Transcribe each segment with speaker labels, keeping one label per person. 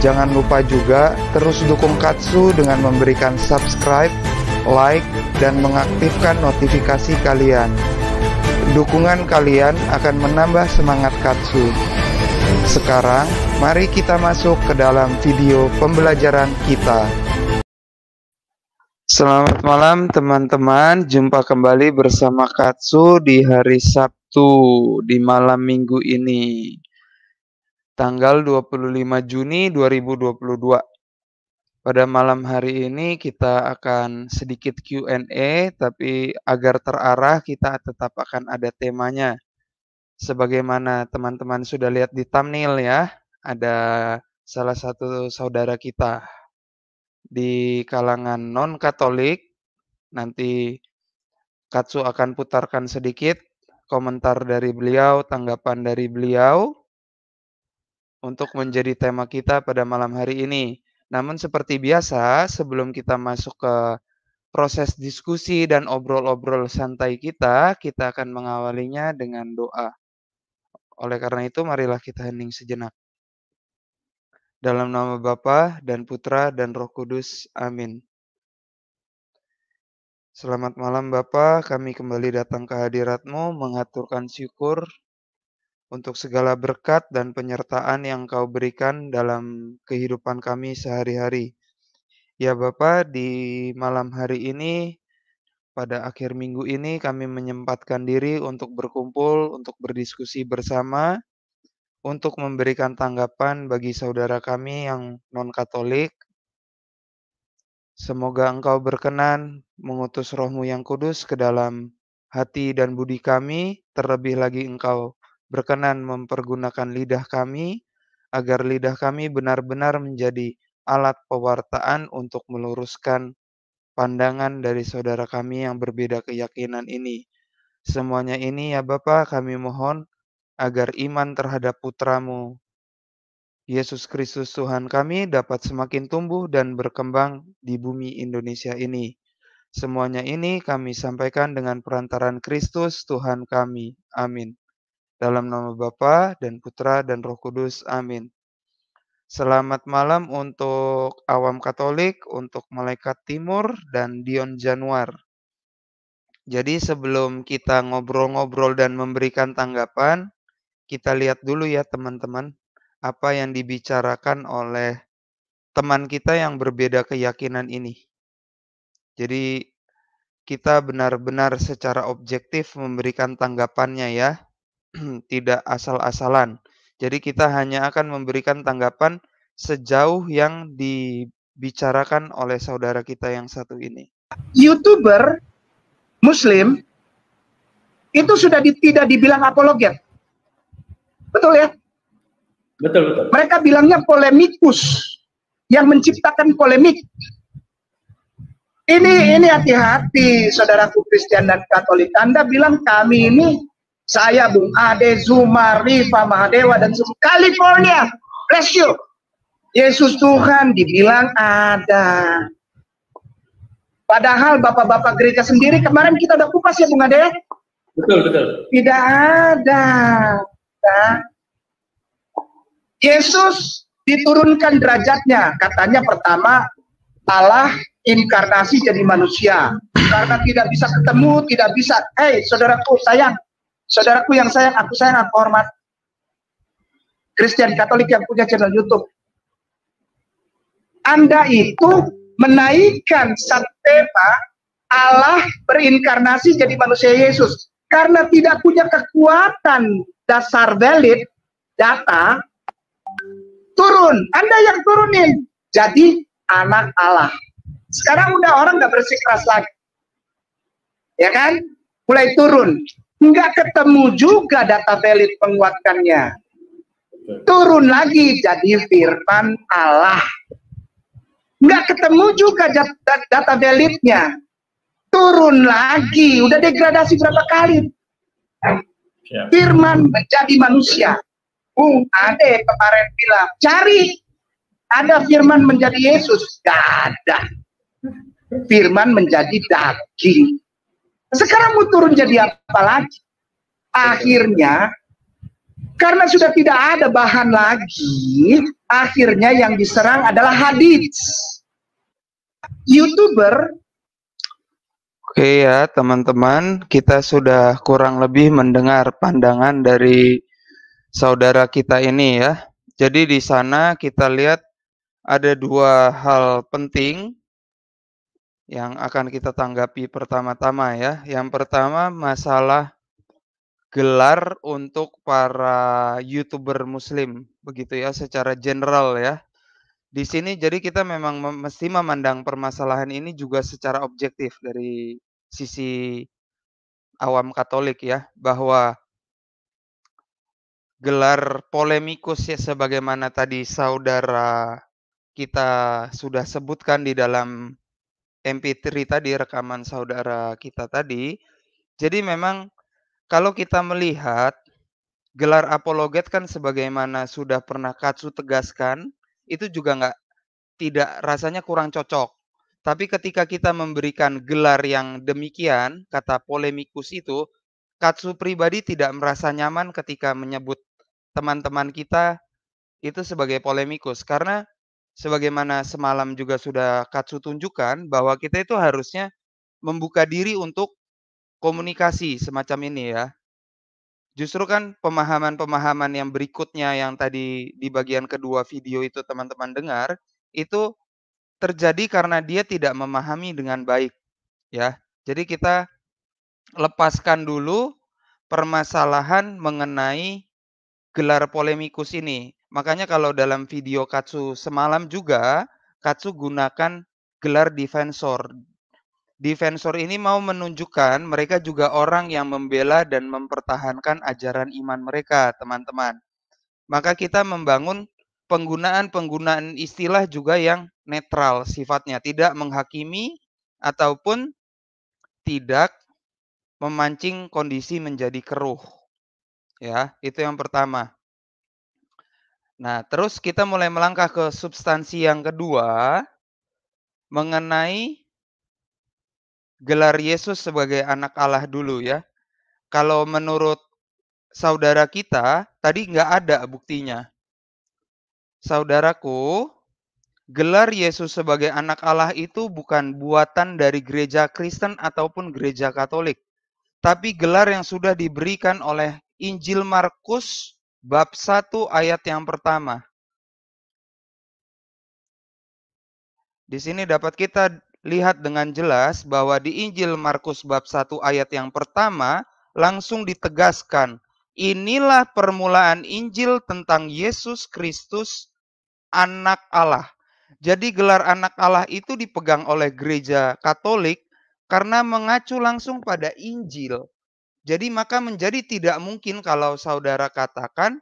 Speaker 1: Jangan lupa juga terus dukung Katsu dengan memberikan subscribe, like, dan mengaktifkan notifikasi kalian. Dukungan kalian akan menambah semangat Katsu. Sekarang, mari kita masuk ke dalam video pembelajaran kita. Selamat malam teman-teman, jumpa kembali bersama Katsu di hari Sabtu di malam minggu ini tanggal 25 Juni 2022. Pada malam hari ini kita akan sedikit Q&A tapi agar terarah kita tetap akan ada temanya. Sebagaimana teman-teman sudah lihat di thumbnail ya, ada salah satu saudara kita di kalangan non-Katolik nanti Katsu akan putarkan sedikit komentar dari beliau, tanggapan dari beliau untuk menjadi tema kita pada malam hari ini. Namun seperti biasa, sebelum kita masuk ke proses diskusi dan obrol-obrol santai kita, kita akan mengawalinya dengan doa. Oleh karena itu, marilah kita hening sejenak. Dalam nama Bapa dan Putra dan Roh Kudus, amin. Selamat malam Bapak, kami kembali datang ke hadiratmu mengaturkan syukur untuk segala berkat dan penyertaan yang Kau berikan dalam kehidupan kami sehari-hari. Ya Bapa, di malam hari ini pada akhir minggu ini kami menyempatkan diri untuk berkumpul, untuk berdiskusi bersama, untuk memberikan tanggapan bagi saudara kami yang non-Katolik. Semoga Engkau berkenan mengutus Rohmu yang kudus ke dalam hati dan budi kami, terlebih lagi Engkau berkenan mempergunakan lidah kami, agar lidah kami benar-benar menjadi alat pewartaan untuk meluruskan pandangan dari saudara kami yang berbeda keyakinan ini. Semuanya ini ya Bapa kami mohon agar iman terhadap putramu Yesus Kristus Tuhan kami dapat semakin tumbuh dan berkembang di bumi Indonesia ini. Semuanya ini kami sampaikan dengan perantaran Kristus Tuhan kami. Amin. Dalam nama Bapa dan Putra dan Roh Kudus. Amin. Selamat malam untuk awam Katolik, untuk malaikat timur dan Dion Januar. Jadi sebelum kita ngobrol-ngobrol dan memberikan tanggapan, kita lihat dulu ya teman-teman apa yang dibicarakan oleh teman kita yang berbeda keyakinan ini. Jadi kita benar-benar secara objektif memberikan tanggapannya ya tidak asal-asalan. Jadi kita hanya akan memberikan tanggapan sejauh yang dibicarakan oleh saudara kita yang satu ini.
Speaker 2: YouTuber muslim itu sudah di, tidak dibilang apologet. Betul ya?
Speaker 3: Betul, betul. Mereka
Speaker 2: bilangnya polemikus yang menciptakan polemik. Ini ini hati-hati saudaraku Kristen dan Katolik. Anda bilang kami ini saya Bung Ade Zumarifa Mahadewa dan semua California. Bless you. Yesus Tuhan dibilang ada. Padahal bapak-bapak gereja sendiri kemarin kita udah kupas ya Bung Ade. Betul, betul. Tidak ada. Nah, Yesus diturunkan derajatnya. Katanya pertama Allah inkarnasi jadi manusia. Karena tidak bisa ketemu, tidak bisa. Hei saudaraku sayang, Saudaraku yang sayang, aku sayang, aku hormat. Kristen Katolik yang punya channel YouTube. Anda itu menaikkan satu Allah berinkarnasi jadi manusia Yesus. Karena tidak punya kekuatan dasar valid data turun. Anda yang turunin. Jadi anak Allah. Sekarang udah orang gak bersikeras lagi. Ya kan? Mulai turun nggak ketemu juga data valid penguatkannya. Turun lagi jadi firman Allah. Nggak ketemu juga data validnya. Turun lagi, udah degradasi berapa kali? Ya. Firman menjadi manusia. Bung Ade kemarin bilang, cari ada firman menjadi Yesus. Gak ada. Firman menjadi daging sekarang mau turun jadi apa lagi? Akhirnya karena sudah tidak ada bahan lagi, akhirnya yang diserang adalah hadits. YouTuber
Speaker 1: Oke ya teman-teman, kita sudah kurang lebih mendengar pandangan dari saudara kita ini ya. Jadi di sana kita lihat ada dua hal penting yang akan kita tanggapi pertama-tama ya. Yang pertama masalah gelar untuk para YouTuber muslim begitu ya secara general ya. Di sini jadi kita memang mesti memandang permasalahan ini juga secara objektif dari sisi awam Katolik ya bahwa gelar polemikus ya sebagaimana tadi saudara kita sudah sebutkan di dalam MP3 tadi, rekaman saudara kita tadi. Jadi memang kalau kita melihat gelar apologet kan sebagaimana sudah pernah Katsu tegaskan, itu juga nggak tidak rasanya kurang cocok. Tapi ketika kita memberikan gelar yang demikian, kata polemikus itu, Katsu pribadi tidak merasa nyaman ketika menyebut teman-teman kita itu sebagai polemikus karena sebagaimana semalam juga sudah Katsu tunjukkan bahwa kita itu harusnya membuka diri untuk komunikasi semacam ini ya. Justru kan pemahaman-pemahaman yang berikutnya yang tadi di bagian kedua video itu teman-teman dengar itu terjadi karena dia tidak memahami dengan baik ya. Jadi kita lepaskan dulu permasalahan mengenai gelar polemikus ini. Makanya kalau dalam video Katsu semalam juga Katsu gunakan gelar defensor. Defensor ini mau menunjukkan mereka juga orang yang membela dan mempertahankan ajaran iman mereka, teman-teman. Maka kita membangun penggunaan-penggunaan istilah juga yang netral sifatnya, tidak menghakimi ataupun tidak memancing kondisi menjadi keruh. Ya, itu yang pertama. Nah, terus kita mulai melangkah ke substansi yang kedua mengenai gelar Yesus sebagai anak Allah dulu ya. Kalau menurut saudara kita, tadi nggak ada buktinya. Saudaraku, gelar Yesus sebagai anak Allah itu bukan buatan dari gereja Kristen ataupun gereja Katolik. Tapi gelar yang sudah diberikan oleh Injil Markus bab 1 ayat yang pertama. Di sini dapat kita lihat dengan jelas bahwa di Injil Markus bab 1 ayat yang pertama langsung ditegaskan, inilah permulaan Injil tentang Yesus Kristus anak Allah. Jadi gelar anak Allah itu dipegang oleh gereja Katolik karena mengacu langsung pada Injil. Jadi maka menjadi tidak mungkin kalau saudara katakan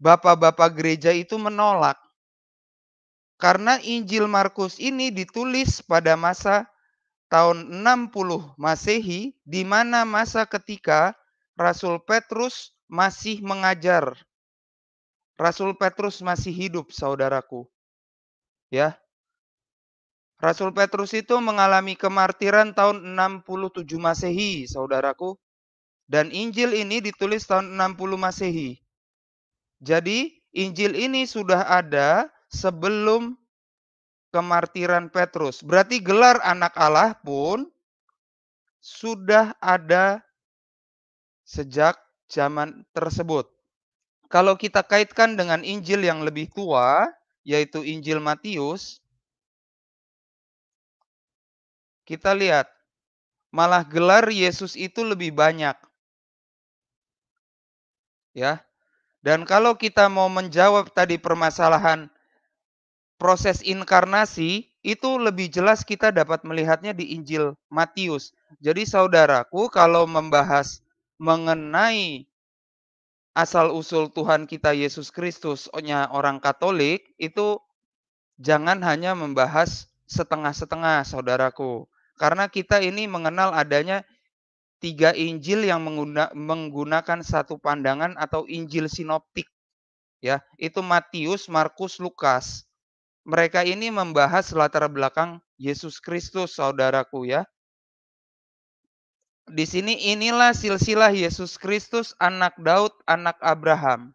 Speaker 1: bapak-bapak gereja itu menolak. Karena Injil Markus ini ditulis pada masa tahun 60 Masehi di mana masa ketika Rasul Petrus masih mengajar. Rasul Petrus masih hidup, saudaraku. Ya. Rasul Petrus itu mengalami kemartiran tahun 67 Masehi, saudaraku. Dan Injil ini ditulis tahun 60 Masehi. Jadi Injil ini sudah ada sebelum kemartiran Petrus. Berarti gelar anak Allah pun sudah ada sejak zaman tersebut. Kalau kita kaitkan dengan Injil yang lebih tua, yaitu Injil Matius, kita lihat malah gelar Yesus itu lebih banyak. Ya. Dan kalau kita mau menjawab tadi permasalahan proses inkarnasi, itu lebih jelas kita dapat melihatnya di Injil Matius. Jadi saudaraku, kalau membahas mengenai asal-usul Tuhan kita Yesus Kristus, orang Katolik, itu jangan hanya membahas setengah-setengah saudaraku. Karena kita ini mengenal adanya tiga Injil yang menggunakan satu pandangan atau Injil sinoptik. Ya, itu Matius, Markus, Lukas. Mereka ini membahas latar belakang Yesus Kristus, saudaraku ya. Di sini inilah silsilah Yesus Kristus anak Daud, anak Abraham.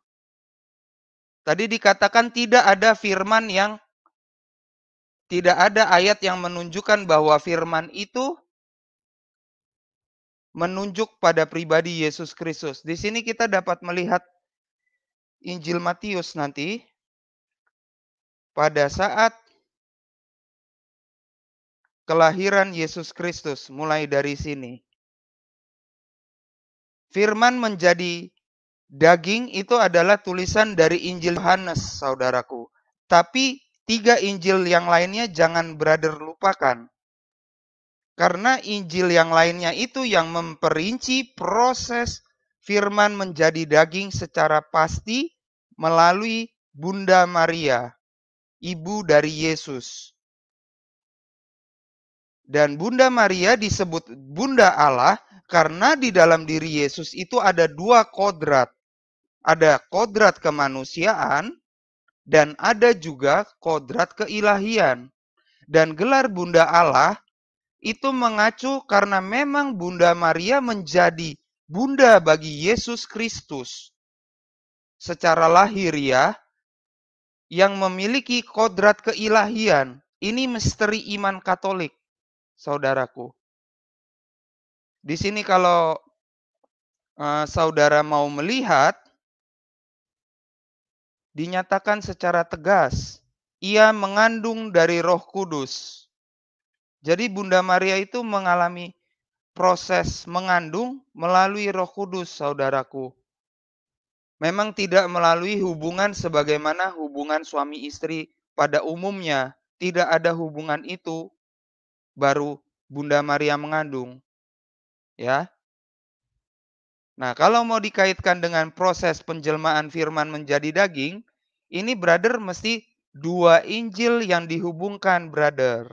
Speaker 1: Tadi dikatakan tidak ada firman yang tidak ada ayat yang menunjukkan bahwa firman itu menunjuk pada pribadi Yesus Kristus. Di sini kita dapat melihat Injil Matius nanti
Speaker 4: pada saat kelahiran Yesus Kristus mulai dari sini.
Speaker 1: Firman menjadi daging itu adalah tulisan dari Injil Yohanes, saudaraku. Tapi tiga Injil yang lainnya jangan brother lupakan. Karena Injil yang lainnya itu yang memperinci proses firman menjadi daging secara pasti melalui Bunda Maria, ibu dari Yesus. Dan Bunda Maria disebut Bunda Allah karena di dalam diri Yesus itu ada dua kodrat. Ada kodrat kemanusiaan dan ada juga kodrat keilahian. Dan gelar Bunda Allah itu mengacu karena memang Bunda Maria menjadi bunda bagi Yesus Kristus secara lahir ya yang memiliki kodrat keilahian. Ini misteri iman Katolik,
Speaker 4: saudaraku. Di sini kalau eh, saudara mau melihat dinyatakan
Speaker 1: secara tegas ia mengandung dari Roh Kudus. Jadi Bunda Maria itu mengalami proses mengandung melalui Roh Kudus, saudaraku. Memang tidak melalui hubungan sebagaimana hubungan suami istri pada umumnya, tidak ada hubungan itu baru Bunda Maria mengandung. Ya. Nah, kalau mau dikaitkan dengan proses penjelmaan firman menjadi daging, ini brother mesti dua Injil yang dihubungkan brother.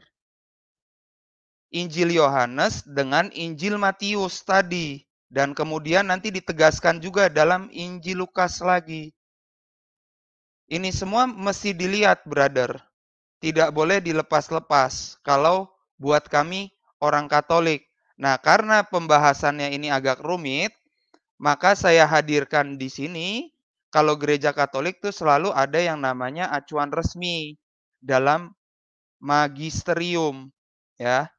Speaker 1: Injil Yohanes dengan Injil Matius tadi dan kemudian nanti ditegaskan juga dalam Injil Lukas lagi. Ini semua mesti dilihat, brother. Tidak boleh dilepas-lepas kalau buat kami orang Katolik. Nah, karena pembahasannya ini agak rumit, maka saya hadirkan di sini kalau gereja Katolik itu selalu ada yang namanya acuan resmi dalam magisterium, ya.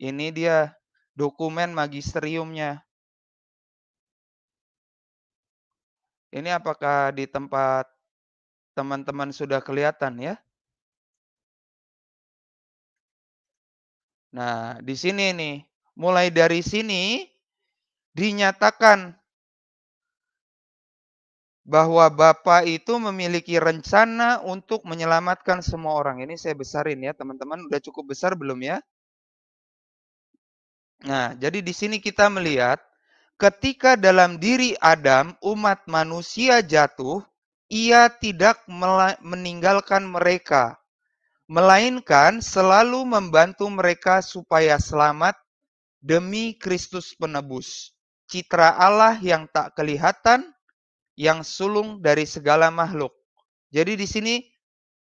Speaker 1: Ini dia dokumen magisteriumnya.
Speaker 4: Ini apakah di tempat teman-teman sudah kelihatan ya?
Speaker 1: Nah, di sini nih, mulai dari sini dinyatakan bahwa Bapak itu memiliki rencana untuk menyelamatkan semua orang. Ini saya besarin ya, teman-teman. Udah cukup besar belum ya? Nah, jadi di sini kita melihat ketika dalam diri Adam umat manusia jatuh, ia tidak meninggalkan mereka, melainkan selalu membantu mereka supaya selamat demi Kristus penebus, citra Allah yang tak kelihatan, yang sulung dari segala makhluk. Jadi di sini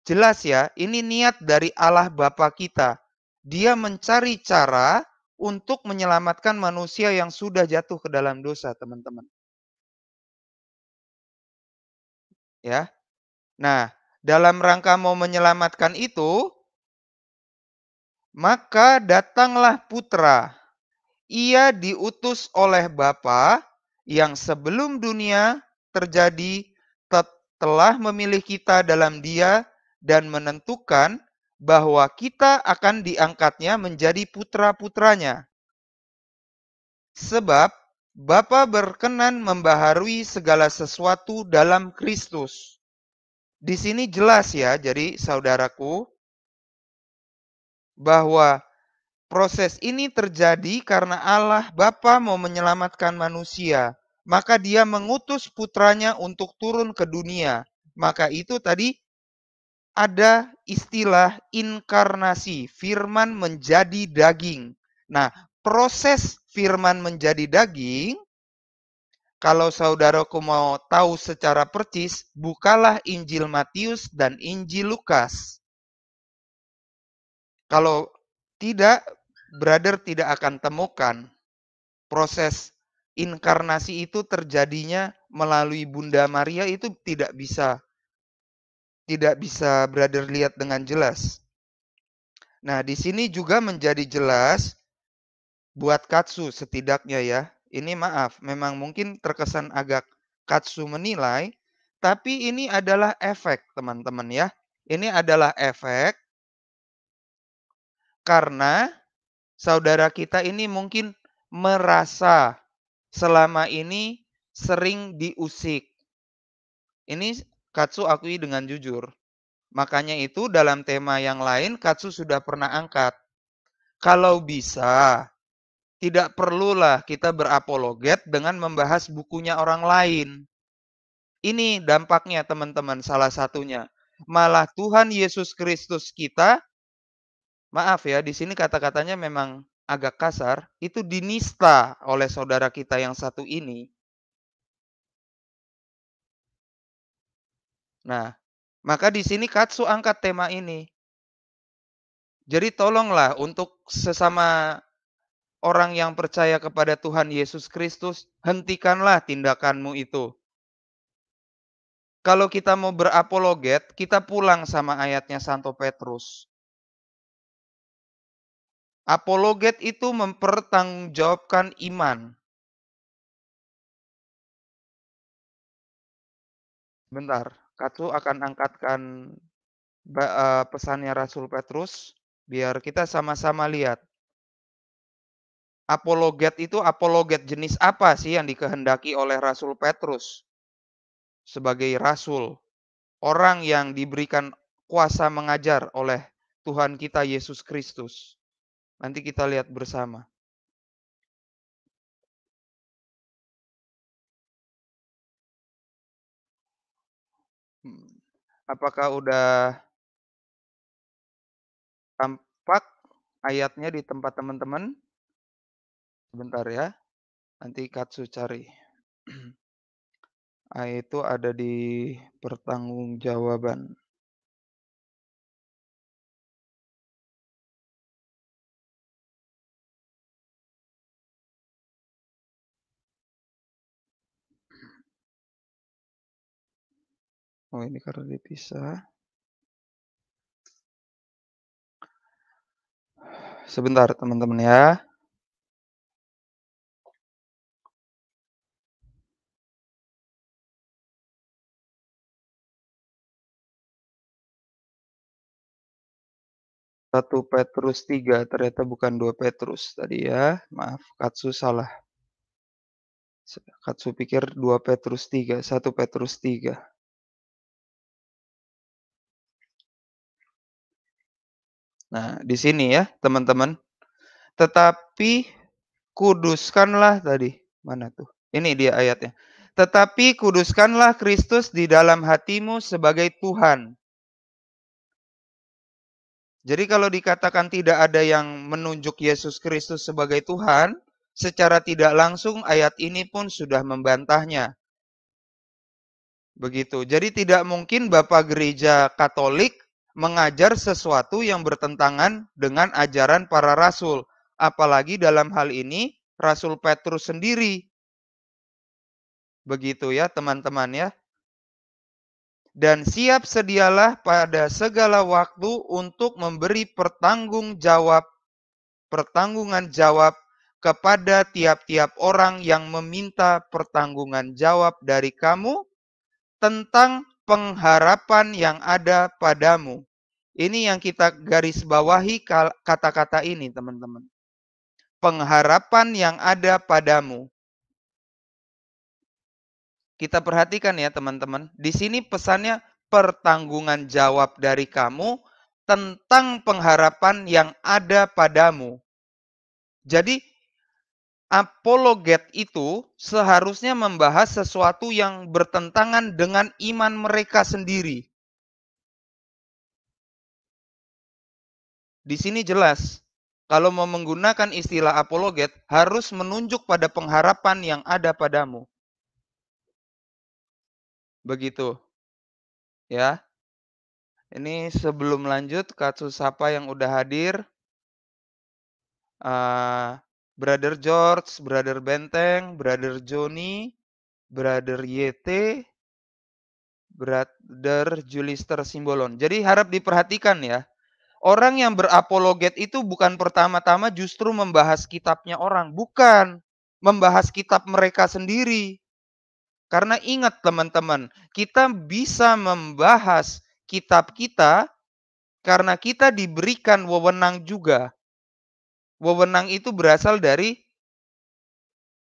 Speaker 1: jelas ya, ini niat dari Allah Bapa kita. Dia mencari cara untuk menyelamatkan manusia yang sudah jatuh ke dalam dosa, teman-teman.
Speaker 4: Ya. Nah, dalam rangka mau menyelamatkan itu, maka
Speaker 1: datanglah putra. Ia diutus oleh Bapa yang sebelum dunia terjadi telah memilih kita dalam dia dan menentukan bahwa kita akan diangkatnya menjadi putra-putranya. Sebab Bapa berkenan membaharui segala sesuatu dalam Kristus. Di sini jelas ya, jadi saudaraku, bahwa proses ini terjadi karena Allah Bapa mau menyelamatkan manusia, maka dia mengutus putranya untuk turun ke dunia. Maka itu tadi ada istilah inkarnasi, firman menjadi daging. Nah, proses firman menjadi daging kalau saudaraku mau tahu secara percis, bukalah Injil Matius dan Injil Lukas. Kalau tidak, brother tidak akan temukan proses inkarnasi itu terjadinya melalui Bunda Maria itu tidak bisa tidak bisa brother lihat dengan jelas. Nah, di sini juga menjadi jelas buat Katsu setidaknya ya. Ini maaf, memang mungkin terkesan agak Katsu menilai, tapi ini adalah efek, teman-teman ya. Ini adalah efek karena saudara kita ini mungkin merasa selama ini sering diusik. Ini Katsu akui dengan jujur. Makanya itu dalam tema yang lain Katsu sudah pernah angkat. Kalau bisa, tidak perlulah kita berapologet dengan membahas bukunya orang lain. Ini dampaknya teman-teman salah satunya. Malah Tuhan Yesus Kristus kita, maaf ya, di sini kata-katanya memang agak kasar, itu dinista oleh saudara kita yang satu ini.
Speaker 4: Nah, maka di sini Katsu angkat tema ini. Jadi tolonglah untuk
Speaker 1: sesama orang yang percaya kepada Tuhan Yesus Kristus, hentikanlah tindakanmu itu. Kalau kita mau berapologet, kita
Speaker 4: pulang sama ayatnya Santo Petrus. Apologet itu mempertanggungjawabkan iman. Bentar. Katu akan angkatkan
Speaker 1: eh, pesannya Rasul Petrus biar kita sama-sama lihat apologet itu apologet jenis apa sih yang dikehendaki oleh Rasul Petrus sebagai rasul orang yang diberikan kuasa mengajar oleh Tuhan kita Yesus Kristus. Nanti
Speaker 4: kita lihat bersama. Apakah udah tampak ayatnya di tempat teman-teman? Sebentar ya. Nanti Katsu cari. Nah, itu ada di pertanggungjawaban. Oh ini karena dipisah. Sebentar teman-teman ya. Satu Petrus tiga ternyata bukan dua Petrus tadi ya. Maaf, Katsu salah. Katsu pikir dua Petrus tiga, satu Petrus tiga. Nah, di sini ya, teman-teman.
Speaker 1: Tetapi kuduskanlah tadi. Mana tuh? Ini dia ayatnya. Tetapi kuduskanlah Kristus di dalam hatimu sebagai Tuhan. Jadi kalau dikatakan tidak ada yang menunjuk Yesus Kristus sebagai Tuhan, secara tidak langsung ayat ini pun sudah membantahnya. Begitu. Jadi tidak mungkin Bapak Gereja Katolik mengajar sesuatu yang bertentangan dengan ajaran para rasul. Apalagi dalam hal ini Rasul Petrus sendiri. Begitu ya teman-teman ya. Dan siap sedialah pada segala waktu untuk memberi pertanggung jawab, pertanggungan jawab kepada tiap-tiap orang yang meminta pertanggungan jawab dari kamu tentang pengharapan yang ada padamu. Ini yang kita garis bawahi kata-kata ini, teman-teman. Pengharapan yang ada padamu. Kita perhatikan ya, teman-teman. Di sini pesannya pertanggungan jawab dari kamu tentang pengharapan yang ada padamu. Jadi apologet itu seharusnya membahas sesuatu yang bertentangan dengan iman mereka sendiri. Di sini jelas, kalau mau menggunakan istilah apologet, harus menunjuk pada pengharapan yang ada padamu.
Speaker 4: Begitu. Ya. Ini sebelum lanjut, kasus apa yang udah hadir?
Speaker 1: Uh, Brother George, Brother Benteng, Brother Joni, Brother YT, Brother Julister Simbolon. Jadi harap diperhatikan ya. Orang yang berapologet itu bukan pertama-tama justru membahas kitabnya orang, bukan membahas kitab mereka sendiri. Karena ingat teman-teman, kita bisa membahas kitab kita karena kita diberikan wewenang juga. Wewenang itu berasal dari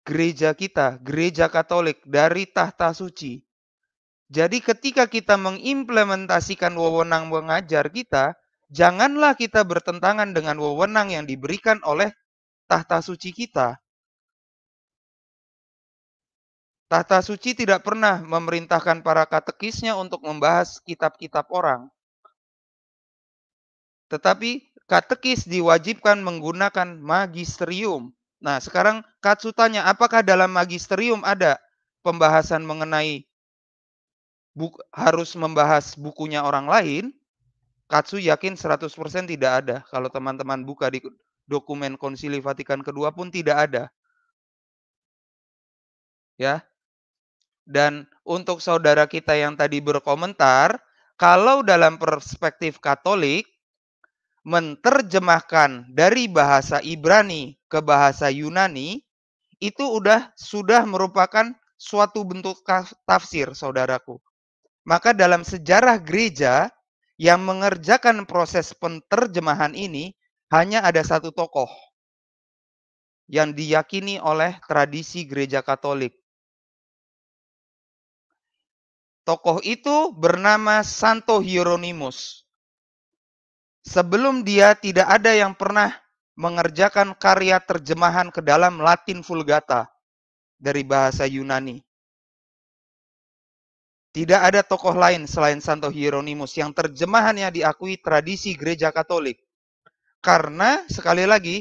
Speaker 1: gereja kita, gereja Katolik, dari tahta suci. Jadi ketika kita mengimplementasikan wewenang mengajar kita, janganlah kita bertentangan dengan wewenang yang diberikan oleh tahta suci kita. Tahta suci tidak pernah memerintahkan para katekisnya untuk membahas kitab-kitab orang. Tetapi katekis diwajibkan menggunakan magisterium. Nah, sekarang Katsu tanya, apakah dalam magisterium ada pembahasan mengenai buku, harus membahas bukunya orang lain? Katsu yakin 100% tidak ada. Kalau teman-teman buka di dokumen Konsili Vatikan kedua pun tidak ada. Ya. Dan untuk saudara kita yang tadi berkomentar, kalau dalam perspektif Katolik menterjemahkan dari bahasa Ibrani ke bahasa Yunani itu udah sudah merupakan suatu bentuk tafsir, saudaraku. Maka dalam sejarah gereja yang mengerjakan proses penterjemahan ini hanya ada satu tokoh yang diyakini oleh tradisi gereja Katolik. Tokoh itu bernama Santo Hieronymus sebelum dia tidak ada yang pernah mengerjakan karya terjemahan ke dalam Latin Vulgata dari bahasa Yunani. Tidak ada tokoh lain selain Santo Hieronymus yang terjemahannya diakui tradisi gereja Katolik. Karena sekali lagi,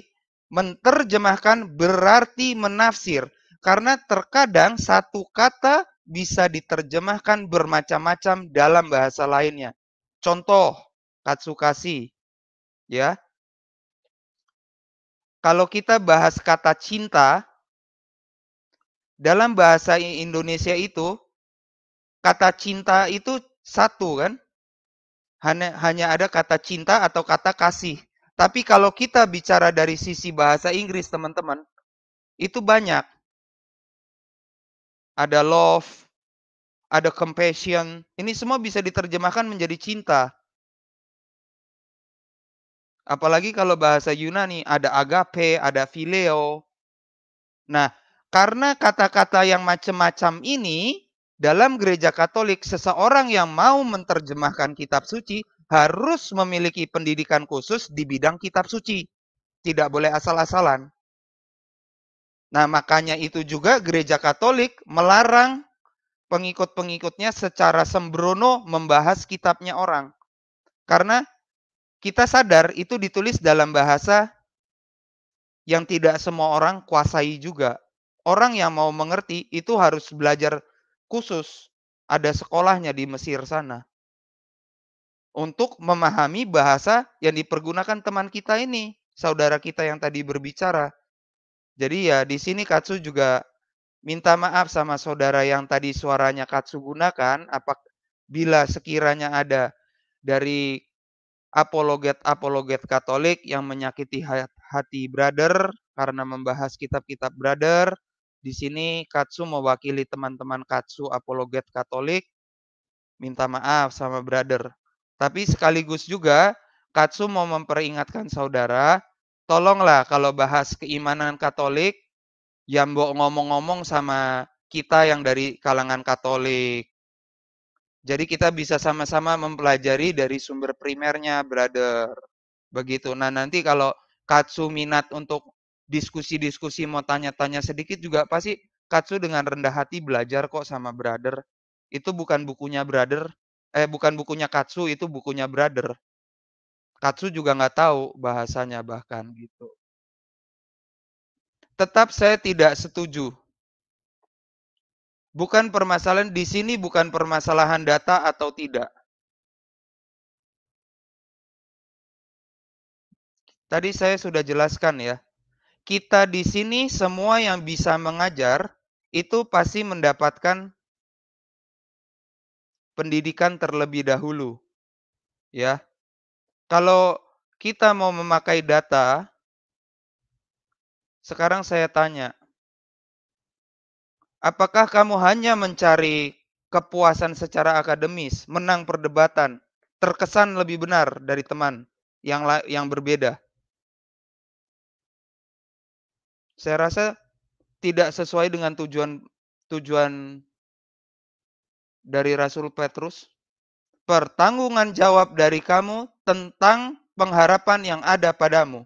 Speaker 1: menerjemahkan berarti menafsir. Karena terkadang satu kata bisa diterjemahkan bermacam-macam dalam bahasa lainnya. Contoh, katsukasi, ya. Kalau kita bahas kata cinta dalam bahasa Indonesia itu kata cinta itu satu kan? Hanya hanya ada kata cinta atau kata kasih. Tapi kalau kita bicara dari sisi bahasa Inggris teman-teman, itu banyak. Ada love, ada compassion. Ini semua bisa diterjemahkan menjadi cinta. Apalagi kalau bahasa Yunani ada agape, ada phileo. Nah, karena kata-kata yang macam-macam ini dalam gereja Katolik seseorang yang mau menerjemahkan kitab suci harus memiliki pendidikan khusus di bidang kitab suci. Tidak boleh asal-asalan. Nah, makanya itu juga gereja Katolik melarang pengikut-pengikutnya secara sembrono membahas kitabnya orang. Karena kita sadar itu ditulis dalam bahasa yang tidak semua orang kuasai juga. Orang yang mau mengerti itu harus belajar khusus, ada sekolahnya di Mesir sana. Untuk memahami bahasa yang dipergunakan teman kita ini, saudara kita yang tadi berbicara. Jadi ya di sini Katsu juga minta maaf sama saudara yang tadi suaranya Katsu gunakan Bila sekiranya ada dari apologet apologet Katolik yang menyakiti hati brother karena membahas kitab-kitab brother. Di sini Katsu mewakili teman-teman Katsu apologet Katolik minta maaf sama brother. Tapi sekaligus juga Katsu mau memperingatkan saudara, tolonglah kalau bahas keimanan Katolik, yang bohong ngomong-ngomong sama kita yang dari kalangan Katolik. Jadi kita bisa sama-sama mempelajari dari sumber primernya, brother. Begitu. Nah, nanti kalau Katsu minat untuk diskusi-diskusi mau tanya-tanya sedikit juga pasti Katsu dengan rendah hati belajar kok sama brother. Itu bukan bukunya brother, eh bukan bukunya Katsu, itu bukunya
Speaker 4: brother. Katsu juga nggak tahu bahasanya bahkan gitu. Tetap saya tidak setuju
Speaker 1: Bukan permasalahan di sini bukan permasalahan data atau tidak. Tadi saya sudah jelaskan ya. Kita di sini semua yang bisa mengajar itu pasti mendapatkan pendidikan terlebih dahulu. Ya. Kalau kita mau memakai data, sekarang saya tanya, Apakah kamu hanya mencari kepuasan secara akademis, menang perdebatan, terkesan lebih benar dari teman yang yang berbeda? Saya rasa tidak sesuai dengan tujuan tujuan dari Rasul Petrus. Pertanggungan jawab dari kamu tentang pengharapan yang ada padamu.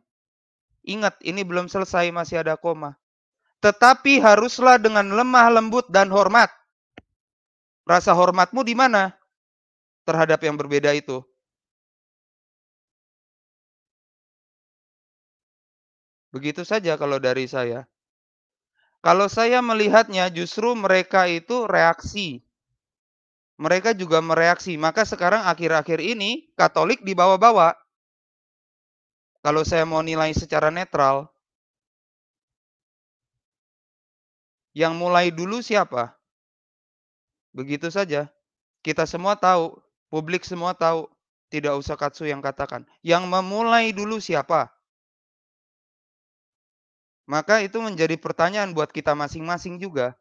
Speaker 1: Ingat, ini belum selesai, masih ada koma. Tetapi haruslah dengan lemah lembut dan hormat.
Speaker 4: Rasa hormatmu di mana? Terhadap yang berbeda itu. Begitu saja kalau dari saya. Kalau saya melihatnya justru mereka itu
Speaker 1: reaksi. Mereka juga mereaksi. Maka sekarang akhir-akhir ini
Speaker 4: Katolik dibawa-bawa. Kalau saya mau nilai secara netral, Yang mulai dulu siapa?
Speaker 1: Begitu saja. Kita semua tahu, publik semua tahu. Tidak usah Katsu yang katakan. Yang memulai dulu siapa? Maka itu menjadi pertanyaan buat kita masing-masing juga.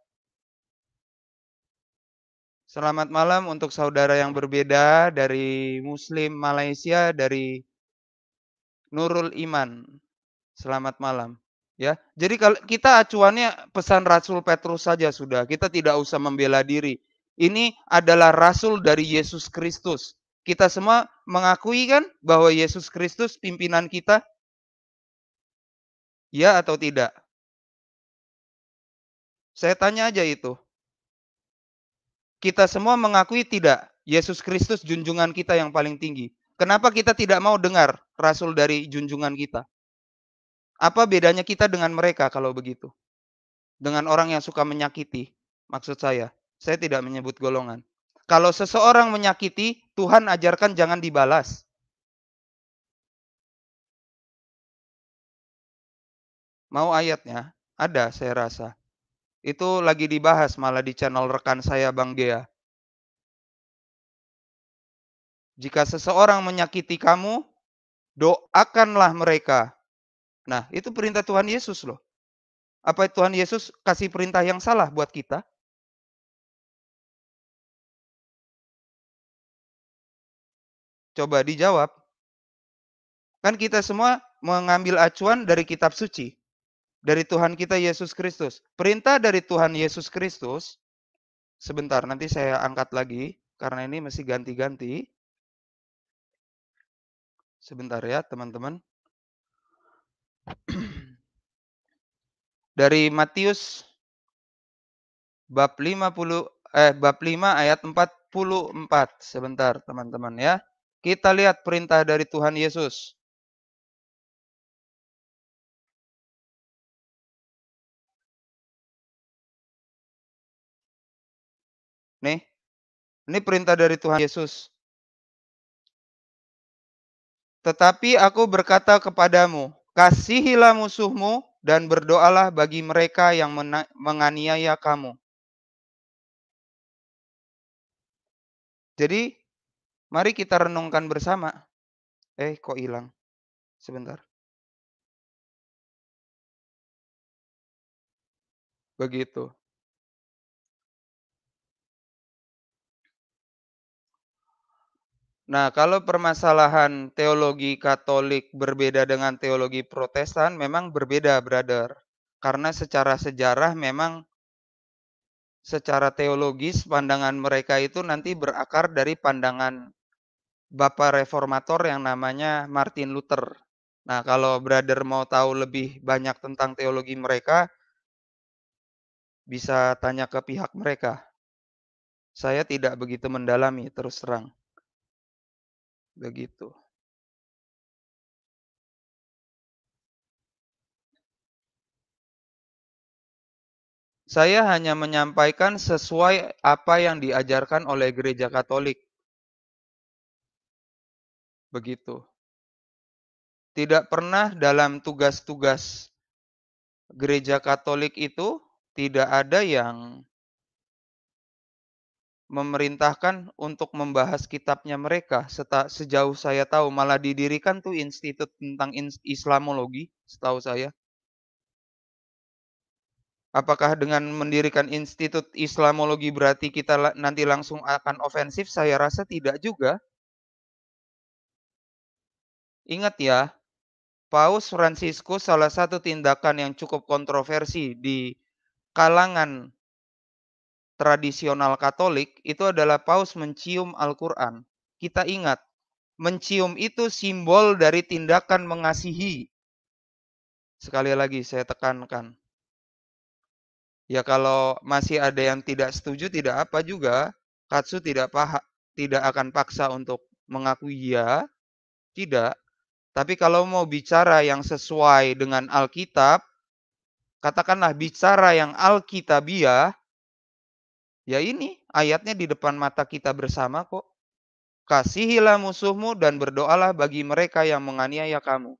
Speaker 1: Selamat malam untuk saudara yang berbeda dari Muslim Malaysia, dari Nurul Iman. Selamat malam. Ya, jadi kalau kita acuannya pesan Rasul Petrus saja sudah, kita tidak usah membela diri. Ini adalah rasul dari Yesus Kristus. Kita semua
Speaker 4: mengakui kan bahwa Yesus Kristus pimpinan kita? Ya atau tidak? Saya tanya aja itu.
Speaker 1: Kita semua mengakui tidak Yesus Kristus junjungan kita yang paling tinggi. Kenapa kita tidak mau dengar rasul dari junjungan kita? Apa bedanya kita dengan mereka kalau begitu? Dengan orang yang suka menyakiti, maksud saya.
Speaker 4: Saya tidak menyebut golongan. Kalau seseorang menyakiti, Tuhan ajarkan jangan dibalas. Mau ayatnya? Ada, saya rasa. Itu lagi dibahas malah di channel
Speaker 1: rekan saya Bang Gea. Jika seseorang menyakiti kamu, doakanlah mereka Nah, itu perintah Tuhan
Speaker 4: Yesus loh. Apa Tuhan Yesus kasih perintah yang salah buat kita? Coba dijawab. Kan kita semua mengambil acuan dari kitab suci.
Speaker 1: Dari Tuhan kita Yesus Kristus. Perintah dari Tuhan Yesus Kristus. Sebentar, nanti saya angkat lagi. Karena ini masih ganti-ganti. Sebentar ya teman-teman. Dari Matius bab 50 eh bab 5 ayat 44. Sebentar teman-teman ya. Kita
Speaker 4: lihat perintah dari Tuhan Yesus. Nih. Ini perintah dari Tuhan Yesus.
Speaker 1: Tetapi aku berkata kepadamu, Kasihilah musuhmu dan berdoalah bagi mereka yang menganiaya kamu.
Speaker 4: Jadi, mari kita renungkan bersama. Eh, kok hilang? Sebentar. Begitu. Nah, kalau
Speaker 1: permasalahan teologi Katolik berbeda dengan teologi Protestan memang berbeda, brother. Karena secara sejarah memang secara teologis pandangan mereka itu nanti berakar dari pandangan Bapak reformator yang namanya Martin Luther. Nah, kalau brother mau tahu lebih banyak tentang teologi mereka bisa tanya ke pihak mereka.
Speaker 4: Saya tidak begitu mendalami terus terang begitu. Saya hanya menyampaikan sesuai
Speaker 1: apa yang diajarkan oleh gereja Katolik. Begitu. Tidak pernah dalam tugas-tugas gereja Katolik itu tidak ada yang memerintahkan untuk membahas kitabnya mereka. Seta, sejauh saya tahu malah didirikan tuh institut tentang Islamologi, setahu saya. Apakah dengan mendirikan institut Islamologi berarti kita nanti langsung akan ofensif? Saya rasa tidak juga. Ingat ya, Paus Francisco salah satu tindakan yang cukup kontroversi di kalangan tradisional Katolik itu adalah paus mencium Al-Qur'an. Kita ingat, mencium itu simbol dari tindakan mengasihi. Sekali lagi saya tekankan. Ya kalau masih ada yang tidak setuju tidak apa juga, Katsu tidak paha, tidak akan paksa untuk mengakui ya, tidak. Tapi kalau mau bicara yang sesuai dengan Alkitab, katakanlah bicara yang Alkitabiah, Ya ini ayatnya di depan mata kita bersama kok. Kasihilah musuhmu dan berdoalah bagi mereka yang menganiaya kamu.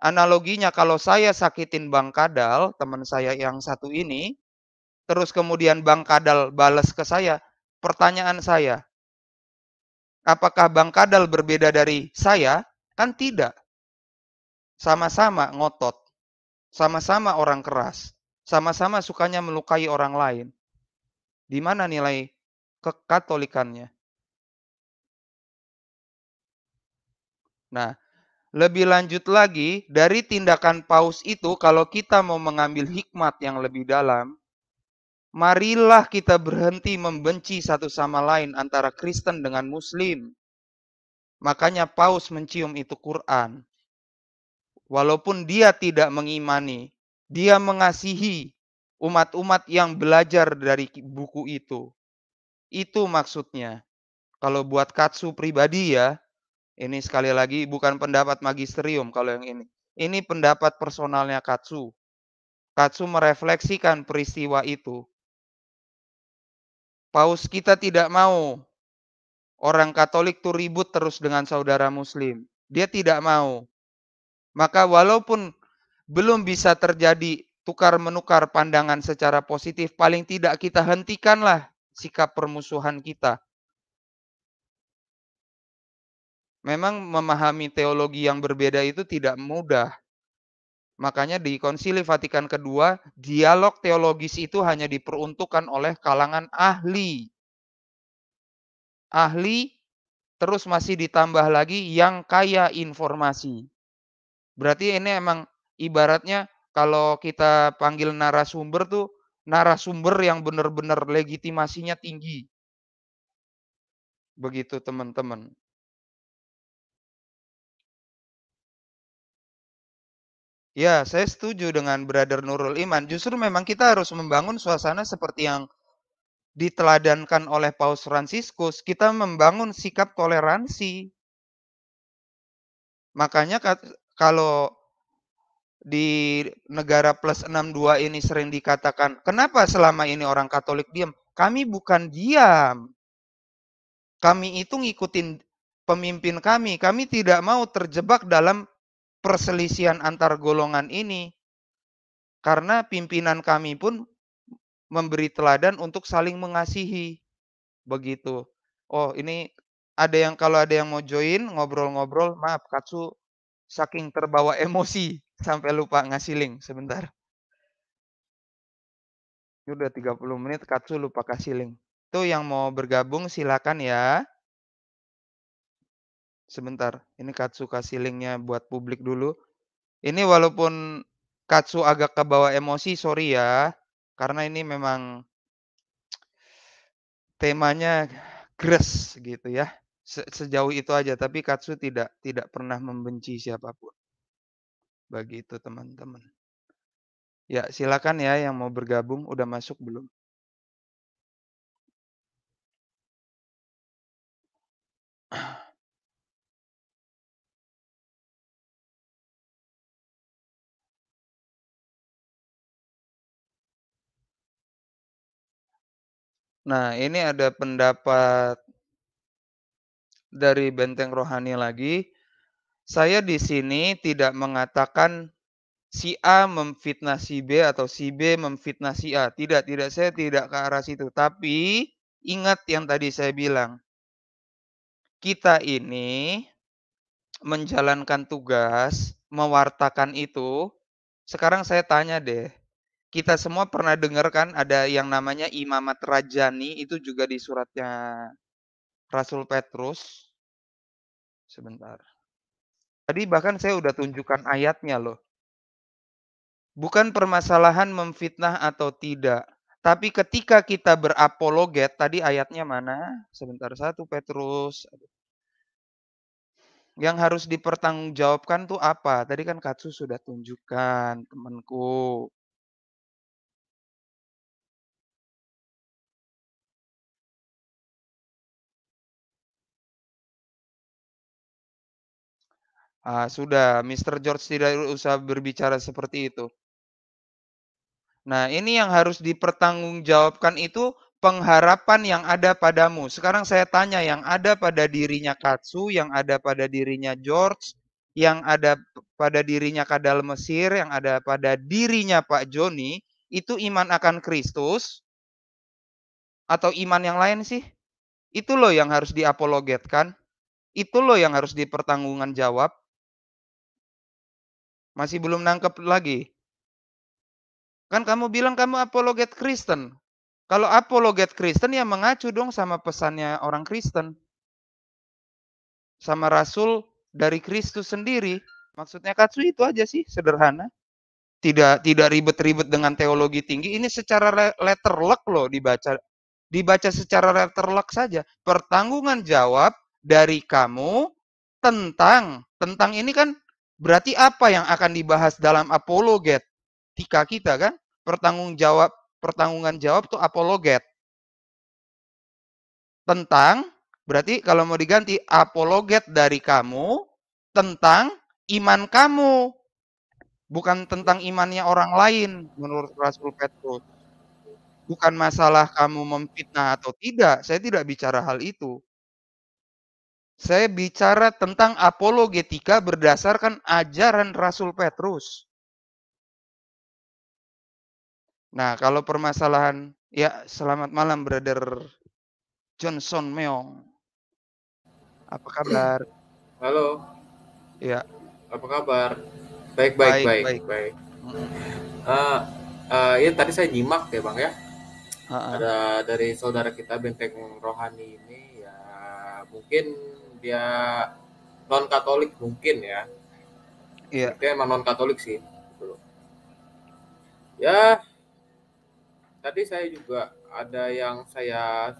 Speaker 1: Analoginya kalau saya sakitin Bang Kadal, teman saya yang satu ini, terus kemudian Bang Kadal balas ke saya, pertanyaan saya, apakah Bang Kadal berbeda dari saya? Kan tidak. Sama-sama ngotot, sama-sama orang keras, sama-sama sukanya melukai orang lain. Di mana nilai kekatolikannya? Nah, lebih lanjut lagi, dari tindakan paus itu, kalau kita mau mengambil hikmat yang lebih dalam, marilah kita berhenti membenci satu sama lain antara Kristen dengan Muslim. Makanya paus mencium itu Quran. Walaupun dia tidak mengimani, dia mengasihi, umat-umat yang belajar dari buku itu. Itu maksudnya. Kalau buat katsu pribadi ya, ini sekali lagi bukan pendapat magisterium kalau yang ini. Ini pendapat personalnya katsu. Katsu merefleksikan peristiwa itu. Paus kita tidak mau orang Katolik itu ribut terus dengan saudara Muslim. Dia tidak mau. Maka walaupun belum bisa terjadi tukar menukar pandangan secara positif, paling tidak kita hentikanlah sikap permusuhan kita. Memang memahami teologi yang berbeda itu tidak mudah. Makanya di Konsili Vatikan kedua, dialog teologis itu hanya diperuntukkan oleh kalangan ahli. Ahli terus masih ditambah lagi yang kaya informasi. Berarti ini emang ibaratnya kalau kita panggil narasumber tuh narasumber yang benar-benar legitimasinya
Speaker 4: tinggi. Begitu teman-teman. Ya, saya setuju dengan
Speaker 1: Brother Nurul Iman. Justru memang kita harus membangun suasana seperti yang diteladankan oleh Paus Fransiskus. Kita membangun sikap toleransi. Makanya kalau di negara plus 62 ini sering dikatakan, kenapa selama ini orang Katolik diam? Kami bukan diam. Kami itu ngikutin pemimpin kami. Kami tidak mau terjebak dalam perselisihan antar golongan ini. Karena pimpinan kami pun memberi teladan untuk saling mengasihi. Begitu. Oh, ini ada yang kalau ada yang mau join ngobrol-ngobrol, maaf Katsu saking terbawa emosi sampai lupa ngasih link sebentar. sudah 30 menit Katsu lupa kasih link. Itu yang mau bergabung silakan ya. Sebentar, ini Katsu kasih linknya buat publik dulu. Ini walaupun Katsu agak ke bawah emosi, sorry ya. Karena ini memang temanya gres gitu ya. Sejauh itu aja, tapi Katsu tidak tidak pernah membenci siapapun bagi itu teman-teman.
Speaker 4: Ya, silakan ya yang mau bergabung udah masuk belum? Nah, ini ada pendapat dari Benteng Rohani lagi.
Speaker 1: Saya di sini tidak mengatakan si A memfitnah si B atau si B memfitnah si A. Tidak, tidak saya tidak ke arah situ. Tapi ingat yang tadi saya bilang. Kita ini menjalankan tugas, mewartakan itu. Sekarang saya tanya deh, kita semua pernah dengar kan ada yang namanya imamat rajani itu juga di suratnya Rasul Petrus. Sebentar. Tadi bahkan saya sudah tunjukkan ayatnya loh. Bukan permasalahan memfitnah atau tidak. Tapi ketika kita berapologet, tadi ayatnya mana? Sebentar, satu Petrus. Yang harus dipertanggungjawabkan tuh apa? Tadi kan Katsu sudah tunjukkan, temanku.
Speaker 4: Ah, sudah, Mr. George tidak usah berbicara seperti itu.
Speaker 1: Nah, ini yang harus dipertanggungjawabkan itu pengharapan yang ada padamu. Sekarang saya tanya yang ada pada dirinya Katsu, yang ada pada dirinya George, yang ada pada dirinya Kadal Mesir, yang ada pada dirinya Pak Joni, itu iman akan Kristus atau iman yang lain sih? Itu loh yang harus diapologetkan. Itu loh yang harus dipertanggungan jawab. Masih belum nangkep lagi. Kan kamu bilang kamu apologet Kristen. Kalau apologet Kristen ya mengacu dong sama pesannya orang Kristen. Sama rasul dari Kristus sendiri. Maksudnya katsu itu aja sih sederhana. Tidak tidak ribet-ribet dengan teologi tinggi. Ini secara letter luck loh dibaca dibaca secara letter luck saja. Pertanggungan jawab dari kamu tentang tentang ini kan Berarti apa yang akan dibahas dalam apologet? Tika kita kan pertanggung jawab pertanggungan jawab itu apologet. Tentang berarti kalau mau diganti apologet dari kamu tentang iman kamu. Bukan tentang imannya orang lain menurut Rasul Petrus. Bukan masalah kamu memfitnah atau tidak, saya tidak bicara hal itu. Saya bicara tentang apologetika berdasarkan ajaran Rasul Petrus. Nah, kalau permasalahan ya selamat malam brother Johnson Meong. Apa kabar? Halo. Ya.
Speaker 5: Apa kabar? Baik baik baik baik. baik. baik. Uh, uh, ya tadi saya nyimak ya bang ya. Uh -uh. Ada dari saudara kita benteng rohani ini ya mungkin dia non Katolik mungkin ya. Iya. Dia emang non Katolik sih. Gitu ya, tadi saya juga ada yang saya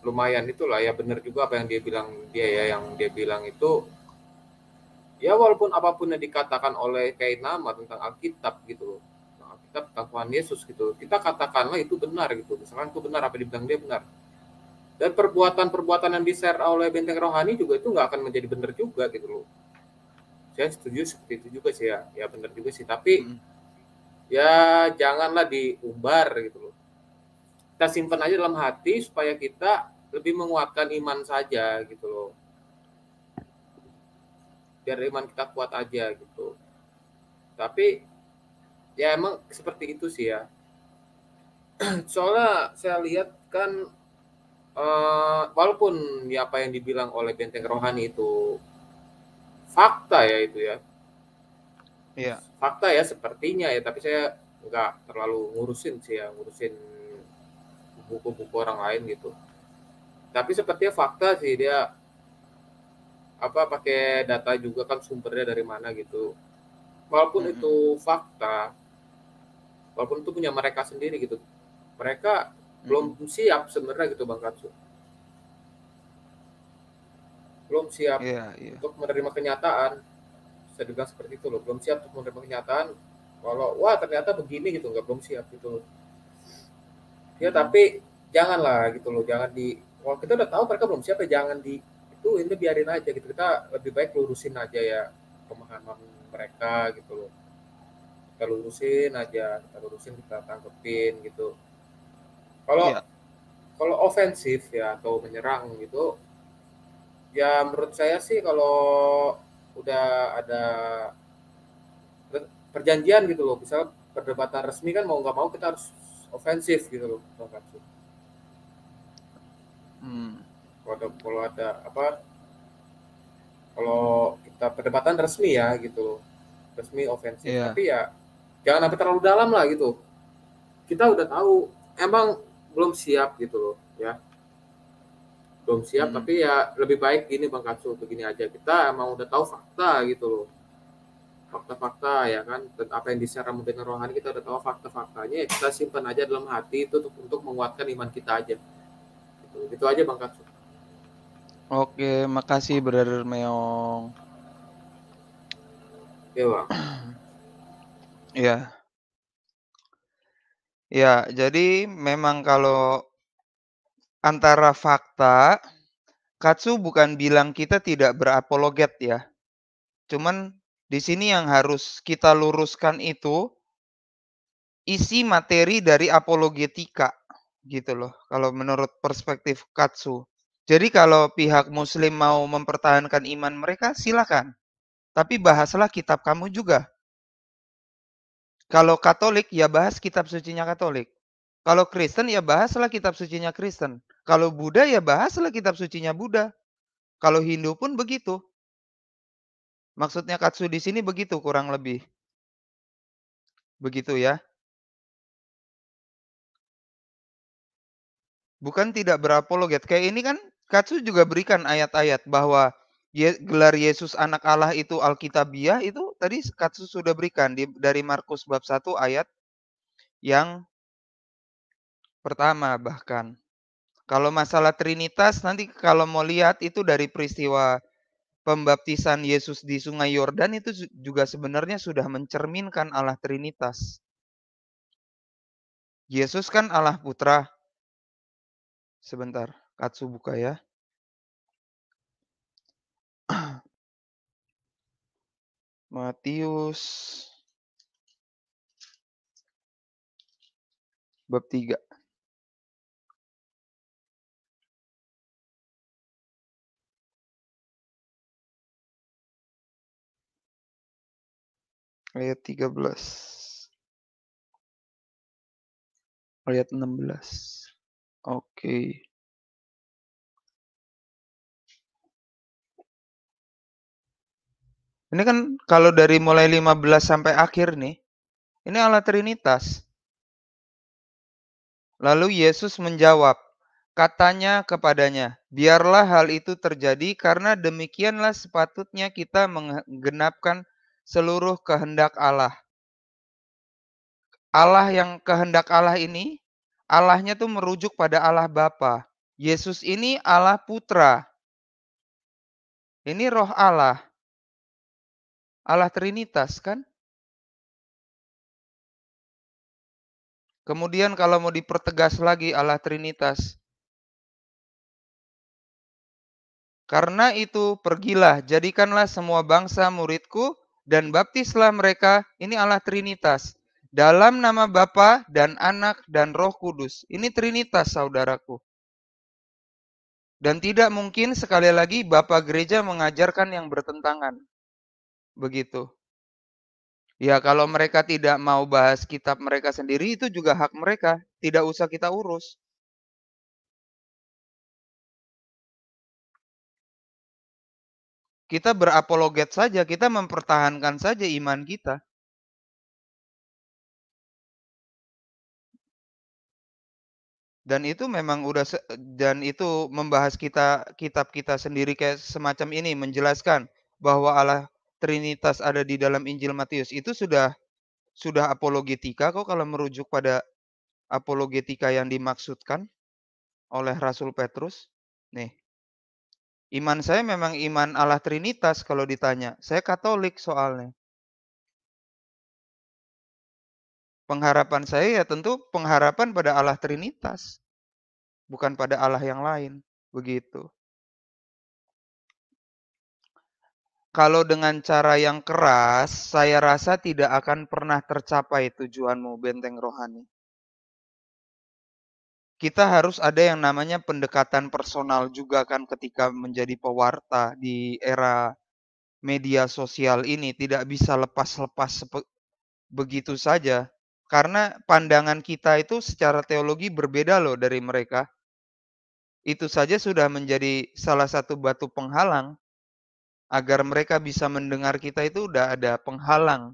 Speaker 5: lumayan itulah ya benar juga apa yang dia bilang dia ya yang dia bilang itu ya walaupun apapun yang dikatakan oleh nama tentang Alkitab gitu loh Alkitab tentang Tuhan Yesus gitu kita katakanlah itu benar gitu misalkan itu benar apa dibilang dia benar dan perbuatan-perbuatan yang di-share oleh benteng rohani juga itu nggak akan menjadi benar juga gitu loh saya setuju seperti itu juga sih ya ya benar juga sih tapi hmm. ya janganlah diumbar gitu loh kita simpan aja dalam hati supaya kita lebih menguatkan iman saja gitu loh biar iman kita kuat aja gitu tapi ya emang seperti itu sih ya soalnya saya lihat kan uh, walaupun ya apa yang dibilang oleh benteng rohani itu fakta ya itu ya. Iya. Fakta ya sepertinya ya, tapi saya nggak terlalu ngurusin sih ya, ngurusin buku-buku orang lain gitu. Tapi sepertinya fakta sih dia apa pakai data juga kan sumbernya dari mana gitu. Walaupun mm -hmm. itu fakta, walaupun itu punya mereka sendiri gitu. Mereka Hmm. belum hmm. siap sebenarnya gitu bang Katsu belum siap yeah, yeah. untuk menerima kenyataan saya seperti itu loh belum siap untuk menerima kenyataan kalau wah ternyata begini gitu nggak belum siap gitu loh. ya hmm. tapi janganlah gitu loh jangan di kalau kita udah tahu mereka belum siap ya jangan di itu ini biarin aja gitu kita lebih baik lurusin aja ya pemahaman mereka gitu loh kita lurusin aja kita lurusin kita tangkepin gitu kalau ya. kalau ofensif ya atau menyerang gitu, ya menurut saya sih kalau udah ada perjanjian gitu loh, misalnya perdebatan resmi kan mau nggak mau kita harus ofensif gitu loh, Hmm. Kalau ada, kalau ada apa? Kalau kita perdebatan resmi ya gitu, resmi ofensif. Yeah. Tapi ya jangan sampai terlalu dalam lah gitu. Kita udah tahu emang belum siap gitu loh ya belum siap hmm. tapi ya lebih baik gini bang Kasu begini aja kita emang udah tahu fakta gitu loh fakta-fakta ya kan dan apa yang diserang mungkin rohani kita udah tahu fakta-faktanya ya kita simpan aja dalam hati itu untuk, untuk menguatkan iman kita aja gitu, gitu aja bang Kasu.
Speaker 1: oke makasih brother Meong Oke bang ya Ya, jadi memang kalau antara fakta, Katsu bukan bilang kita tidak berapologet ya. Cuman di sini yang harus kita luruskan itu isi materi dari apologetika gitu loh kalau menurut perspektif Katsu. Jadi kalau pihak muslim mau mempertahankan iman mereka silakan. Tapi bahaslah kitab kamu juga kalau Katolik ya bahas kitab sucinya Katolik. Kalau Kristen ya bahaslah kitab sucinya Kristen. Kalau Buddha ya bahaslah kitab sucinya Buddha. Kalau Hindu pun begitu.
Speaker 4: Maksudnya katsu di sini begitu kurang lebih. Begitu ya. Bukan tidak
Speaker 1: berapologet. Kayak ini kan katsu juga berikan ayat-ayat bahwa Ye, gelar Yesus anak Allah itu Alkitabiah itu tadi Katsus sudah berikan di, dari Markus bab 1 ayat yang pertama bahkan. Kalau masalah Trinitas nanti kalau mau lihat itu dari peristiwa pembaptisan Yesus di Sungai Yordan itu juga sebenarnya sudah mencerminkan Allah Trinitas.
Speaker 4: Yesus kan Allah Putra. Sebentar, Katsu buka ya. Matius bab 3. Ayat 13. Ayat 16. Oke. Okay. Ini kan kalau dari mulai 15 sampai akhir nih, ini Allah
Speaker 1: Trinitas. Lalu Yesus menjawab, katanya kepadanya, biarlah hal itu terjadi karena demikianlah sepatutnya kita menggenapkan seluruh kehendak Allah. Allah yang kehendak Allah ini, Allahnya tuh merujuk pada Allah Bapa.
Speaker 4: Yesus ini Allah Putra. Ini roh Allah. Allah Trinitas kan? Kemudian kalau mau dipertegas lagi Allah Trinitas.
Speaker 1: Karena itu pergilah, jadikanlah semua bangsa muridku dan baptislah mereka. Ini Allah Trinitas. Dalam nama Bapa dan Anak dan Roh Kudus. Ini Trinitas saudaraku. Dan tidak mungkin sekali lagi Bapak Gereja mengajarkan yang bertentangan begitu. Ya kalau mereka tidak mau bahas kitab
Speaker 4: mereka sendiri itu juga hak mereka, tidak usah kita urus. Kita berapologet saja, kita mempertahankan saja iman kita. Dan itu memang udah dan
Speaker 1: itu membahas kita kitab kita sendiri kayak semacam ini menjelaskan bahwa Allah Trinitas ada di dalam Injil Matius itu sudah sudah apologetika kok kalau merujuk pada apologetika yang dimaksudkan oleh Rasul
Speaker 4: Petrus. Nih. Iman saya memang iman Allah Trinitas kalau ditanya. Saya Katolik soalnya.
Speaker 1: Pengharapan saya ya tentu pengharapan pada Allah Trinitas. Bukan pada Allah yang lain. Begitu. kalau dengan cara yang keras, saya rasa tidak akan pernah tercapai tujuanmu benteng rohani. Kita harus ada yang namanya pendekatan personal juga kan ketika menjadi pewarta di era media sosial ini tidak bisa lepas-lepas begitu saja karena pandangan kita itu secara teologi berbeda loh dari mereka. Itu saja sudah menjadi salah satu batu penghalang agar mereka bisa mendengar kita itu udah ada penghalang.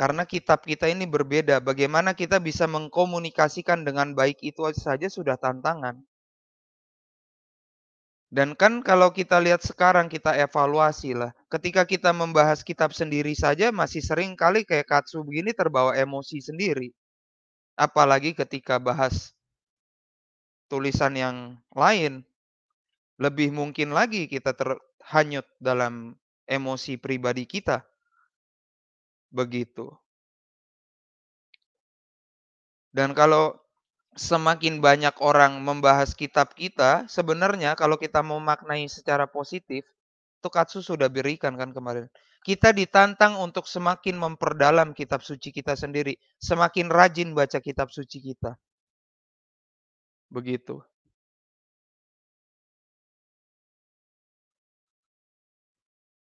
Speaker 1: Karena kitab kita ini berbeda, bagaimana kita bisa mengkomunikasikan dengan baik itu saja sudah tantangan. Dan kan kalau kita lihat sekarang kita evaluasi lah. Ketika kita membahas kitab sendiri saja masih sering kali kayak katsu begini terbawa emosi sendiri. Apalagi ketika bahas tulisan yang lain lebih mungkin lagi kita terhanyut dalam emosi pribadi kita. Begitu. Dan kalau semakin banyak orang membahas kitab kita, sebenarnya kalau kita mau maknai secara positif, itu Katsu sudah berikan kan kemarin. Kita ditantang untuk semakin memperdalam kitab suci kita
Speaker 4: sendiri, semakin rajin baca kitab suci kita. Begitu.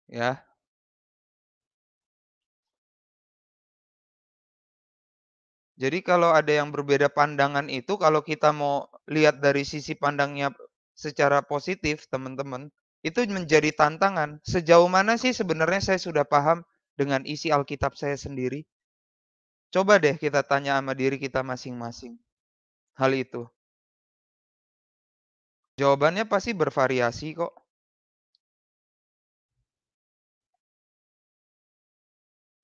Speaker 4: ya Jadi kalau ada yang berbeda pandangan itu, kalau kita mau lihat
Speaker 1: dari sisi pandangnya secara positif, teman-teman, itu menjadi tantangan. Sejauh mana sih sebenarnya saya sudah paham dengan isi Alkitab saya sendiri?
Speaker 4: Coba deh kita tanya sama diri kita masing-masing hal itu. Jawabannya pasti bervariasi kok.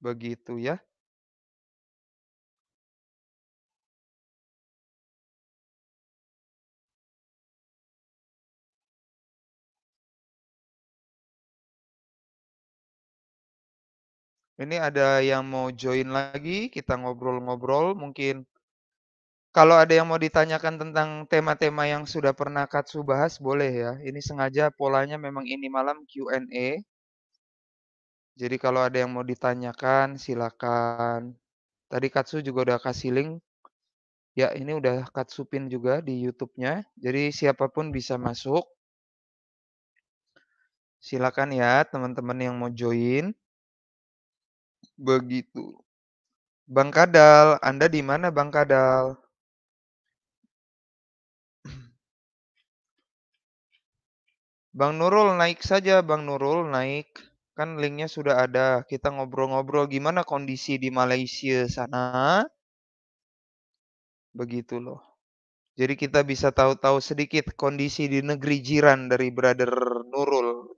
Speaker 4: Begitu ya. Ini ada yang mau join lagi,
Speaker 1: kita ngobrol-ngobrol mungkin. Kalau ada yang mau ditanyakan tentang tema-tema yang sudah pernah Katsu bahas, boleh ya. Ini sengaja polanya memang ini malam Q&A. Jadi kalau ada yang mau ditanyakan silakan. Tadi Katsu juga udah kasih link. Ya, ini udah Katsu pin juga di YouTube-nya. Jadi siapapun bisa masuk. Silakan ya teman-teman yang mau join. Begitu. Bang Kadal, Anda di mana Bang Kadal? Bang Nurul naik saja, Bang Nurul naik kan linknya sudah ada. Kita ngobrol-ngobrol gimana kondisi di Malaysia sana. Begitu loh. Jadi kita bisa tahu-tahu sedikit kondisi di negeri jiran dari Brother Nurul.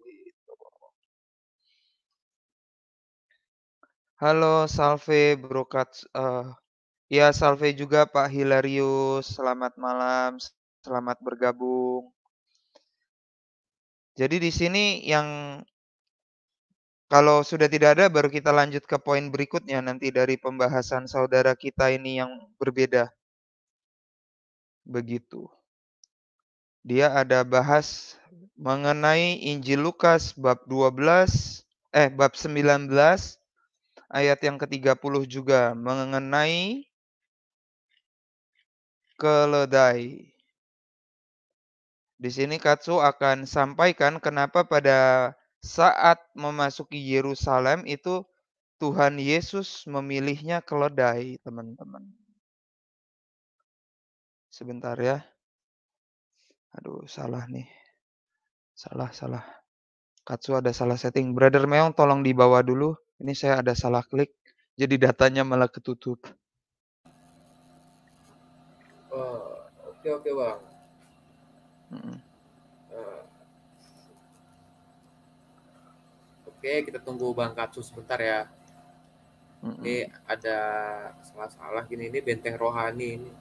Speaker 1: Halo Salve Brokat. Uh, eh, ya Salve juga Pak Hilarius. Selamat malam. Selamat bergabung. Jadi di sini yang kalau sudah tidak ada, baru kita lanjut ke poin berikutnya nanti dari pembahasan saudara kita ini yang berbeda. Begitu. Dia ada bahas mengenai Injil Lukas bab 12 eh bab 19 ayat yang ke-30 juga mengenai keledai. Di sini Katsu akan sampaikan kenapa pada saat memasuki Yerusalem itu Tuhan Yesus memilihnya
Speaker 4: keledai, teman-teman. Sebentar ya. Aduh, salah nih. Salah, salah. Katsu ada salah
Speaker 1: setting. Brother Meong tolong dibawa dulu. Ini saya ada salah klik. Jadi datanya malah ketutup.
Speaker 5: Oh, oke okay, okay, Bang. Hmm. Oke, kita tunggu Bang Katsu sebentar ya. mm ada salah-salah gini ini benteng rohani ini.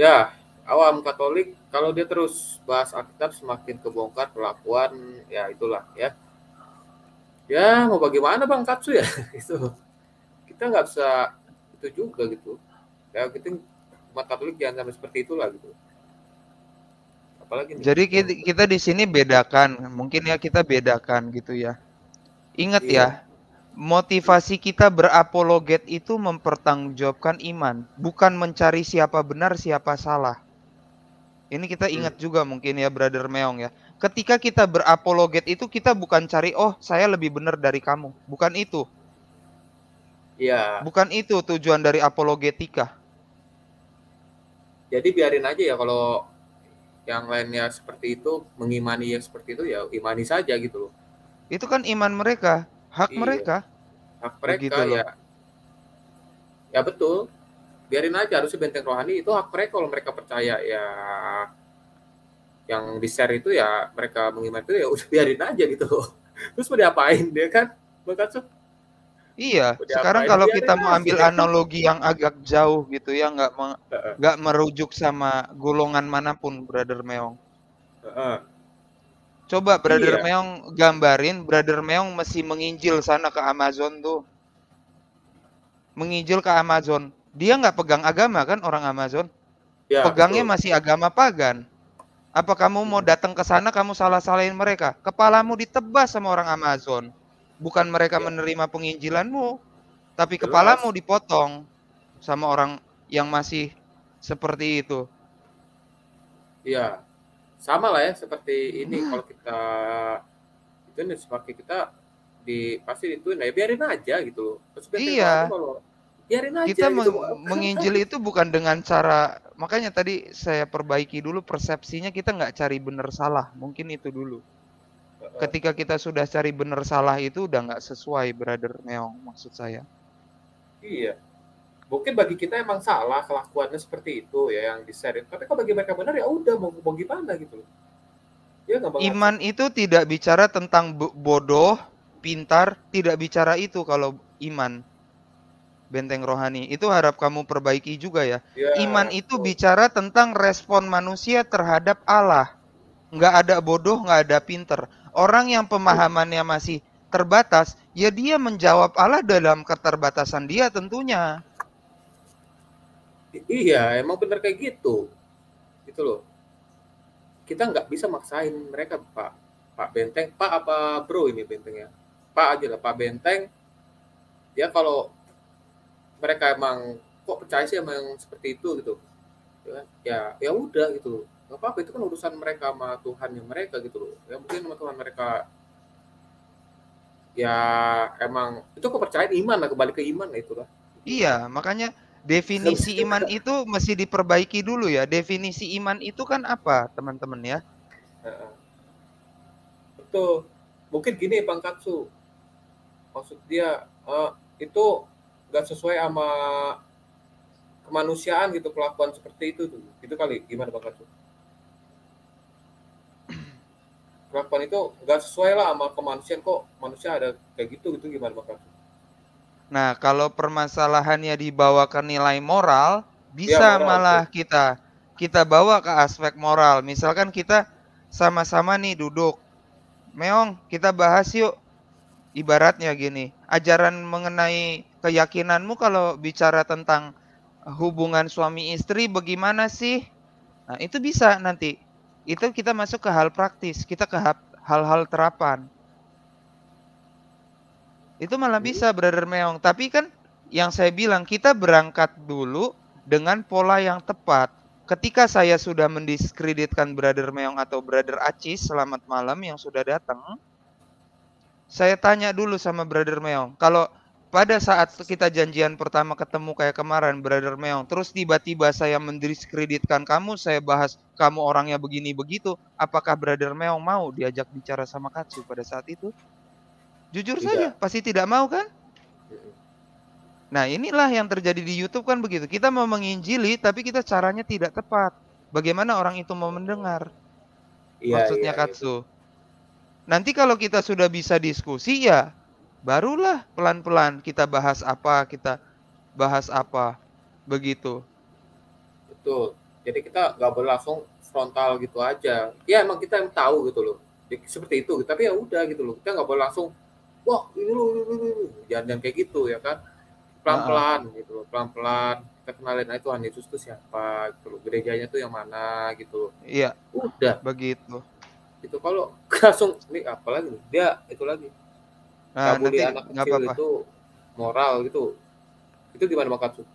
Speaker 5: Ya, awam Katolik kalau dia terus bahas Alkitab semakin kebongkar perlakuan ya itulah ya. Ya, mau bagaimana Bang Katsu ya? itu. Kita nggak bisa itu juga gitu. Ya, kita umat Katolik jangan sampai seperti itulah gitu apalagi nih? Jadi kita,
Speaker 1: kita di sini bedakan, mungkin ya kita bedakan gitu ya. Ingat iya. ya, motivasi kita berapologet itu mempertanggungjawabkan iman, bukan mencari siapa benar siapa salah. Ini kita hmm. ingat hmm. juga mungkin ya Brother Meong ya. Ketika kita berapologet itu kita bukan cari oh saya lebih benar dari kamu, bukan itu. Iya. Bukan itu tujuan dari apologetika.
Speaker 5: Jadi biarin aja ya kalau yang lainnya seperti itu mengimani yang seperti itu ya imani saja gitu loh
Speaker 1: itu kan iman mereka hak iya. mereka
Speaker 5: hak mereka Begitu ya loh. ya betul biarin aja harusnya benteng rohani itu hak mereka kalau mereka percaya ya yang di share itu ya mereka mengimani itu ya udah biarin aja gitu loh terus mau diapain dia ya kan bukan
Speaker 1: Iya, sekarang kalau kita ya? mau ambil analogi yang agak jauh gitu ya, nggak nggak uh -uh. merujuk sama golongan manapun, Brother Meong. Uh Coba Brother iya. Meong gambarin, Brother Meong masih menginjil sana ke Amazon tuh, menginjil ke Amazon. Dia nggak pegang agama kan orang Amazon? Ya, Pegangnya betul. masih agama pagan. Apa kamu mau hmm. datang ke sana kamu salah-salahin mereka? Kepalamu ditebas sama orang Amazon bukan mereka iya. menerima penginjilanmu, tapi kepalamu dipotong sama orang yang masih seperti itu.
Speaker 5: Iya, sama lah ya seperti ini. Hmm. Kalau kita itu nih semakin kita di pasti itu nah ya biarin aja gitu. Terus iya.
Speaker 1: Kalau biarin aja. Kita gitu. menginjil itu bukan dengan cara makanya tadi saya perbaiki dulu persepsinya kita nggak cari benar salah mungkin itu dulu ketika kita sudah cari benar salah itu udah nggak sesuai brother Meong maksud saya
Speaker 5: iya mungkin bagi kita emang salah kelakuannya seperti itu ya yang di share tapi kalau bagi mereka benar ya udah mau mau gimana gitu
Speaker 1: ya, iman itu tidak bicara tentang bodoh pintar tidak bicara itu kalau iman benteng rohani itu harap kamu perbaiki juga ya, ya iman itu bicara tentang respon manusia terhadap Allah nggak ada bodoh nggak ada pinter Orang yang pemahamannya masih terbatas, ya dia menjawab Allah dalam keterbatasan dia tentunya.
Speaker 5: Iya, emang benar kayak gitu. Gitu loh. Kita nggak bisa maksain mereka, Pak. Pak Benteng, Pak apa Bro ini bentengnya? Pak aja lah, Pak Benteng. Ya kalau mereka emang kok percaya sih emang seperti itu gitu. Ya, ya udah gitu gak apa-apa itu kan urusan mereka sama Tuhan yang mereka gitu loh ya mungkin sama Tuhan mereka ya emang itu kepercayaan iman lah kembali ke iman lah itulah
Speaker 1: iya makanya definisi iman itu mesti diperbaiki dulu ya definisi iman itu kan apa teman-teman ya
Speaker 6: betul
Speaker 5: mungkin gini bang katsu maksud dia uh, itu gak sesuai sama kemanusiaan gitu kelakuan seperti itu tuh itu kali gimana bang Katsu? kelakuan itu nggak sesuai lah sama kemanusiaan kok manusia ada kayak gitu gitu gimana bang
Speaker 1: Nah kalau permasalahannya dibawa ke nilai moral bisa ya, moral, malah itu. kita kita bawa ke aspek moral. Misalkan kita sama-sama nih duduk, Meong kita bahas yuk. Ibaratnya gini, ajaran mengenai keyakinanmu kalau bicara tentang hubungan suami istri bagaimana sih? Nah, itu bisa nanti itu kita masuk ke hal praktis, kita ke hal-hal terapan. Itu malah bisa, Brother Meong. Tapi kan yang saya bilang, kita berangkat dulu dengan pola yang tepat. Ketika saya sudah mendiskreditkan Brother Meong atau Brother Acis, selamat malam yang sudah datang. Saya tanya dulu sama Brother Meong, kalau pada saat kita janjian pertama ketemu kayak kemarin brother Meong terus tiba-tiba saya mendiskreditkan kamu saya bahas kamu orangnya begini begitu apakah brother Meong mau diajak bicara sama Katsu pada saat itu jujur tidak. saja pasti tidak mau kan nah inilah yang terjadi di YouTube kan begitu kita mau menginjili tapi kita caranya tidak tepat bagaimana orang itu mau mendengar ya, maksudnya ya, Katsu nanti kalau kita sudah bisa diskusi ya barulah pelan-pelan kita bahas apa, kita bahas apa. Begitu.
Speaker 5: Betul. Jadi kita nggak boleh langsung frontal gitu aja. Ya emang kita yang tahu gitu loh. Jadi, Seperti itu. Tapi ya udah gitu loh. Kita nggak boleh langsung wah ini loh, ini loh. Jangan, jangan kayak gitu ya kan. Pelan-pelan uh gitu loh. Pelan-pelan kita kenalin aja ah, Tuhan Yesus itu siapa gitu loh. Gerejanya tuh yang mana gitu loh.
Speaker 1: Iya. Udah. Begitu.
Speaker 5: Itu kalau langsung nih lagi? dia itu lagi
Speaker 1: nah, nanti anak kecil apa -apa. itu
Speaker 5: moral gitu itu gimana Pak tuh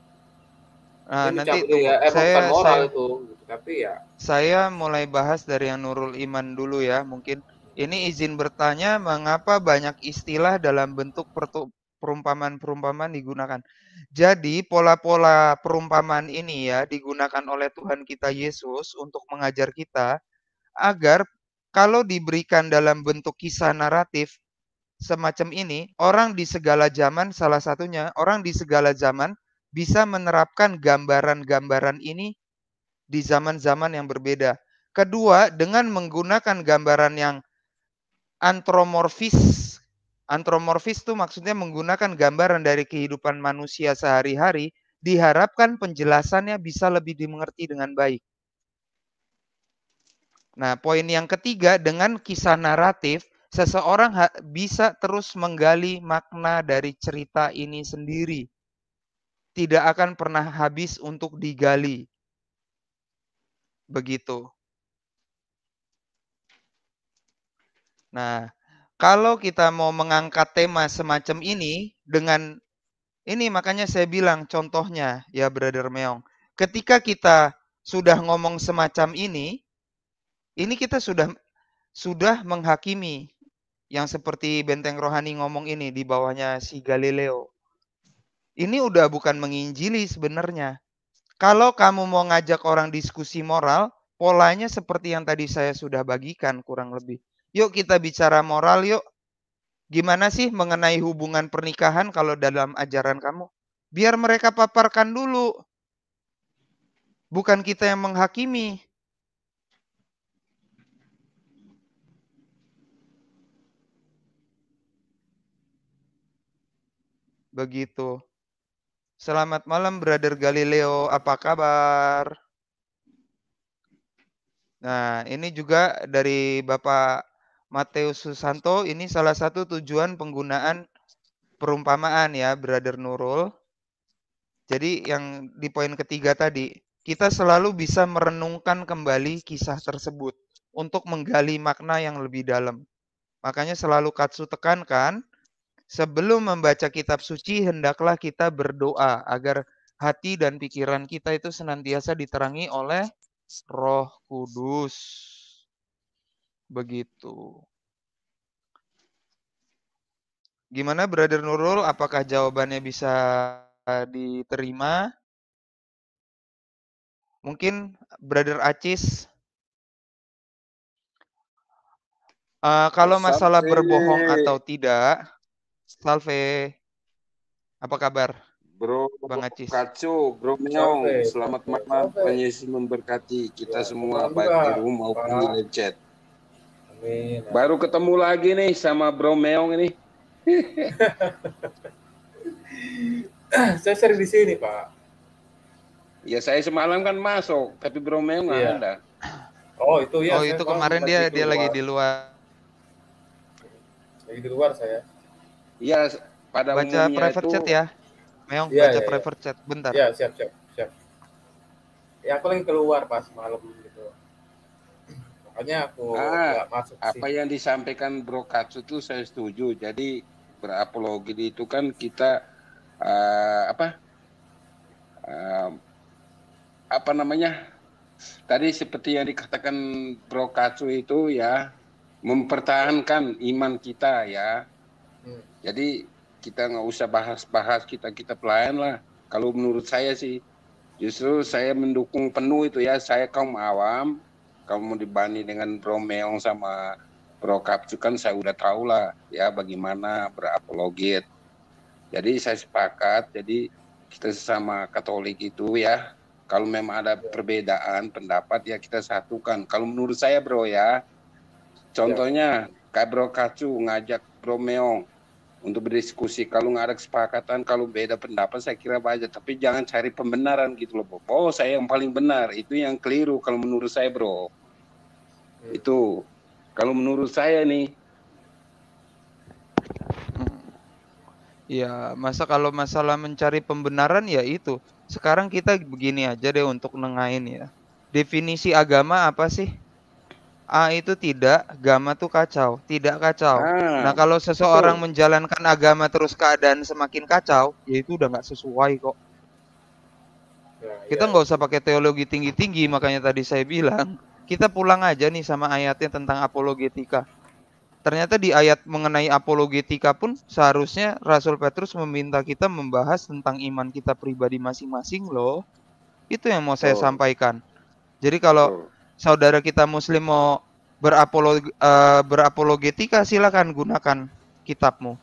Speaker 1: Nah, nanti itu, ya, eh, saya, moral saya, itu,
Speaker 5: gitu. tapi
Speaker 4: ya
Speaker 1: saya mulai bahas dari yang Nurul Iman dulu ya mungkin ini izin bertanya mengapa banyak istilah dalam bentuk perumpamaan-perumpamaan digunakan. Jadi pola-pola perumpamaan ini ya digunakan oleh Tuhan kita Yesus untuk mengajar kita agar kalau diberikan dalam bentuk kisah naratif semacam ini, orang di segala zaman, salah satunya orang di segala zaman bisa menerapkan gambaran-gambaran ini di zaman-zaman yang berbeda. Kedua, dengan menggunakan gambaran yang antromorfis. Antromorfis itu maksudnya menggunakan gambaran dari kehidupan manusia sehari-hari, diharapkan penjelasannya bisa lebih dimengerti dengan baik. Nah, poin yang ketiga, dengan kisah naratif, seseorang bisa terus menggali makna dari cerita ini sendiri. Tidak akan pernah habis untuk digali. Begitu. Nah, kalau kita mau mengangkat tema semacam ini dengan ini makanya saya bilang contohnya ya Brother Meong. Ketika kita sudah ngomong semacam ini, ini kita sudah sudah menghakimi yang seperti benteng rohani ngomong ini di bawahnya si Galileo. Ini udah bukan menginjili sebenarnya. Kalau kamu mau ngajak orang diskusi moral, polanya seperti yang tadi saya sudah bagikan kurang lebih. Yuk kita bicara moral yuk. Gimana sih mengenai hubungan pernikahan kalau dalam ajaran kamu? Biar mereka paparkan dulu. Bukan kita yang menghakimi. Begitu. Selamat malam, Brother Galileo. Apa kabar? Nah, ini juga dari Bapak Mateus Susanto. Ini salah satu tujuan penggunaan perumpamaan ya, Brother Nurul. Jadi yang di poin ketiga tadi, kita selalu bisa merenungkan kembali kisah tersebut untuk menggali makna yang lebih dalam. Makanya selalu Katsu tekankan Sebelum membaca kitab suci, hendaklah kita berdoa agar hati dan pikiran kita itu senantiasa diterangi oleh Roh Kudus. Begitu. Gimana Brother Nurul, apakah jawabannya bisa
Speaker 4: diterima? Mungkin Brother Acis Uh, kalau masalah
Speaker 1: berbohong atau tidak, Salve. Apa kabar? Bro Bang Acis.
Speaker 7: Kacu, Bro Meong, selamat malam. Yesus memberkati kita ya, semua baik di rumah maupun di chat. Amin. Baru ketemu lagi nih sama Bro Meong ini. saya sering di sini, Pak. Ya saya semalam kan masuk, tapi Bro Meong nggak iya. ada. Oh itu ya. Oh itu kemarin dia dia lagi di
Speaker 5: luar. Lagi di luar saya Iya, pada baca private itu... chat ya.
Speaker 1: Meong ya, baca ya, private ya. chat bentar. Iya, siap,
Speaker 5: siap, siap. Ya aku lagi keluar pas malam gitu.
Speaker 7: Makanya aku ah, gak masuk Apa sih. yang disampaikan Bro Katsu itu saya setuju. Jadi berapologi itu kan kita uh, apa? Uh, apa namanya? Tadi seperti yang dikatakan Bro Katsu itu ya mempertahankan iman kita ya jadi kita nggak usah bahas-bahas kita kita pelayan lah. Kalau menurut saya sih, justru saya mendukung penuh itu ya. Saya kaum awam, kamu dibani dengan Romeong sama Bro itu kan saya udah tahu lah ya bagaimana berapologit. Jadi saya sepakat. Jadi kita sesama Katolik itu ya. Kalau memang ada perbedaan pendapat ya kita satukan. Kalau menurut saya bro ya, contohnya Kayak bro Kacu ngajak Romeong untuk berdiskusi. Kalau nggak ada kesepakatan, kalau beda pendapat, saya kira aja. Tapi jangan cari pembenaran gitu loh, bro. Oh, saya yang paling benar. Itu yang keliru kalau menurut saya, bro. Hmm. Itu. Kalau menurut saya nih.
Speaker 1: Ya, masa kalau masalah mencari pembenaran ya itu. Sekarang kita begini aja deh untuk nengahin ya. Definisi agama apa sih? A itu tidak, gamma tuh kacau, tidak kacau. Ah, nah kalau seseorang betul. menjalankan agama terus keadaan semakin kacau, ya itu udah nggak sesuai kok. Ya, kita ya. nggak ya. usah pakai teologi tinggi-tinggi, makanya tadi saya bilang kita pulang aja nih sama ayatnya tentang apologetika. Ternyata di ayat mengenai apologetika pun seharusnya Rasul Petrus meminta kita membahas tentang iman kita pribadi masing-masing loh. Itu yang mau saya oh. sampaikan. Jadi kalau oh saudara kita muslim mau berapolog, uh, eh, berapologetika silakan gunakan kitabmu.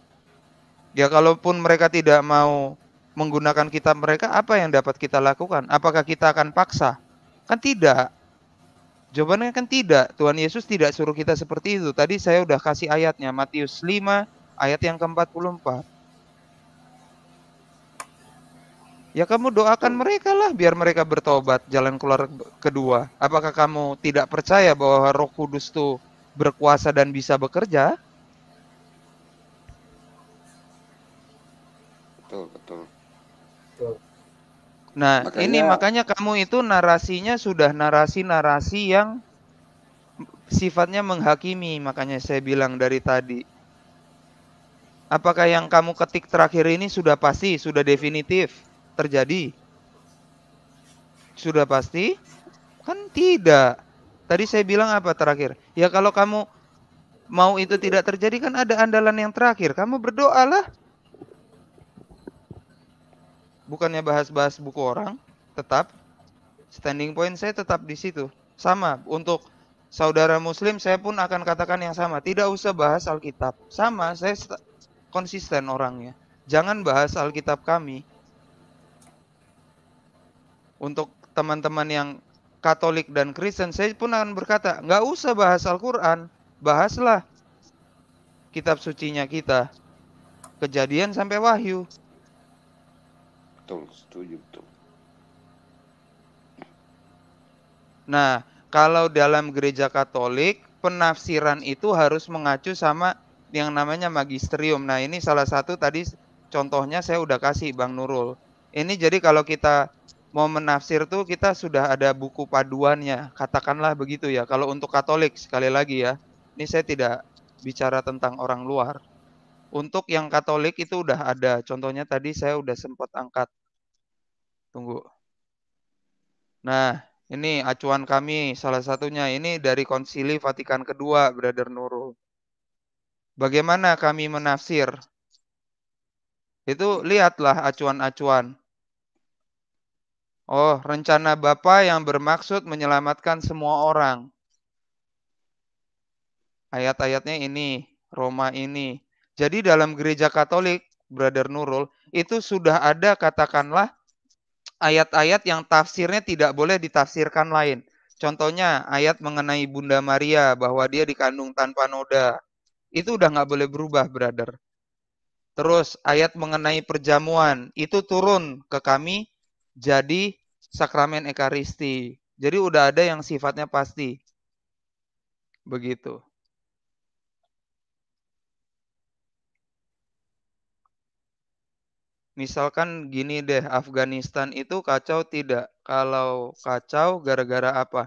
Speaker 1: Ya kalaupun mereka tidak mau menggunakan kitab mereka, apa yang dapat kita lakukan? Apakah kita akan paksa? Kan tidak. Jawabannya kan tidak. Tuhan Yesus tidak suruh kita seperti itu. Tadi saya udah kasih ayatnya Matius 5 ayat yang ke-44. Ya kamu doakan mereka lah biar mereka bertobat jalan keluar kedua. Apakah kamu tidak percaya bahwa Roh Kudus itu berkuasa dan bisa bekerja? Betul, betul. Nah, makanya... ini makanya kamu itu narasinya sudah narasi-narasi yang sifatnya menghakimi, makanya saya bilang dari tadi. Apakah yang kamu ketik terakhir ini sudah pasti, sudah definitif? terjadi? Sudah pasti? Kan tidak. Tadi saya bilang apa terakhir? Ya kalau kamu mau itu tidak terjadi kan ada andalan yang terakhir. Kamu berdoalah. Bukannya bahas-bahas buku orang, tetap standing point saya tetap di situ. Sama untuk saudara muslim saya pun akan katakan yang sama. Tidak usah bahas Alkitab. Sama, saya konsisten orangnya. Jangan bahas Alkitab kami untuk teman-teman yang Katolik dan Kristen, saya pun akan berkata, nggak usah bahas Al-Quran, bahaslah kitab sucinya kita. Kejadian sampai wahyu.
Speaker 7: Betul, setuju, betul.
Speaker 1: Nah, kalau dalam gereja Katolik, penafsiran itu harus mengacu sama yang namanya magisterium. Nah, ini salah satu tadi contohnya saya udah kasih Bang Nurul. Ini jadi kalau kita mau menafsir tuh kita sudah ada buku paduannya, katakanlah begitu ya. Kalau untuk Katolik sekali lagi ya, ini saya tidak bicara tentang orang luar. Untuk yang Katolik itu udah ada. Contohnya tadi saya udah sempat angkat. Tunggu. Nah, ini acuan kami salah satunya ini dari Konsili Vatikan Kedua, Brother Nurul. Bagaimana kami menafsir? Itu lihatlah acuan-acuan Oh, rencana Bapa yang bermaksud menyelamatkan semua orang. Ayat-ayatnya ini, Roma ini. Jadi dalam gereja Katolik, Brother Nurul, itu sudah ada katakanlah ayat-ayat yang tafsirnya tidak boleh ditafsirkan lain. Contohnya ayat mengenai Bunda Maria bahwa dia dikandung tanpa noda. Itu udah nggak boleh berubah, brother. Terus ayat mengenai perjamuan itu turun ke kami jadi sakramen ekaristi. Jadi udah ada yang sifatnya pasti. Begitu. Misalkan gini deh, Afghanistan itu kacau tidak? Kalau kacau gara-gara apa?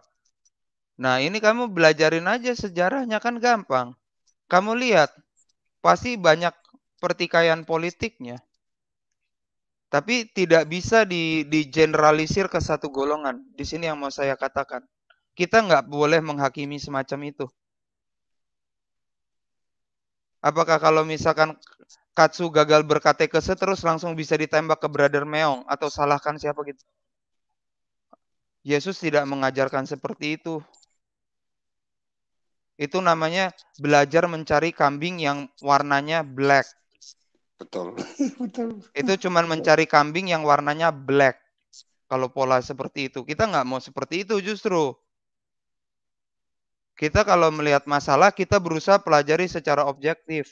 Speaker 1: Nah, ini kamu belajarin aja sejarahnya kan gampang. Kamu lihat, pasti banyak pertikaian politiknya. Tapi tidak bisa di, di generalisir ke satu golongan. Di sini yang mau saya katakan. Kita nggak boleh menghakimi semacam itu. Apakah kalau misalkan Katsu gagal berkata ke terus langsung bisa ditembak ke Brother Meong atau salahkan siapa gitu? Yesus tidak mengajarkan seperti itu. Itu namanya belajar mencari kambing yang warnanya black. Betul. Iya, betul. Itu cuma mencari kambing yang warnanya black. Kalau pola seperti itu, kita nggak mau seperti itu justru. Kita kalau melihat masalah, kita berusaha pelajari secara objektif.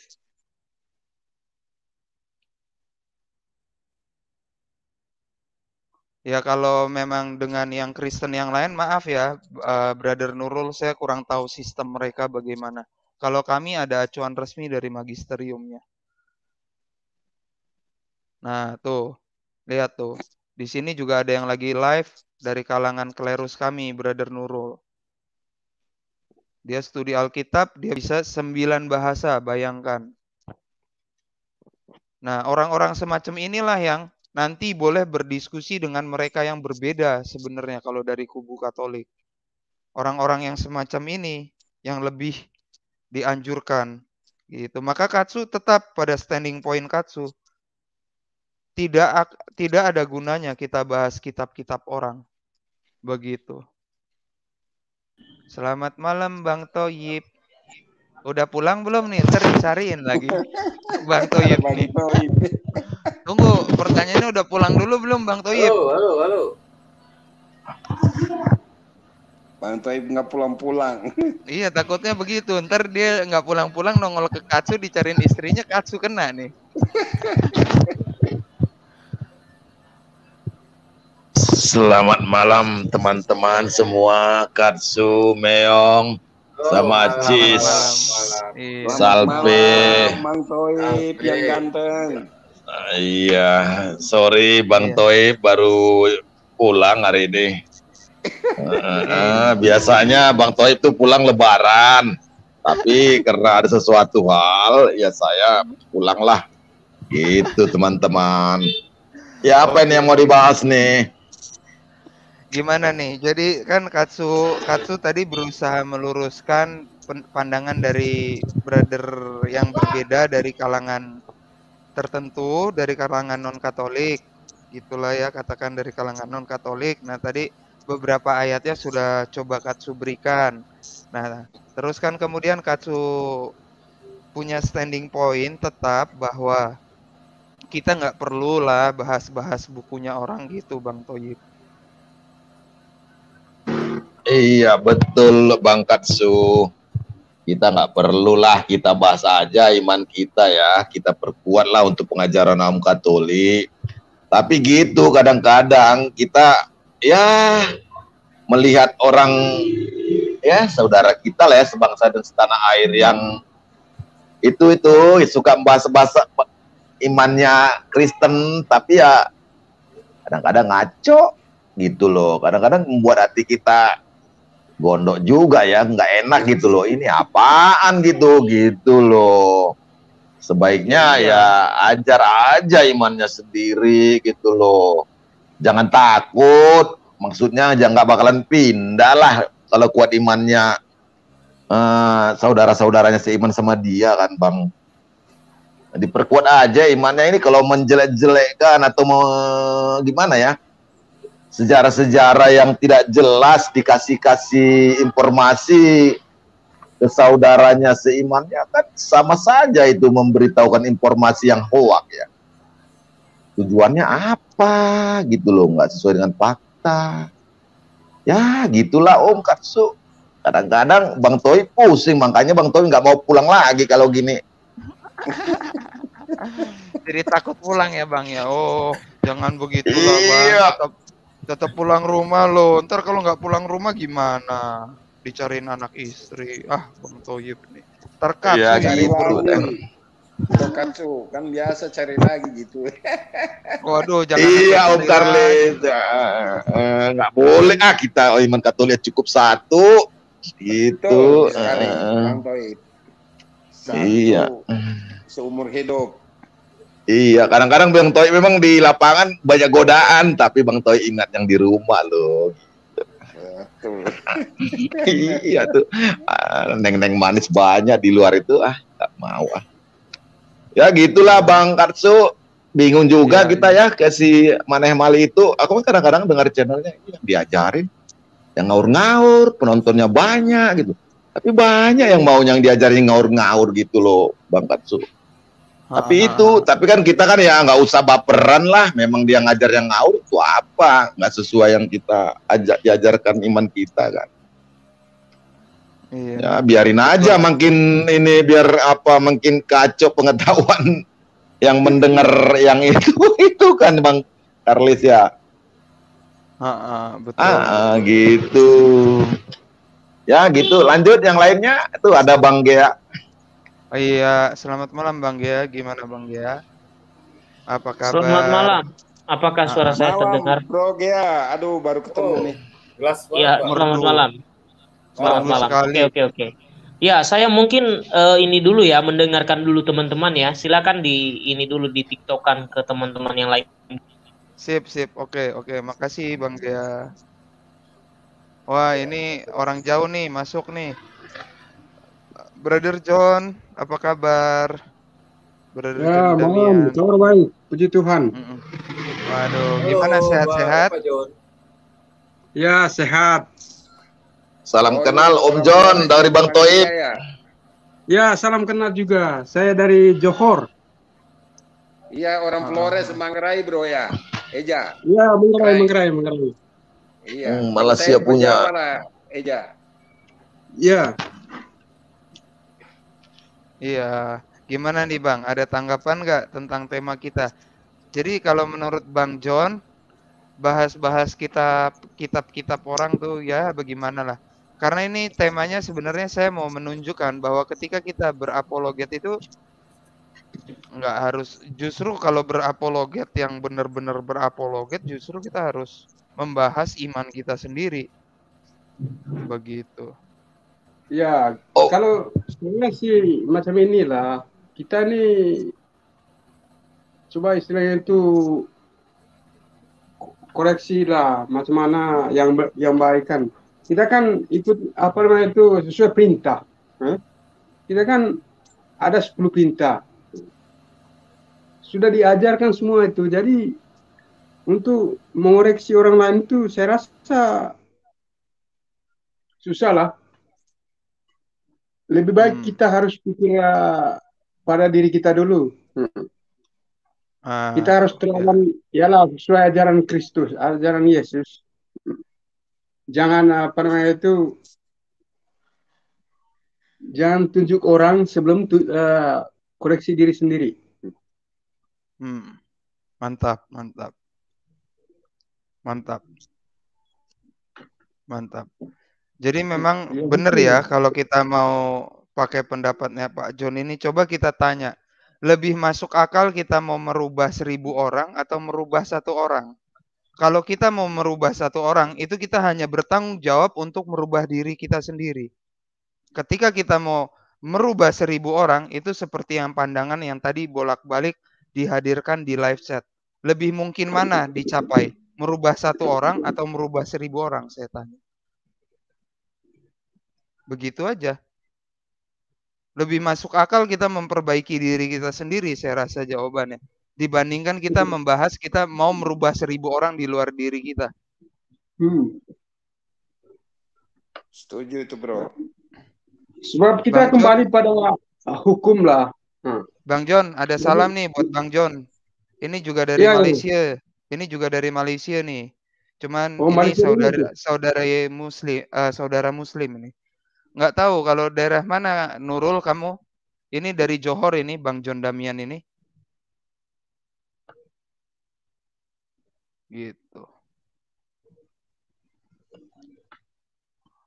Speaker 1: Ya kalau memang dengan yang Kristen yang lain, maaf ya, uh, Brother Nurul, saya kurang tahu sistem mereka bagaimana. Kalau kami ada acuan resmi dari magisteriumnya. Nah, tuh. Lihat tuh. Di sini juga ada yang lagi live dari kalangan klerus kami, Brother Nurul. Dia studi Alkitab, dia bisa sembilan bahasa, bayangkan. Nah, orang-orang semacam inilah yang nanti boleh berdiskusi dengan mereka yang berbeda sebenarnya kalau dari kubu Katolik. Orang-orang yang semacam ini yang lebih dianjurkan gitu. Maka Katsu tetap pada standing point Katsu tidak tidak ada gunanya kita bahas kitab-kitab orang. Begitu. Selamat malam Bang Toyib. Udah pulang belum nih? Cari cariin lagi. Bang Toyib nih. Tunggu, pertanyaannya udah pulang dulu belum Bang Toyib? Halo, halo, halo. Bang Toib nggak pulang-pulang. Iya takutnya begitu. Ntar dia nggak pulang-pulang nongol ke Katsu dicariin istrinya Katsu kena nih.
Speaker 8: Selamat malam teman-teman semua Katsu, Meong, sama Cis, iya. Salve. Mang Iya, sorry Bang iya. Toib baru pulang hari ini. Ah, biasanya Bang Toib tuh pulang lebaran. Tapi karena ada sesuatu hal, ya saya pulanglah. Gitu teman-teman. Ya apa ini yang mau dibahas nih?
Speaker 1: gimana nih? Jadi kan Katsu Katsu tadi berusaha meluruskan pandangan dari brother yang berbeda dari kalangan tertentu, dari kalangan non Katolik, gitulah ya katakan dari kalangan non Katolik. Nah tadi beberapa ayatnya sudah coba Katsu berikan. Nah terus kan kemudian Katsu punya standing point tetap bahwa kita nggak perlu lah bahas-bahas bukunya orang gitu, Bang Toyib
Speaker 8: Iya betul Bang Katsu. Kita nggak perlulah kita bahas aja iman kita ya. Kita perkuatlah untuk pengajaran Om Katolik. Tapi gitu kadang-kadang kita ya melihat orang ya saudara kita lah ya sebangsa dan setanah air yang itu itu suka membahas bahasa imannya Kristen tapi ya kadang-kadang ngaco gitu loh. Kadang-kadang membuat hati kita gondok juga ya, nggak enak gitu loh. Ini apaan gitu, gitu loh. Sebaiknya iya. ya ajar aja imannya sendiri gitu loh. Jangan takut, maksudnya jangan nggak bakalan pindah lah kalau kuat imannya. Uh, saudara-saudaranya seiman sama dia kan bang diperkuat aja imannya ini kalau menjelek-jelekkan atau mau gimana ya sejarah-sejarah yang tidak jelas dikasih-kasih informasi ke saudaranya seimannya kan sama saja itu memberitahukan informasi yang hoak ya tujuannya apa gitu loh nggak sesuai dengan fakta ya gitulah Om Katsu kadang-kadang Bang Toy pusing makanya Bang Toy nggak mau pulang lagi kalau gini
Speaker 1: jadi takut pulang ya Bang ya oh jangan begitu lah Bang iya tetap pulang rumah lo ntar kalau nggak pulang rumah gimana dicariin anak istri ah bang Toyib nih terkat ya, cari lagi
Speaker 7: Bukan gitu. eh. kan biasa cari lagi gitu. Waduh, jangan.
Speaker 8: Iya, Om Karlin, eh, eh, nggak boleh ah kita oh, iman Katolik ya cukup satu. Itu. Sekali, uh, Iya.
Speaker 7: Seumur hidup
Speaker 8: Iya, kadang-kadang Bang Toy memang di lapangan banyak godaan, tapi Bang Toy ingat yang di rumah loh.
Speaker 6: Gitu. iya tuh,
Speaker 8: ah, neng-neng manis banyak di luar itu ah, tak mau ah. Ya gitulah Bang Karsu, bingung juga iya, kita iya. ya ke si Maneh Mali itu. Aku kan kadang-kadang dengar channelnya yang diajarin, yang ngaur-ngaur, penontonnya banyak gitu. Tapi banyak yang mau yang diajarin ngaur-ngaur gitu loh, Bang Katsu. Tapi nah, itu, nah. tapi kan kita kan ya nggak usah baperan lah. Memang dia ngajar yang ngawur itu apa? Nggak sesuai yang kita ajak diajarkan iman kita kan. Iya. Ya biarin aja, Betul. makin ini biar apa? Makin kacau pengetahuan yang mendengar yang itu itu kan bang Carlis ya. Ha-ha, betul. Ah, gitu. Ya gitu. Lanjut yang lainnya itu ada Bang Gea.
Speaker 1: Oh iya, selamat malam Bang Gia. Gimana Bang Gia? Apa kabar? Selamat malam. Apakah suara ah,
Speaker 7: saya malam, terdengar? Bro Gia, aduh baru ketemu oh. nih. Jelas Iya, selamat malam.
Speaker 9: Selamat malam. Oke, oke, oke. Ya, saya mungkin uh, ini dulu ya mendengarkan dulu teman-teman ya. Silakan di ini dulu di TikTokan ke teman-teman yang lain. Sip,
Speaker 1: sip. Oke, oke. Makasih Bang Gia. Wah, ini orang jauh nih masuk nih. Brother John, apa kabar? Brother
Speaker 5: ya, malam.
Speaker 10: Kabar baik. Puji Tuhan. Mm -mm.
Speaker 1: Waduh,
Speaker 5: gimana sehat-sehat?
Speaker 10: Ya, sehat. Salam oh, kenal Om John dari Bang Toib. Ya. salam kenal juga. Saya dari Johor.
Speaker 7: Iya, orang ah. Flores Mangrai, Bro ya. Eja.
Speaker 10: Iya, Mangrai, Mangrai, Mangrai.
Speaker 7: Iya. Hmm, Malaysia punya. Eja.
Speaker 1: Iya. Iya. Gimana nih Bang? Ada tanggapan nggak tentang tema kita? Jadi kalau menurut Bang John, bahas-bahas kitab kitab-kitab orang tuh ya bagaimana lah. Karena ini temanya sebenarnya saya mau menunjukkan bahwa ketika kita berapologet itu nggak harus justru kalau berapologet yang benar-benar berapologet justru kita harus membahas iman kita sendiri begitu.
Speaker 10: Ya, oh. kalau sebenarnya si macam inilah, kita ni cuba istilah yang tu koreksi lah macam mana yang yang baik kan. Kita kan ikut apa namanya itu sesuai perintah. Eh? Kita kan ada 10 perintah. Sudah diajarkan semua itu. Jadi untuk mengoreksi orang lain itu saya rasa susah lah. Lebih baik hmm. kita harus pikir uh, pada diri kita dulu. Hmm. Ah, kita harus iya. terlawan, ya. lah sesuai ajaran Kristus, ajaran Yesus. Jangan apa namanya itu, jangan tunjuk orang sebelum tu, uh, koreksi diri sendiri. Hmm. Mantap, mantap,
Speaker 1: mantap, mantap. Jadi iya, memang iya, ya, benar ya kalau kita mau pakai pendapatnya Pak John ini coba kita tanya, lebih masuk akal kita mau merubah seribu orang atau merubah satu orang? Kalau kita mau merubah satu orang, itu kita hanya bertanggung jawab untuk merubah diri kita sendiri. Ketika kita mau merubah seribu orang, itu seperti yang pandangan yang tadi bolak-balik dihadirkan di live chat. Lebih mungkin mana dicapai? Merubah satu orang atau merubah seribu orang? Saya tanya begitu aja. Lebih masuk akal kita memperbaiki diri kita sendiri, saya rasa jawabannya. Dibandingkan kita hmm. membahas kita mau merubah seribu orang di luar diri kita. Hmm. Setuju itu bro. Sebab kita Bang kembali John, pada ah, hukum lah. Hmm. Bang John, ada salam nih buat Bang John. Ini juga dari ya, ya. Malaysia. Ya. Ini juga dari Malaysia nih. Cuman oh, ini saudara saudara muslim, uh, saudara muslim ini nggak tahu kalau daerah mana Nurul kamu ini dari Johor ini Bang John Damian ini gitu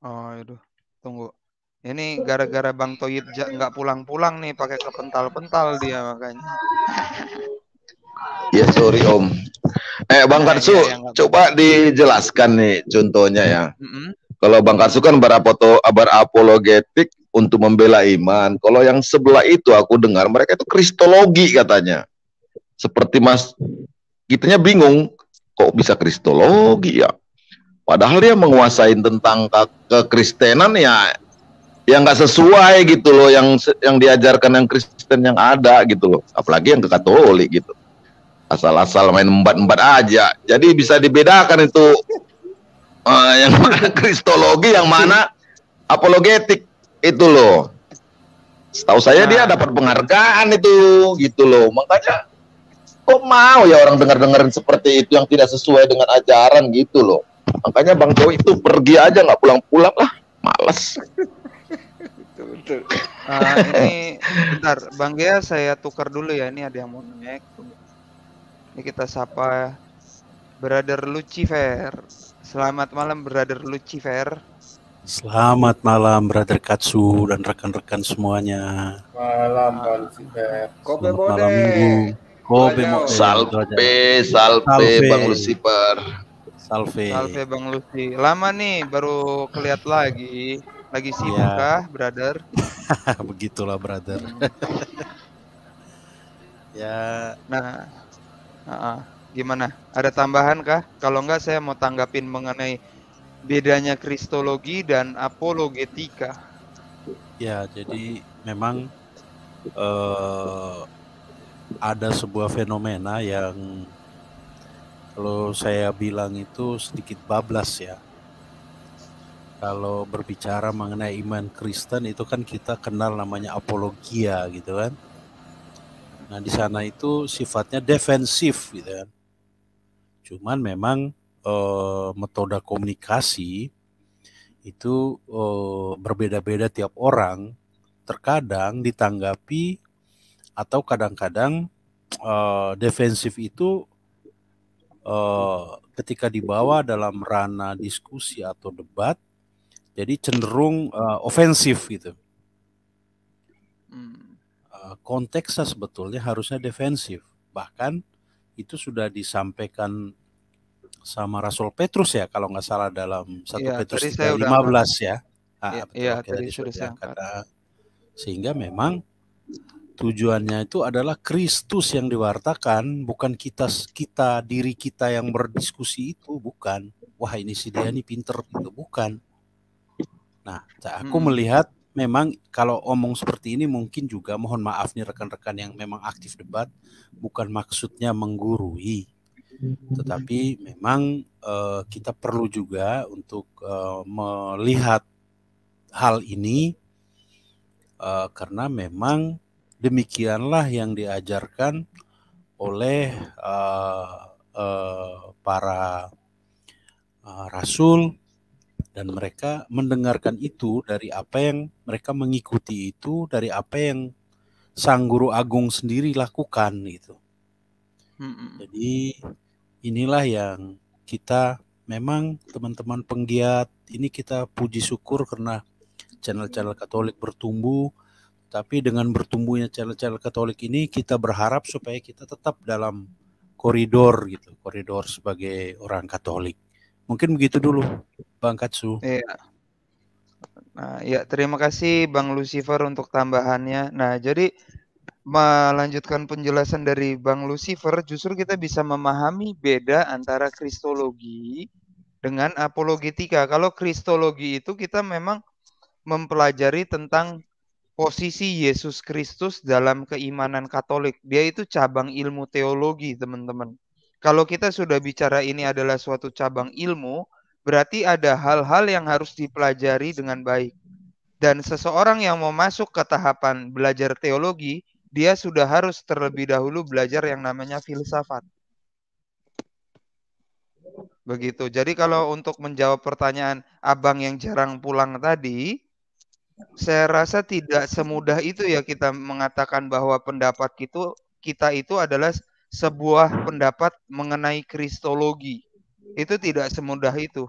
Speaker 1: oh itu tunggu ini gara-gara Bang Toyib nggak pulang-pulang nih pakai kepental-pental dia makanya
Speaker 8: Ya sorry Om. Eh Bang Karsu, ya, ya, coba dijelaskan nih contohnya ya. Mm -hmm. Kalau Bang Karsu kan berapoto, berapologetik untuk membela iman. Kalau yang sebelah itu aku dengar mereka itu kristologi katanya. Seperti Mas kitanya bingung kok bisa kristologi ya. Padahal dia menguasai tentang ke kekristenan ya yang nggak sesuai gitu loh yang yang diajarkan yang Kristen yang ada gitu loh. Apalagi yang ke Katolik gitu. Asal-asal main empat-empat aja. Jadi bisa dibedakan itu uh, yang mana kristologi yang mana apologetik itu loh setahu saya nah. dia dapat penghargaan itu gitu loh makanya kok mau ya orang dengar dengerin seperti itu yang tidak sesuai dengan ajaran gitu loh makanya bang Jo itu pergi aja nggak pulang-pulang lah males
Speaker 6: betul.
Speaker 1: Nah, ini bentar, Bang Gea saya tukar dulu ya. Ini ada yang mau nanya. Ini kita sapa Brother Lucifer. Selamat malam Brother Lucifer. Selamat
Speaker 11: malam Brother Katsu dan rekan-rekan semuanya.
Speaker 1: Malam Pak Lucifer.
Speaker 8: Kobe Bode. Malam Minggu. Kobe Salve, salve, salve Bang Lucifer. Salve.
Speaker 1: Salve Bang Lucy. Lama nih baru keliat lagi. Lagi iya. sibuk ya. kah, brother? Begitulah, brother. ya. Nah. Uh -uh. Gimana? Ada tambahan kah? Kalau enggak saya mau tanggapin mengenai bedanya kristologi dan
Speaker 12: apologetika.
Speaker 11: Ya, jadi memang eh, ada sebuah fenomena yang kalau saya bilang itu sedikit bablas ya. Kalau berbicara mengenai iman Kristen itu kan kita kenal namanya apologia gitu kan. Nah di sana itu sifatnya defensif gitu kan. Cuman memang eh, metoda metode komunikasi itu eh, berbeda-beda tiap orang. Terkadang ditanggapi atau kadang-kadang eh, defensif itu ketika dibawa dalam ranah diskusi atau debat, jadi cenderung ofensif gitu. Hmm. konteksnya sebetulnya harusnya defensif, bahkan itu sudah disampaikan sama Rasul Petrus ya kalau nggak salah dalam satu iya, ya, Petrus 15 ya. Ah,
Speaker 1: iya, iya, tadi sudah saya
Speaker 11: kata ah, sehingga memang tujuannya itu adalah Kristus yang diwartakan, bukan kita kita diri kita yang berdiskusi itu bukan. Wah ini si dia ini pinter itu bukan. Nah, aku hmm. melihat memang kalau omong seperti ini mungkin juga mohon maaf nih rekan-rekan yang memang aktif debat bukan maksudnya menggurui mhm. tetapi memang uh, kita perlu juga untuk uh, melihat hal ini uh, karena memang demikianlah yang diajarkan oleh uh, uh, para uh, rasul dan mereka mendengarkan itu dari apa yang mereka mengikuti itu dari apa yang sang guru agung sendiri lakukan itu. Jadi inilah yang kita memang teman-teman penggiat ini kita puji syukur karena channel-channel Katolik bertumbuh tapi dengan bertumbuhnya channel-channel Katolik ini kita berharap supaya kita tetap dalam koridor gitu, koridor sebagai orang Katolik. Mungkin begitu dulu, Bang Katsu.
Speaker 1: Iya. Nah, ya terima kasih Bang Lucifer untuk tambahannya. Nah, jadi melanjutkan penjelasan dari Bang Lucifer, justru kita bisa memahami beda antara
Speaker 4: kristologi
Speaker 1: dengan apologetika. Kalau kristologi itu kita memang mempelajari tentang posisi Yesus Kristus dalam keimanan Katolik. Dia itu cabang ilmu teologi, teman-teman. Kalau kita sudah bicara ini adalah suatu cabang ilmu, berarti ada hal-hal yang harus dipelajari dengan baik. Dan seseorang yang mau masuk ke tahapan belajar teologi, dia sudah harus terlebih dahulu belajar yang namanya filsafat. Begitu. Jadi kalau untuk menjawab pertanyaan abang yang jarang pulang tadi, saya rasa tidak semudah itu ya kita mengatakan bahwa pendapat kita itu adalah sebuah pendapat mengenai kristologi. Itu tidak semudah itu.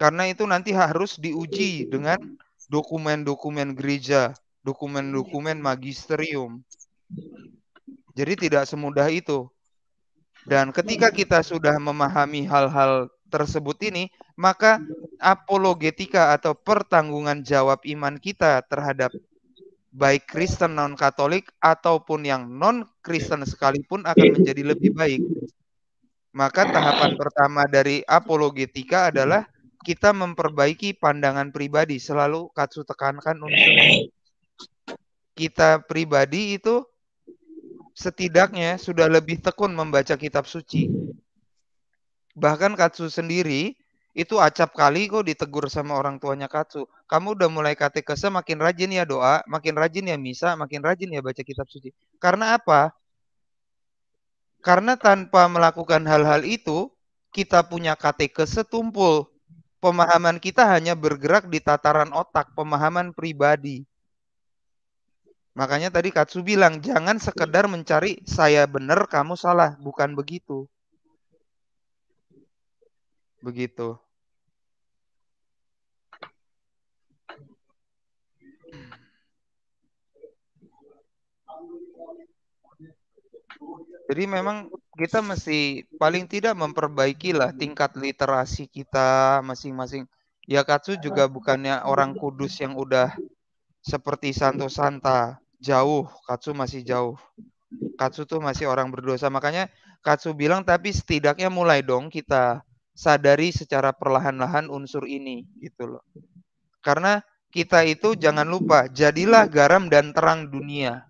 Speaker 1: Karena itu nanti harus diuji dengan dokumen-dokumen gereja, dokumen-dokumen magisterium. Jadi tidak semudah itu. Dan ketika kita sudah memahami hal-hal tersebut ini, maka apologetika atau pertanggungan jawab iman kita terhadap baik Kristen non Katolik ataupun yang non Kristen iya. sekalipun akan iya. menjadi lebih baik. Maka tahapan pertama dari apologetika adalah kita memperbaiki pandangan pribadi. Selalu Katsu tekankan untuk kita pribadi itu setidaknya sudah lebih tekun membaca kitab suci. Bahkan Katsu sendiri itu acap kali kok ditegur sama orang tuanya Katsu. Kamu udah mulai katekese makin rajin ya doa, makin rajin ya misa, makin rajin ya baca kitab suci. Karena apa? Karena tanpa melakukan hal-hal itu, kita punya katekese tumpul. Pemahaman kita hanya bergerak di tataran otak, pemahaman pribadi. Makanya tadi Katsu bilang, jangan sekedar mencari saya benar, kamu salah. Bukan begitu. Begitu. Jadi memang kita mesti paling tidak memperbaikilah tingkat literasi kita masing-masing. Ya Katsu juga bukannya orang kudus yang udah seperti Santo Santa. Jauh, Katsu masih jauh. Katsu tuh masih orang berdosa. Makanya Katsu bilang tapi setidaknya mulai dong kita sadari secara perlahan-lahan unsur ini gitu loh. Karena kita itu jangan lupa jadilah garam dan terang dunia.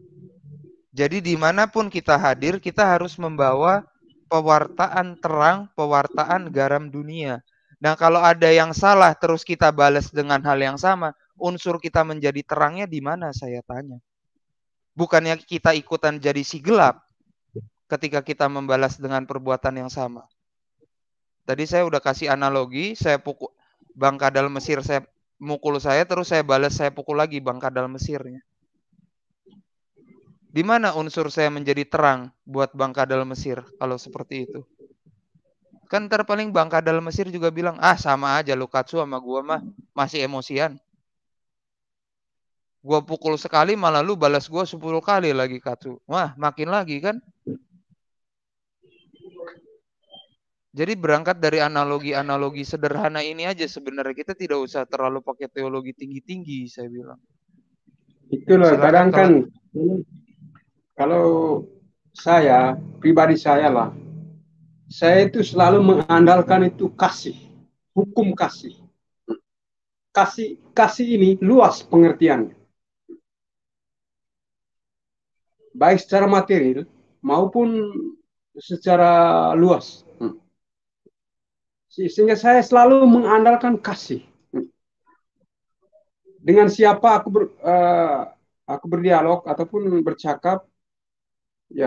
Speaker 1: Jadi dimanapun kita hadir kita harus membawa pewartaan terang, pewartaan garam dunia. Nah kalau ada yang salah terus kita balas dengan hal yang sama, unsur kita menjadi terangnya di mana saya tanya. Bukannya kita ikutan jadi si gelap ketika kita membalas dengan perbuatan yang sama tadi saya udah kasih analogi, saya pukul Bang Kadal Mesir saya mukul saya terus saya balas saya pukul lagi Bang Kadal Mesirnya. Di mana unsur saya menjadi terang buat Bang Kadal Mesir kalau seperti itu? Kan terpaling Bang Kadal Mesir juga bilang, ah sama aja lu katsu sama gua mah masih emosian. Gua pukul sekali malah lu balas gua 10 kali lagi Katsu. Wah makin lagi kan. Jadi berangkat dari analogi-analogi sederhana ini aja sebenarnya kita tidak usah terlalu pakai teologi tinggi-tinggi saya bilang.
Speaker 10: Itulah loh kadang kan kalau saya pribadi saya lah saya itu selalu mengandalkan itu kasih, hukum kasih. Kasih kasih ini luas pengertiannya. Baik secara material maupun secara luas sehingga saya selalu mengandalkan kasih. Dengan siapa aku ber, uh, aku berdialog ataupun bercakap, ya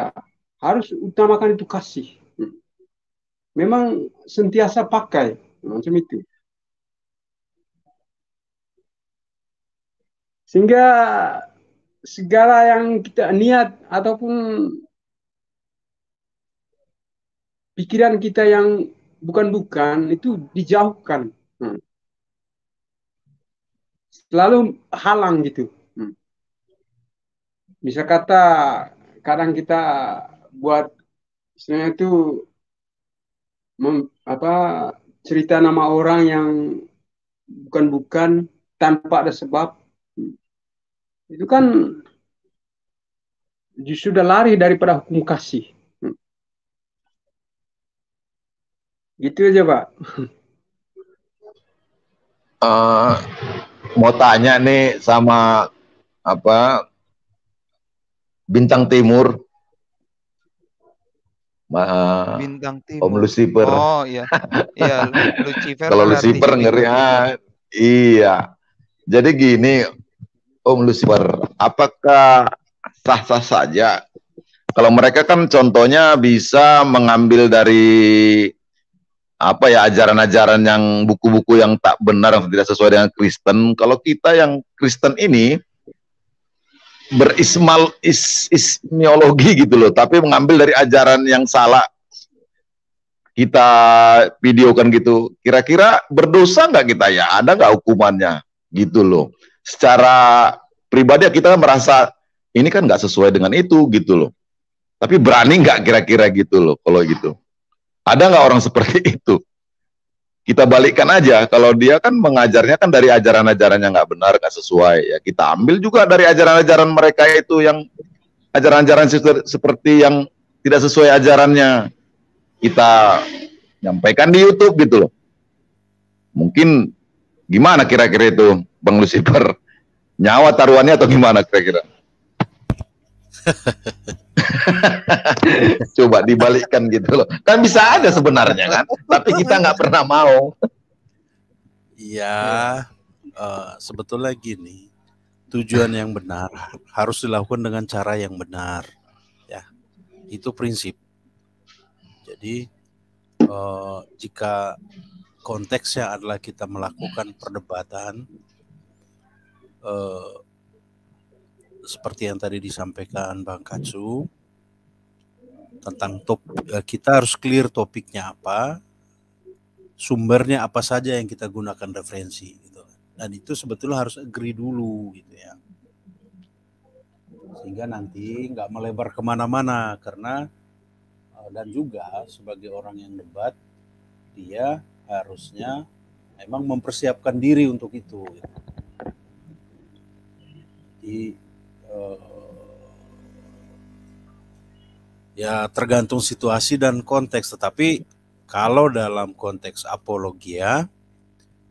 Speaker 10: harus utamakan itu kasih. Memang sentiasa pakai macam itu. Sehingga segala yang kita niat ataupun pikiran kita yang bukan bukan itu dijauhkan hmm. selalu halang gitu hmm. bisa kata kadang kita buat istilahnya itu mem, apa cerita nama orang yang bukan bukan tanpa ada sebab hmm. itu kan justru sudah lari daripada hukum kasih Gitu aja Pak. Uh, mau
Speaker 8: tanya nih sama apa bintang timur Ma, bintang timur om Lucifer oh iya iya
Speaker 6: Lucifer kalau Lucifer ngeri ya.
Speaker 8: iya jadi gini om Lucifer apakah sah-sah saja kalau mereka kan contohnya bisa mengambil dari apa ya ajaran-ajaran yang buku-buku yang tak benar yang tidak sesuai dengan Kristen. Kalau kita yang Kristen ini berismal is, ismiologi gitu loh, tapi mengambil dari ajaran yang salah kita videokan gitu. Kira-kira berdosa nggak kita ya? Ada nggak hukumannya? Gitu loh. Secara pribadi kita merasa ini kan nggak sesuai dengan itu gitu loh. Tapi berani nggak kira-kira gitu loh kalau gitu. Ada nggak orang seperti itu? Kita balikkan aja, kalau dia kan mengajarnya kan dari ajaran-ajarannya nggak benar, nggak sesuai. Ya kita ambil juga dari ajaran-ajaran mereka itu yang ajaran-ajaran seperti yang tidak sesuai ajarannya. Kita nyampaikan di YouTube gitu loh. Mungkin gimana kira-kira itu Bang Lucifer? Nyawa taruhannya atau gimana kira-kira? Coba dibalikkan gitu loh. Kan bisa ada sebenarnya kan, tapi kita nggak pernah mau.
Speaker 11: Iya, uh, sebetulnya gini, tujuan yang benar harus dilakukan dengan cara yang benar. Ya, itu prinsip. Jadi uh, jika konteksnya adalah kita melakukan perdebatan. Uh, seperti yang tadi disampaikan Bang Katsu tentang top eh, kita harus clear topiknya apa, sumbernya apa saja yang kita gunakan referensi gitu. Dan itu sebetulnya harus agree dulu gitu ya. Sehingga nanti nggak melebar kemana-mana karena eh, dan juga sebagai orang yang debat dia harusnya emang mempersiapkan diri untuk itu. Gitu. Jadi Eh, ya tergantung situasi dan konteks tetapi kalau dalam konteks apologia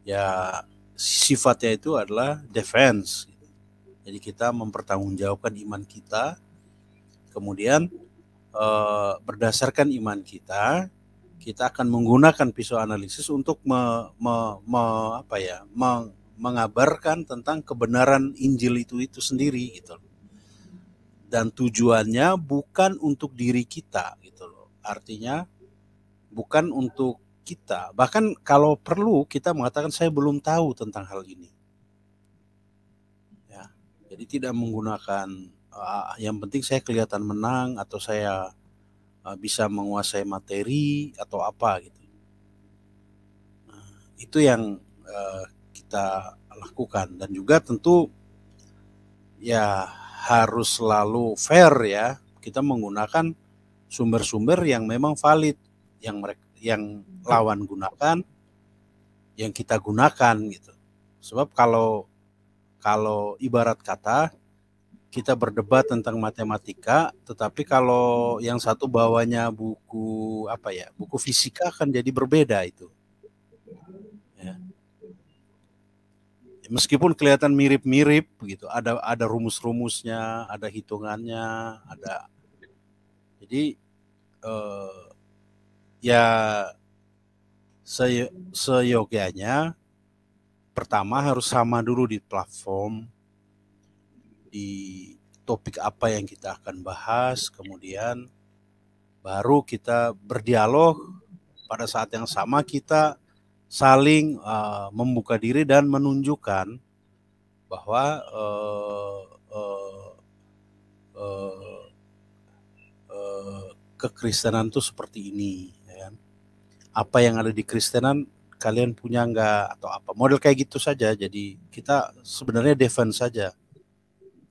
Speaker 11: ya sifatnya itu adalah defense jadi kita mempertanggungjawabkan iman kita kemudian eh, berdasarkan iman kita kita akan menggunakan pisau analisis untuk me, me, me, apa ya meng, mengabarkan tentang kebenaran Injil itu itu sendiri gitu loh dan tujuannya bukan untuk diri kita gitu loh. Artinya bukan untuk kita. Bahkan kalau perlu kita mengatakan saya belum tahu tentang hal ini. Ya. Jadi tidak menggunakan uh, yang penting saya kelihatan menang atau saya uh, bisa menguasai materi atau apa gitu. Nah, itu yang uh, kita lakukan dan juga tentu ya harus selalu fair ya. Kita menggunakan sumber-sumber yang memang valid, yang mereka, yang lawan gunakan, yang kita gunakan gitu. Sebab kalau kalau ibarat kata kita berdebat tentang matematika, tetapi kalau yang satu bawanya buku apa ya, buku fisika akan jadi berbeda itu. meskipun kelihatan mirip-mirip begitu, ada ada rumus-rumusnya, ada hitungannya, ada jadi uh, ya se pertama harus sama dulu di platform di topik apa yang kita akan bahas, kemudian baru kita berdialog pada saat yang sama kita saling uh, membuka diri dan menunjukkan bahwa uh, uh, uh, uh, kekristenan itu seperti ini. Ya kan? Apa yang ada di Kristenan kalian punya enggak atau apa model kayak gitu saja. Jadi kita sebenarnya defense saja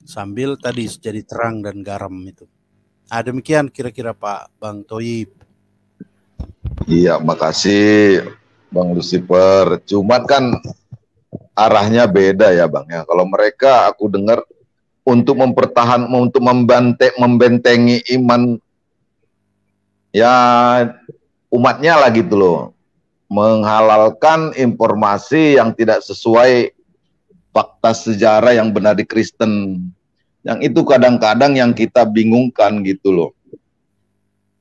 Speaker 11: sambil tadi jadi terang dan garam itu. Nah, demikian kira-kira Pak Bang Toyib.
Speaker 8: Iya, makasih Bang Lucifer. Cuman kan arahnya beda ya Bang ya. Kalau mereka aku dengar untuk mempertahan untuk membentengi iman ya umatnya lah gitu loh menghalalkan informasi yang tidak sesuai fakta sejarah yang benar di Kristen yang itu kadang-kadang yang kita bingungkan gitu loh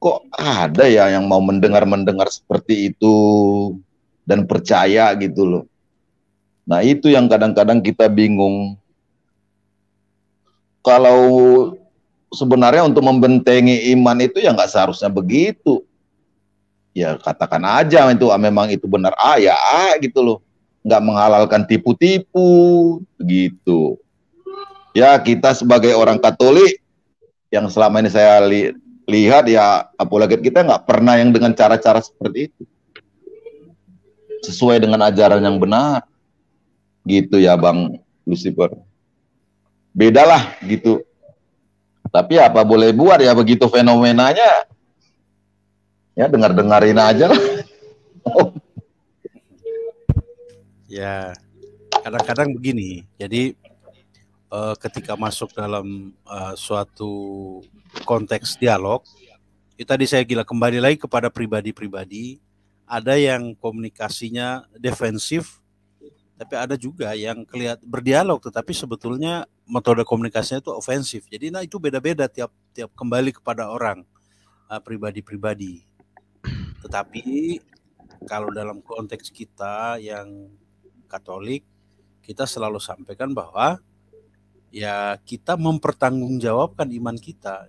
Speaker 8: kok ada ya yang mau mendengar-mendengar seperti itu dan percaya gitu loh. Nah, itu yang kadang-kadang kita bingung. Kalau sebenarnya untuk membentengi iman itu ya nggak seharusnya begitu. Ya katakan aja itu ah, memang itu benar ah ya ah gitu loh. Nggak menghalalkan tipu-tipu gitu. Ya kita sebagai orang Katolik yang selama ini saya li lihat ya apalagi kita nggak pernah yang dengan cara-cara seperti itu sesuai dengan ajaran yang benar. Gitu ya Bang Lucifer. Bedalah gitu. Tapi apa boleh buat ya begitu fenomenanya. Ya dengar-dengarin aja lah.
Speaker 11: ya, kadang-kadang
Speaker 8: begini. Jadi
Speaker 11: uh, ketika masuk dalam uh, suatu konteks dialog, itu ya tadi saya gila kembali lagi kepada pribadi-pribadi ada yang komunikasinya defensif, tapi ada juga yang kelihatan berdialog, tetapi sebetulnya metode komunikasinya itu ofensif. Jadi nah itu beda-beda tiap tiap kembali kepada orang eh, pribadi-pribadi. Tetapi kalau dalam konteks kita yang Katolik, kita selalu sampaikan bahwa ya kita mempertanggungjawabkan iman kita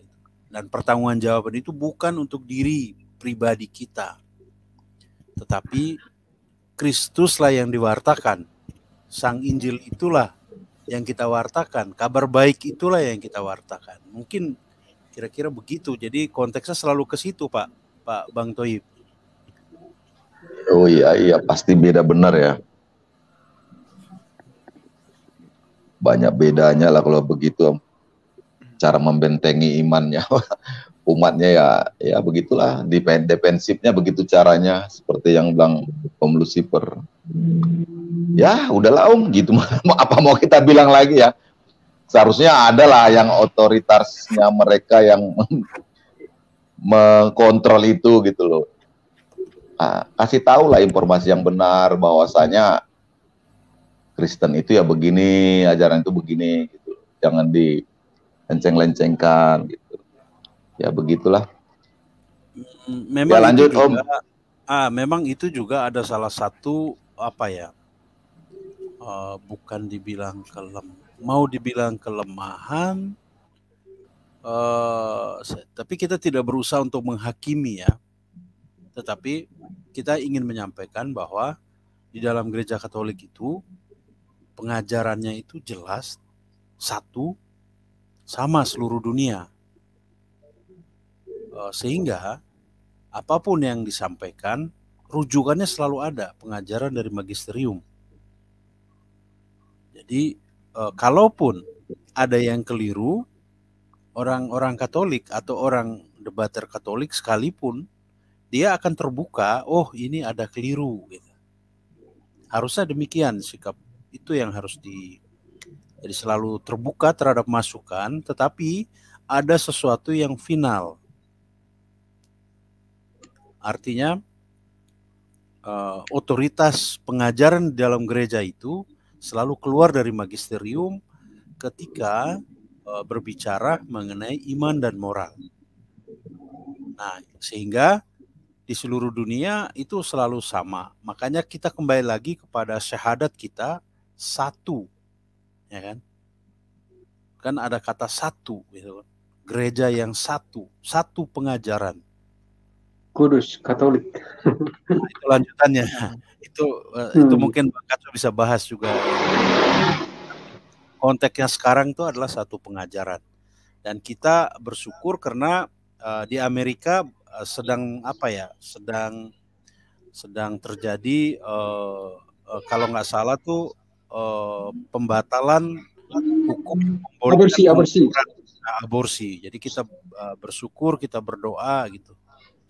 Speaker 11: dan pertanggungjawaban itu bukan untuk diri pribadi kita tetapi Kristuslah yang diwartakan. Sang Injil itulah yang kita wartakan, kabar baik itulah yang kita wartakan. Mungkin kira-kira begitu. Jadi konteksnya selalu ke situ, Pak. Pak Bang Toib.
Speaker 8: Oh iya, iya pasti beda benar ya. Banyak bedanya lah kalau begitu cara membentengi imannya. umatnya ya ya begitulah defensifnya begitu caranya seperti yang bilang Om Lucifer ya udahlah Om gitu apa mau kita bilang lagi ya seharusnya adalah yang otoritasnya mereka yang mengkontrol itu gitu loh nah, kasih tahu lah informasi yang benar bahwasanya Kristen itu ya begini ajaran itu begini gitu jangan di lenceng-lencengkan gitu ya begitulah
Speaker 11: memang ya lanjut juga, om ah memang itu juga ada salah satu apa ya uh, bukan dibilang kelem mau dibilang kelemahan uh, tapi kita tidak berusaha untuk menghakimi ya tetapi kita ingin menyampaikan bahwa di dalam gereja Katolik itu pengajarannya itu jelas satu sama seluruh dunia Eh, sehingga apapun yang disampaikan rujukannya selalu ada pengajaran dari magisterium. Jadi eh, kalaupun ada yang keliru orang-orang Katolik atau orang debater Katolik sekalipun dia akan terbuka, oh ini ada keliru gitu. Harusnya demikian sikap itu yang harus di jadi selalu terbuka terhadap masukan, tetapi ada sesuatu yang final Artinya uh, otoritas pengajaran dalam gereja itu selalu keluar dari magisterium ketika uh, berbicara mengenai iman dan moral. Nah, sehingga di seluruh dunia itu selalu sama. Makanya kita kembali lagi kepada syahadat kita satu. Ya kan? Kan ada kata satu gitu. Kan? Gereja yang satu, satu pengajaran Kudus Katolik. Nah, itu lanjutannya. Eh, itu hmm. itu mungkin Bang bisa bahas juga. Konteksnya sekarang itu adalah satu pengajaran. Dan kita bersyukur karena uh, di Amerika uh, sedang apa ya? Sedang sedang terjadi uh, uh, kalau nggak salah tuh uh, pembatalan hukum aborsi aborsi. Nah, aborsi. Jadi kita uh, bersyukur, kita berdoa gitu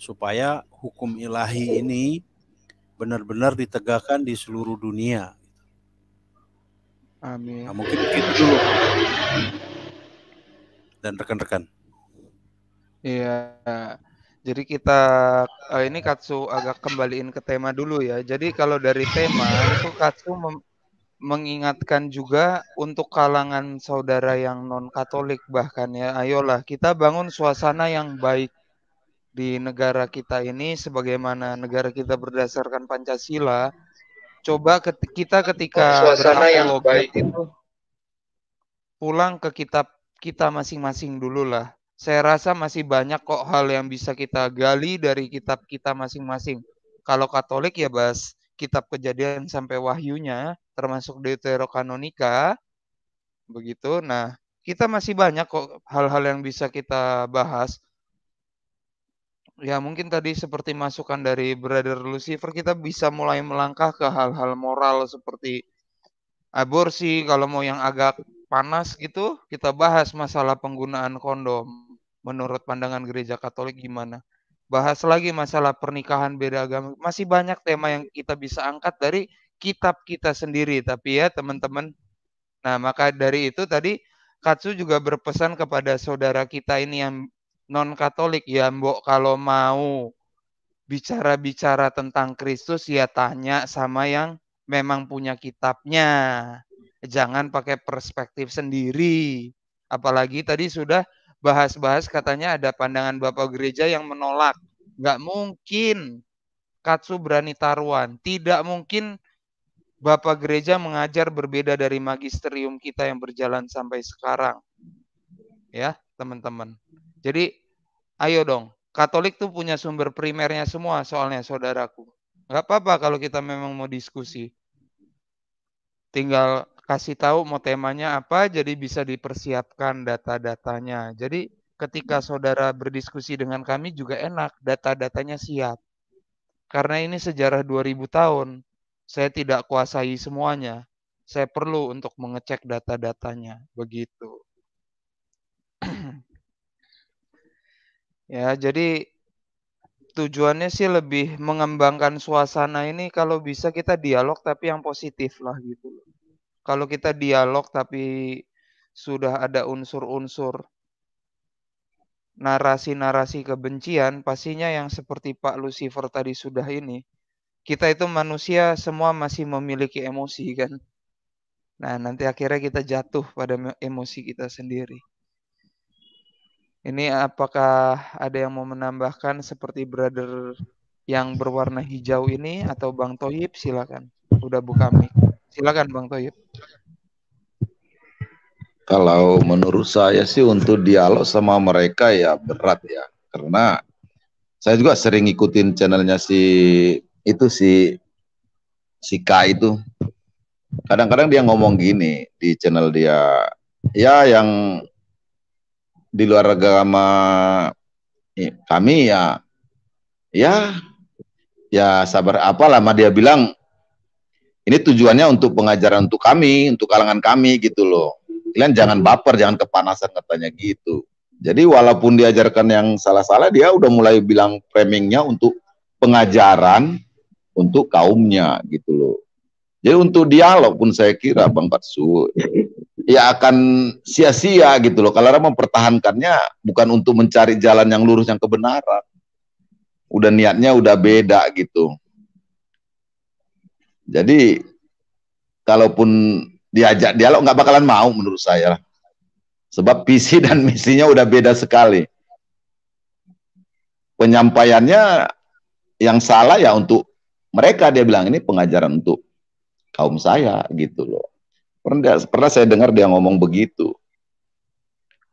Speaker 11: supaya hukum ilahi ini benar-benar ditegakkan di seluruh dunia.
Speaker 12: Amin. Nah, mungkin
Speaker 11: begitu dulu. Dan rekan-rekan.
Speaker 1: Iya. Jadi kita eh, ini Katsu agak kembaliin ke tema dulu ya. Jadi kalau dari tema itu Katsu mengingatkan juga untuk kalangan saudara yang non Katolik bahkan ya, ayolah kita bangun suasana yang baik di negara kita ini sebagaimana negara kita berdasarkan Pancasila coba ket kita ketika suasana yang baik itu pulang ke kitab kita masing-masing dulu lah saya rasa masih banyak kok hal yang bisa kita gali dari kitab kita masing-masing kalau Katolik ya bahas kitab kejadian sampai wahyunya termasuk Deuterokanonika begitu nah kita masih banyak kok hal-hal yang bisa kita bahas ya mungkin tadi seperti masukan dari Brother Lucifer kita bisa mulai melangkah ke hal-hal moral seperti aborsi kalau mau yang agak panas gitu kita bahas masalah penggunaan kondom menurut pandangan gereja Katolik gimana bahas lagi masalah pernikahan beda agama masih banyak tema yang kita bisa angkat dari kitab kita sendiri tapi ya teman-teman nah maka dari itu tadi Katsu juga berpesan kepada saudara kita ini yang non Katolik ya Mbok kalau mau bicara-bicara tentang Kristus ya tanya sama yang memang punya kitabnya. Jangan pakai perspektif sendiri. Apalagi tadi sudah bahas-bahas katanya ada pandangan Bapak Gereja yang menolak. Nggak mungkin Katsu berani taruhan. Tidak mungkin Bapak Gereja mengajar berbeda dari magisterium kita yang berjalan sampai sekarang. Ya, teman-teman. Jadi Ayo dong, Katolik tuh punya sumber primernya semua soalnya saudaraku. Gak apa-apa kalau kita memang mau diskusi. Tinggal kasih tahu mau temanya apa, jadi bisa dipersiapkan data-datanya. Jadi ketika saudara berdiskusi dengan kami juga enak, data-datanya siap. Karena ini sejarah 2000 tahun, saya tidak kuasai semuanya. Saya perlu untuk mengecek data-datanya, begitu. Ya, jadi tujuannya sih lebih mengembangkan suasana ini kalau bisa kita dialog tapi yang positif lah gitu Kalau kita dialog tapi sudah ada unsur-unsur narasi-narasi kebencian, pastinya yang seperti Pak Lucifer tadi sudah ini, kita itu manusia semua masih memiliki emosi kan. Nah, nanti akhirnya kita jatuh pada emosi kita sendiri. Ini apakah ada yang mau menambahkan seperti brother yang berwarna hijau ini atau Bang Toyib silakan. Udah buka mic. Silakan Bang Toyib.
Speaker 8: Kalau menurut saya sih untuk dialog sama mereka ya berat ya. Karena saya juga sering ngikutin channelnya si itu si si K itu. Kadang-kadang dia ngomong gini di channel dia. Ya yang di luar agama kami ya ya ya sabar apa lama dia bilang ini tujuannya untuk pengajaran untuk kami, untuk kalangan kami gitu loh. Kalian jangan baper, jangan kepanasan katanya gitu. Jadi walaupun diajarkan yang salah-salah, dia udah mulai bilang framingnya untuk pengajaran untuk kaumnya gitu loh. Jadi untuk dialog pun saya kira Bang Patsu ya akan sia-sia gitu loh. Kalau mempertahankannya bukan untuk mencari jalan yang lurus yang kebenaran. Udah niatnya udah beda gitu. Jadi kalaupun diajak dialog nggak bakalan mau menurut saya. Sebab visi dan misinya udah beda sekali. Penyampaiannya yang salah ya untuk mereka dia bilang ini pengajaran untuk kaum saya gitu loh. Pernah, pernah saya dengar dia ngomong begitu.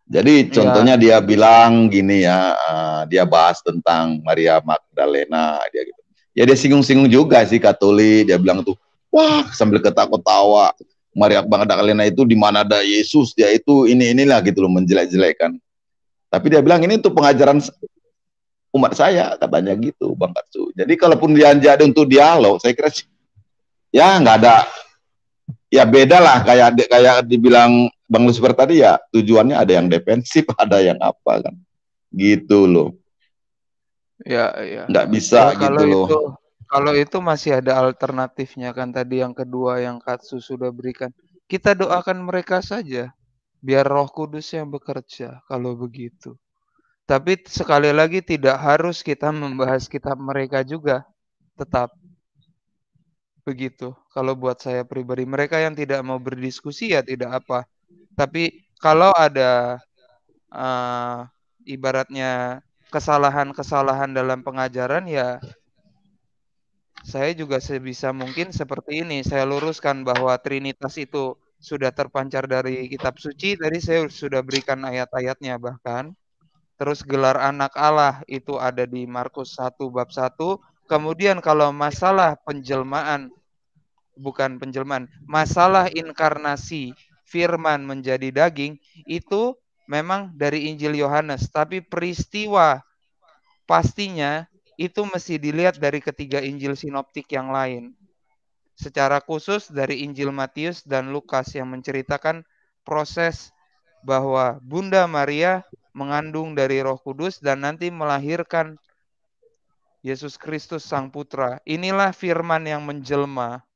Speaker 8: Jadi iya. contohnya dia bilang gini ya, uh, dia bahas tentang Maria Magdalena dia gitu. Ya dia singgung-singgung juga sih Katolik. dia bilang tuh, wah sambil ketawa-ketawa. Maria Magdalena itu di mana ada Yesus, dia itu ini inilah gitu loh menjelek-jelekan. Tapi dia bilang ini tuh pengajaran umat saya katanya gitu Bang Katsu. Jadi kalaupun dia jadi untuk dialog, saya kira ya nggak ada ya beda lah kayak kayak dibilang Bang Lucifer tadi ya tujuannya ada yang defensif, ada yang apa kan. Gitu loh.
Speaker 1: Ya, ya. Nggak bisa ya, gitu kalau gitu itu, Kalau itu masih ada alternatifnya kan tadi yang kedua yang Katsu sudah berikan. Kita doakan mereka saja biar Roh Kudus yang bekerja kalau begitu. Tapi sekali lagi tidak harus kita membahas kitab mereka juga. Tetap begitu. Kalau buat saya pribadi, mereka yang tidak mau berdiskusi ya tidak apa. Tapi kalau ada uh, ibaratnya kesalahan-kesalahan dalam pengajaran ya saya juga sebisa mungkin seperti ini saya luruskan bahwa trinitas itu sudah terpancar dari kitab suci tadi saya sudah berikan ayat-ayatnya bahkan terus gelar anak Allah itu ada di Markus 1 bab 1 Kemudian kalau masalah penjelmaan bukan penjelmaan. Masalah inkarnasi firman menjadi daging itu memang dari Injil Yohanes, tapi peristiwa pastinya itu mesti dilihat dari ketiga Injil sinoptik yang lain. Secara khusus dari Injil Matius dan Lukas yang menceritakan proses bahwa Bunda Maria mengandung dari Roh Kudus dan nanti melahirkan Yesus Kristus Sang Putra. Inilah firman yang menjelma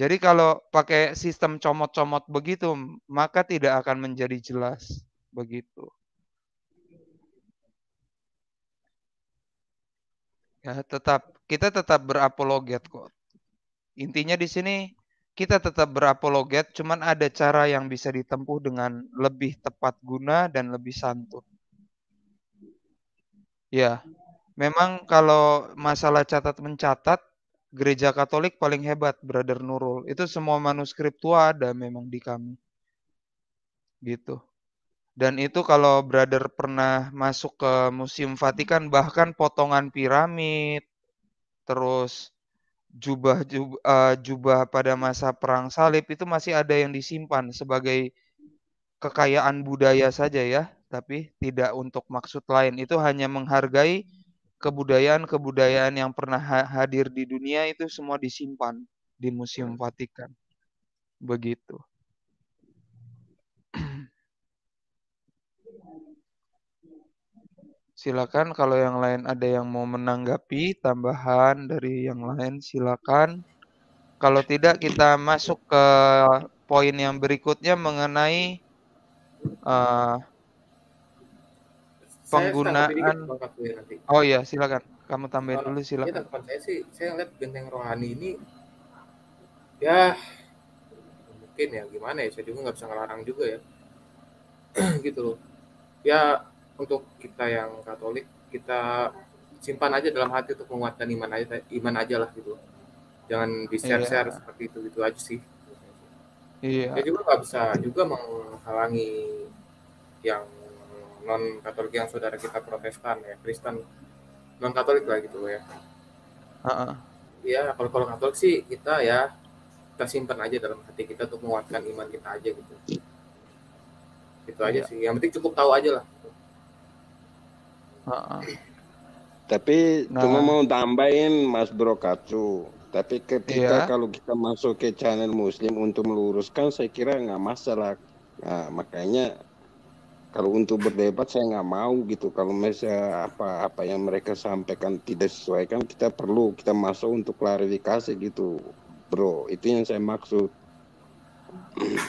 Speaker 1: jadi kalau pakai sistem comot-comot begitu, maka tidak akan menjadi jelas begitu. Ya, tetap kita tetap berapologet kok. Intinya di sini kita tetap berapologet, cuman ada cara yang bisa ditempuh dengan lebih tepat guna dan lebih santun. Ya, memang kalau masalah catat mencatat gereja Katolik paling hebat, Brother Nurul. Itu semua manuskrip tua ada memang di kami. Gitu. Dan itu kalau brother pernah masuk ke Museum Vatikan bahkan potongan piramid, terus jubah jubah, eh, jubah pada masa perang salib itu masih ada yang disimpan sebagai kekayaan budaya saja ya, tapi tidak untuk maksud lain. Itu hanya menghargai kebudayaan-kebudayaan yang pernah hadir di dunia itu semua disimpan di Museum iya. Vatikan. Begitu. Silakan kalau yang lain ada yang mau menanggapi tambahan dari yang lain silakan. Kalau tidak kita masuk ke poin yang berikutnya mengenai uh, penggunaan kan oh iya silakan kamu tambahin Kalau dulu silakan
Speaker 5: saya sih saya lihat benteng rohani ini ya mungkin ya gimana ya saya juga nggak bisa ngelarang juga ya gitu loh ya untuk kita yang Katolik kita simpan aja dalam hati untuk menguatkan iman aja iman aja lah gitu jangan di share share iya. seperti itu gitu aja sih iya yeah. juga nggak bisa juga menghalangi yang non Katolik yang saudara kita Protestan ya Kristen non Katolik lah gitu ya. Uh-uh. Ya
Speaker 1: kalau kalau Katolik sih
Speaker 5: kita ya kita simpan aja dalam hati kita untuk menguatkan iman kita aja gitu. Itu aja iya. sih. Yang penting cukup tahu aja lah.
Speaker 6: Uh-uh.
Speaker 7: Tapi nah. cuma mau tambahin Mas Bro Kacu. Tapi ketika yeah. kalau kita masuk ke channel Muslim untuk meluruskan, saya kira nggak masalah. Nah, makanya kalau untuk berdebat saya nggak mau gitu kalau misalnya eh, apa apa yang mereka sampaikan tidak sesuaikan kita perlu kita masuk untuk klarifikasi gitu bro itu yang saya maksud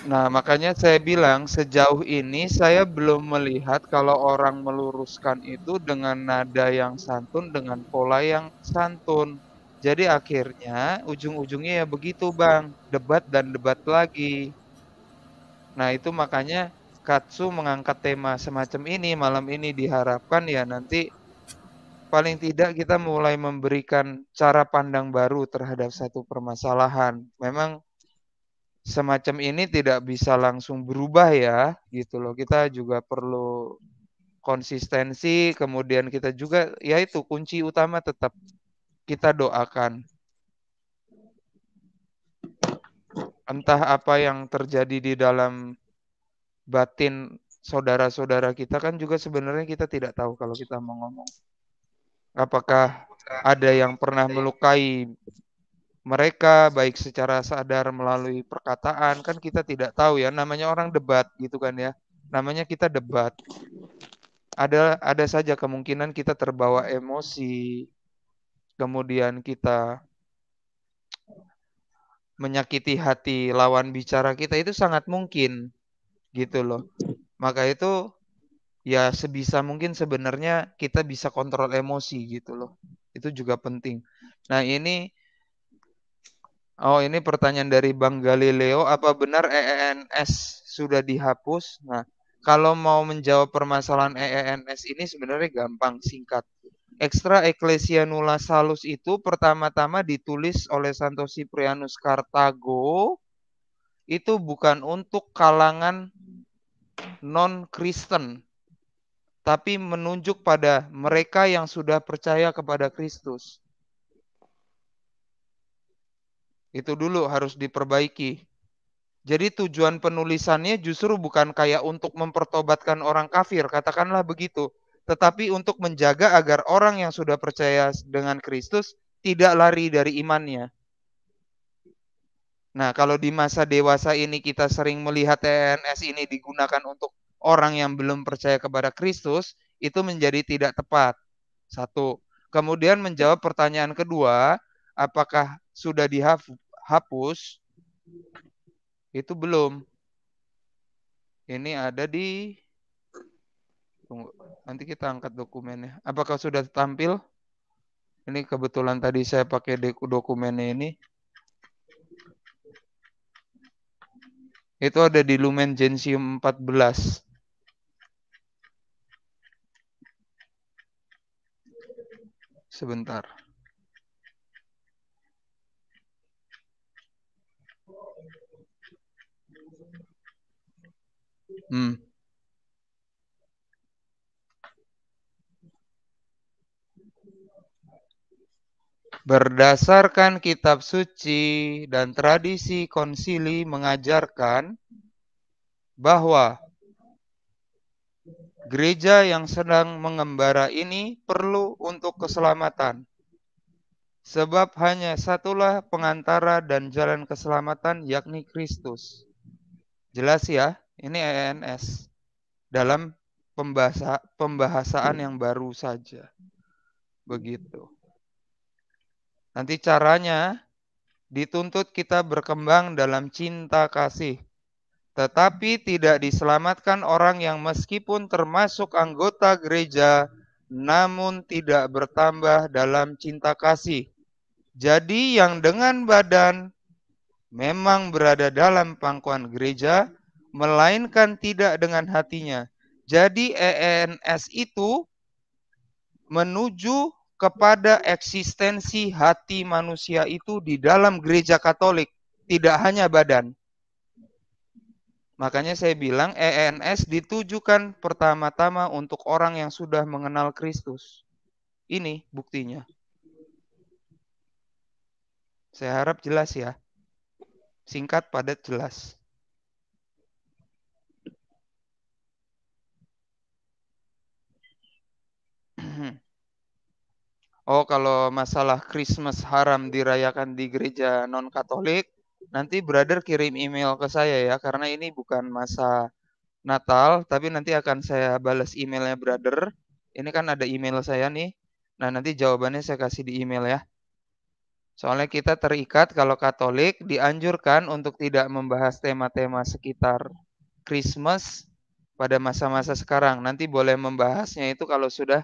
Speaker 1: nah makanya saya bilang sejauh ini saya belum melihat kalau orang meluruskan itu dengan nada yang santun dengan pola yang santun jadi akhirnya ujung-ujungnya ya begitu bang debat dan debat lagi nah itu makanya Katsu mengangkat tema semacam ini malam ini diharapkan ya nanti paling tidak kita mulai memberikan cara pandang baru terhadap satu permasalahan. Memang semacam ini tidak bisa langsung berubah ya gitu loh kita juga perlu konsistensi kemudian kita juga yaitu kunci utama tetap kita doakan entah apa yang terjadi di dalam batin saudara-saudara kita kan juga sebenarnya kita tidak tahu kalau kita mau ngomong. Apakah ada yang pernah melukai mereka baik secara sadar melalui perkataan kan kita tidak tahu ya namanya orang debat gitu kan ya namanya kita debat ada ada saja kemungkinan kita terbawa emosi kemudian kita menyakiti hati lawan bicara kita itu sangat mungkin gitu loh maka itu ya sebisa mungkin sebenarnya kita bisa kontrol emosi gitu loh itu juga penting nah ini oh ini pertanyaan dari Bang Galileo apa benar EENS sudah dihapus nah kalau mau menjawab permasalahan EENS ini sebenarnya gampang singkat Ekstra Ecclesia Nulla Salus itu pertama-tama ditulis oleh Santo Siprianus Kartago itu bukan untuk kalangan non-Kristen, tapi menunjuk pada mereka yang sudah percaya kepada Kristus. Itu dulu harus diperbaiki. Jadi tujuan penulisannya justru bukan kayak untuk mempertobatkan orang kafir, katakanlah begitu, tetapi untuk menjaga agar orang yang sudah percaya dengan Kristus tidak lari dari imannya. Nah, kalau di masa dewasa ini kita sering melihat TNS ini digunakan untuk orang yang belum percaya kepada Kristus, itu menjadi tidak tepat. Satu. Kemudian menjawab pertanyaan kedua, apakah sudah dihapus? Itu belum. Ini ada di Tunggu, nanti kita angkat dokumennya. Apakah sudah tampil? Ini kebetulan tadi saya pakai dokumennya ini. Itu ada di lumen gensium 14. Sebentar. Hmm. Berdasarkan kitab suci dan tradisi konsili mengajarkan bahwa gereja yang sedang mengembara ini perlu untuk keselamatan. Sebab hanya satulah pengantara dan jalan keselamatan yakni Kristus. Jelas ya, ini ENS dalam pembahasa, pembahasan yang baru saja. Begitu. Nanti caranya dituntut kita berkembang dalam cinta kasih. Tetapi tidak diselamatkan orang yang meskipun termasuk anggota gereja, namun tidak bertambah dalam cinta kasih. Jadi yang dengan badan memang berada dalam pangkuan gereja, melainkan tidak dengan hatinya. Jadi ENS e itu menuju kepada eksistensi hati manusia itu di dalam gereja Katolik, tidak hanya badan. Makanya saya bilang ENS ditujukan pertama-tama untuk orang yang sudah mengenal Kristus. Ini buktinya. Saya harap jelas ya. Singkat, padat, jelas. oh kalau masalah Christmas haram dirayakan di gereja non Katolik, nanti brother kirim email ke saya ya karena ini bukan masa Natal, tapi nanti akan saya balas emailnya brother. Ini kan ada email saya nih. Nah nanti jawabannya saya kasih di email ya. Soalnya kita terikat kalau Katolik dianjurkan untuk tidak membahas tema-tema sekitar Christmas pada masa-masa sekarang. Nanti boleh membahasnya itu kalau sudah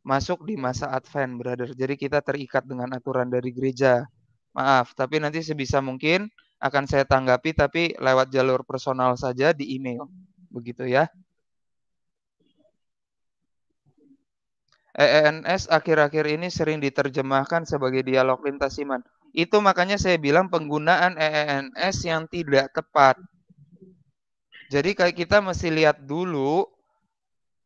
Speaker 1: masuk di masa Advent, brother. Jadi kita terikat dengan aturan dari gereja. Maaf, tapi nanti sebisa mungkin akan saya tanggapi tapi lewat jalur personal saja di email. Begitu ya. ENS e akhir-akhir ini sering diterjemahkan sebagai dialog lintas iman. Itu makanya saya bilang penggunaan ENS e yang tidak tepat. Jadi kayak kita mesti lihat dulu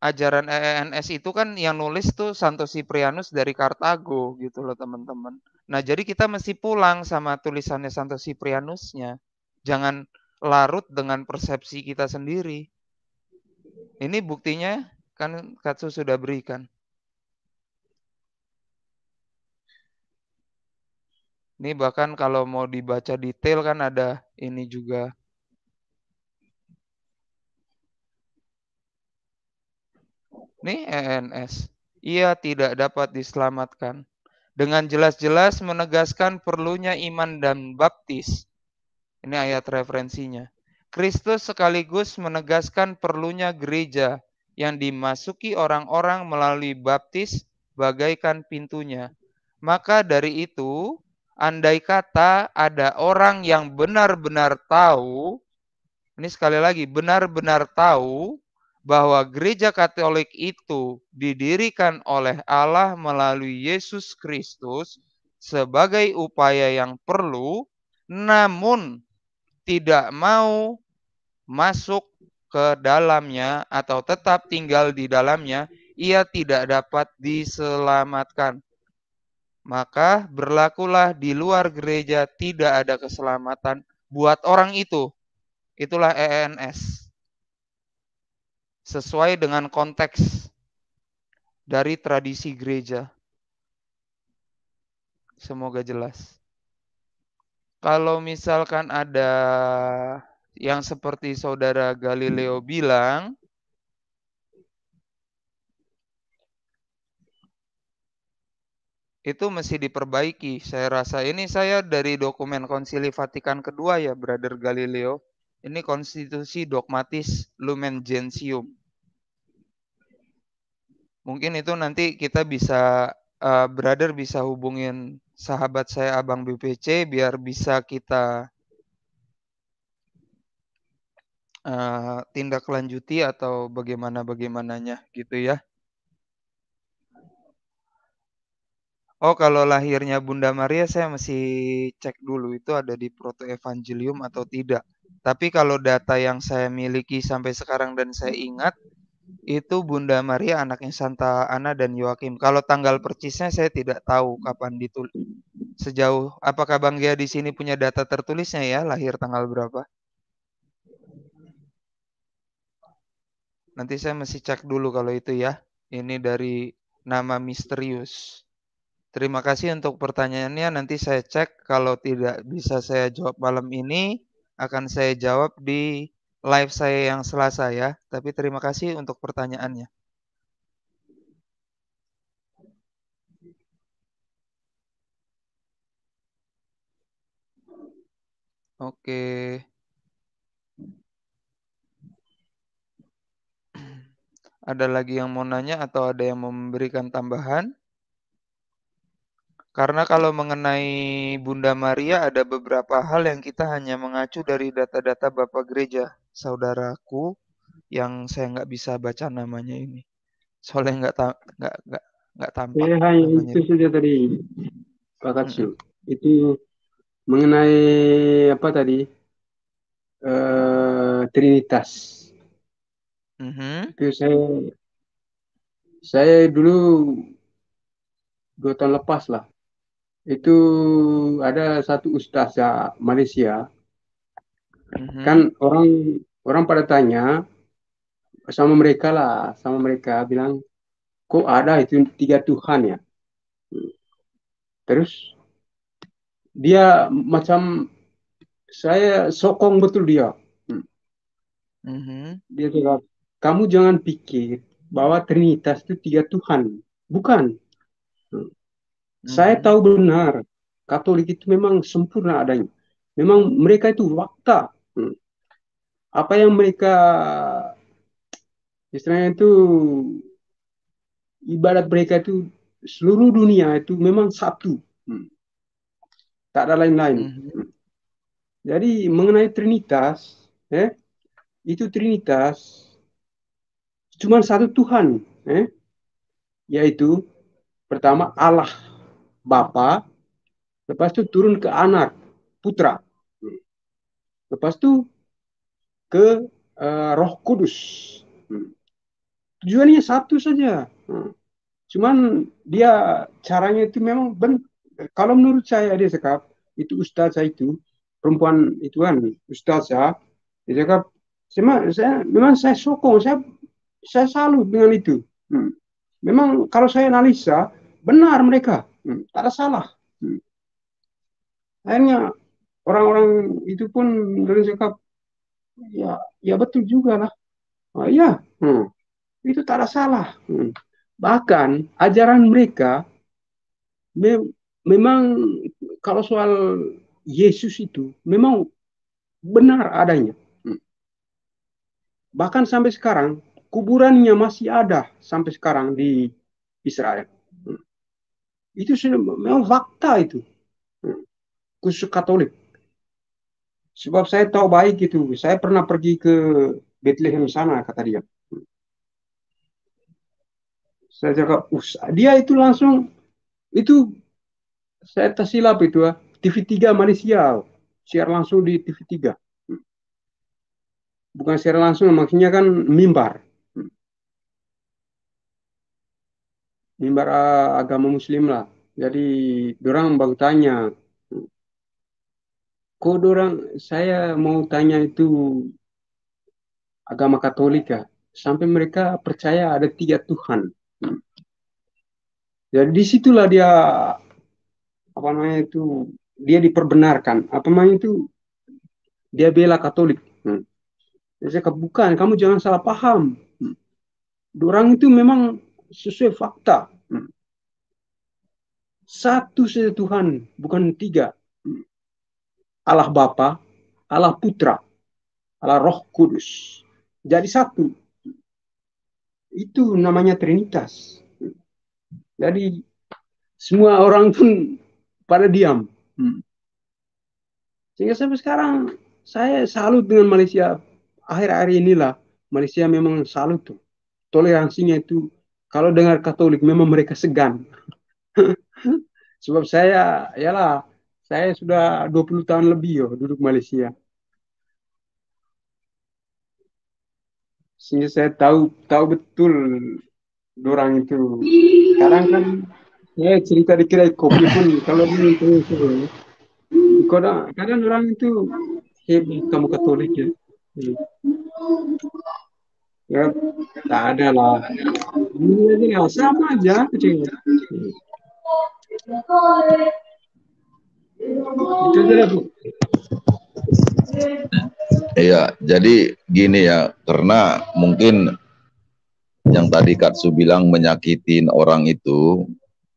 Speaker 1: ajaran EENS itu kan yang nulis tuh Santo Siprianus dari Kartago gitu loh teman-teman. Nah jadi kita mesti pulang sama tulisannya Santo Siprianusnya. Jangan larut dengan persepsi kita sendiri. Ini buktinya kan Katsu sudah berikan. Ini bahkan kalau mau dibaca detail kan ada ini juga nih ENS, ia tidak dapat diselamatkan. Dengan jelas-jelas menegaskan perlunya iman dan baptis. Ini ayat referensinya. Kristus sekaligus menegaskan perlunya gereja yang dimasuki orang-orang melalui baptis bagaikan pintunya. Maka dari itu, andai kata ada orang yang benar-benar tahu, ini sekali lagi benar-benar tahu bahwa gereja Katolik itu didirikan oleh Allah melalui Yesus Kristus sebagai upaya yang perlu namun tidak mau masuk ke dalamnya atau tetap tinggal di dalamnya, ia tidak dapat diselamatkan. Maka berlakulah di luar gereja tidak ada keselamatan buat orang itu. Itulah ENS sesuai dengan konteks dari tradisi gereja. Semoga jelas. Kalau misalkan ada yang seperti saudara Galileo bilang, itu mesti diperbaiki. Saya rasa ini saya dari dokumen Konsili Vatikan kedua ya, Brother Galileo. Ini konstitusi dogmatis Lumen Gentium. Mungkin itu nanti kita bisa uh, brother bisa hubungin sahabat saya Abang BPC biar bisa kita uh, tindak lanjuti atau bagaimana bagaimananya gitu ya. Oh, kalau lahirnya Bunda Maria saya masih cek dulu itu ada di Proto Evangelium atau tidak. Tapi kalau data yang saya miliki sampai sekarang dan saya ingat itu Bunda Maria anaknya Santa Ana dan Yoakim. Kalau tanggal persisnya saya tidak tahu kapan ditulis. Sejauh apakah Bang Gia di sini punya data tertulisnya ya lahir tanggal berapa? Nanti saya mesti cek dulu kalau itu ya. Ini dari nama misterius. Terima kasih untuk pertanyaannya. Nanti saya cek kalau tidak bisa saya jawab malam ini akan saya jawab di live saya yang Selasa ya. Tapi terima kasih untuk pertanyaannya. Oke. Ada lagi yang mau nanya atau ada yang memberikan tambahan? Karena kalau mengenai Bunda Maria ada beberapa hal yang kita hanya mengacu dari data-data Bapak Gereja, saudaraku yang saya nggak bisa baca namanya ini. Soalnya nggak nggak nggak nggak
Speaker 10: tampak. Eh, iya, hai, itu sudah tadi Pak Katsu. Hmm. Itu mengenai apa tadi? Uh, Trinitas. Mm -hmm. Itu saya saya dulu dua tahun lepas lah itu ada satu ustazah Malaysia mm-hmm. kan orang orang pada tanya sama mereka lah sama mereka bilang kok ada itu tiga Tuhan ya terus dia macam saya sokong betul dia mm-hmm. dia bilang kamu jangan pikir bahwa Trinitas itu tiga Tuhan bukan saya hmm. tahu benar Katolik itu memang sempurna adanya. Memang mereka itu fakta. Hmm. Apa yang mereka istilahnya itu ibarat mereka itu seluruh dunia itu memang satu. Hmm. Tak ada lain-lain. Jadi mengenai Trinitas, eh, itu Trinitas cuma satu Tuhan, eh, yaitu pertama Allah Bapak, lepas itu turun ke anak, putra. Lepas itu ke uh, Roh Kudus. Tujuannya satu saja. Cuman dia caranya itu memang ben, kalau menurut saya dia sekap itu ustazah itu perempuan itu kan ustazah dia cakap saya, saya memang saya sokong saya saya salut dengan itu. Hmm. Memang kalau saya analisa benar mereka Hmm, tak ada salah. Hmm. Akhirnya orang-orang itu pun sikap ya ya betul juga lah. Oh, iya, hmm. itu tak ada salah. Hmm. Bahkan ajaran mereka me memang kalau soal Yesus itu memang benar adanya. Hmm. Bahkan sampai sekarang kuburannya masih ada sampai sekarang di Israel. Itu sudah memang fakta itu. Khusus Katolik. Sebab saya tahu baik itu. Saya pernah pergi ke Bethlehem sana, kata dia. Saya cakap, usah dia itu langsung, itu saya tersilap itu ya. Ah, TV3 Malaysia, siar langsung di TV3. Bukan siar langsung, maksudnya kan mimbar. mimbar ah, agama muslim lah jadi dorang baru tanya kok dorang saya mau tanya itu agama katolik ya? sampai mereka percaya ada tiga Tuhan jadi disitulah dia apa namanya itu dia diperbenarkan apa namanya itu dia bela Katolik hmm. saya bukan kamu jangan salah paham hmm. dorang itu memang sesuai fakta. Hmm. Satu saja Tuhan, bukan tiga. Hmm. Allah Bapa, Allah Putra, Allah Roh Kudus. Jadi satu. Itu namanya Trinitas. Jadi semua orang pun pada diam. Hmm. Sehingga sampai sekarang saya salut dengan Malaysia. Akhir-akhir inilah Malaysia memang salut tuh. Toleransinya itu kalau dengar Katolik memang mereka segan. Sebab saya, yalah, saya sudah 20 tahun lebih yo duduk Malaysia. Sehingga saya tahu tahu betul orang itu. Sekarang kan saya cerita dikira kopi pun kalau ini itu Kadang, kadang orang itu hebat kamu Katolik ya. Hmm. Ya, tak ada lah. Ini aja nih, sama aja kucing.
Speaker 8: Iya, jadi gini ya, karena mungkin yang tadi Katsu bilang menyakitin orang itu,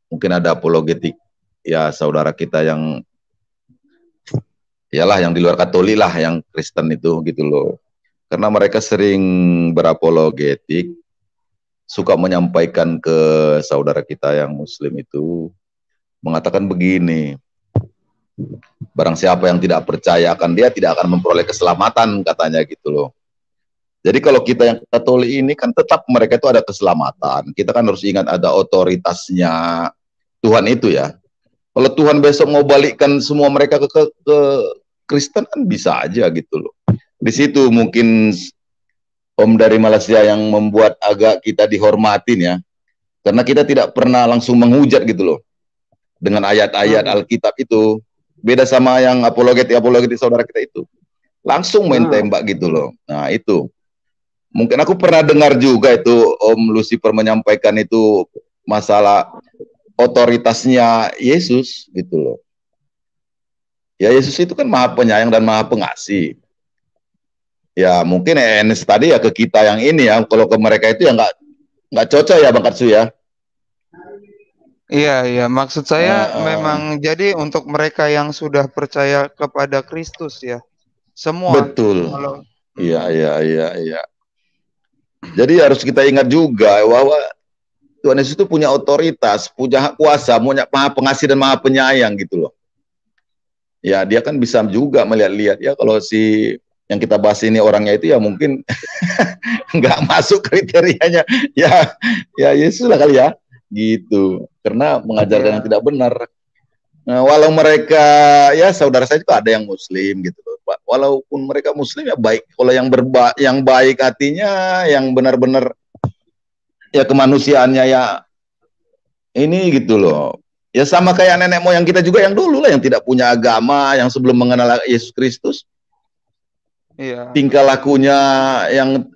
Speaker 8: mungkin ada apologetik ya saudara kita yang ialah yang di luar Katolik lah yang Kristen itu gitu loh. Karena mereka sering berapologetik, suka menyampaikan ke saudara kita yang muslim itu mengatakan begini. Barang siapa yang tidak percaya akan dia tidak akan memperoleh keselamatan katanya gitu loh. Jadi kalau kita yang Katolik ini kan tetap mereka itu ada keselamatan. Kita kan harus ingat ada otoritasnya Tuhan itu ya. Kalau Tuhan besok mau balikkan semua mereka ke ke, ke Kristen kan bisa aja gitu loh di situ mungkin Om dari Malaysia yang membuat agak kita dihormatin ya. Karena kita tidak pernah langsung menghujat gitu loh. Dengan ayat-ayat hmm. Alkitab itu. Beda sama yang apologet apologetik saudara kita itu. Langsung main hmm. tembak gitu loh. Nah itu. Mungkin aku pernah dengar juga itu Om Lucifer menyampaikan itu masalah otoritasnya Yesus gitu loh. Ya Yesus itu kan maha penyayang dan maha pengasih ya mungkin ENS tadi ya ke kita yang ini ya kalau ke mereka itu ya nggak nggak cocok ya Bang Katsu ya
Speaker 1: Iya, iya. Maksud saya uh, memang jadi untuk mereka yang sudah percaya kepada Kristus ya. Semua.
Speaker 8: Betul. Iya, iya, iya, iya. Jadi harus kita ingat juga bahwa Tuhan Yesus itu punya otoritas, punya hak kuasa, punya maha pengasih dan maha penyayang gitu loh. Ya, dia kan bisa juga melihat-lihat ya kalau si yang kita bahas ini orangnya itu ya mungkin nggak masuk kriterianya ya ya Yesus lah kali ya gitu karena mengajarkan dengan yang iya. tidak benar nah, walau mereka ya saudara saya juga ada yang muslim gitu Pak walaupun mereka muslim ya baik kalau yang berba yang baik hatinya yang benar-benar ya kemanusiaannya ya ini gitu loh ya sama kayak nenek moyang kita juga yang dulu lah yang tidak punya agama yang sebelum mengenal Yesus Kristus Iya. Tingkah lakunya yang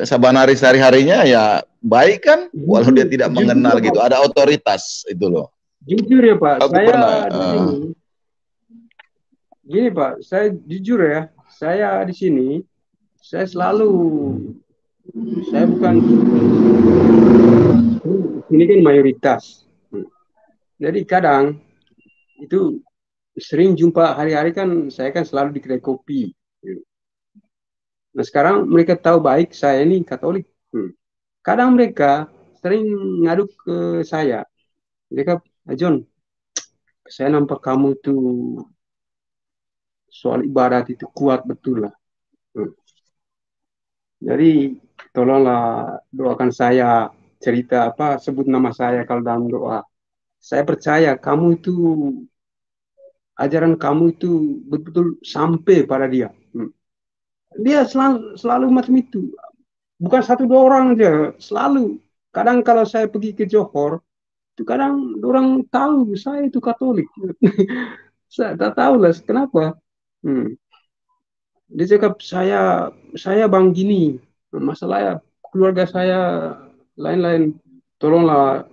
Speaker 8: sabanari sehari-harinya ya baik kan walau dia tidak jujur, mengenal jujur, gitu. Ada otoritas itu loh.
Speaker 10: Jujur ya Pak,
Speaker 6: Aku saya pernah,
Speaker 8: uh,
Speaker 10: gini Pak, saya jujur ya, saya di sini saya selalu saya bukan ini kan mayoritas. Jadi kadang itu sering jumpa hari-hari kan saya kan selalu kedai kopi. Nah sekarang mereka tahu baik saya ini Katolik. Hmm. Kadang mereka sering ngaduk ke saya. Mereka, ah, John, saya nampak kamu itu soal ibarat itu kuat betul lah. Hmm. Jadi tolonglah doakan saya cerita apa sebut nama saya kalau dalam doa. Saya percaya kamu itu ajaran kamu itu betul-betul sampai pada dia. Hmm. Dia selalu, selalu macam itu. Bukan satu dua orang aja, selalu. Kadang kalau saya pergi ke Johor, itu kadang orang tahu saya itu Katolik. saya tak tahu lah kenapa. Hmm. Dia cakap saya saya bang gini, ya, keluarga saya lain-lain. Tolonglah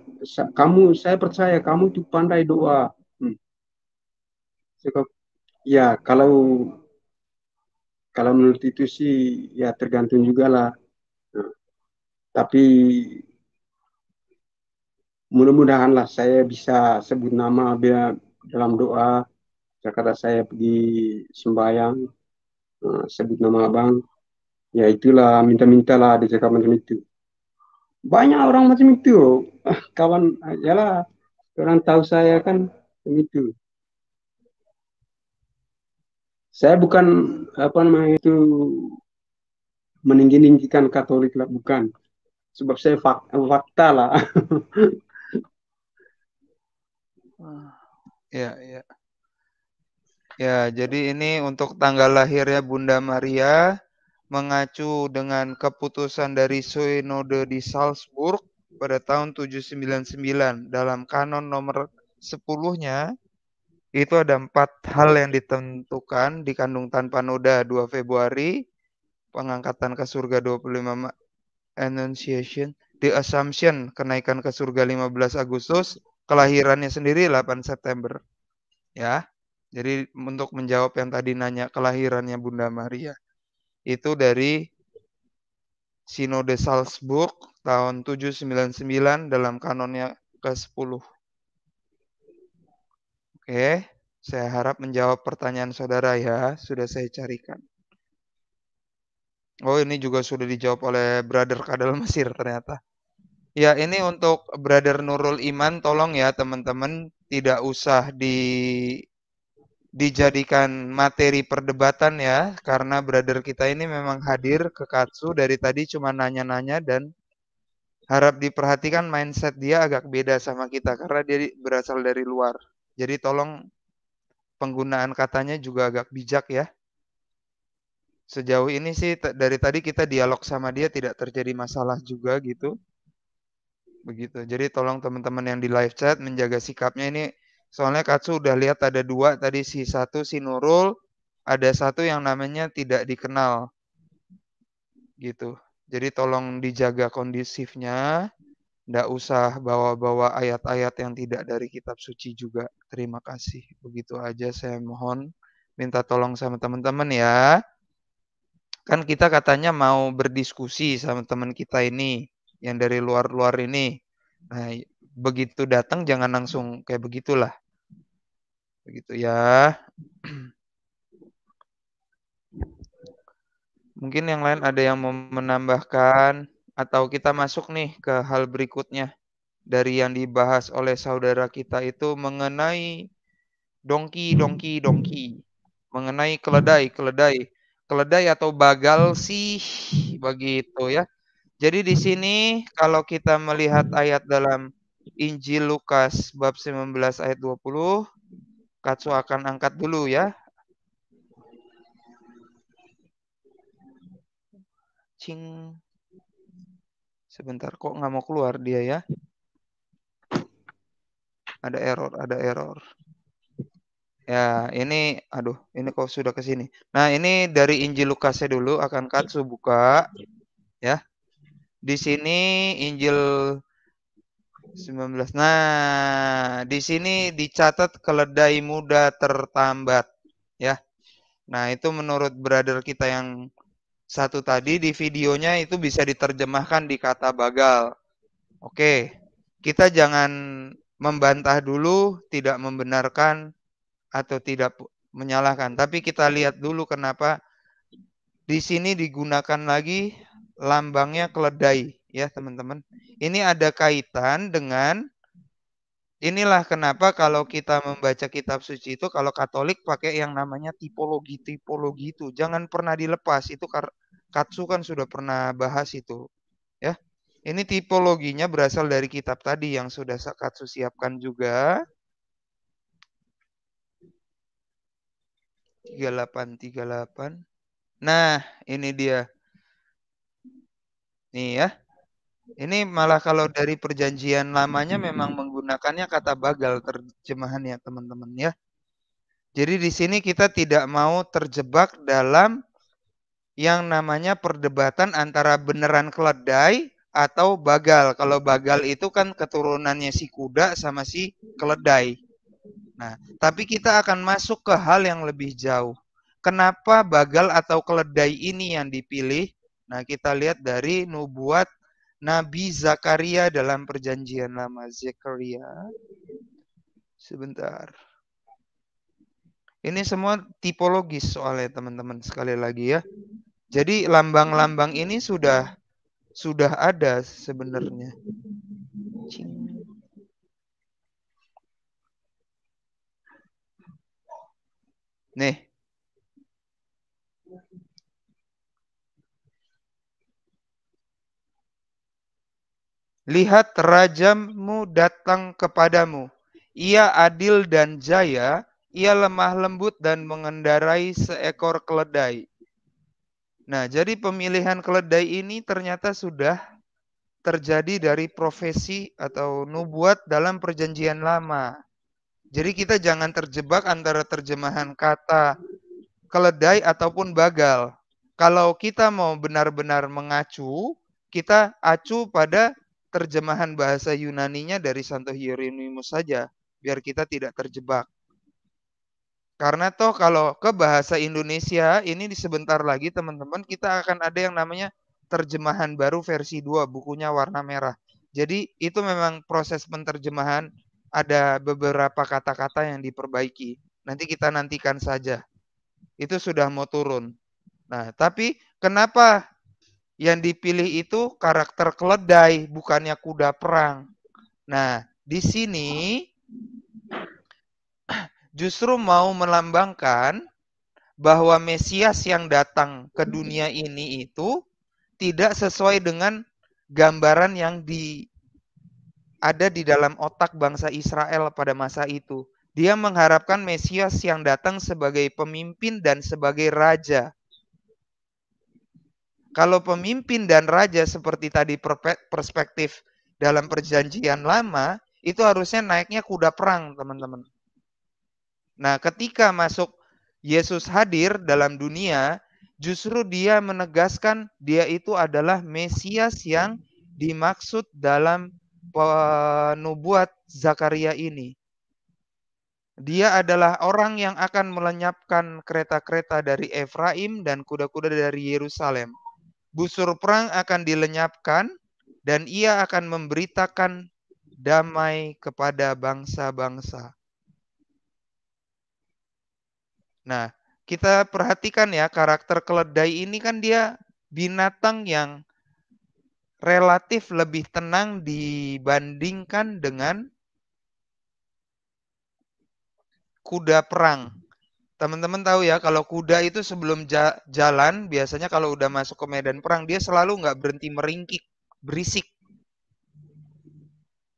Speaker 10: kamu saya percaya kamu itu pandai doa cukup ya kalau kalau menurut itu sih ya tergantung juga lah nah, tapi mudah-mudahan lah saya bisa sebut nama biar dalam doa Jakarta saya pergi sembahyang nah, sebut nama abang ya itulah minta-mintalah di cakap macam itu banyak orang macam itu kawan ah, ya lah orang tahu saya kan itu saya bukan apa namanya itu meninggikan Katolik lah bukan sebab saya fakta, fakta lah
Speaker 4: ya ya
Speaker 1: ya jadi ini untuk tanggal lahirnya Bunda Maria mengacu dengan keputusan dari Synode di Salzburg pada tahun 799 dalam kanon nomor 10-nya itu ada empat hal yang ditentukan di kandung tanpa noda 2 Februari pengangkatan ke surga 25 Annunciation The Assumption kenaikan ke surga 15 Agustus kelahirannya sendiri 8 September ya jadi untuk menjawab yang tadi nanya kelahirannya Bunda Maria itu dari Sinode Salzburg tahun 799 dalam kanonnya ke-10 Oke, saya harap menjawab pertanyaan saudara ya. Sudah saya carikan. Oh, ini juga sudah dijawab oleh Brother Kadal Mesir ternyata. Ya, ini untuk Brother Nurul Iman, tolong ya teman-teman tidak usah di dijadikan materi perdebatan ya, karena brother kita ini memang hadir ke Katsu dari tadi cuma nanya-nanya dan harap diperhatikan mindset dia agak beda sama kita karena dia berasal dari luar. Jadi tolong penggunaan katanya juga agak bijak ya. Sejauh ini sih dari tadi kita dialog sama dia tidak terjadi masalah juga gitu. Begitu. Jadi tolong teman-teman yang di live chat menjaga sikapnya ini. Soalnya Katsu udah lihat ada dua tadi si satu si Nurul, ada satu yang namanya tidak dikenal. Gitu. Jadi tolong dijaga kondisifnya. Tidak usah bawa-bawa ayat-ayat yang tidak dari kitab suci juga. Terima kasih. Begitu aja saya mohon minta tolong sama teman-teman ya. Kan kita katanya mau berdiskusi sama teman kita ini yang dari luar-luar ini. Nah, begitu datang jangan langsung kayak begitulah. Begitu ya. Mungkin yang lain ada yang mau menambahkan atau kita masuk nih ke hal berikutnya dari yang dibahas oleh saudara kita itu mengenai dongki dongki dongki mengenai keledai keledai keledai atau bagal sih begitu ya. Jadi di sini kalau kita melihat ayat dalam Injil Lukas bab 19 ayat 20 Katsu akan angkat dulu ya. Cing. Sebentar, kok nggak mau keluar dia ya? Ada error, ada error. Ya, ini, aduh, ini kok sudah ke sini. Nah, ini dari Injil Lukasnya dulu akan Katsu buka, ya. Di sini Injil 19. Nah, di sini dicatat keledai muda tertambat, ya. Nah, itu menurut brother kita yang satu tadi di videonya itu bisa diterjemahkan di kata bagal. Oke, kita jangan membantah dulu, tidak membenarkan atau tidak menyalahkan, tapi kita lihat dulu kenapa di sini digunakan lagi lambangnya keledai ya, teman-teman. Ini ada kaitan dengan Inilah kenapa kalau kita membaca kitab suci itu kalau Katolik pakai yang namanya tipologi-tipologi itu jangan pernah dilepas itu Katsu kan sudah pernah bahas itu ya. Ini tipologinya berasal dari kitab tadi yang sudah Katsu siapkan juga. 38 Nah, ini dia. Nih ya. Ini malah kalau dari perjanjian lamanya memang menggunakannya kata bagal terjemahan ya teman-teman ya. Jadi di sini kita tidak mau terjebak dalam yang namanya perdebatan antara beneran keledai atau bagal. Kalau bagal itu kan keturunannya si kuda sama si keledai. Nah, tapi kita akan masuk ke hal yang lebih jauh. Kenapa bagal atau keledai ini yang dipilih? Nah, kita lihat dari nubuat Nabi Zakaria dalam perjanjian lama Zakaria. Sebentar. Ini semua tipologis soalnya teman-teman sekali lagi ya. Jadi lambang-lambang ini sudah sudah ada sebenarnya. Nih. Lihat rajamu datang kepadamu. Ia adil dan jaya, ia lemah lembut dan mengendarai seekor keledai. Nah, jadi pemilihan keledai ini ternyata sudah terjadi dari profesi atau nubuat dalam perjanjian lama. Jadi kita jangan terjebak antara terjemahan kata keledai ataupun bagal. Kalau kita mau benar-benar mengacu, kita acu pada terjemahan bahasa Yunani-nya dari Santo Hieronymus saja biar kita tidak terjebak. Karena toh kalau ke bahasa Indonesia ini di sebentar lagi teman-teman kita akan ada yang namanya terjemahan baru versi 2 bukunya warna merah. Jadi itu memang proses penterjemahan ada beberapa kata-kata yang diperbaiki. Nanti kita nantikan saja. Itu sudah mau turun. Nah, tapi kenapa yang dipilih itu karakter keledai, bukannya kuda perang. Nah, di sini justru mau melambangkan bahwa Mesias yang datang ke dunia ini itu tidak sesuai dengan gambaran yang di ada di dalam otak bangsa Israel pada masa itu. Dia mengharapkan Mesias yang datang sebagai pemimpin dan sebagai raja. Kalau pemimpin dan raja seperti tadi perspektif dalam perjanjian lama, itu harusnya naiknya kuda perang, teman-teman. Nah, ketika masuk Yesus hadir dalam dunia, justru dia menegaskan dia itu adalah Mesias yang dimaksud dalam penubuat Zakaria ini. Dia adalah orang yang akan melenyapkan kereta-kereta dari Efraim dan kuda-kuda dari Yerusalem busur perang akan dilenyapkan dan ia akan memberitakan damai kepada bangsa-bangsa. Nah, kita perhatikan ya karakter keledai ini kan dia binatang yang relatif lebih tenang dibandingkan dengan kuda perang teman-teman tahu ya kalau kuda itu sebelum jalan biasanya kalau udah masuk ke medan perang dia selalu nggak berhenti meringkik berisik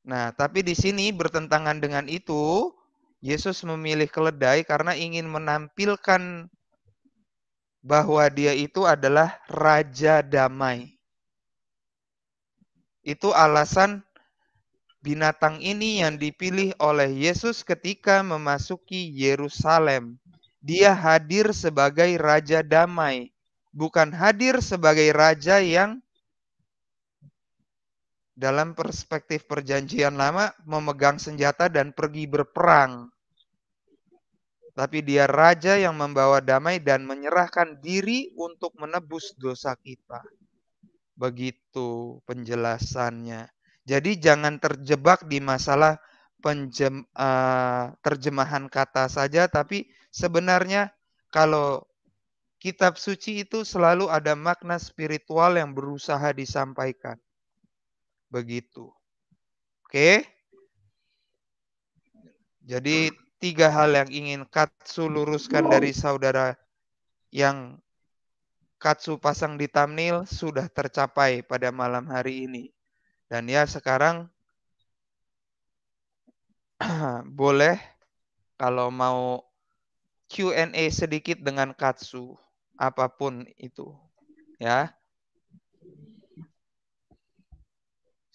Speaker 1: nah tapi di sini bertentangan dengan itu Yesus memilih keledai karena ingin menampilkan bahwa dia itu adalah raja damai itu alasan binatang ini yang dipilih oleh Yesus ketika memasuki Yerusalem dia hadir sebagai raja damai, bukan hadir sebagai raja yang dalam perspektif perjanjian lama memegang senjata dan pergi berperang. Tapi dia raja yang membawa damai dan menyerahkan diri untuk menebus dosa kita. Begitu penjelasannya. Jadi jangan terjebak di masalah penjem, uh, terjemahan kata saja, tapi Sebenarnya kalau kitab suci itu selalu ada makna spiritual yang berusaha disampaikan. Begitu. Oke. Jadi tiga hal yang ingin Katsu luruskan dari saudara yang Katsu pasang di thumbnail sudah tercapai pada malam hari ini. Dan ya sekarang boleh kalau mau Q&A sedikit dengan katsu apapun itu ya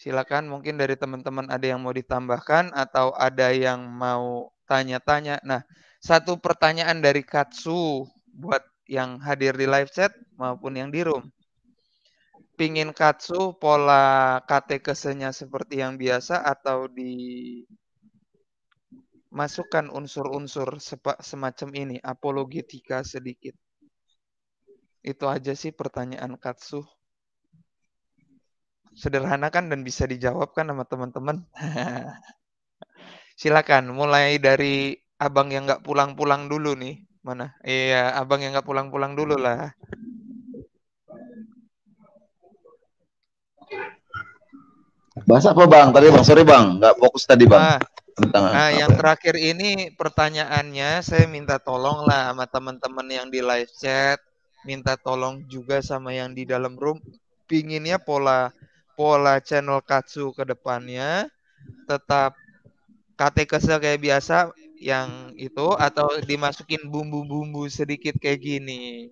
Speaker 1: silakan mungkin dari teman-teman ada yang mau ditambahkan atau ada yang mau tanya-tanya nah satu pertanyaan dari katsu buat yang hadir di live chat maupun yang di room pingin katsu pola KT kesenya seperti yang biasa atau di masukkan unsur-unsur semacam ini, apologetika sedikit. Itu aja sih pertanyaan Katsu. Sederhanakan dan bisa dijawabkan sama teman-teman. Silakan, mulai dari abang yang nggak pulang-pulang dulu nih. Mana? Iya, abang yang nggak pulang-pulang dulu lah.
Speaker 8: Bahasa apa bang? Tadi bang, sorry bang, nggak fokus tadi bang. Ah tentang nah, apa? yang
Speaker 1: terakhir ini pertanyaannya saya minta tolong lah sama teman-teman yang di live chat minta tolong juga sama yang di dalam room pinginnya pola pola channel katsu ke depannya tetap kesel kayak biasa yang itu atau dimasukin bumbu-bumbu sedikit kayak gini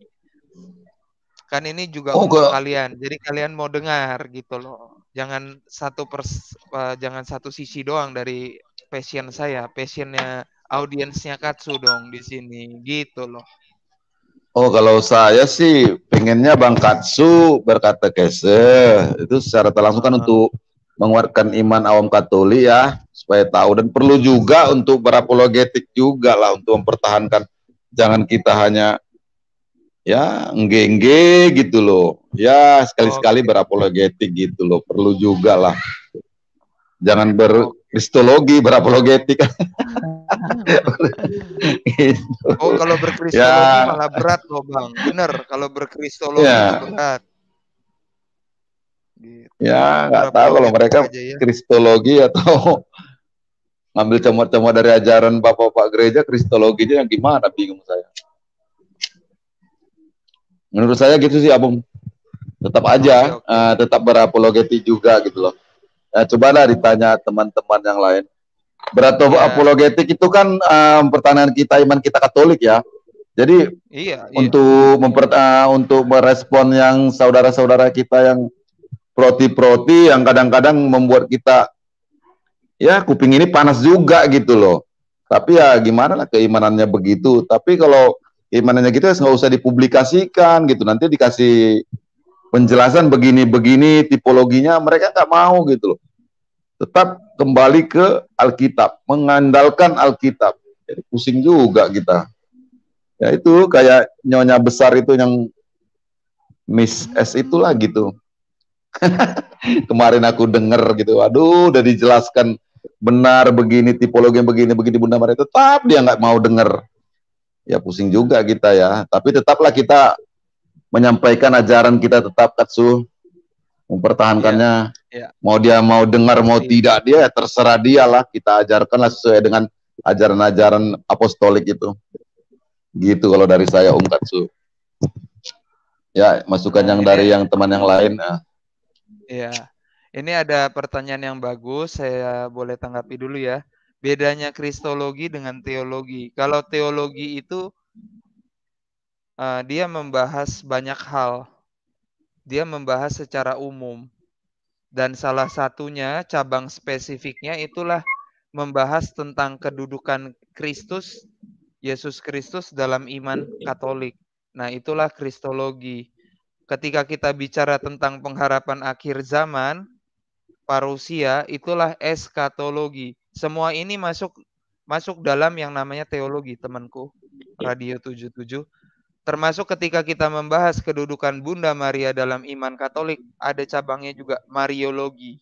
Speaker 1: kan ini juga oh, untuk kalian jadi kalian mau dengar gitu loh jangan satu pers uh, jangan satu sisi doang dari passion saya, passionnya audiensnya Katsu dong di sini, gitu loh.
Speaker 8: Oh kalau saya sih pengennya Bang Katsu berkata kese itu secara tak langsung kan ah. untuk menguatkan iman awam Katolik ya supaya tahu dan perlu juga untuk berapologetik juga lah untuk mempertahankan jangan kita hanya ya ngengge gitu loh ya sekali-sekali berapologetik gitu loh perlu juga lah jangan iya, berkristologi, berapologetik. Gitu. Oh, kalau berkristologi ya. malah
Speaker 1: berat loh, Bang. Bener, kalau berkristologi ya. berat.
Speaker 8: Gitu. Ya, nggak tahu kalau mereka ya. kristologi atau ngambil cuma-cuma dari ajaran bapak-bapak gereja, kristologinya yang gimana bingung saya. Menurut saya gitu sih, Abang. Tetap aja, oh, okay. Uh, eh, tetap berapologeti juga gitu loh. Ya, eh, cobalah ditanya teman-teman yang lain. Berat ya. apologetik itu kan um, pertanyaan kita iman kita Katolik ya. Jadi iya, iya. untuk iya. memper uh, untuk merespon yang saudara-saudara kita yang proti-proti yang kadang-kadang membuat kita ya kuping ini panas juga gitu loh. Tapi ya gimana lah keimanannya begitu. Tapi kalau imanannya gitu ya nggak usah dipublikasikan gitu. Nanti dikasih penjelasan begini-begini tipologinya mereka nggak mau gitu loh. Tetap kembali ke Alkitab, mengandalkan Alkitab. Jadi pusing juga kita. Ya itu kayak nyonya besar itu yang Miss S itulah gitu. Kemarin aku denger gitu, aduh udah dijelaskan benar begini tipologi begini begini bunda mereka tetap dia nggak mau dengar, Ya pusing juga kita ya, tapi tetaplah kita menyampaikan ajaran kita tetap katsu mempertahankannya. Yeah, yeah. Mau dia mau dengar mau iya. tidak dia terserah dialah lah kita ajarkanlah sesuai dengan ajaran-ajaran apostolik itu. Gitu kalau dari saya Om Katsu. Ya, masukan yang dari iya. yang teman yang lain.
Speaker 1: Ya, Ini ada pertanyaan yang bagus, saya boleh tanggapi dulu ya. Bedanya kristologi dengan teologi. Kalau teologi itu Eh, dia membahas banyak hal. Dia membahas secara umum. Dan salah satunya cabang spesifiknya itulah membahas tentang kedudukan Kristus, Yesus Kristus dalam iman Katolik. Nah, itulah kristologi. Ketika kita bicara tentang pengharapan akhir zaman, Parusia itulah eskatologi. Semua ini masuk masuk dalam yang namanya teologi, temanku. Ya. Radio 77 Termasuk ketika kita membahas kedudukan Bunda Maria dalam iman Katolik, ada cabangnya juga Mariologi.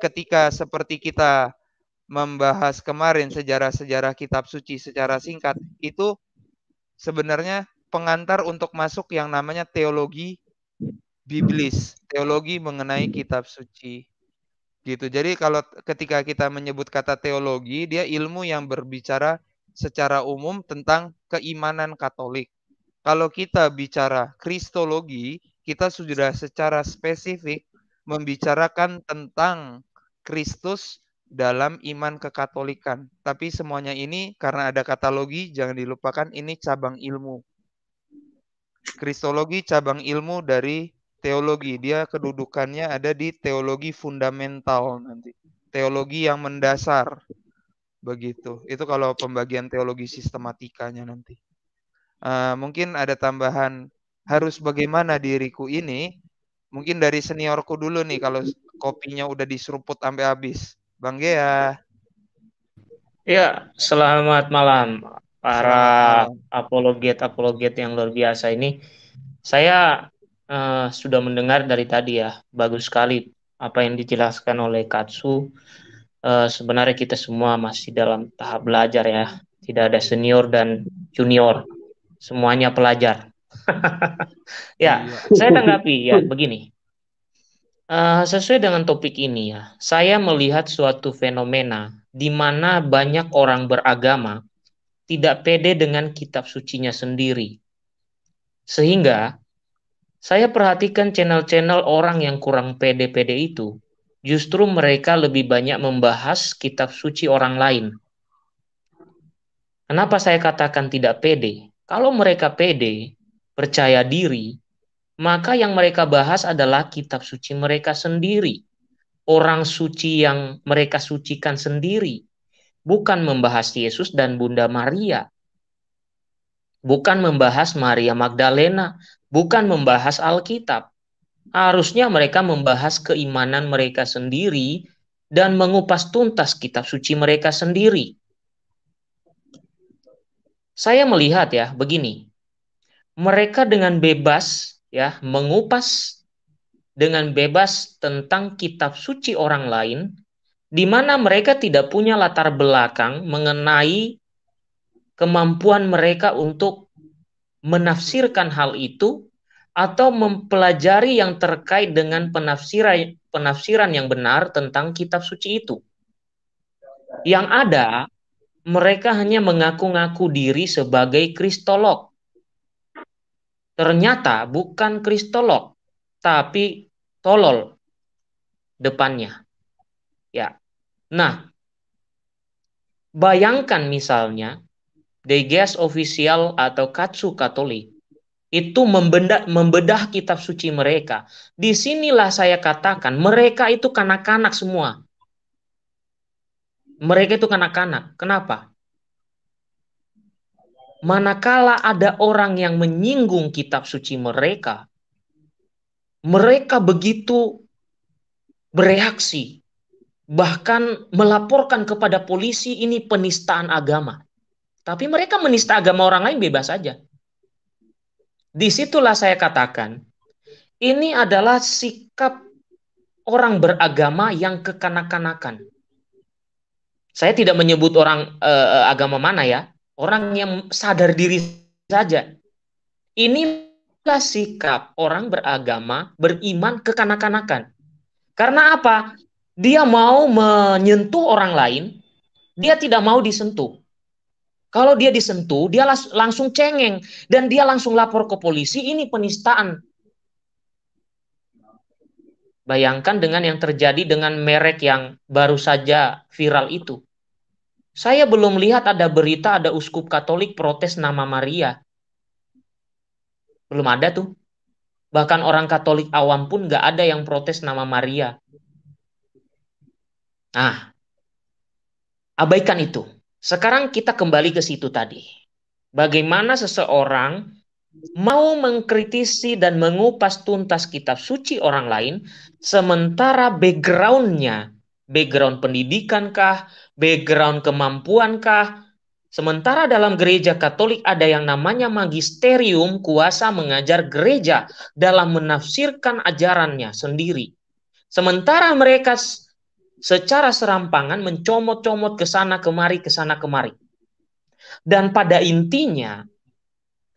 Speaker 1: Ketika seperti kita membahas kemarin sejarah-sejarah kitab suci secara singkat, itu sebenarnya pengantar untuk masuk yang namanya teologi biblis, teologi mengenai kitab suci. Gitu. Jadi kalau ketika kita menyebut kata teologi, dia ilmu yang berbicara secara umum tentang keimanan Katolik. Kalau kita bicara kristologi, kita sudah secara spesifik membicarakan tentang Kristus dalam iman kekatolikan. Tapi semuanya ini karena ada katalogi, jangan dilupakan ini cabang ilmu. Kristologi cabang ilmu dari teologi. Dia kedudukannya ada di teologi fundamental nanti. Teologi yang mendasar. Begitu. Itu kalau pembagian teologi sistematikanya nanti. Uh, mungkin ada tambahan harus bagaimana diriku ini. Mungkin dari seniorku dulu nih kalau kopinya udah diseruput sampai habis. Bang Gea.
Speaker 9: Ya, selamat malam para apologet-apologet yang luar biasa ini. Saya uh, sudah mendengar dari tadi ya, bagus sekali apa yang dijelaskan oleh Katsu Eh, sebenarnya kita semua masih dalam tahap belajar ya. Tidak ada senior dan junior. Semuanya pelajar. ya, iya. saya tanggapi ya begini. Uh, sesuai dengan topik ini ya, saya melihat suatu fenomena di mana banyak orang beragama tidak pede dengan kitab sucinya sendiri. Sehingga saya perhatikan channel-channel orang yang kurang pede-pede itu justru mereka lebih banyak membahas kitab suci orang lain. Kenapa saya katakan tidak pede? Kalau mereka pede, percaya diri, maka yang mereka bahas adalah kitab suci mereka sendiri. Orang suci yang mereka sucikan sendiri, bukan membahas Yesus dan Bunda Maria, bukan membahas Maria Magdalena, bukan membahas Alkitab, harusnya mereka membahas keimanan mereka sendiri dan mengupas tuntas kitab suci mereka sendiri. Saya melihat ya begini. Mereka dengan bebas ya mengupas dengan bebas tentang kitab suci orang lain di mana mereka tidak punya latar belakang mengenai kemampuan mereka untuk menafsirkan hal itu atau mempelajari yang terkait dengan penafsiran penafsiran yang benar tentang kitab suci itu. Yang ada mereka hanya mengaku-ngaku diri sebagai kristolog. Ternyata bukan kristolog, tapi tolol depannya. Ya. Nah, bayangkan misalnya The Gas Official atau Katsu katolik itu membedah, membedah kitab suci mereka. Disinilah saya katakan, mereka itu kanak-kanak semua. Mereka itu kanak-kanak. Kenapa? Manakala ada orang yang menyinggung kitab suci mereka, mereka begitu bereaksi, bahkan melaporkan kepada polisi ini penistaan agama. Tapi mereka menista agama orang lain bebas saja. Disitulah saya katakan, ini adalah sikap orang beragama yang kekanak-kanakan. Saya tidak menyebut orang eh, eh, agama mana ya, orang yang sadar diri saja. Inilah sikap orang beragama, beriman kekanak-kanakan. Karena apa? Dia mau menyentuh orang lain, dia tidak mau disentuh. Kalau dia disentuh, dia langsung cengeng dan dia langsung lapor ke polisi, ini penistaan. Bayangkan dengan yang terjadi dengan merek yang baru saja viral itu. Saya belum lihat ada berita ada uskup Katolik protes nama Maria. Belum ada tuh. Bahkan orang Katolik awam pun gak ada yang protes nama Maria. Nah, abaikan itu. Sekarang kita kembali ke situ tadi. Bagaimana seseorang mau mengkritisi dan mengupas tuntas kitab suci orang lain, sementara backgroundnya, background pendidikankah, background kemampuankah, sementara dalam gereja Katolik ada yang namanya magisterium, kuasa mengajar gereja dalam menafsirkan ajarannya sendiri. Sementara mereka secara serampangan mencomot-comot ke sana kemari ke sana kemari. Dan pada intinya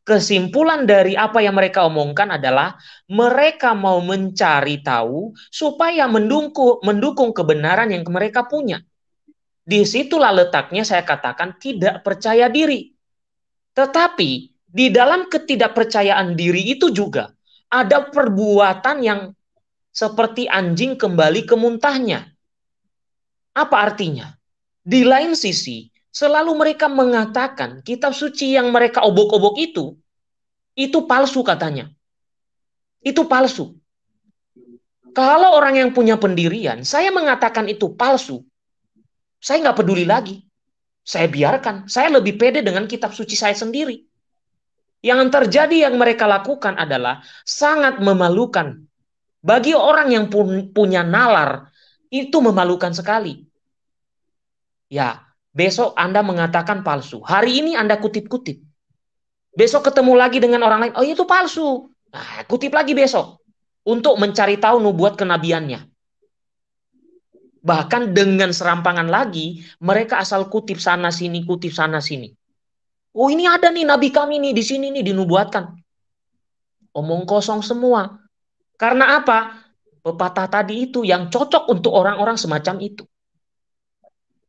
Speaker 9: kesimpulan dari apa yang mereka omongkan adalah mereka mau mencari tahu supaya mendukung mendukung kebenaran yang mereka punya. Disitulah letaknya saya katakan tidak percaya diri. Tetapi di dalam ketidakpercayaan diri itu juga ada perbuatan yang seperti anjing kembali ke muntahnya. Apa artinya? Di lain sisi, selalu mereka mengatakan kitab suci yang mereka obok-obok itu, itu palsu katanya. Itu palsu. Kalau orang yang punya pendirian, saya mengatakan itu palsu, saya nggak peduli lagi. Saya biarkan. Saya lebih pede dengan kitab suci saya sendiri. Yang terjadi yang mereka lakukan adalah sangat memalukan. Bagi orang yang pun punya nalar, itu memalukan sekali. Ya, besok Anda mengatakan palsu. Hari ini Anda kutip-kutip. Besok ketemu lagi dengan orang lain, oh itu palsu. Nah, kutip lagi besok untuk mencari tahu nubuat kenabiannya. Bahkan dengan serampangan lagi, mereka asal kutip sana sini, kutip sana sini. Oh ini ada nih nabi kami nih di sini nih dinubuatkan. Omong kosong semua. Karena apa? Pepatah tadi itu yang cocok untuk orang-orang semacam itu.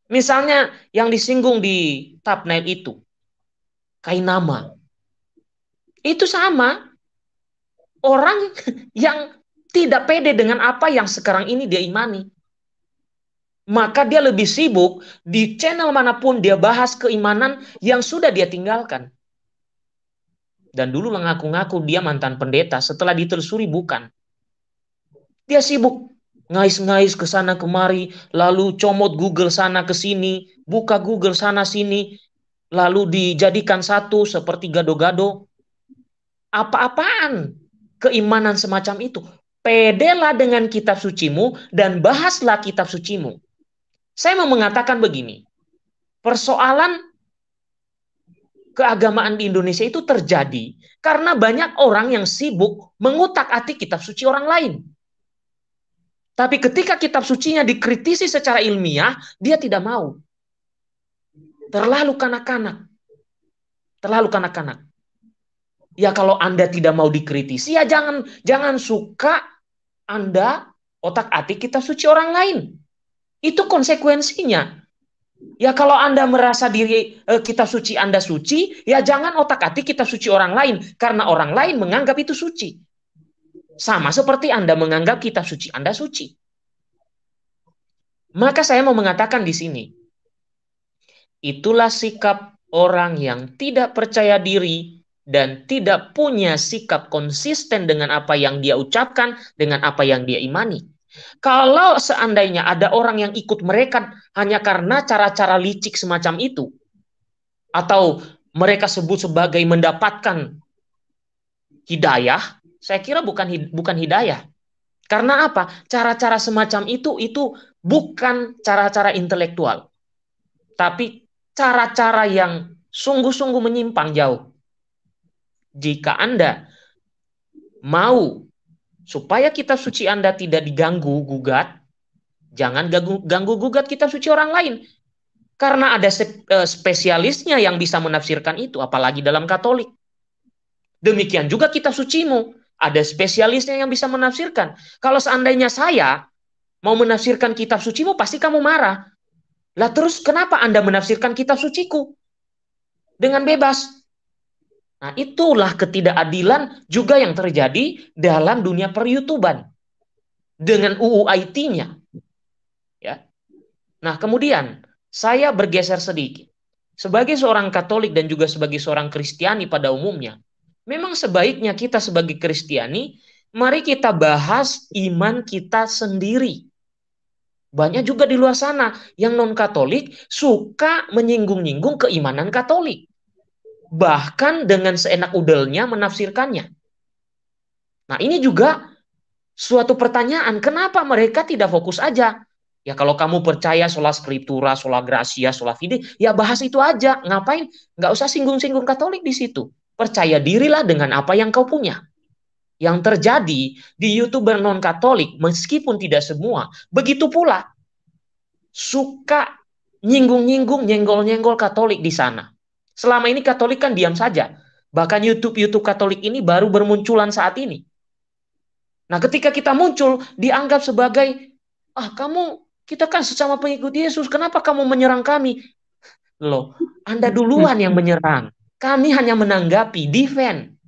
Speaker 9: Misalnya yang disinggung di thumbnail itu, kainama. Itu sama orang yang tidak pede dengan apa yang sekarang ini dia imani. Maka dia lebih sibuk di channel manapun dia bahas keimanan yang sudah dia tinggalkan. Dan dulu mengaku-ngaku dia mantan pendeta setelah ditelusuri bukan. Dia sibuk ngais-ngais ke sana kemari, lalu comot Google sana ke sini, buka Google sana sini, lalu dijadikan satu seperti gado-gado. Apa-apaan keimanan semacam itu? Pedelah dengan kitab sucimu dan bahaslah kitab sucimu. Saya mau mengatakan begini, persoalan keagamaan di Indonesia itu terjadi karena banyak orang yang sibuk mengutak-atik kitab suci orang lain. Tapi ketika kitab sucinya dikritisi secara ilmiah, dia tidak mau. Terlalu kanak-kanak. Terlalu kanak-kanak. Ya kalau Anda tidak mau dikritisi, ya jangan jangan suka Anda otak-atik kitab suci orang lain. Itu konsekuensinya. Ya kalau Anda merasa diri eh, kitab suci Anda suci, ya jangan otak-atik kitab suci orang lain karena orang lain menganggap itu suci. Sama seperti Anda menganggap kitab suci Anda suci. Maka saya mau mengatakan di sini, itulah sikap orang yang tidak percaya diri dan tidak punya sikap konsisten dengan apa yang dia ucapkan, dengan apa yang dia imani. Kalau seandainya ada orang yang ikut mereka hanya karena cara-cara licik semacam itu, atau mereka sebut sebagai mendapatkan hidayah, saya kira bukan bukan hidayah. Karena apa? Cara-cara semacam itu itu bukan cara-cara intelektual. Tapi cara-cara yang sungguh-sungguh menyimpang jauh. Jika Anda mau supaya kitab suci Anda tidak diganggu gugat, jangan ganggu, ganggu gugat kitab suci orang lain. Karena ada eh, spesialisnya yang bisa menafsirkan itu, apalagi dalam Katolik. Demikian juga kitab sucimu ada spesialisnya yang bisa menafsirkan. Kalau seandainya saya mau menafsirkan kitab sucimu, pasti kamu marah. Lah terus kenapa Anda menafsirkan kitab suciku? Dengan bebas. Nah itulah ketidakadilan juga yang terjadi dalam dunia peryutuban. Dengan UU IT-nya. Ya. Nah kemudian saya bergeser sedikit. Sebagai seorang Katolik dan juga sebagai seorang Kristiani pada umumnya, Memang sebaiknya kita sebagai Kristiani, mari kita bahas iman kita sendiri. Banyak juga di luar sana yang non-Katolik suka menyinggung-nyinggung keimanan Katolik. Bahkan dengan seenak udelnya menafsirkannya. Nah ini juga suatu pertanyaan, kenapa mereka tidak fokus aja? Ya kalau kamu percaya sola skriptura, sola gracia, sola fide, ya bahas itu aja. Ngapain? Nggak usah singgung-singgung Katolik di situ percaya dirilah dengan apa yang kau punya. Yang terjadi di YouTuber non-Katolik, meskipun tidak semua, begitu pula suka nyinggung-nyinggung, nyenggol-nyenggol Katolik di sana. Selama ini Katolik kan diam saja. Bahkan YouTube-YouTube Katolik ini baru bermunculan saat ini. Nah, ketika kita muncul, dianggap sebagai, "Ah, kamu, kita kan sesama pengikut Yesus, kenapa kamu menyerang kami?" Loh, Anda duluan yang menyerang. Kami hanya menanggapi, defend.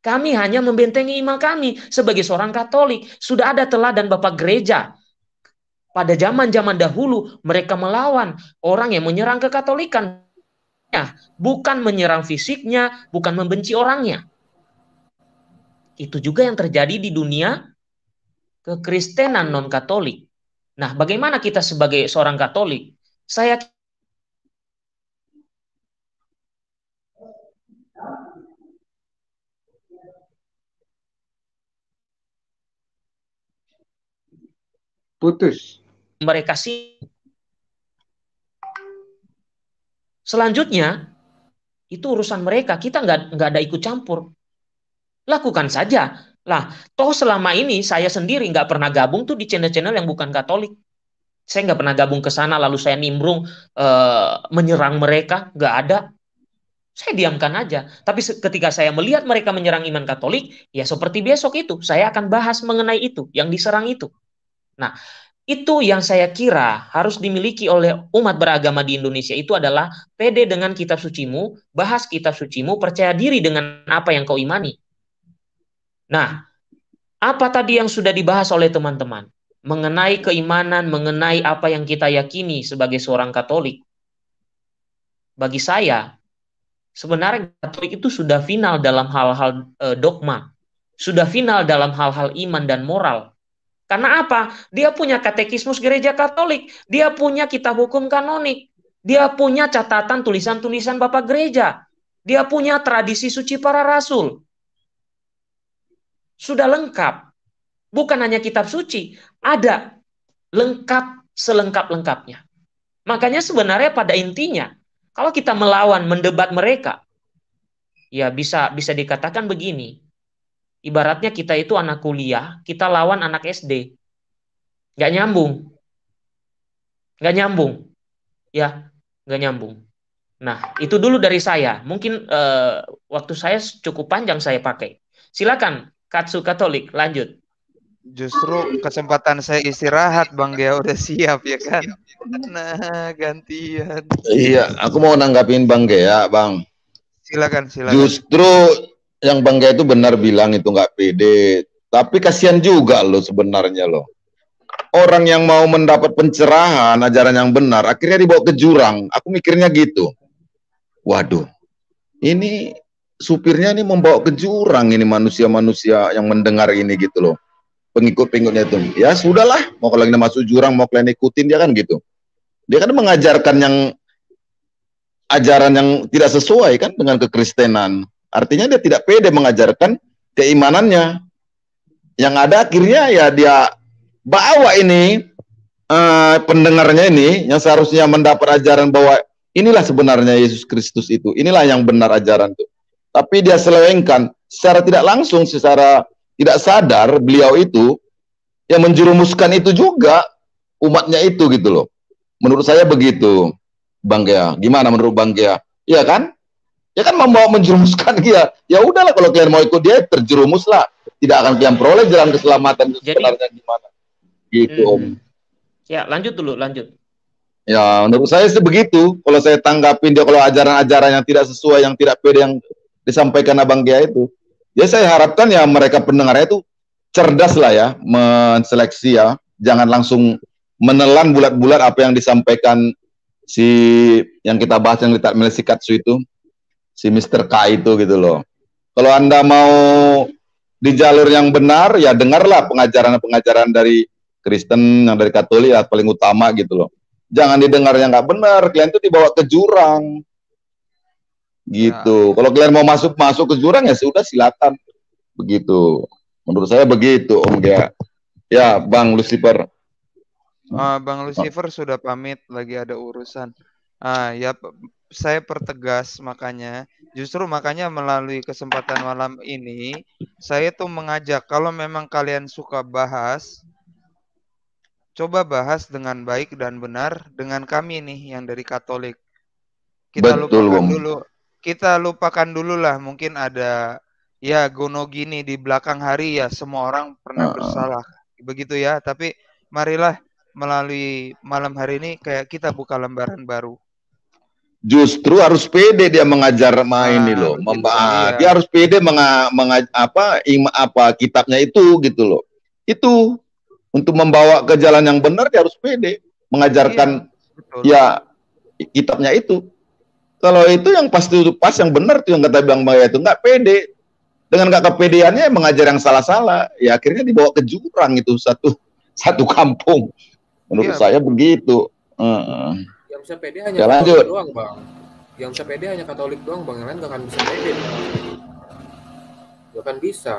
Speaker 9: Kami hanya membentengi iman kami sebagai seorang Katolik. Sudah ada teladan Bapak Gereja. Pada zaman-zaman dahulu mereka melawan orang yang menyerang kekatolikan. Ya, bukan menyerang fisiknya, bukan membenci orangnya. Itu juga yang terjadi di dunia kekristenan non-katolik. Nah, bagaimana kita sebagai seorang katolik? Saya Putus. Mereka sih. Selanjutnya, itu urusan mereka. Kita nggak nggak ada ikut campur. Lakukan saja. Lah, toh selama ini saya sendiri nggak pernah gabung tuh di channel-channel yang bukan Katolik. Saya nggak pernah gabung ke sana, lalu saya nimbrung e, menyerang mereka, nggak ada. Saya diamkan aja. Tapi ketika saya melihat mereka menyerang iman Katolik, ya seperti besok itu, saya akan bahas mengenai itu, yang diserang itu. Nah, itu yang saya kira harus dimiliki oleh umat beragama di Indonesia itu adalah pede dengan kitab sucimu, bahas kitab sucimu, percaya diri dengan apa yang kau imani. Nah, apa tadi yang sudah dibahas oleh teman-teman? Mengenai keimanan, mengenai apa yang kita yakini sebagai seorang Katolik. Bagi saya, sebenarnya Katolik itu sudah final dalam hal-hal eh, dogma, sudah final dalam hal-hal iman dan moral karena apa? Dia punya katekismus gereja Katolik, dia punya kitab hukum kanonik, dia punya catatan tulisan-tulisan Bapak gereja, dia punya tradisi suci para rasul. Sudah lengkap. Bukan hanya kitab suci, ada lengkap selengkap-lengkapnya. Makanya sebenarnya pada intinya kalau kita melawan mendebat mereka ya bisa bisa dikatakan begini, Ibaratnya kita itu anak kuliah, kita lawan anak SD. Nggak nyambung. Nggak nyambung. Ya, nggak nyambung. Nah, itu dulu dari saya. Mungkin uh, waktu saya cukup panjang saya pakai. Silakan, Katsu Katolik, lanjut.
Speaker 1: Justru kesempatan saya istirahat, Bang Gia udah siap ya kan? Nah, gantian. Iya,
Speaker 8: aku mau nanggapin Bang Gia, Bang. Silakan, silakan. Justru yang bangga itu benar bilang itu nggak pede. Tapi kasihan juga lo sebenarnya lo. Orang yang mau mendapat pencerahan, ajaran yang benar, akhirnya dibawa ke jurang. Aku mikirnya gitu. Waduh, ini supirnya ini membawa ke jurang ini manusia-manusia yang mendengar ini gitu loh. Pengikut-pengikutnya itu. Ya sudahlah, mau kalian masuk jurang, mau kalian ikutin dia kan gitu. Dia kan mengajarkan yang ajaran yang tidak sesuai kan dengan kekristenan. Artinya dia tidak pede mengajarkan keimanannya. Yang ada akhirnya ya dia bawa ini eh, pendengarnya ini yang seharusnya mendapat ajaran bahwa inilah sebenarnya Yesus Kristus itu, inilah yang benar ajaran itu. Tapi dia selewengkan secara tidak langsung, secara tidak sadar beliau itu yang menjerumuskan itu juga umatnya itu gitu loh. Menurut saya begitu, Bang Gea. Gimana menurut Bang Gea? Iya kan? ya kan membawa menjerumuskan dia ya udahlah kalau kalian mau ikut dia terjerumus lah tidak akan kalian peroleh jalan keselamatan
Speaker 9: Jadi, sebenarnya gimana gitu hmm. om ya lanjut dulu lanjut
Speaker 8: ya menurut saya sih begitu kalau saya tanggapin dia kalau ajaran-ajaran yang tidak sesuai yang tidak pede yang disampaikan abang Gia itu ya saya harapkan ya mereka pendengarnya itu cerdas lah ya menseleksi ya jangan langsung menelan bulat-bulat apa yang disampaikan si yang kita bahas yang kita sikat su itu si Mr. K itu gitu loh. Kalau Anda mau di jalur yang benar, ya dengarlah pengajaran-pengajaran dari Kristen, yang dari Katolik, yang paling utama gitu loh. Jangan didengar yang nggak benar, kalian tuh dibawa ke jurang. Gitu. Ya. Kalau kalian mau masuk masuk ke jurang ya sudah silakan. Begitu. Menurut saya begitu, Om Gia. Ya, Bang Lucifer.
Speaker 1: Uh, Bang Lucifer sudah pamit lagi ada urusan. Ah, ya saya pertegas makanya justru makanya melalui kesempatan malam ini saya tuh mengajak kalau memang kalian suka bahas coba bahas dengan baik dan benar dengan kami nih yang dari Katolik.
Speaker 6: Kita Betul, lupakan bom. dulu
Speaker 1: kita lupakan dulu lah mungkin ada ya gono gini di belakang hari ya semua orang pernah uh. bersalah begitu ya tapi marilah melalui malam hari ini kayak kita buka lembaran baru
Speaker 8: justru harus pede dia mengajar main nah, loh. Memba iya. dia harus pede menga, menga apa ima, apa kitabnya itu gitu loh. Itu untuk membawa ke jalan yang benar dia harus pede mengajarkan iya, ya kitabnya itu. Kalau itu yang pasti pas yang benar tuh yang kata Bang Maya itu nggak pede. Dengan nggak kepedeannya mengajar yang salah-salah, ya akhirnya dibawa ke jurang itu satu satu kampung. Menurut iya. saya begitu. Uh -uh.
Speaker 5: Yang bisa pede hanya Katolik lanjut. doang, Bang. Yang bisa pede hanya Katolik doang, Bang. Yang lain gak akan bisa pede. Bang. Gak akan bisa.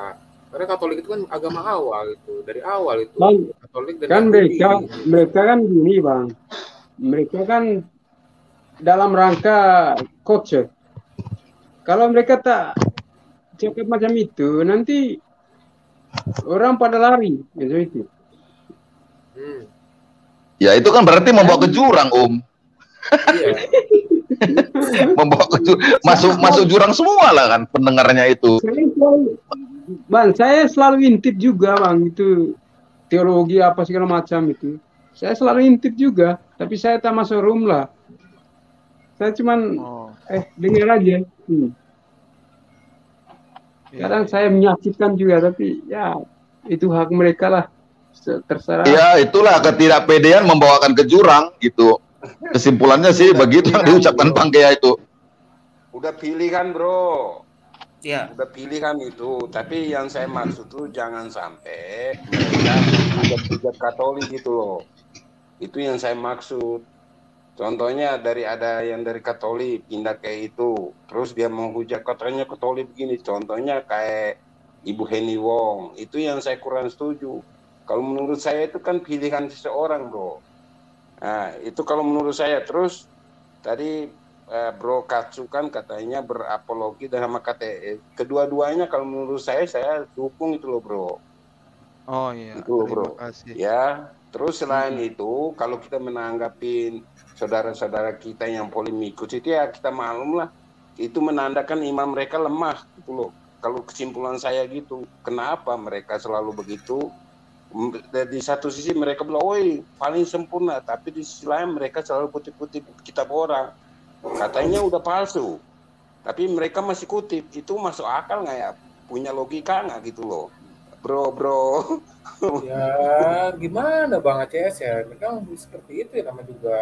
Speaker 5: Karena Katolik itu kan agama awal itu, dari awal itu. Bang, Katolik dan kan mereka
Speaker 10: mereka kan gini, Bang. Mereka kan dalam rangka culture. Kalau mereka tak cakap macam itu, nanti orang pada lari gitu itu. Hmm. Ya itu kan
Speaker 4: berarti membawa ke jurang, Om. Um.
Speaker 6: Iya.
Speaker 8: Membawa ke masuk masuk jurang semua lah kan pendengarnya itu.
Speaker 10: Saya selalu, bang, saya selalu intip juga bang itu teologi apa segala macam itu. Saya selalu intip juga, tapi saya tak masuk room lah. Saya cuman oh. eh dengar aja. Hmm. Iya. Kadang saya menyakitkan juga, tapi ya itu hak mereka lah. Terserah.
Speaker 8: Ya itulah ketidakpedean membawakan ke jurang gitu. Kesimpulannya sih Udah begitu yang kan, diucapkan Bang Gea itu. Udah
Speaker 7: pilihan, Bro. Ya. Udah pilihan itu, tapi yang saya maksud tuh jangan sampai ada Katolik gitu loh. Itu yang saya maksud. Contohnya dari ada yang dari Katolik pindah kayak itu, terus dia menghujat katanya Katolik begini. Contohnya kayak Ibu Heni Wong, itu yang saya kurang setuju. Kalau menurut saya itu kan pilihan seseorang, bro. Nah, itu kalau menurut saya terus tadi eh, Bro Katsu kan katanya berapologi dengan KTE. Kedua-duanya kalau menurut saya saya dukung itu loh Bro.
Speaker 1: Oh iya. Itu loh, Bro. Kasih.
Speaker 7: Ya, terus selain hmm. itu kalau kita menanggapi saudara-saudara kita yang polemikus itu ya kita malum lah itu menandakan iman mereka lemah gitu loh. Kalau kesimpulan saya gitu, kenapa mereka selalu begitu? di satu sisi mereka bilang, woi paling sempurna, tapi di sisi lain mereka selalu kutip-kutip kitab orang. Katanya udah palsu, tapi mereka masih kutip. Itu masuk akal nggak ya? Punya logika nggak gitu loh? Bro, bro. ya gimana bang Aceh ya?
Speaker 5: Mereka seperti itu ya namanya juga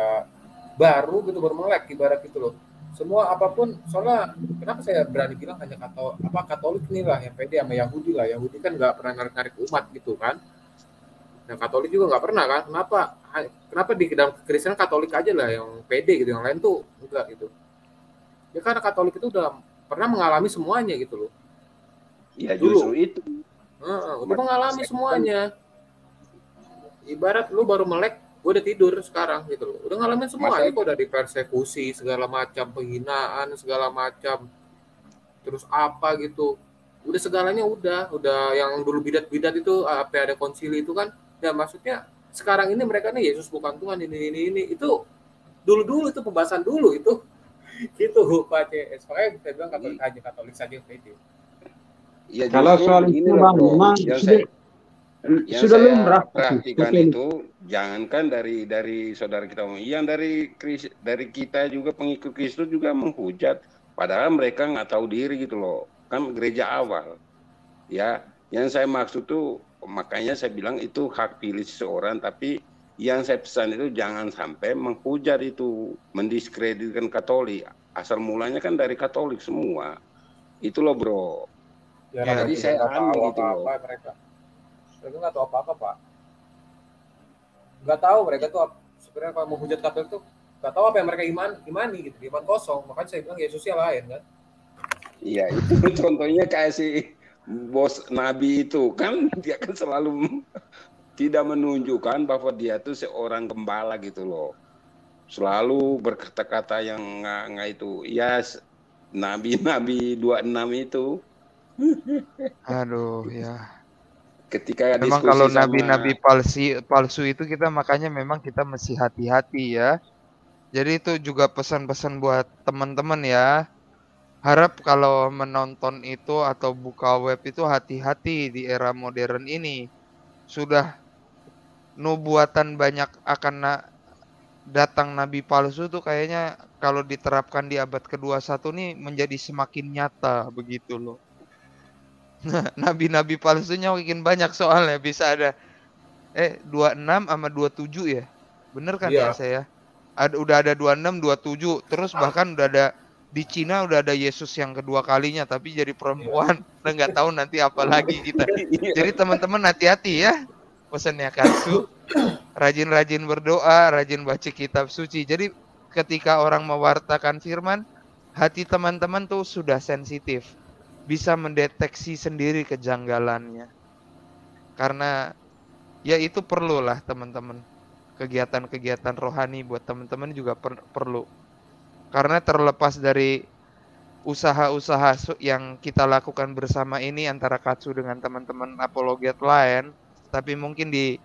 Speaker 5: baru gitu baru melek ibarat gitu loh. Semua apapun, soalnya kenapa saya berani bilang hanya kata apa Katolik nih lah yang pede sama Yahudi lah. Yahudi kan nggak pernah narik-narik umat gitu kan yang Katolik juga nggak pernah kan? Kenapa? Kenapa di dalam Kristen Katolik aja lah yang pede gitu, yang lain tuh enggak gitu. Ya karena Katolik itu udah pernah mengalami semuanya gitu loh.
Speaker 7: Iya justru itu.
Speaker 5: nah, udah mengalami semuanya. Ibarat lu baru melek, gue udah tidur sekarang gitu loh. Udah ngalamin semua Masa... ya, udah dipersekusi segala macam, penghinaan segala macam. Terus apa gitu. Udah segalanya udah, udah yang dulu bidat-bidat itu apa ada konsili itu kan ya maksudnya sekarang ini mereka nih Yesus bukan Tuhan ini ini ini itu dulu dulu itu pembahasan dulu itu gitu Pak CS makanya saya bilang Katolik aja iya. Katolik
Speaker 7: saja iya, itu
Speaker 6: ya,
Speaker 10: kalau soal ini bang memang yang sudah,
Speaker 6: sudah lumrah perhatikan Betul. itu
Speaker 7: jangankan dari dari saudara kita yang dari dari kita juga pengikut Kristus juga menghujat padahal mereka nggak tahu diri gitu loh kan gereja awal ya yang saya maksud tuh makanya saya bilang itu hak pilih seseorang tapi yang saya pesan itu jangan sampai menghujat itu mendiskreditkan Katolik asal mulanya kan dari Katolik semua itu loh bro ya, ya jadi saya apa, gitu apa, loh apa
Speaker 5: mereka mereka nggak tahu apa apa pak nggak tahu mereka tuh sebenarnya kalau menghujat Katolik tuh nggak tahu apa yang mereka iman imani gitu iman kosong makanya saya bilang ya, Yesusnya lain kan
Speaker 6: iya
Speaker 7: itu contohnya kayak si bos Nabi itu kan dia kan selalu tidak menunjukkan bahwa dia tuh seorang gembala gitu loh. Selalu berkata-kata yang nggak nggak itu. Ya Nabi-nabi 26 itu.
Speaker 1: Aduh ya.
Speaker 7: Ketika memang kalau nabi-nabi
Speaker 1: palsi palsu itu kita makanya memang kita mesti hati-hati ya. Jadi itu juga pesan-pesan buat teman-teman ya harap kalau menonton itu atau buka web itu hati-hati di era modern ini. Sudah nubuatan banyak akan na datang nabi palsu tuh kayaknya kalau diterapkan di abad ke-21 nih menjadi semakin nyata begitu loh. Nabi-nabi palsunya makin banyak soalnya bisa ada eh 26 sama 27 ya. Bener kan iya. ya saya? Ada udah ada 26, 27, terus ah. bahkan udah ada di Cina udah ada Yesus yang kedua kalinya tapi jadi perempuan dan nggak tahu nanti apa lagi kita iya. jadi teman-teman hati-hati ya pesannya katsu rajin-rajin berdoa rajin baca kitab suci jadi ketika orang mewartakan firman hati teman-teman tuh sudah sensitif bisa mendeteksi sendiri kejanggalannya karena ya itu perlulah teman-teman kegiatan-kegiatan rohani buat teman-teman juga per perlu karena terlepas dari usaha-usaha yang kita lakukan bersama ini antara Katsu dengan teman-teman apologet lain, tapi mungkin di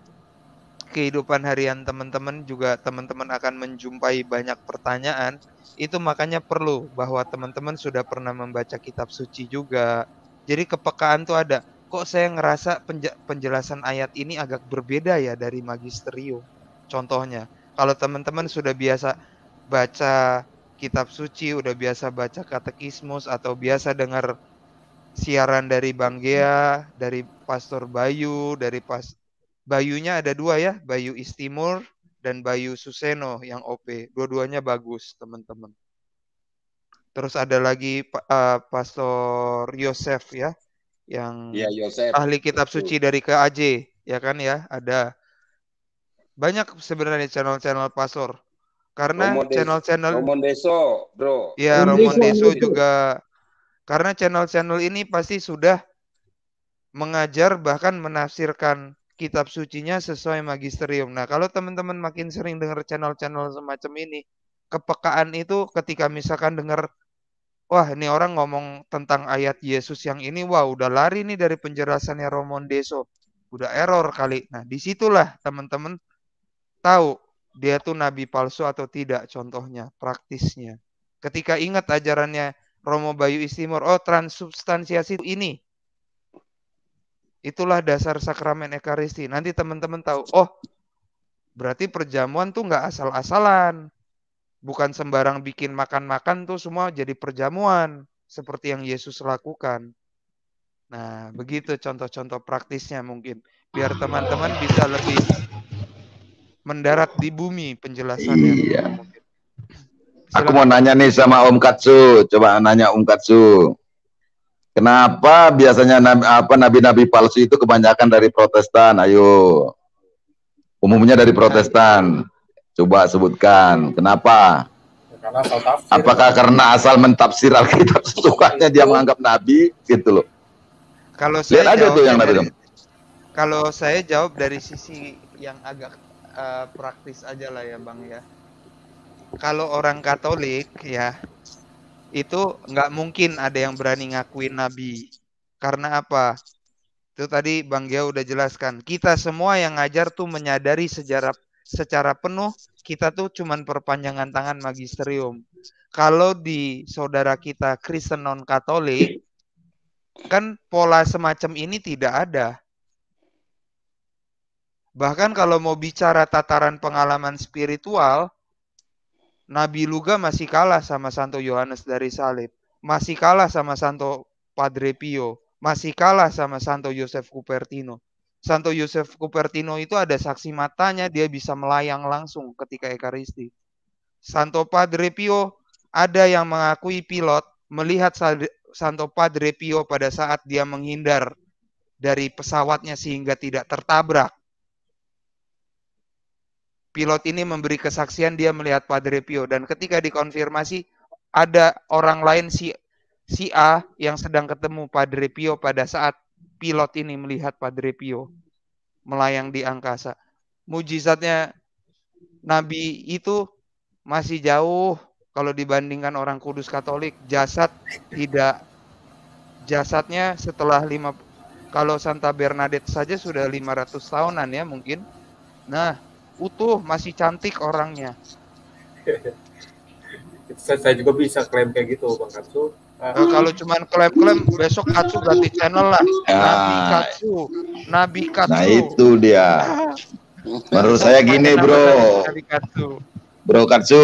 Speaker 1: kehidupan harian teman-teman juga teman-teman akan menjumpai banyak pertanyaan. Itu makanya perlu bahwa teman-teman sudah pernah membaca kitab suci juga. Jadi kepekaan tuh ada. Kok saya ngerasa penjelasan ayat ini agak berbeda ya dari magisterium. Contohnya, kalau teman-teman sudah biasa baca kitab suci, udah biasa baca katekismus atau biasa dengar siaran dari Bang Gea, dari Pastor Bayu, dari pas Bayunya ada dua ya, Bayu Istimur dan Bayu Suseno yang OP. Dua-duanya bagus, teman-teman. Terus ada lagi uh, Pastor Yosef ya, yang ya, Yosef. ahli kitab suci dari KAJ, ya kan ya, ada. Banyak sebenarnya channel-channel pastor karena channel-channel Romon
Speaker 7: Deso, Bro. Iya, Romon Deso juga
Speaker 1: karena channel-channel ini pasti sudah mengajar bahkan menafsirkan kitab sucinya sesuai magisterium. Nah, kalau teman-teman makin sering dengar channel-channel semacam ini, kepekaan itu ketika misalkan dengar wah ini orang ngomong tentang ayat Yesus yang ini, wah udah lari nih dari penjelasannya Romon Deso. Udah error kali. Nah, disitulah teman-teman tahu dia tuh nabi palsu atau tidak contohnya, praktisnya. Ketika ingat ajarannya Romo Bayu Istimor, oh transubstansiasi ini. Itulah dasar sakramen ekaristi. Nanti teman-teman tahu, oh berarti perjamuan tuh nggak asal-asalan. Bukan sembarang bikin makan-makan tuh semua jadi perjamuan. Seperti yang Yesus lakukan. Nah, begitu contoh-contoh praktisnya mungkin. Biar teman-teman bisa lebih mendarat di bumi penjelasannya. Iya.
Speaker 8: Aku mau nanya nih sama Om Katsu, coba nanya Om Katsu. Kenapa biasanya nabi, apa nabi-nabi palsu itu kebanyakan dari Protestan? Ayo. Umumnya dari Protestan. Coba sebutkan. Kenapa? Apakah karena asal mentafsir Alkitab sesukanya dia menganggap nabi gitu loh. Kalau saya Lihat aja tuh yang dari,
Speaker 1: Kalau saya jawab dari sisi yang agak uh, praktis aja lah ya bang ya. Kalau orang Katolik ya itu nggak mungkin ada yang berani ngakuin Nabi. Karena apa? Itu tadi Bang Gia udah jelaskan. Kita semua yang ngajar tuh menyadari sejarah secara penuh kita tuh cuman perpanjangan tangan magisterium. Kalau di saudara kita Kristen non Katolik kan pola semacam ini tidak ada. Bahkan kalau mau bicara tataran pengalaman spiritual, Nabi Luga masih kalah sama Santo Yohanes dari Salib, masih kalah sama Santo Padre Pio, masih kalah sama Santo Yosef Cupertino. Santo Yosef Cupertino itu ada saksi matanya, dia bisa melayang langsung ketika Ekaristi. Santo Padre Pio ada yang mengakui pilot melihat Santo Padre Pio pada saat dia menghindar dari pesawatnya sehingga tidak tertabrak Pilot ini memberi kesaksian dia melihat Padre Pio dan ketika dikonfirmasi ada orang lain si si A yang sedang ketemu Padre Pio pada saat pilot ini melihat Padre Pio melayang di angkasa. Mujizatnya Nabi itu masih jauh kalau dibandingkan orang kudus Katolik. Jasad tidak jasadnya setelah lima kalau Santa Bernadette saja sudah 500 tahunan ya mungkin. Nah, utuh masih cantik orangnya
Speaker 5: saya juga bisa klaim kayak gitu bang Katsu Uh, kalau cuman
Speaker 1: klaim-klaim besok Katsu ganti channel lah.
Speaker 8: Ya. Nabi Katsu,
Speaker 1: Nabi nah, Katsu. Nah itu
Speaker 8: dia.
Speaker 6: Baru saya gini bro.
Speaker 8: Bro Katsu,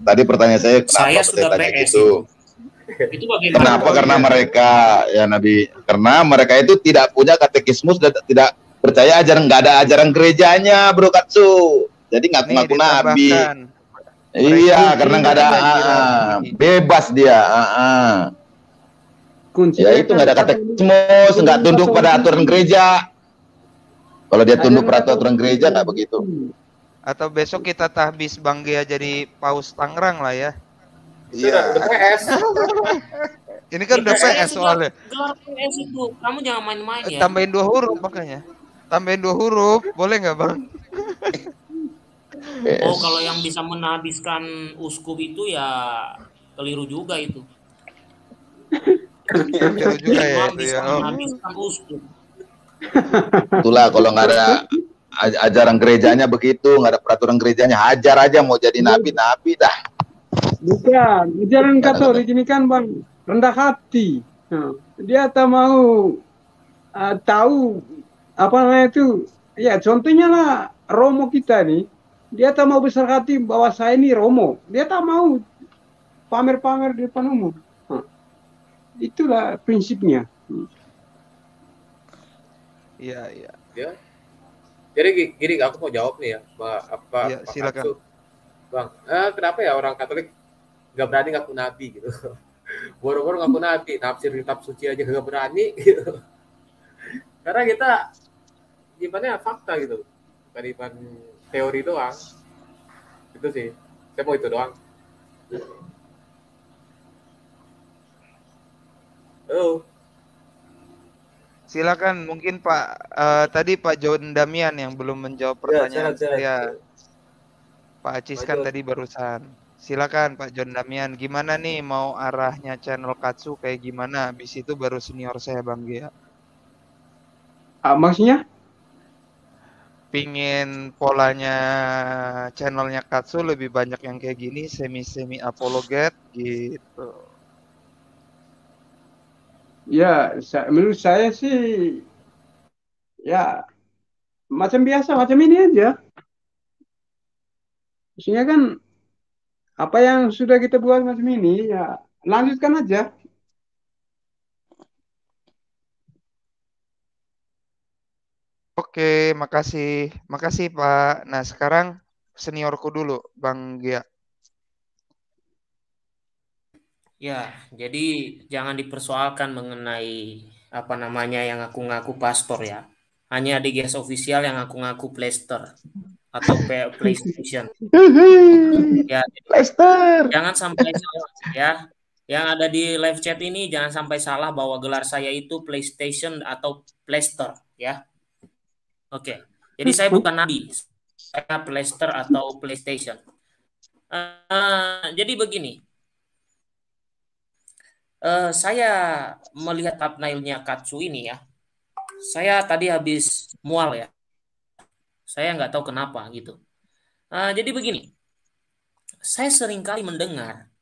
Speaker 8: tadi pertanyaan saya kenapa saya sudah tanya PS gitu?
Speaker 4: Itu kenapa? Karena
Speaker 8: mereka ya Nabi, karena mereka itu tidak punya katekismus dan tidak percaya ajaran nggak ada ajaran gerejanya bro Katsu jadi ngaku-ngaku nabi iya karena nggak ada ah, ah bebas dia ah, ah. Kunci ya itu nggak ada katekismus nggak tunduk pada aturan gereja kalau dia tunduk pada aturan gereja nggak begitu
Speaker 1: atau besok kita tahbis Bang jadi paus Tangerang lah ya. Iya. Ini kan udah PS soalnya.
Speaker 9: Kamu jangan main-main ya. Tambahin
Speaker 1: dua huruf makanya tambahin dua huruf, boleh nggak bang? Yes. Eh, oh
Speaker 9: kalau yang bisa menghabiskan uskup itu ya keliru juga itu.
Speaker 6: keliru juga ya. Itu ya. Menghabiskan oh. uskup. Itulah kalau nggak ada
Speaker 8: ajaran gerejanya begitu, nggak ada peraturan gerejanya, hajar aja mau jadi nabi nabi dah.
Speaker 10: Bukan, ajaran Katolik ini kan bang rendah hati. Nah, dia tak mau uh, tahu apa namanya itu ya contohnya lah Romo kita nih dia tak mau besar hati bahwa saya ini Romo dia tak mau pamer-pamer di depan umum nah, itulah prinsipnya
Speaker 8: iya iya ya.
Speaker 5: jadi gini aku mau jawab nih ya bah, apa ya, silakan bang eh, kenapa ya orang Katolik nggak berani ngaku nabi gitu boro-boro ngaku nabi tafsir kitab suci aja gak berani gitu. karena kita imannya fakta gitu bukan iman teori doang itu sih saya mau itu doang
Speaker 1: halo silakan mungkin Pak uh, tadi Pak John Damian yang belum menjawab pertanyaan ya, silakan, saya Pak Acis kan tadi barusan silakan Pak John Damian gimana nih mau arahnya channel Katsu kayak gimana bis itu baru senior saya Bang Gia uh, ah, maksudnya pingin polanya channelnya Katsu lebih banyak yang kayak gini semi-semi apologet gitu.
Speaker 10: Ya, saya, menurut saya sih ya macam biasa macam ini aja. Maksudnya kan apa yang sudah kita buat macam ini ya lanjutkan aja.
Speaker 1: Oke, makasih. Makasih, Pak. Nah, sekarang seniorku dulu, Bang Gia.
Speaker 9: Ya, jadi jangan dipersoalkan mengenai apa namanya yang aku ngaku pastor ya. Hanya di guest official yang aku ngaku plaster atau PlayStation. ya,
Speaker 6: plaster.
Speaker 9: Jangan sampai salah ya. Yang ada di live chat ini jangan sampai salah bahwa gelar saya itu PlayStation atau plaster ya Oke. Okay. Nah, jadi saya bukan nabi. Saya playster atau PlayStation. Uh, jadi begini. Uh, saya melihat thumbnailnya Katsu ini ya. Saya tadi habis mual ya. Saya nggak tahu kenapa gitu. Uh, jadi begini. Saya sering kali mendengar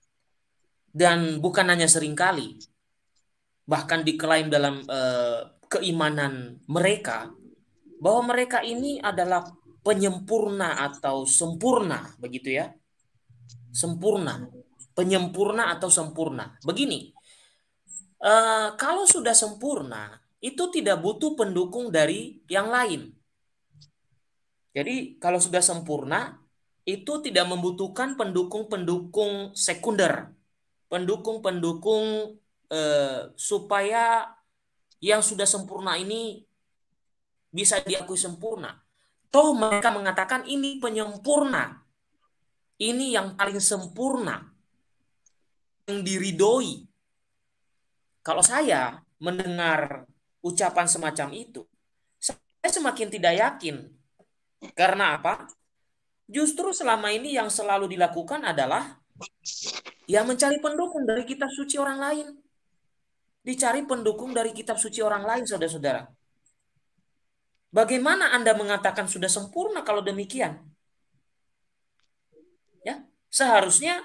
Speaker 9: dan bukan hanya sering kali, bahkan diklaim dalam uh, keimanan mereka bahwa mereka ini adalah penyempurna atau sempurna begitu ya sempurna penyempurna atau sempurna begini uh, kalau sudah sempurna itu tidak butuh pendukung dari yang lain jadi kalau sudah sempurna itu tidak membutuhkan pendukung-pendukung sekunder, pendukung-pendukung uh, supaya yang sudah sempurna ini bisa diakui sempurna. Toh mereka mengatakan ini penyempurna. Ini yang paling sempurna. Yang diridoi. Kalau saya mendengar ucapan semacam itu, saya semakin tidak yakin. Karena apa? Justru selama ini yang selalu dilakukan adalah ya mencari pendukung dari kitab suci orang lain. Dicari pendukung dari kitab suci orang lain, saudara-saudara. Bagaimana Anda mengatakan sudah sempurna kalau demikian? Ya, seharusnya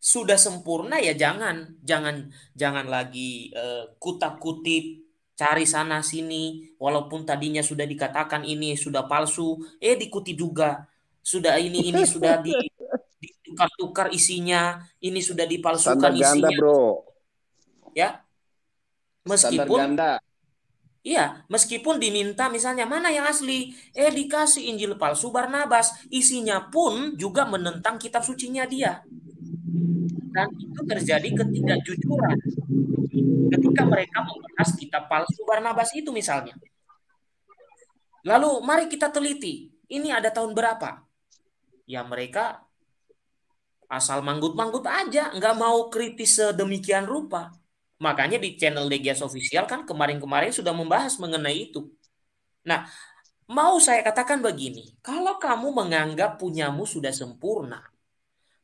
Speaker 9: sudah sempurna ya jangan jangan jangan lagi eh, kutak-kutip cari sana sini walaupun tadinya sudah dikatakan ini sudah palsu eh dikutip juga sudah ini ini sudah di ditukar-tukar isinya ini sudah dipalsukan Standar isinya. Ganda, bro. Ya.
Speaker 4: Meskipun Standar
Speaker 9: ganda Iya, meskipun diminta misalnya mana yang asli, eh dikasih Injil palsu Barnabas, isinya pun juga menentang kitab sucinya dia. Dan itu terjadi ketika ketidakjujuran ketika mereka membahas kitab palsu Barnabas itu misalnya. Lalu mari kita teliti, ini ada tahun berapa? Ya mereka asal manggut-manggut aja, nggak mau kritis sedemikian rupa. Makanya di channel Legias Official kan kemarin-kemarin sudah membahas mengenai itu. Nah, mau saya katakan begini, kalau kamu menganggap punyamu sudah sempurna,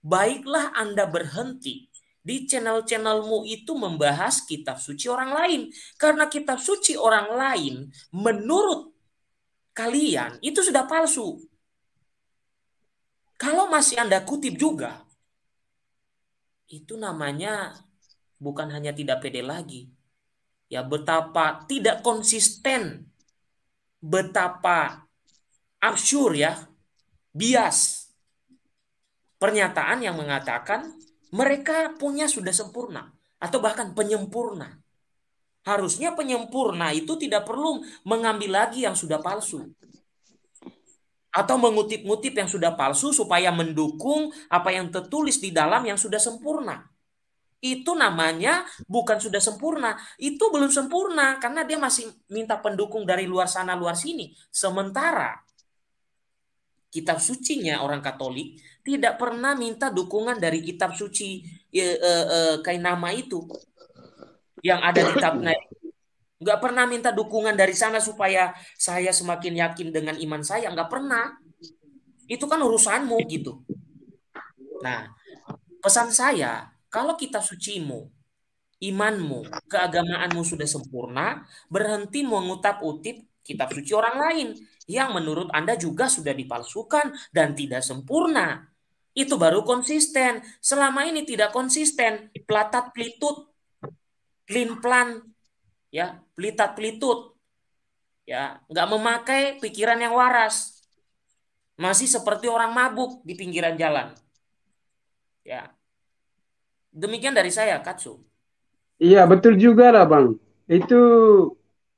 Speaker 9: baiklah Anda berhenti di channel-channelmu itu membahas kitab suci orang lain. Karena kitab suci orang lain menurut kalian itu sudah palsu. Kalau masih Anda kutip juga, itu namanya bukan hanya tidak pede lagi. Ya betapa tidak konsisten, betapa absur ya, bias pernyataan yang mengatakan mereka punya sudah sempurna atau bahkan penyempurna. Harusnya penyempurna itu tidak perlu mengambil lagi yang sudah palsu. Atau mengutip-ngutip yang sudah palsu supaya mendukung apa yang tertulis di dalam yang sudah sempurna itu namanya bukan sudah sempurna, itu belum sempurna karena dia masih minta pendukung dari luar sana luar sini. Sementara kitab sucinya orang Katolik tidak pernah minta dukungan dari kitab suci e, ya, e, eh, e, eh, Kainama itu yang ada di kitabnya nggak pernah minta dukungan dari sana supaya saya semakin yakin dengan iman saya nggak pernah itu kan urusanmu gitu nah pesan saya kalau kita sucimu, imanmu, keagamaanmu sudah sempurna, berhenti mengutap-utip kitab suci orang lain yang menurut Anda juga sudah dipalsukan dan tidak sempurna. Itu baru konsisten. Selama ini tidak konsisten, pelatat pelitut, plan ya, pelitat pelitut, ya, nggak memakai pikiran yang waras. Masih seperti orang mabuk di pinggiran jalan. Ya, Demikian dari saya, Katsu.
Speaker 10: Iya, betul juga lah, Bang. Itu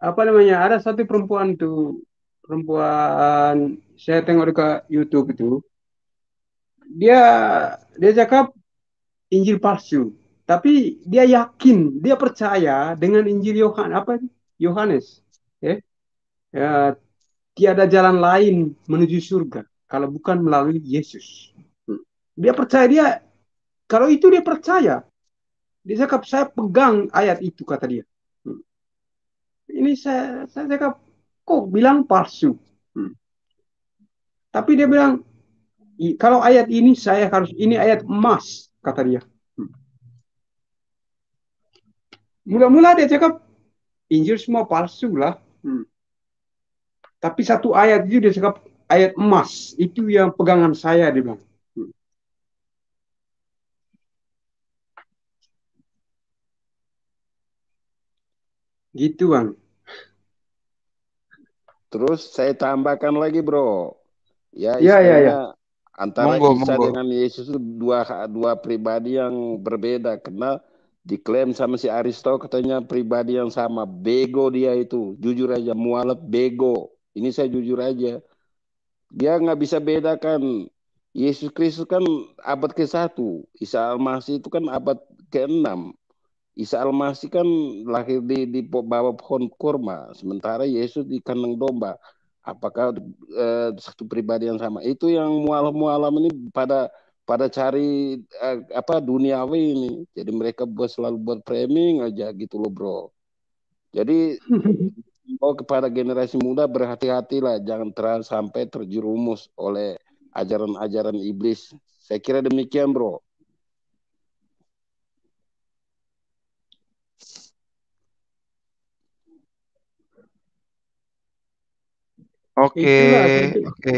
Speaker 10: apa namanya? Ada satu perempuan tuh, perempuan saya tengok dekat YouTube itu. Dia dia cakap Injil palsu, tapi dia yakin, dia percaya dengan Injil Yohanes apa? Ya. Yohanes. Ya. tiada jalan lain menuju surga kalau bukan melalui Yesus. Hmm. Dia percaya dia kalau itu dia percaya, dia cakap saya pegang ayat itu kata dia. Hmm. Ini saya saya cakap kok bilang palsu. Hmm. Tapi dia bilang kalau ayat ini saya harus ini ayat emas kata dia. mula hmm. Mula-mula dia cakap Injil semua palsu lah. Hmm. Tapi satu ayat itu dia cakap ayat emas itu yang pegangan saya dia bilang. Gitu bang.
Speaker 7: Terus saya tambahkan lagi bro. Ya, ya, ya, ya. Antara monggo, Isa monggo. dengan Yesus itu dua dua pribadi yang berbeda karena diklaim sama si Aristo katanya pribadi yang sama bego dia itu jujur aja mualaf bego ini saya jujur aja dia nggak bisa bedakan Yesus Kristus kan abad ke satu. Isa al itu kan abad ke-6. Isa al kan lahir di di bawah pohon kurma, sementara Yesus di kandang domba. Apakah eh, satu pribadi yang sama? Itu yang mualam-mualam ini pada pada cari eh, apa duniawi ini. Jadi mereka buat selalu buat framing aja gitu loh, Bro. Jadi oh kepada generasi muda berhati-hatilah jangan ter sampai terjerumus oleh ajaran-ajaran iblis. Saya kira demikian, Bro.
Speaker 4: Oke, oke.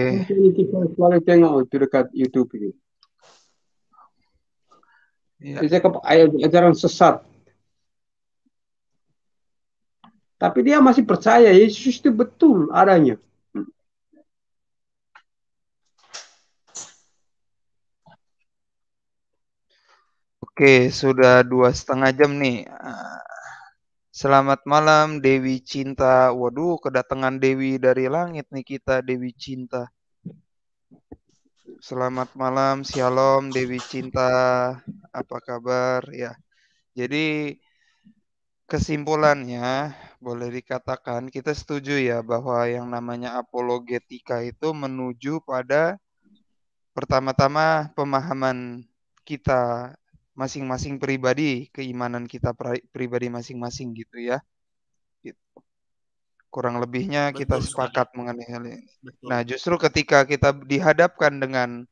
Speaker 10: Kita selalu tengok di dekat YouTube ini. Ya. Dia cakap ajaran sesat. Tapi dia masih percaya Yesus itu betul adanya.
Speaker 1: Oke, sudah dua setengah jam nih. Selamat malam Dewi Cinta. Waduh, kedatangan Dewi dari langit nih kita Dewi Cinta. Selamat malam, Shalom Dewi Cinta. Apa kabar? Ya. Jadi kesimpulannya boleh dikatakan kita setuju ya bahwa yang namanya apologetika itu menuju pada pertama-tama pemahaman kita masing-masing pribadi, keimanan kita pribadi masing-masing gitu ya. Gitu. Kurang lebihnya Betul kita sepakat sekali. mengenai hal ini. Betul. Nah, justru ketika kita dihadapkan dengan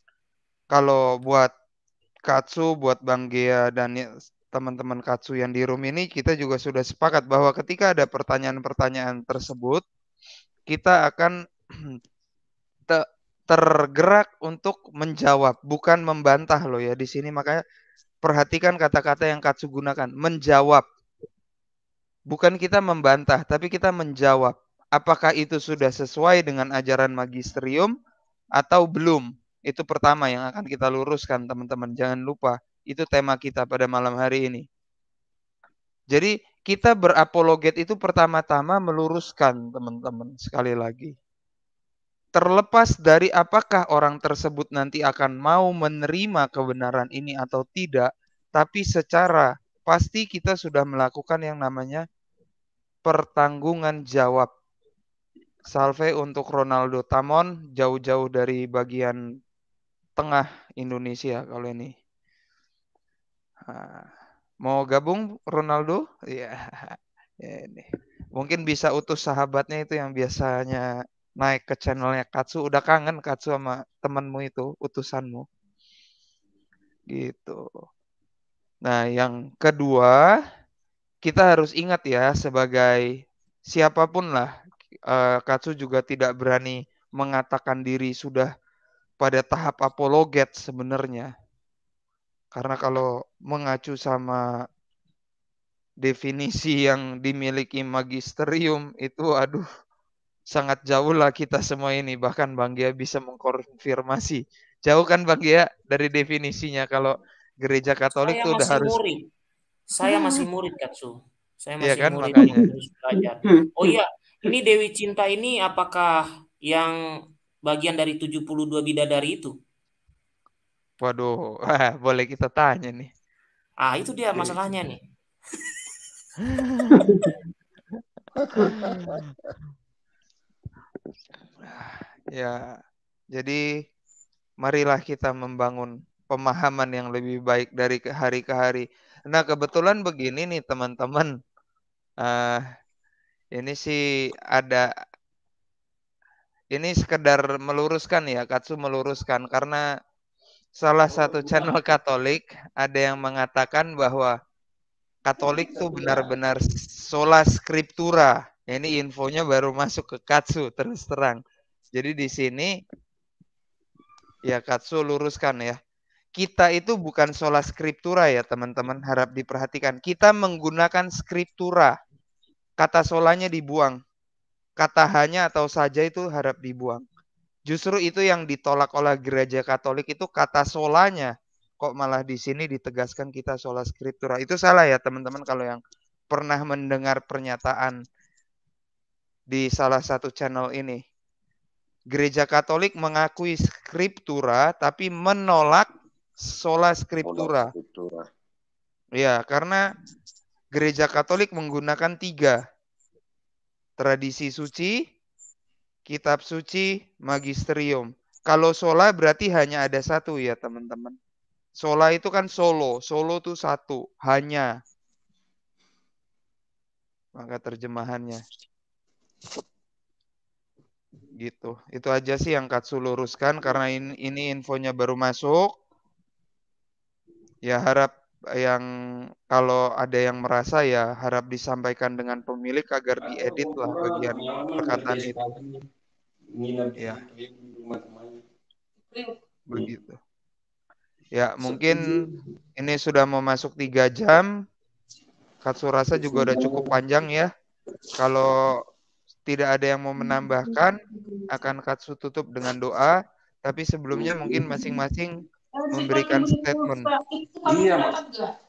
Speaker 1: kalau buat Katsu, buat Bang Gea dan ya, teman-teman Katsu yang di room ini kita juga sudah sepakat bahwa ketika ada pertanyaan-pertanyaan tersebut kita akan tergerak untuk menjawab bukan membantah loh ya di sini makanya Perhatikan kata-kata yang Katsu gunakan. Menjawab. Bukan kita membantah, tapi kita menjawab. Apakah itu sudah sesuai dengan ajaran magisterium atau belum? Itu pertama yang akan kita luruskan, teman-teman. Jangan lupa, itu tema kita pada malam hari ini. Jadi kita berapologet itu pertama-tama meluruskan teman-teman sekali lagi terlepas dari apakah orang tersebut nanti akan mau menerima kebenaran ini atau tidak, tapi secara pasti kita sudah melakukan yang namanya pertanggungan jawab. Salve untuk Ronaldo Tamon jauh-jauh dari bagian tengah Indonesia kalau ini. Mau gabung Ronaldo? Ya, ini. Mungkin bisa utus sahabatnya itu yang biasanya naik ke channelnya Katsu. Udah kangen Katsu sama temenmu itu, utusanmu. Gitu. Nah, yang kedua, kita harus ingat ya sebagai siapapun lah, eh, Katsu juga tidak berani mengatakan diri sudah pada tahap apologet sebenarnya. Karena kalau mengacu sama definisi yang dimiliki magisterium itu aduh sangat jauh lah kita semua ini. Bahkan Bang Gia bisa mengkonfirmasi. Jauh kan Bang Gia dari definisinya kalau gereja Katolik itu udah harus. Murid.
Speaker 9: Saya hmm. masih murid Katsu. Saya iya masih ya kan, murid yang harus belajar. Oh iya, ini Dewi Cinta ini apakah yang bagian dari 72 bidadari itu?
Speaker 1: Waduh, boleh kita tanya nih. Ah, itu dia masalahnya
Speaker 9: nih.
Speaker 1: Ya, jadi marilah kita membangun pemahaman yang lebih baik dari ke hari ke hari. Nah, kebetulan begini nih teman-teman. Uh, ini sih ada ini sekedar meluruskan ya, Katsu meluruskan karena salah satu channel Katolik ada yang mengatakan bahwa Katolik tuh benar-benar sola scriptura. Nah, ini infonya baru masuk ke Katsu terus terang. Jadi di sini ya Katsu luruskan ya. Kita itu bukan sola skriptura ya teman-teman harap diperhatikan. Kita menggunakan skriptura. Kata solanya dibuang. Kata hanya atau saja itu harap dibuang. Justru itu yang ditolak oleh gereja Katolik itu kata solanya. Kok malah di sini ditegaskan kita sola skriptura. Itu salah ya teman-teman kalau yang pernah mendengar pernyataan di salah satu channel ini. Gereja Katolik mengakui skriptura tapi menolak sola scriptura. Ya, karena Gereja Katolik menggunakan tiga tradisi suci, kitab suci, magisterium. Kalau sola berarti hanya ada satu ya teman-teman. Sola itu kan solo, solo itu satu, hanya. Maka terjemahannya. Gitu. Itu aja sih yang Katsu luruskan karena ini, ini infonya baru masuk. Ya harap yang kalau ada yang merasa ya harap disampaikan dengan pemilik agar diedit lah bagian perkataan itu. Ya. Begitu. Ya, mungkin ini sudah mau masuk tiga jam. Katsu rasa juga udah cukup panjang ya. Kalau tidak ada yang mau hmm, menambahkan, akan Katsu tutup dengan doa. Tapi sebelumnya hmm. mungkin masing-masing memberikan statement. Iya, maksudnya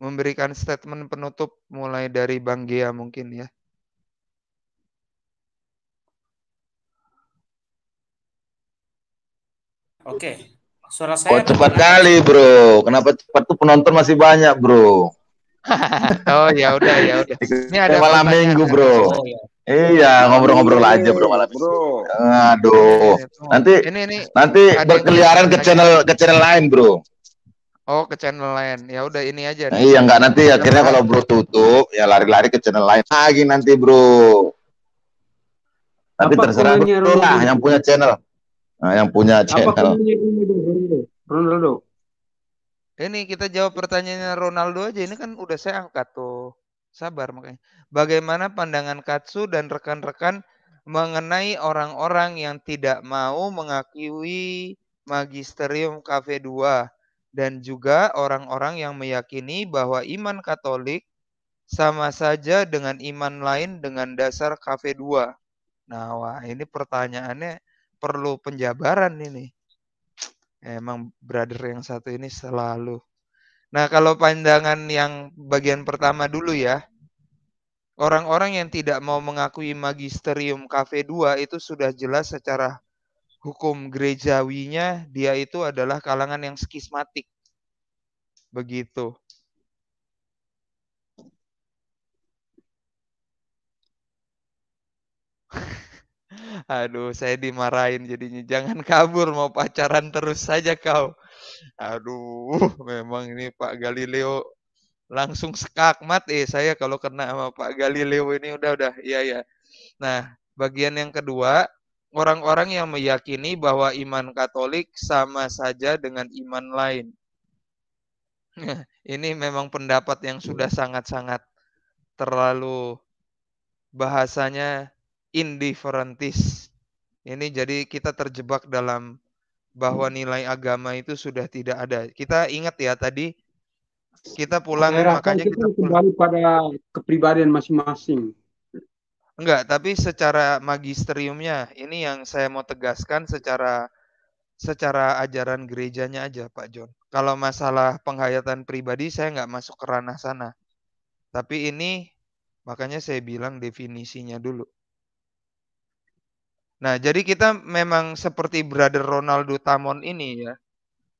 Speaker 1: memberikan statement penutup mulai dari Bang Gia mungkin ya.
Speaker 4: Oke, suara saya. Oh, cepat
Speaker 8: kali bro. Kenapa cepat tuh penonton masih banyak bro?
Speaker 4: oh
Speaker 8: ya udah ya udah. Ini ada malam minggu bro. Oh, ya. Iya ngobrol-ngobrol aja bro malam bro. Aduh. Nanti ini, ini nanti berkeliaran ke channel ke channel lain bro.
Speaker 1: Oh ke channel lain. Ya udah ini aja. Nah, iya nggak nanti akhirnya
Speaker 8: kalau bro tutup ya lari-lari ke channel lain lagi nanti bro. Tapi Apa terserah bro lah yang punya channel. Nah, yang punya channel. Apa
Speaker 10: Ronaldo?
Speaker 1: Ini kita jawab iya. pertanyaannya Ronaldo aja. Ini kan udah saya angkat tuh. Sabar makanya. Bagaimana pandangan Katsu dan rekan-rekan mengenai orang-orang yang tidak mau mengakui Magisterium KV 2 dan juga orang-orang yang meyakini bahwa iman Katolik sama saja dengan iman lain dengan dasar KV 2. Nah, wah ini pertanyaannya perlu penjabaran ini. Emang brother yang satu ini selalu. Nah, kalau pandangan yang bagian pertama dulu ya. Orang-orang yang tidak mau mengakui magisterium KV2 itu sudah jelas secara hukum gerejawinya dia itu adalah kalangan yang skismatik. Begitu. Aduh, saya dimarahin jadinya. Jangan kabur, mau pacaran terus saja kau. Aduh, memang ini Pak Galileo langsung sekakmat eh saya kalau kena sama Pak Galileo ini udah udah iya ya. Nah, bagian yang kedua, orang-orang yang meyakini bahwa iman Katolik sama saja dengan iman lain. Nah, ini memang pendapat yang sudah iya. sangat-sangat terlalu bahasanya indiferentis. Ini jadi kita terjebak dalam bahwa hmm. nilai agama itu sudah tidak ada. Kita ingat ya tadi kita pulang Daerah makanya kita, kita
Speaker 10: kembali pada kepribadian masing-masing.
Speaker 1: Enggak, tapi secara magisteriumnya ini yang saya mau tegaskan secara secara ajaran gerejanya aja Pak John. Kalau masalah penghayatan pribadi saya nggak masuk ke ranah sana. Tapi ini makanya saya bilang definisinya dulu. Nah, jadi kita memang seperti brother Ronaldo Tamon ini ya,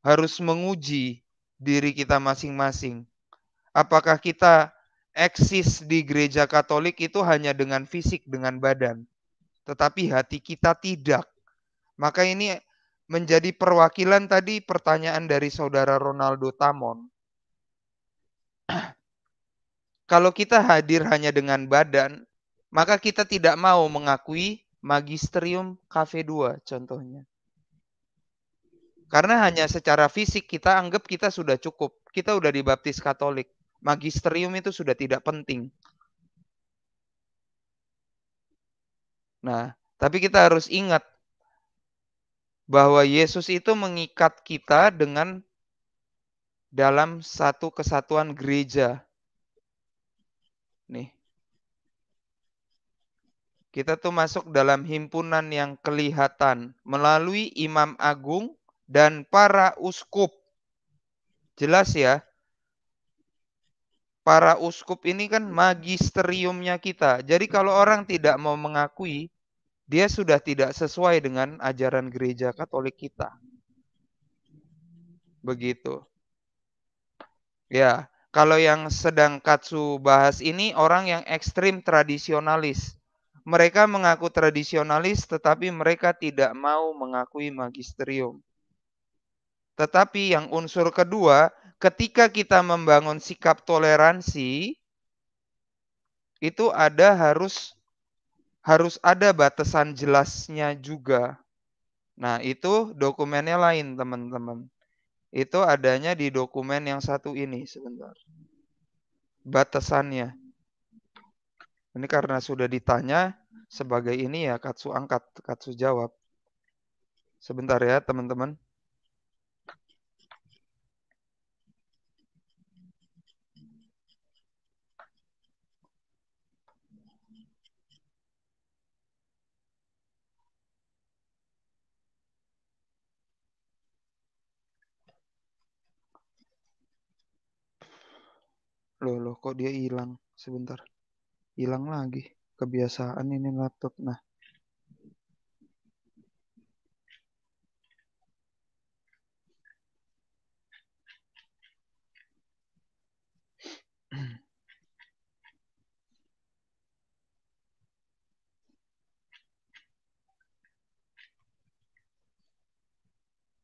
Speaker 1: harus menguji diri kita masing-masing. Apakah kita eksis di gereja Katolik itu hanya dengan fisik, dengan badan, tetapi hati kita tidak. Maka ini menjadi perwakilan tadi pertanyaan dari saudara Ronaldo Tamon. Kalau kita hadir hanya dengan badan, maka kita tidak mau mengakui Magisterium KV2 contohnya. Karena hanya secara fisik kita anggap kita sudah cukup. Kita sudah dibaptis Katolik. Magisterium itu sudah tidak penting. Nah, tapi kita harus ingat bahwa Yesus itu mengikat kita dengan dalam satu kesatuan gereja. Nih kita tuh masuk dalam himpunan yang kelihatan melalui imam agung dan para uskup. Jelas ya? Para uskup ini kan magisteriumnya kita. Jadi kalau orang tidak mau mengakui, dia sudah tidak sesuai dengan ajaran gereja Katolik kita. Begitu. Ya, kalau yang sedang Katsu bahas ini orang yang ekstrim tradisionalis mereka mengaku tradisionalis, tetapi mereka tidak mau mengakui magisterium. Tetapi yang unsur kedua, ketika kita membangun sikap toleransi, itu ada harus harus ada batasan jelasnya juga. Nah, itu dokumennya lain, teman-teman. Itu adanya di dokumen yang satu ini sebentar. Batasannya. Ini karena sudah ditanya sebagai ini ya katsu angkat, katsu jawab. Sebentar ya teman-teman. Loh, loh, kok dia hilang? Sebentar hilang lagi kebiasaan ini laptop nah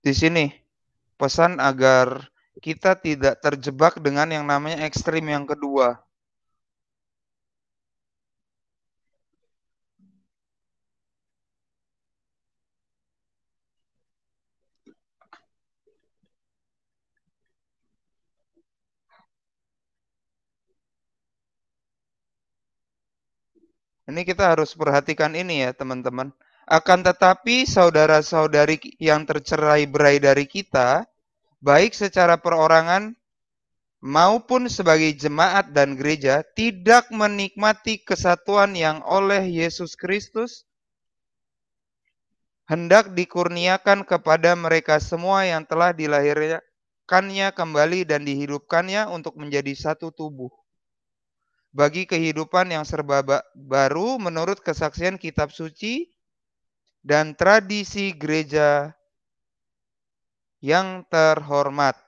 Speaker 1: di sini pesan agar kita tidak terjebak dengan yang namanya ekstrim yang kedua. Ini kita harus perhatikan ini ya teman-teman. Akan tetapi saudara-saudari yang tercerai berai dari kita, baik secara perorangan maupun sebagai jemaat dan gereja, tidak menikmati kesatuan yang oleh Yesus Kristus hendak dikurniakan kepada mereka semua yang telah dilahirkannya kembali dan dihidupkannya untuk menjadi satu tubuh bagi kehidupan yang serba baru menurut kesaksian kitab suci dan tradisi gereja yang terhormat.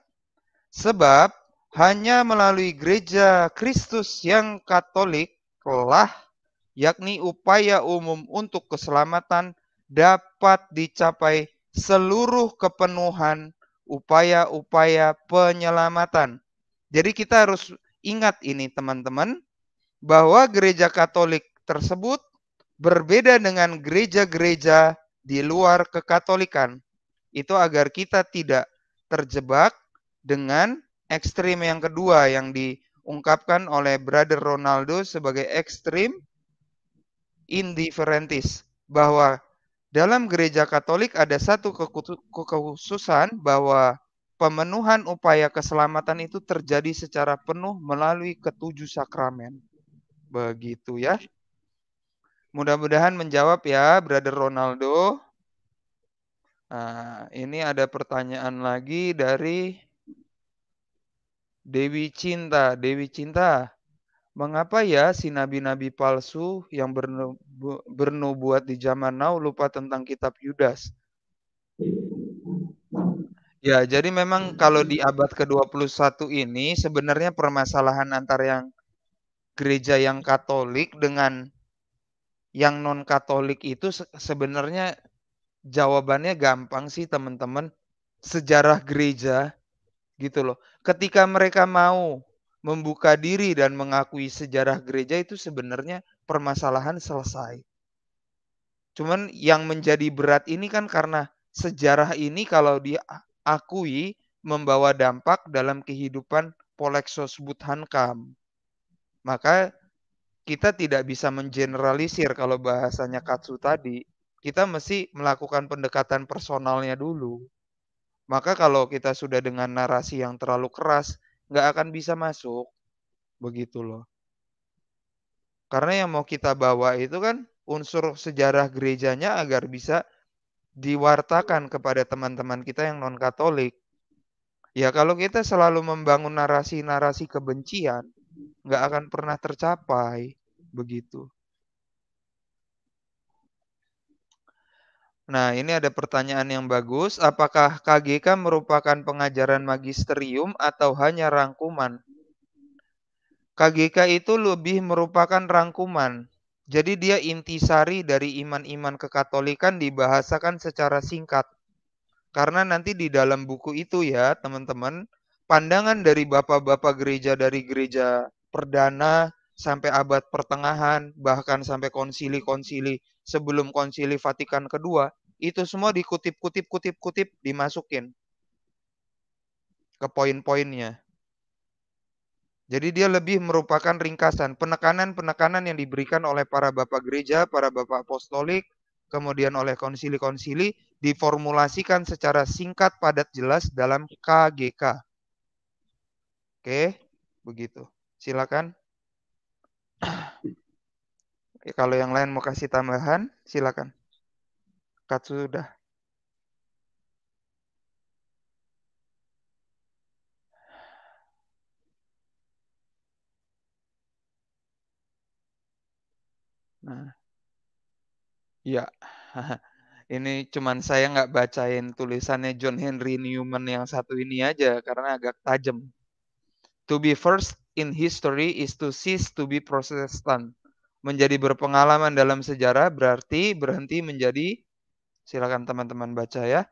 Speaker 1: Sebab hanya melalui gereja Kristus yang Katolik lah yakni upaya umum untuk keselamatan dapat dicapai seluruh kepenuhan upaya-upaya penyelamatan. Jadi kita harus ingat ini teman-teman, bahwa gereja Katolik tersebut berbeda dengan gereja-gereja di luar kekatolikan. Itu agar kita tidak terjebak dengan ekstrim yang kedua yang diungkapkan oleh Brother Ronaldo sebagai ekstrim indiferentis. Bahwa dalam gereja katolik ada satu kekhususan bahwa pemenuhan upaya keselamatan itu terjadi secara penuh melalui ketujuh sakramen. Begitu ya. Mudah-mudahan menjawab ya, Brother Ronaldo. Nah, ini ada pertanyaan lagi dari Dewi Cinta. Dewi Cinta, mengapa ya si nabi-nabi palsu yang bernubuat di zaman now lupa tentang kitab Yudas? Ya, jadi memang kalau di abad ke-21 ini sebenarnya permasalahan antar yang gereja yang Katolik dengan yang non Katolik itu sebenarnya jawabannya gampang sih teman-teman sejarah gereja gitu loh. Ketika mereka mau membuka diri dan mengakui sejarah gereja itu sebenarnya permasalahan selesai. Cuman yang menjadi berat ini kan karena sejarah ini kalau diakui membawa dampak dalam kehidupan poleksos kam. Maka kita tidak bisa mengeneralisir kalau bahasanya Katsu tadi. Kita mesti melakukan pendekatan personalnya dulu. Maka kalau kita sudah dengan narasi yang terlalu keras, nggak akan bisa masuk. Begitu loh. Karena yang mau kita bawa itu kan unsur sejarah gerejanya agar bisa diwartakan kepada teman-teman kita yang non-katolik. Ya kalau kita selalu membangun narasi-narasi kebencian, nggak akan pernah tercapai begitu. Nah, ini ada pertanyaan yang bagus. Apakah KGK merupakan pengajaran magisterium atau hanya rangkuman? KGK itu lebih merupakan rangkuman. Jadi dia intisari dari iman-iman kekatolikan dibahasakan secara singkat. Karena nanti di dalam buku itu ya, teman-teman, pandangan dari bapak-bapak gereja dari gereja perdana sampai abad pertengahan bahkan sampai konsili-konsili sebelum konsili Vatikan kedua itu semua dikutip-kutip-kutip-kutip dimasukin ke poin-poinnya. Jadi dia lebih merupakan ringkasan penekanan-penekanan yang diberikan oleh para bapak gereja, para bapak apostolik, kemudian oleh konsili-konsili diformulasikan secara singkat, padat, jelas dalam KGK. Oke, begitu. Silakan. Oke, ya, kalau yang lain mau kasih tambahan, silakan. Kat sudah.
Speaker 10: Nah, ya,
Speaker 1: ini cuman saya nggak bacain tulisannya John Henry Newman yang satu ini aja karena agak tajam. To be first in history is to cease to be Protestant. Menjadi berpengalaman dalam sejarah berarti berhenti menjadi silakan teman-teman baca ya.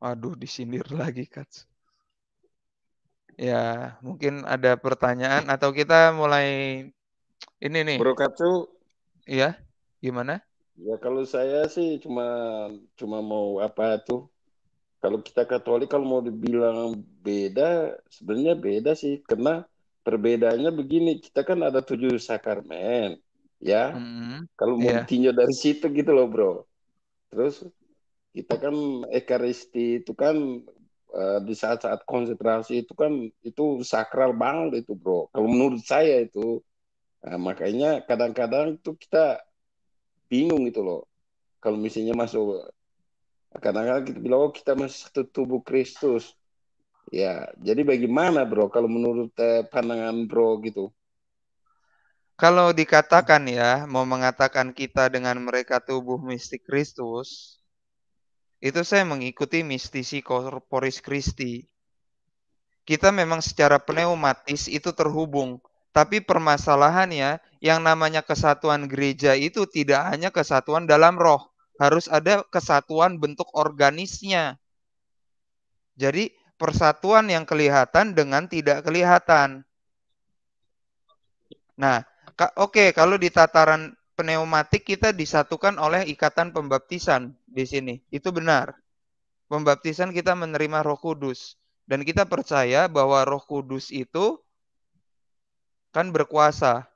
Speaker 1: Aduh, disindir lagi, Kats. Ya, mungkin ada pertanyaan atau kita mulai ini nih. Bro Katsu. Iya, gimana?
Speaker 7: Ya kalau saya sih cuma cuma mau apa tuh kalau kita Katolik kalau mau dibilang beda, sebenarnya beda sih karena perbedaannya begini, kita kan ada tujuh sakramen, ya. Mm-hmm. Kalau mau yeah. tinjau dari situ gitu loh, Bro. Terus kita kan ekaristi itu kan uh, di saat-saat konsentrasi itu kan itu sakral banget itu, Bro. Kalau menurut saya itu nah, makanya kadang-kadang tuh kita bingung gitu loh. Kalau misalnya masuk Kadang-kadang kita bilang, oh kita masih satu tubuh Kristus. Ya, jadi bagaimana bro kalau menurut eh, pandangan bro gitu?
Speaker 1: Kalau dikatakan ya, mau mengatakan kita dengan mereka tubuh mistik Kristus, itu saya mengikuti mistisi korporis Kristi. Kita memang secara pneumatis itu terhubung, tapi permasalahannya yang namanya kesatuan gereja itu tidak hanya kesatuan dalam roh harus ada kesatuan bentuk organisnya. Jadi persatuan yang kelihatan dengan tidak kelihatan. Nah, oke okay, kalau di tataran pneumatik kita disatukan oleh ikatan pembaptisan di sini. Itu benar. Pembaptisan kita menerima Roh Kudus dan kita percaya bahwa Roh Kudus itu kan berkuasa.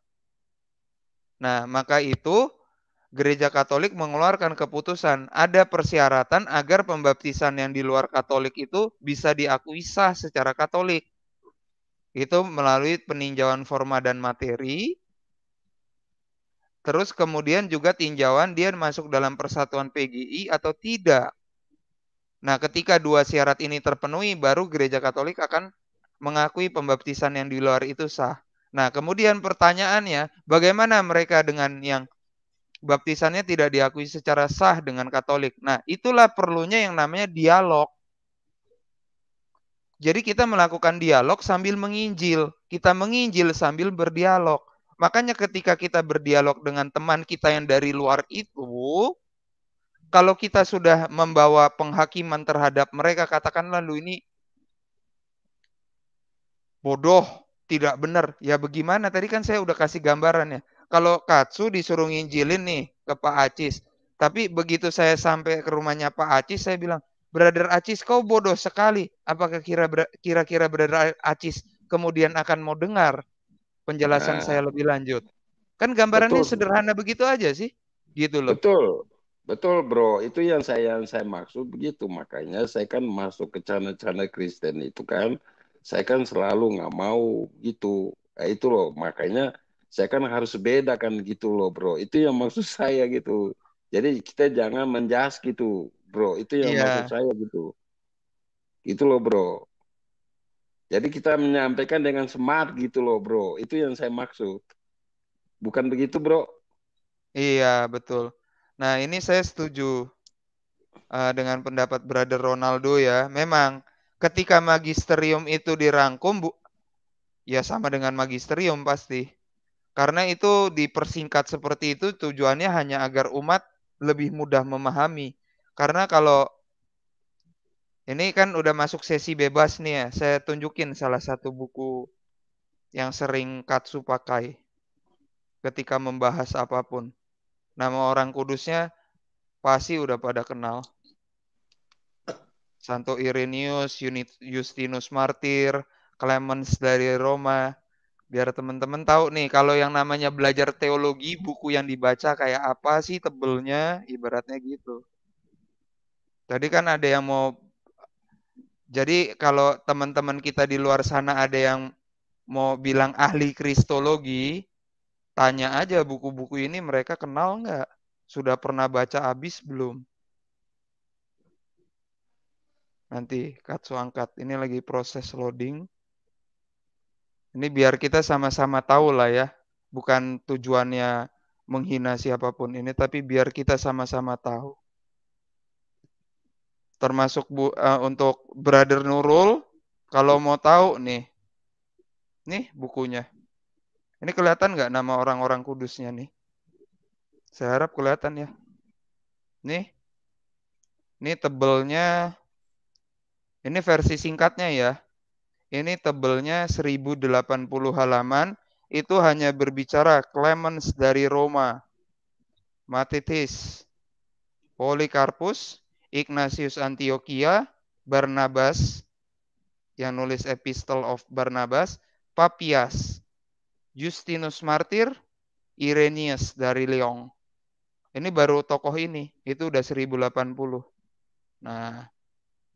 Speaker 1: Nah, maka itu Gereja Katolik mengeluarkan keputusan ada persyaratan agar pembaptisan yang di luar Katolik itu bisa diakui sah secara Katolik. Itu melalui peninjauan forma dan materi. Terus kemudian juga tinjauan dia masuk dalam persatuan PGI atau tidak. Nah, ketika dua syarat ini terpenuhi baru gereja Katolik akan mengakui pembaptisan yang di luar itu sah. Nah, kemudian pertanyaannya, bagaimana mereka dengan yang baptisannya tidak diakui secara sah dengan Katolik. Nah, itulah perlunya yang namanya dialog. Jadi kita melakukan dialog sambil menginjil. Kita menginjil sambil berdialog. Makanya ketika kita berdialog dengan teman kita yang dari luar itu, kalau kita sudah membawa penghakiman terhadap mereka, katakan lalu ini bodoh, tidak benar. Ya bagaimana? Tadi kan saya udah kasih gambarannya kalau Katsu disuruh nginjilin nih ke Pak Acis. Tapi begitu saya sampai ke rumahnya Pak Acis, saya bilang, Brother Acis, kau bodoh sekali. Apakah kira-kira Brother Acis kemudian akan mau dengar penjelasan nah. saya lebih lanjut? Kan gambarannya Betul. sederhana begitu aja sih. Gitu loh. Betul. Betul bro, itu yang saya
Speaker 7: yang saya maksud begitu. Makanya saya kan masuk ke channel-channel Kristen itu kan, saya kan selalu nggak mau gitu. Nah, itu loh, makanya saya kan harus beda kan gitu loh bro itu yang maksud saya gitu jadi kita jangan menjas gitu bro itu yang yeah. maksud saya gitu Itu loh bro jadi kita menyampaikan dengan smart gitu loh bro itu yang saya maksud bukan begitu bro
Speaker 1: iya betul nah ini saya setuju uh, dengan pendapat brother Ronaldo ya memang ketika magisterium itu dirangkum bu ya sama dengan magisterium pasti karena itu dipersingkat seperti itu tujuannya hanya agar umat lebih mudah memahami. Karena kalau ini kan udah masuk sesi bebas nih ya. Saya tunjukin salah satu buku yang sering Katsu pakai ketika membahas apapun. Nama orang kudusnya pasti udah pada kenal. Santo Irenius, Justinus Martir, Clemens dari Roma, biar teman-teman tahu nih kalau yang namanya belajar teologi buku yang dibaca kayak apa sih tebelnya ibaratnya gitu. Tadi kan ada yang mau jadi kalau teman-teman kita di luar sana ada yang mau bilang ahli kristologi, tanya aja buku-buku ini mereka kenal nggak? Sudah pernah baca habis belum? Nanti Katsu angkat. Ini lagi proses loading. Ini biar kita sama-sama tahu lah ya, bukan tujuannya menghina siapapun ini, tapi biar kita sama-sama tahu. Termasuk bu, uh, untuk Brother Nurul, kalau mau tahu nih, nih bukunya. Ini kelihatan nggak nama orang-orang kudusnya nih? Saya harap kelihatan ya. Nih, nih tebelnya, ini versi singkatnya ya ini tebelnya 1080 halaman, itu hanya berbicara Clemens dari Roma, Matitis, Polikarpus, Ignatius Antioquia, Barnabas, yang nulis Epistle of Barnabas, Papias, Justinus Martyr, Irenius dari Lyon. Ini baru tokoh ini, itu udah 1080. Nah,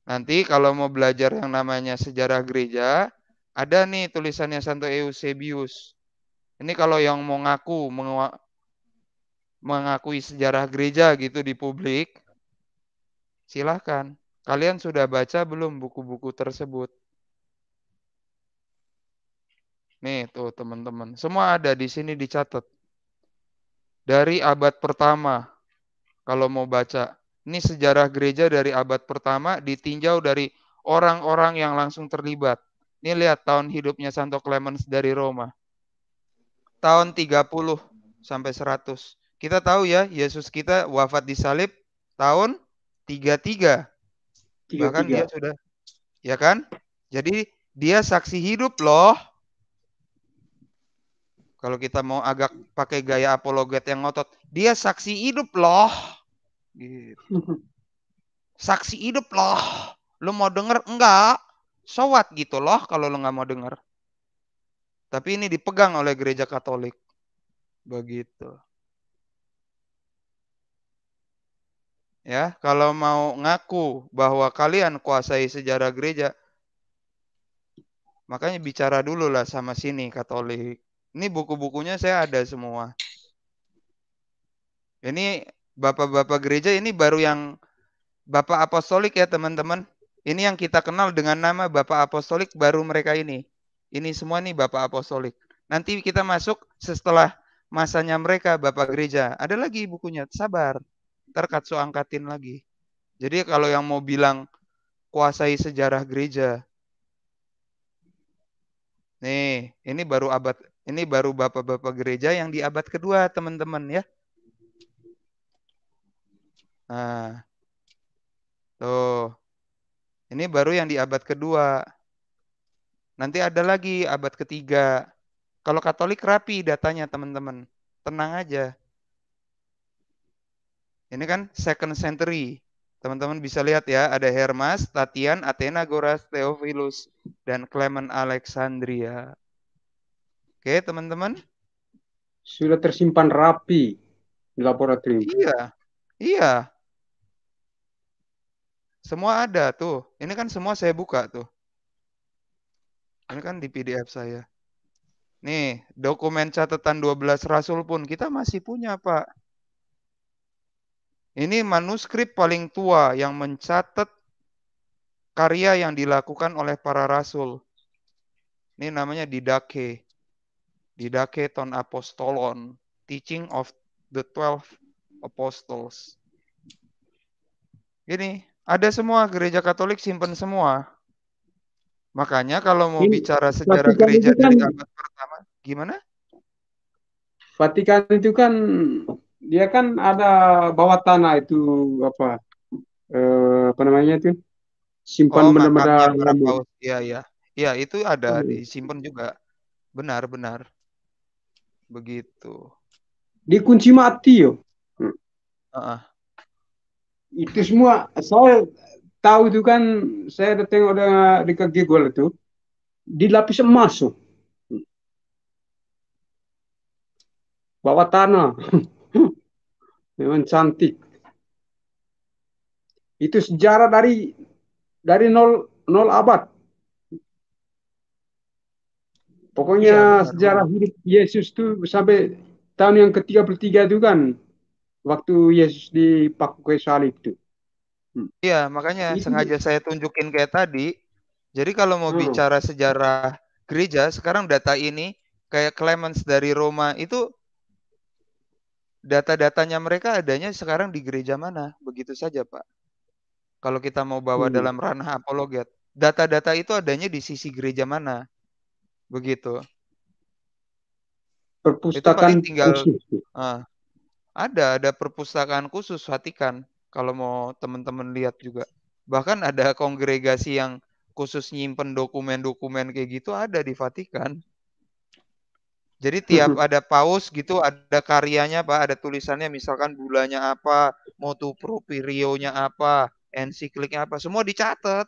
Speaker 1: Nanti kalau mau belajar yang namanya sejarah gereja, ada nih tulisannya Santo Eusebius. Ini kalau yang mau ngaku mengakui sejarah gereja gitu di publik, silahkan. Kalian sudah baca belum buku-buku tersebut? Nih tuh teman-teman, semua ada di sini dicatat. Dari abad pertama, kalau mau baca. Ini sejarah gereja dari abad pertama ditinjau dari orang-orang yang langsung terlibat. Ini lihat tahun hidupnya Santo Clemens dari Roma. Tahun 30 sampai 100. Kita tahu ya, Yesus kita wafat di salib tahun 33.
Speaker 6: 33. Bahkan dia sudah
Speaker 1: ya kan? Jadi dia saksi hidup loh. Kalau kita mau agak pakai gaya apologet yang ngotot, dia saksi hidup loh. Gitu. Saksi hidup loh. Lu mau denger? Enggak. Sowat gitu loh kalau lu nggak mau denger. Tapi ini dipegang oleh gereja Katolik. Begitu. Ya, kalau mau ngaku bahwa kalian kuasai sejarah gereja, makanya bicara dulu lah sama sini Katolik. Ini buku-bukunya saya ada semua. Ini bapak-bapak gereja ini baru yang bapak apostolik ya teman-teman. Ini yang kita kenal dengan nama bapak apostolik baru mereka ini. Ini semua nih bapak apostolik. Nanti kita masuk setelah masanya mereka bapak gereja. Ada lagi bukunya, sabar. Ntar angkatin lagi. Jadi kalau yang mau bilang kuasai sejarah gereja. Nih, ini baru abad ini baru bapak-bapak gereja yang di abad kedua, teman-teman ya. Nah, tuh. Ini baru yang di abad kedua. Nanti ada lagi abad ketiga. Kalau Katolik rapi datanya teman-teman. Tenang aja. Ini kan second century. Teman-teman bisa lihat ya, ada Hermas, Tatian, Athenagoras, Theophilus, dan Clement Alexandria. Oke, teman-teman.
Speaker 10: Sudah tersimpan rapi di laboratorium. Iya, iya.
Speaker 1: Semua ada tuh. Ini kan semua saya buka tuh. Ini kan di PDF saya. Nih, dokumen catatan 12 rasul pun kita masih punya, Pak. Ini manuskrip paling tua yang mencatat karya yang dilakukan oleh para rasul. Ini namanya Didake. Didake ton apostolon, teaching of the 12 apostles. Gini, ada semua gereja Katolik simpen semua. Makanya kalau mau Ini, bicara
Speaker 10: sejarah Vatikan gereja kan, dari abad pertama, gimana? Vatikan itu kan dia kan ada bawah tanah itu apa eh, apa namanya itu simpan oh, benda-benda Iya ya Iya itu
Speaker 1: ada hmm. disimpan juga. Benar benar. Begitu.
Speaker 10: Dikunci mati yo. Heeh. Uh -uh itu semua saya tahu itu kan saya tengok di kaki gol itu di lapis emas tuh. bawah tanah memang cantik itu sejarah dari dari nol nol abad pokoknya sejarah hidup Yesus tuh sampai tahun yang ke-33 itu kan waktu Yesus dipaku ke salib itu.
Speaker 1: Hmm. Iya, hmm. makanya Ini. sengaja saya tunjukin kayak tadi. Jadi kalau mau hmm. bicara sejarah gereja, sekarang data ini kayak Clemens dari Roma itu data-datanya mereka adanya sekarang di gereja mana? Begitu saja, Pak. Kalau kita mau bawa hmm. dalam ranah apologet, data-data itu adanya di sisi gereja mana? Begitu.
Speaker 10: Perpustakaan itu tinggal, khusus.
Speaker 1: Ah, ada, ada perpustakaan khusus Vatikan kalau mau teman-teman lihat juga. Bahkan ada kongregasi yang khusus nyimpen dokumen-dokumen kayak gitu ada di Vatikan. Jadi tiap ada paus gitu ada karyanya Pak, ada tulisannya misalkan bulannya apa, motu proprio-nya apa, ensikliknya apa, semua dicatat.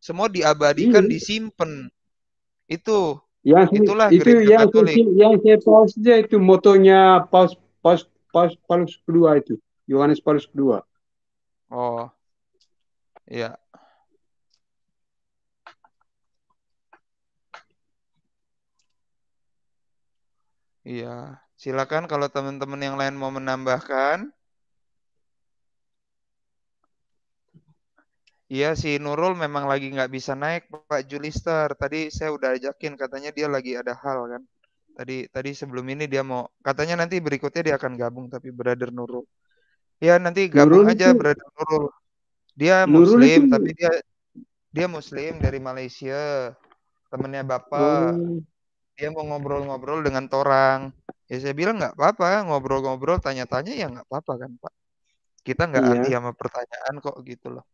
Speaker 1: Semua diabadikan, hmm. Iya. disimpan. Itu yang itulah itu yang Katolik. Yang
Speaker 10: saya pausnya itu motonya paus paus Paulus, Paulus kedua itu Yohanes Paulus kedua oh iya
Speaker 1: Iya, silakan kalau teman-teman yang lain mau menambahkan. Iya, si Nurul memang lagi nggak bisa naik Pak Julister. Tadi saya udah ajakin, katanya dia lagi ada hal kan. Tadi tadi sebelum ini dia mau katanya nanti berikutnya dia akan gabung tapi Brother Nurul. Ya nanti gabung Nurul aja itu... Brother Nurul. Dia Nurul muslim itu... tapi dia dia muslim dari Malaysia. Temennya Bapak. Oh. Dia mau ngobrol-ngobrol dengan Torang. Ya saya bilang nggak apa-apa, ngobrol-ngobrol tanya-tanya ya nggak apa-apa kan, Pak. Kita nggak iya. anti sama pertanyaan kok gitu loh.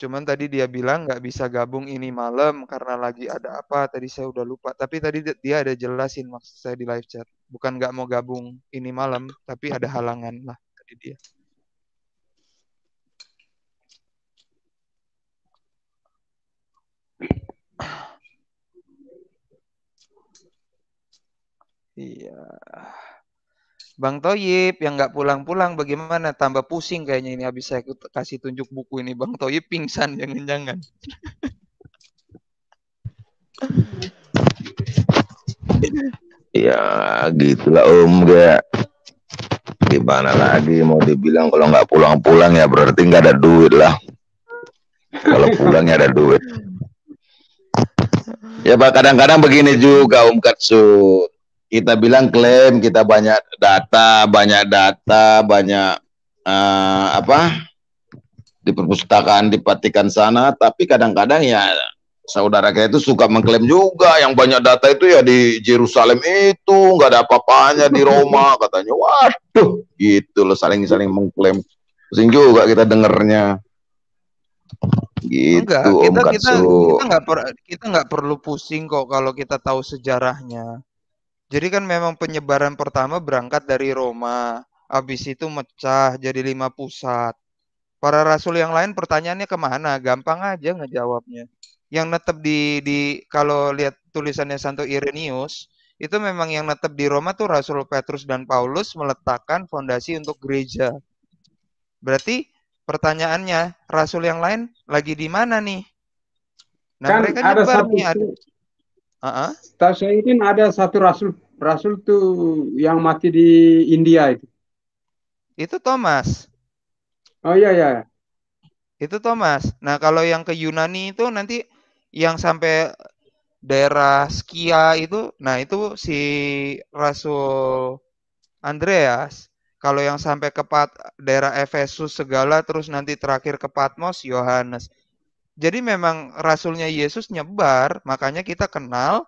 Speaker 1: Cuman tadi dia bilang nggak bisa gabung ini malam karena lagi ada apa. Tadi saya udah lupa. Tapi tadi dia ada jelasin maksud saya di live chat. Bukan nggak mau gabung ini malam, tapi ada halangan lah tadi dia.
Speaker 4: Iya. Yeah.
Speaker 1: Bang Toyib yang nggak pulang-pulang bagaimana? Tambah pusing kayaknya ini habis saya kasih tunjuk buku ini Bang Toyib pingsan jangan-jangan.
Speaker 8: ya gitulah Om ya. gimana lagi mau dibilang kalau nggak pulang-pulang ya berarti nggak ada duit lah. Kalau pulangnya ada duit. Ya pak kadang-kadang begini juga Om Katsun kita bilang klaim kita banyak data, banyak data, banyak uh, apa di perpustakaan, dipatikan sana, tapi kadang-kadang ya saudara kita itu suka mengklaim juga yang banyak data itu ya di Jerusalem itu nggak ada apa-apanya di Roma katanya. Waduh, gitu loh saling-saling mengklaim. Pusing juga kita dengernya
Speaker 6: gitu enggak, kita, Om kita kita nggak
Speaker 1: per, kita nggak perlu pusing kok kalau kita tahu sejarahnya jadi kan memang penyebaran pertama berangkat dari Roma, habis itu mecah jadi lima pusat. Para rasul yang lain pertanyaannya kemana? Gampang aja ngejawabnya. Yang netep di di kalau lihat tulisannya Santo Irenius itu memang yang netep di Roma tuh Rasul Petrus dan Paulus meletakkan fondasi untuk gereja. Berarti pertanyaannya rasul yang lain lagi di mana nih?
Speaker 4: Nah, kan mereka ada nyebar satu, nih,
Speaker 10: Uh -huh. saya kan ada satu rasul rasul tuh yang mati di India itu. Itu Thomas. Oh iya iya.
Speaker 1: Itu Thomas. Nah, kalau yang ke Yunani itu nanti yang sampai daerah Skia itu, nah itu si Rasul Andreas. Kalau yang sampai ke Pat, daerah Efesus segala terus nanti terakhir ke Patmos Yohanes. Jadi memang rasulnya Yesus nyebar, makanya kita kenal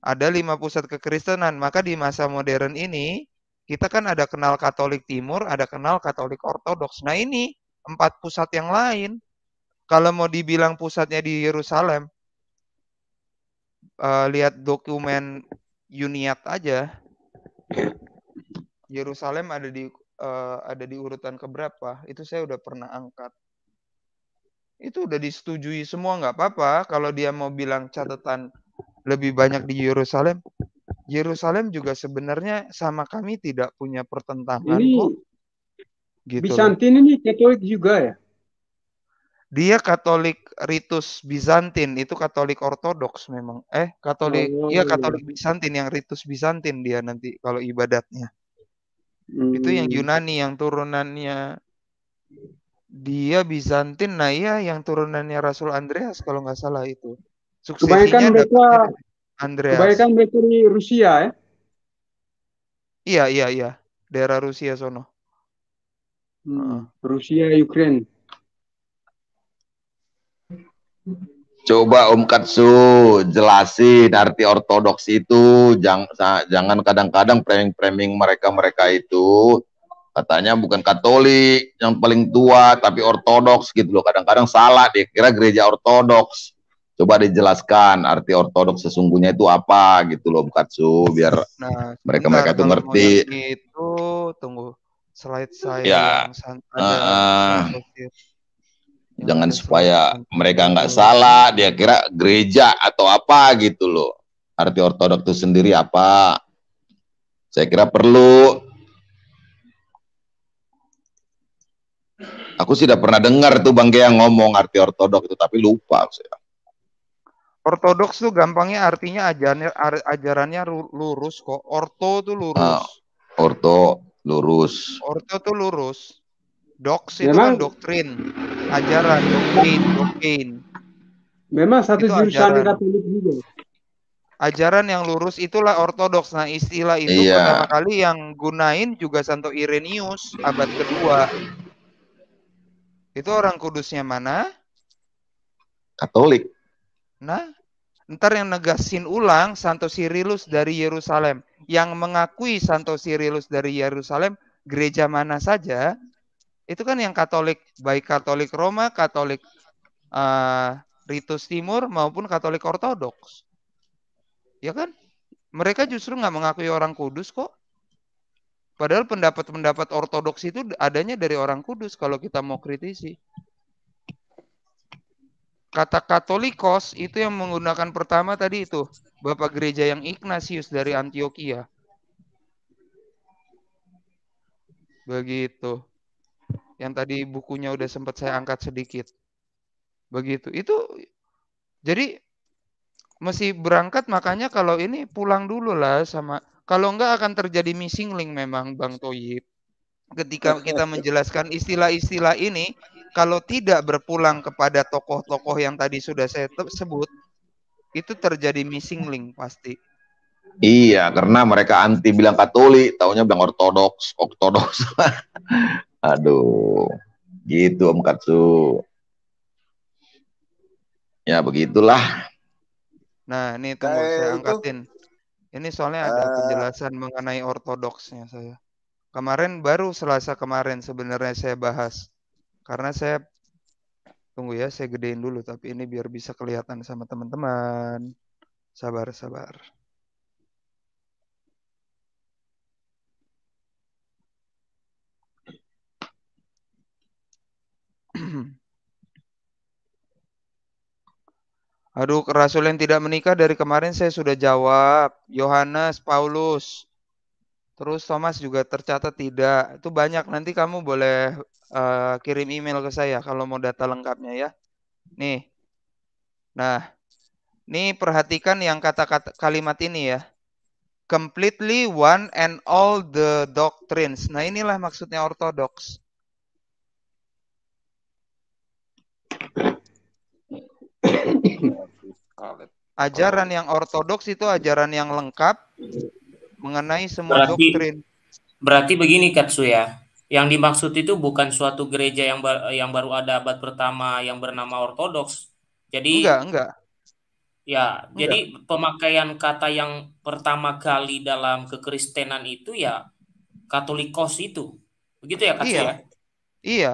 Speaker 1: ada lima pusat kekristenan. Maka di masa modern ini kita kan ada kenal Katolik Timur, ada kenal Katolik Ortodoks. Nah ini empat pusat yang lain. Kalau mau dibilang pusatnya di Yerusalem, uh, lihat dokumen Uniat aja. Yerusalem ada di uh, ada di urutan keberapa? Itu saya udah pernah angkat itu udah disetujui semua nggak apa-apa kalau dia mau bilang catatan lebih banyak di Yerusalem Yerusalem juga sebenarnya sama kami tidak punya pertentangan ini kok.
Speaker 10: Gitu. Bizantin
Speaker 1: ini Katolik juga ya? Dia Katolik ritus Bizantin, itu Katolik Ortodoks memang. Eh, Katolik, oh, iya Katolik Bizantin yang ritus Bizantin dia nanti kalau ibadatnya. Hmm. Itu yang hmm. Yunani yang turunannya dia Bizantin, nah iya yang turunannya Rasul Andreas kalau nggak salah itu. Suksesinya mereka Andreas. Kebanyakan
Speaker 10: mereka dari Rusia ya?
Speaker 1: Iya, iya, iya. Daerah Rusia sono.
Speaker 10: Hmm. Rusia, Ukraina.
Speaker 8: Coba Om Katsu jelasin arti ortodoks itu jangan jangan kadang-kadang framing-framing mereka-mereka itu katanya bukan Katolik yang paling tua tapi Ortodoks gitu loh kadang-kadang salah dia kira gereja Ortodoks coba dijelaskan arti Ortodoks sesungguhnya itu apa gitu loh Katsu biar nah, mereka mereka tuh ngerti itu
Speaker 1: tunggu slide saya ya, yang uh, ah, ah. yang
Speaker 8: jangan supaya mereka nggak salah dia kira gereja atau apa gitu loh arti Ortodoks itu sendiri apa saya kira perlu Aku sih tidak pernah dengar tuh Bang Gea ngomong arti ortodok itu, tapi lupa saya.
Speaker 1: Ortodoks tuh gampangnya artinya ajarannya ajarannya lurus kok. Orto tuh lurus.
Speaker 8: Uh, orto lurus.
Speaker 1: Orto tuh lurus. Doks itu kan doktrin, ajaran,
Speaker 10: doktrin,
Speaker 1: doktrin. Memang satu itu jurusan
Speaker 10: Katolik juga.
Speaker 1: Ajaran yang lurus itulah ortodoks. Nah istilah itu iya. pertama kali yang gunain juga Santo Irenius abad kedua. Itu orang kudusnya mana? Katolik. Nah, ntar yang negasin ulang Santo Sirilus dari Yerusalem. Yang mengakui Santo Sirilus dari Yerusalem, gereja mana saja, itu kan yang Katolik, baik Katolik Roma, Katolik uh, Ritus Timur, maupun Katolik Ortodoks. Ya kan? Mereka justru nggak mengakui orang kudus kok. Padahal pendapat-pendapat ortodoks itu adanya dari orang kudus kalau kita mau kritisi. Kata katolikos itu yang menggunakan pertama tadi itu. Bapak gereja yang Ignatius dari Antioquia. Begitu. Yang tadi bukunya udah sempat saya angkat sedikit. Begitu. Itu jadi mesti berangkat makanya kalau ini pulang dulu lah sama kalau enggak akan terjadi missing link memang Bang Toyib. Ketika kita menjelaskan istilah-istilah ini, kalau tidak berpulang kepada tokoh-tokoh yang tadi sudah saya sebut, itu terjadi missing link pasti.
Speaker 8: Iya, karena mereka anti bilang Katolik, taunya bilang Ortodoks, Ortodoks. Aduh, gitu Om Katsu. Ya begitulah.
Speaker 1: Nah, ini tunggu saya angkatin. Itu ini soalnya ada uh, penjelasan mengenai ortodoksnya saya. Kemarin baru Selasa kemarin sebenarnya saya bahas. Karena saya tunggu ya, saya gedein dulu tapi ini biar bisa kelihatan sama teman-teman. Sabar, sabar. Aduh, Rasul yang tidak menikah dari kemarin saya sudah jawab. Yohanes, Paulus. Terus Thomas juga tercatat tidak. Itu banyak. Nanti kamu boleh uh, kirim email ke saya kalau mau data lengkapnya ya. Nih. Nah, ini perhatikan yang kata-kata kalimat ini ya. Completely one and all the doctrines. Nah, inilah maksudnya ortodoks. ajaran yang ortodoks itu ajaran yang lengkap mengenai semua berarti, doktrin.
Speaker 9: Berarti begini Katsu ya. Yang dimaksud itu bukan suatu gereja yang yang baru ada abad pertama yang bernama ortodoks. Jadi Enggak, enggak. Ya, enggak. jadi pemakaian kata yang pertama kali dalam kekristenan itu ya Katolikos itu. Begitu ya Katsu iya. ya?
Speaker 1: Iya.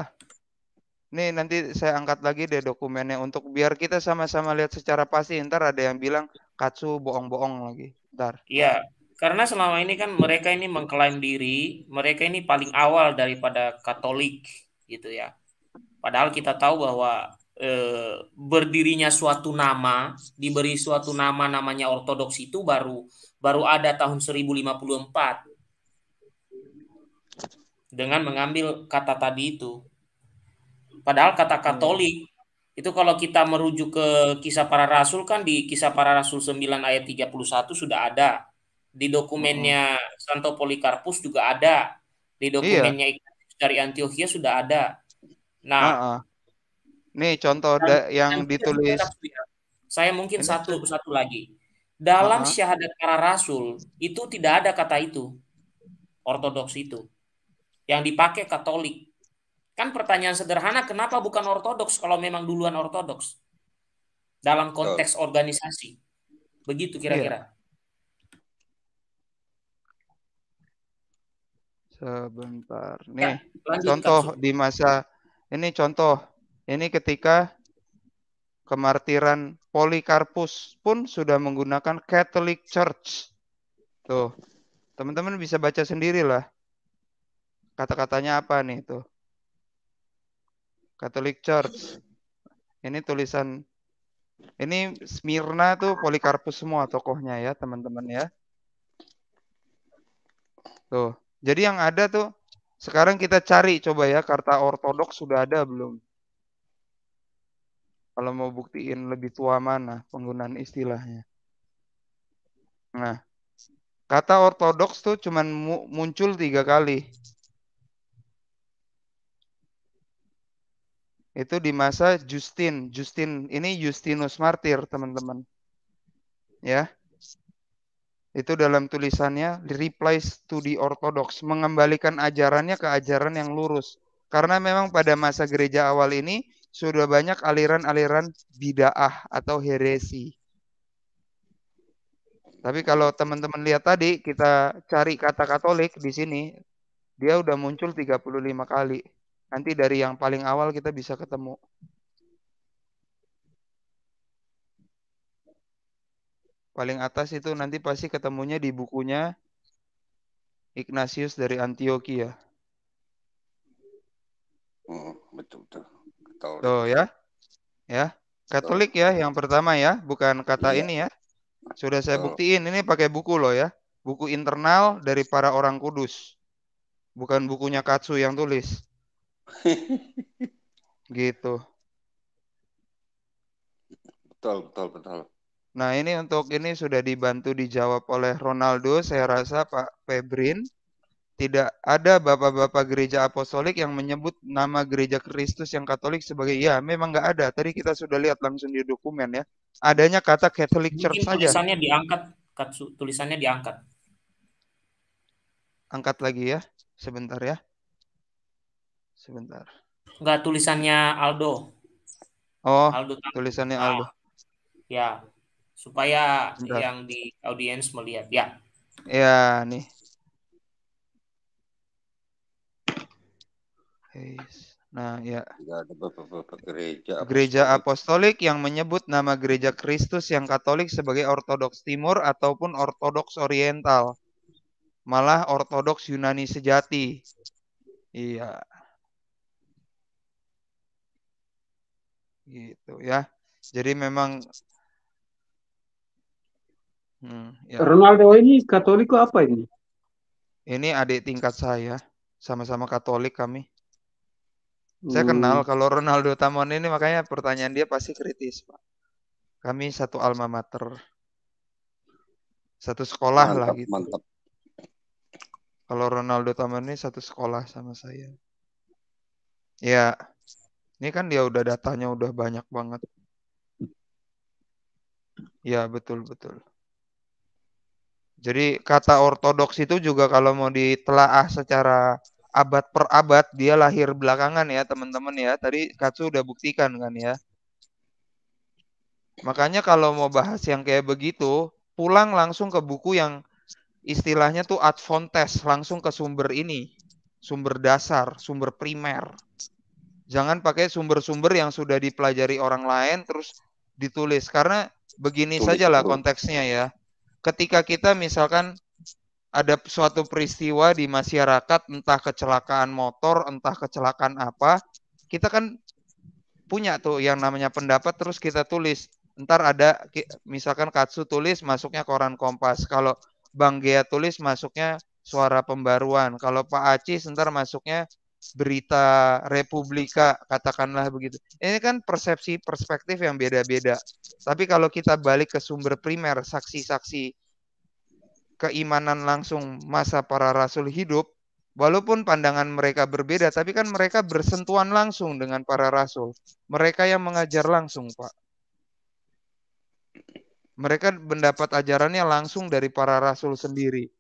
Speaker 1: Nih nanti saya angkat lagi deh dokumennya untuk biar kita sama-sama lihat secara pasti. Ntar ada yang bilang Katsu bohong-bohong lagi. Ntar.
Speaker 9: Iya, karena selama ini kan mereka ini mengklaim diri, mereka ini paling awal daripada Katolik gitu ya. Padahal kita tahu bahwa e, berdirinya suatu nama, diberi suatu nama namanya Ortodoks itu baru baru ada tahun 1054 dengan mengambil kata tadi itu Padahal kata hmm. Katolik hmm. itu kalau kita merujuk ke kisah para rasul kan di kisah para rasul 9 ayat 31 sudah ada. Di dokumennya hmm. Santo Polikarpus juga ada. Di iya. dokumennya iya. dari Antiochia sudah ada. Nah, uh
Speaker 10: -uh.
Speaker 1: nih contoh dan, yang, yang ditulis.
Speaker 9: Saya mungkin satu satu lagi. Dalam uh ah, -huh. syahadat para rasul itu tidak ada kata itu. Ortodoks itu. Yang dipakai Katolik Kan pertanyaan sederhana, kenapa bukan ortodoks kalau memang duluan ortodoks? Dalam konteks oh. organisasi. Begitu kira-kira. Iya.
Speaker 1: Sebentar. Ya, nih, ya, contoh di masa ini contoh. Ini ketika kemartiran Polikarpus pun sudah menggunakan Catholic Church. Tuh. Teman-teman bisa baca sendirilah. Kata-katanya apa nih tuh? Catholic Church. Ini tulisan ini Smyrna tuh Polikarpus semua tokohnya ya, teman-teman ya. Tuh. Jadi yang ada tuh sekarang kita cari coba ya karta ortodoks sudah ada belum? Kalau mau buktiin lebih tua mana penggunaan istilahnya. Nah, kata ortodoks tuh cuman muncul tiga kali itu di masa Justin. Justin ini Justinus Martir, teman-teman. Ya. Itu dalam tulisannya Replies to the Orthodox, mengembalikan ajarannya ke ajaran yang lurus. Karena memang pada masa gereja awal ini sudah banyak aliran-aliran bid'ah atau heresi. Tapi kalau teman-teman lihat tadi, kita cari kata Katolik di sini, dia udah muncul 35 kali. Nanti dari yang paling awal kita bisa ketemu. Paling atas itu nanti pasti ketemunya di bukunya Ignatius dari Antioquia.
Speaker 6: Hmm, betul betul. betul.
Speaker 1: Tuh ya. Ya. Katolik ya yang pertama ya, bukan kata iya. ini ya. Sudah saya buktiin ini pakai buku loh ya. Buku internal dari para orang kudus. Bukan bukunya Katsu yang tulis gitu.
Speaker 7: Betul, betul, betul.
Speaker 1: Nah, ini untuk ini sudah dibantu dijawab oleh Ronaldo. Saya rasa Pak Febrin tidak ada bapak-bapak gereja apostolik yang menyebut nama gereja Kristus yang Katolik sebagai ya memang nggak ada tadi kita sudah lihat langsung di dokumen ya adanya kata Catholic Mungkin Church saja tulisannya diangkat
Speaker 9: tulisannya diangkat
Speaker 1: angkat lagi ya
Speaker 9: sebentar ya Sebentar. Enggak tulisannya Aldo.
Speaker 1: Oh, Aldo tulisannya Aldo.
Speaker 9: Ya, supaya sebentar. yang di audiens melihat. Ya.
Speaker 1: Ya, nih. Nah, ya. gereja gereja apostolik yang menyebut nama gereja Kristus yang Katolik sebagai Ortodoks Timur ataupun Ortodoks Oriental. Malah Ortodoks Yunani sejati. Iya. gitu ya. Jadi memang Hmm, ya. Ronaldo ini
Speaker 10: Katolik apa ini?
Speaker 1: Ini adik tingkat saya, sama-sama Katolik kami. Hmm. Saya kenal kalau Ronaldo Tamon ini makanya pertanyaan dia pasti kritis, Pak. Kami satu alma mater. Satu sekolah mantap, lah gitu. Mantap. Kalau Ronaldo Tamon ini satu sekolah sama saya. Ya, ini kan dia udah datanya udah banyak banget. Ya, betul betul. Jadi kata ortodoks itu juga kalau mau ditelaah secara abad per abad dia lahir belakangan ya teman-teman ya. Tadi Katsu udah buktikan kan ya. Makanya kalau mau bahas yang kayak begitu, pulang langsung ke buku yang istilahnya tuh ad fontes, langsung ke sumber ini, sumber dasar, sumber primer. Jangan pakai sumber-sumber yang sudah dipelajari orang lain terus ditulis karena begini saja lah konteksnya ya. Ketika kita misalkan ada suatu peristiwa di masyarakat entah kecelakaan motor, entah kecelakaan apa, kita kan punya tuh yang namanya pendapat terus kita tulis. Ntar ada misalkan Katsu tulis masuknya koran Kompas. Kalau Bang Gea tulis masuknya suara pembaruan. Kalau Pak Aci ntar masuknya berita Republika katakanlah begitu. Ini kan persepsi perspektif yang beda-beda. Tapi kalau kita balik ke sumber primer saksi-saksi keimanan langsung masa para rasul hidup, walaupun pandangan mereka berbeda, tapi kan mereka bersentuhan langsung dengan para rasul. Mereka yang mengajar langsung, Pak. Mereka mendapat ajarannya langsung dari para rasul sendiri.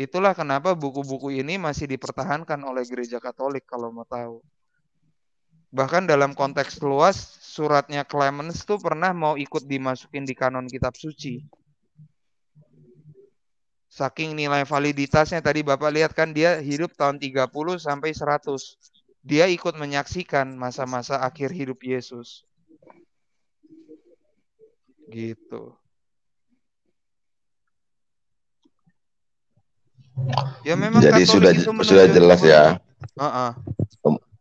Speaker 1: Itulah kenapa buku-buku ini masih dipertahankan oleh gereja Katolik kalau mau tahu. Bahkan dalam konteks luas, suratnya Clemens tuh pernah mau ikut dimasukin di kanon kitab suci. Saking nilai validitasnya tadi Bapak lihat kan dia hidup tahun 30 sampai 100. Dia ikut menyaksikan masa-masa akhir hidup Yesus.
Speaker 12: Gitu.
Speaker 6: Ya memang Jadi sudah
Speaker 8: sudah jelas ya. Uh-uh.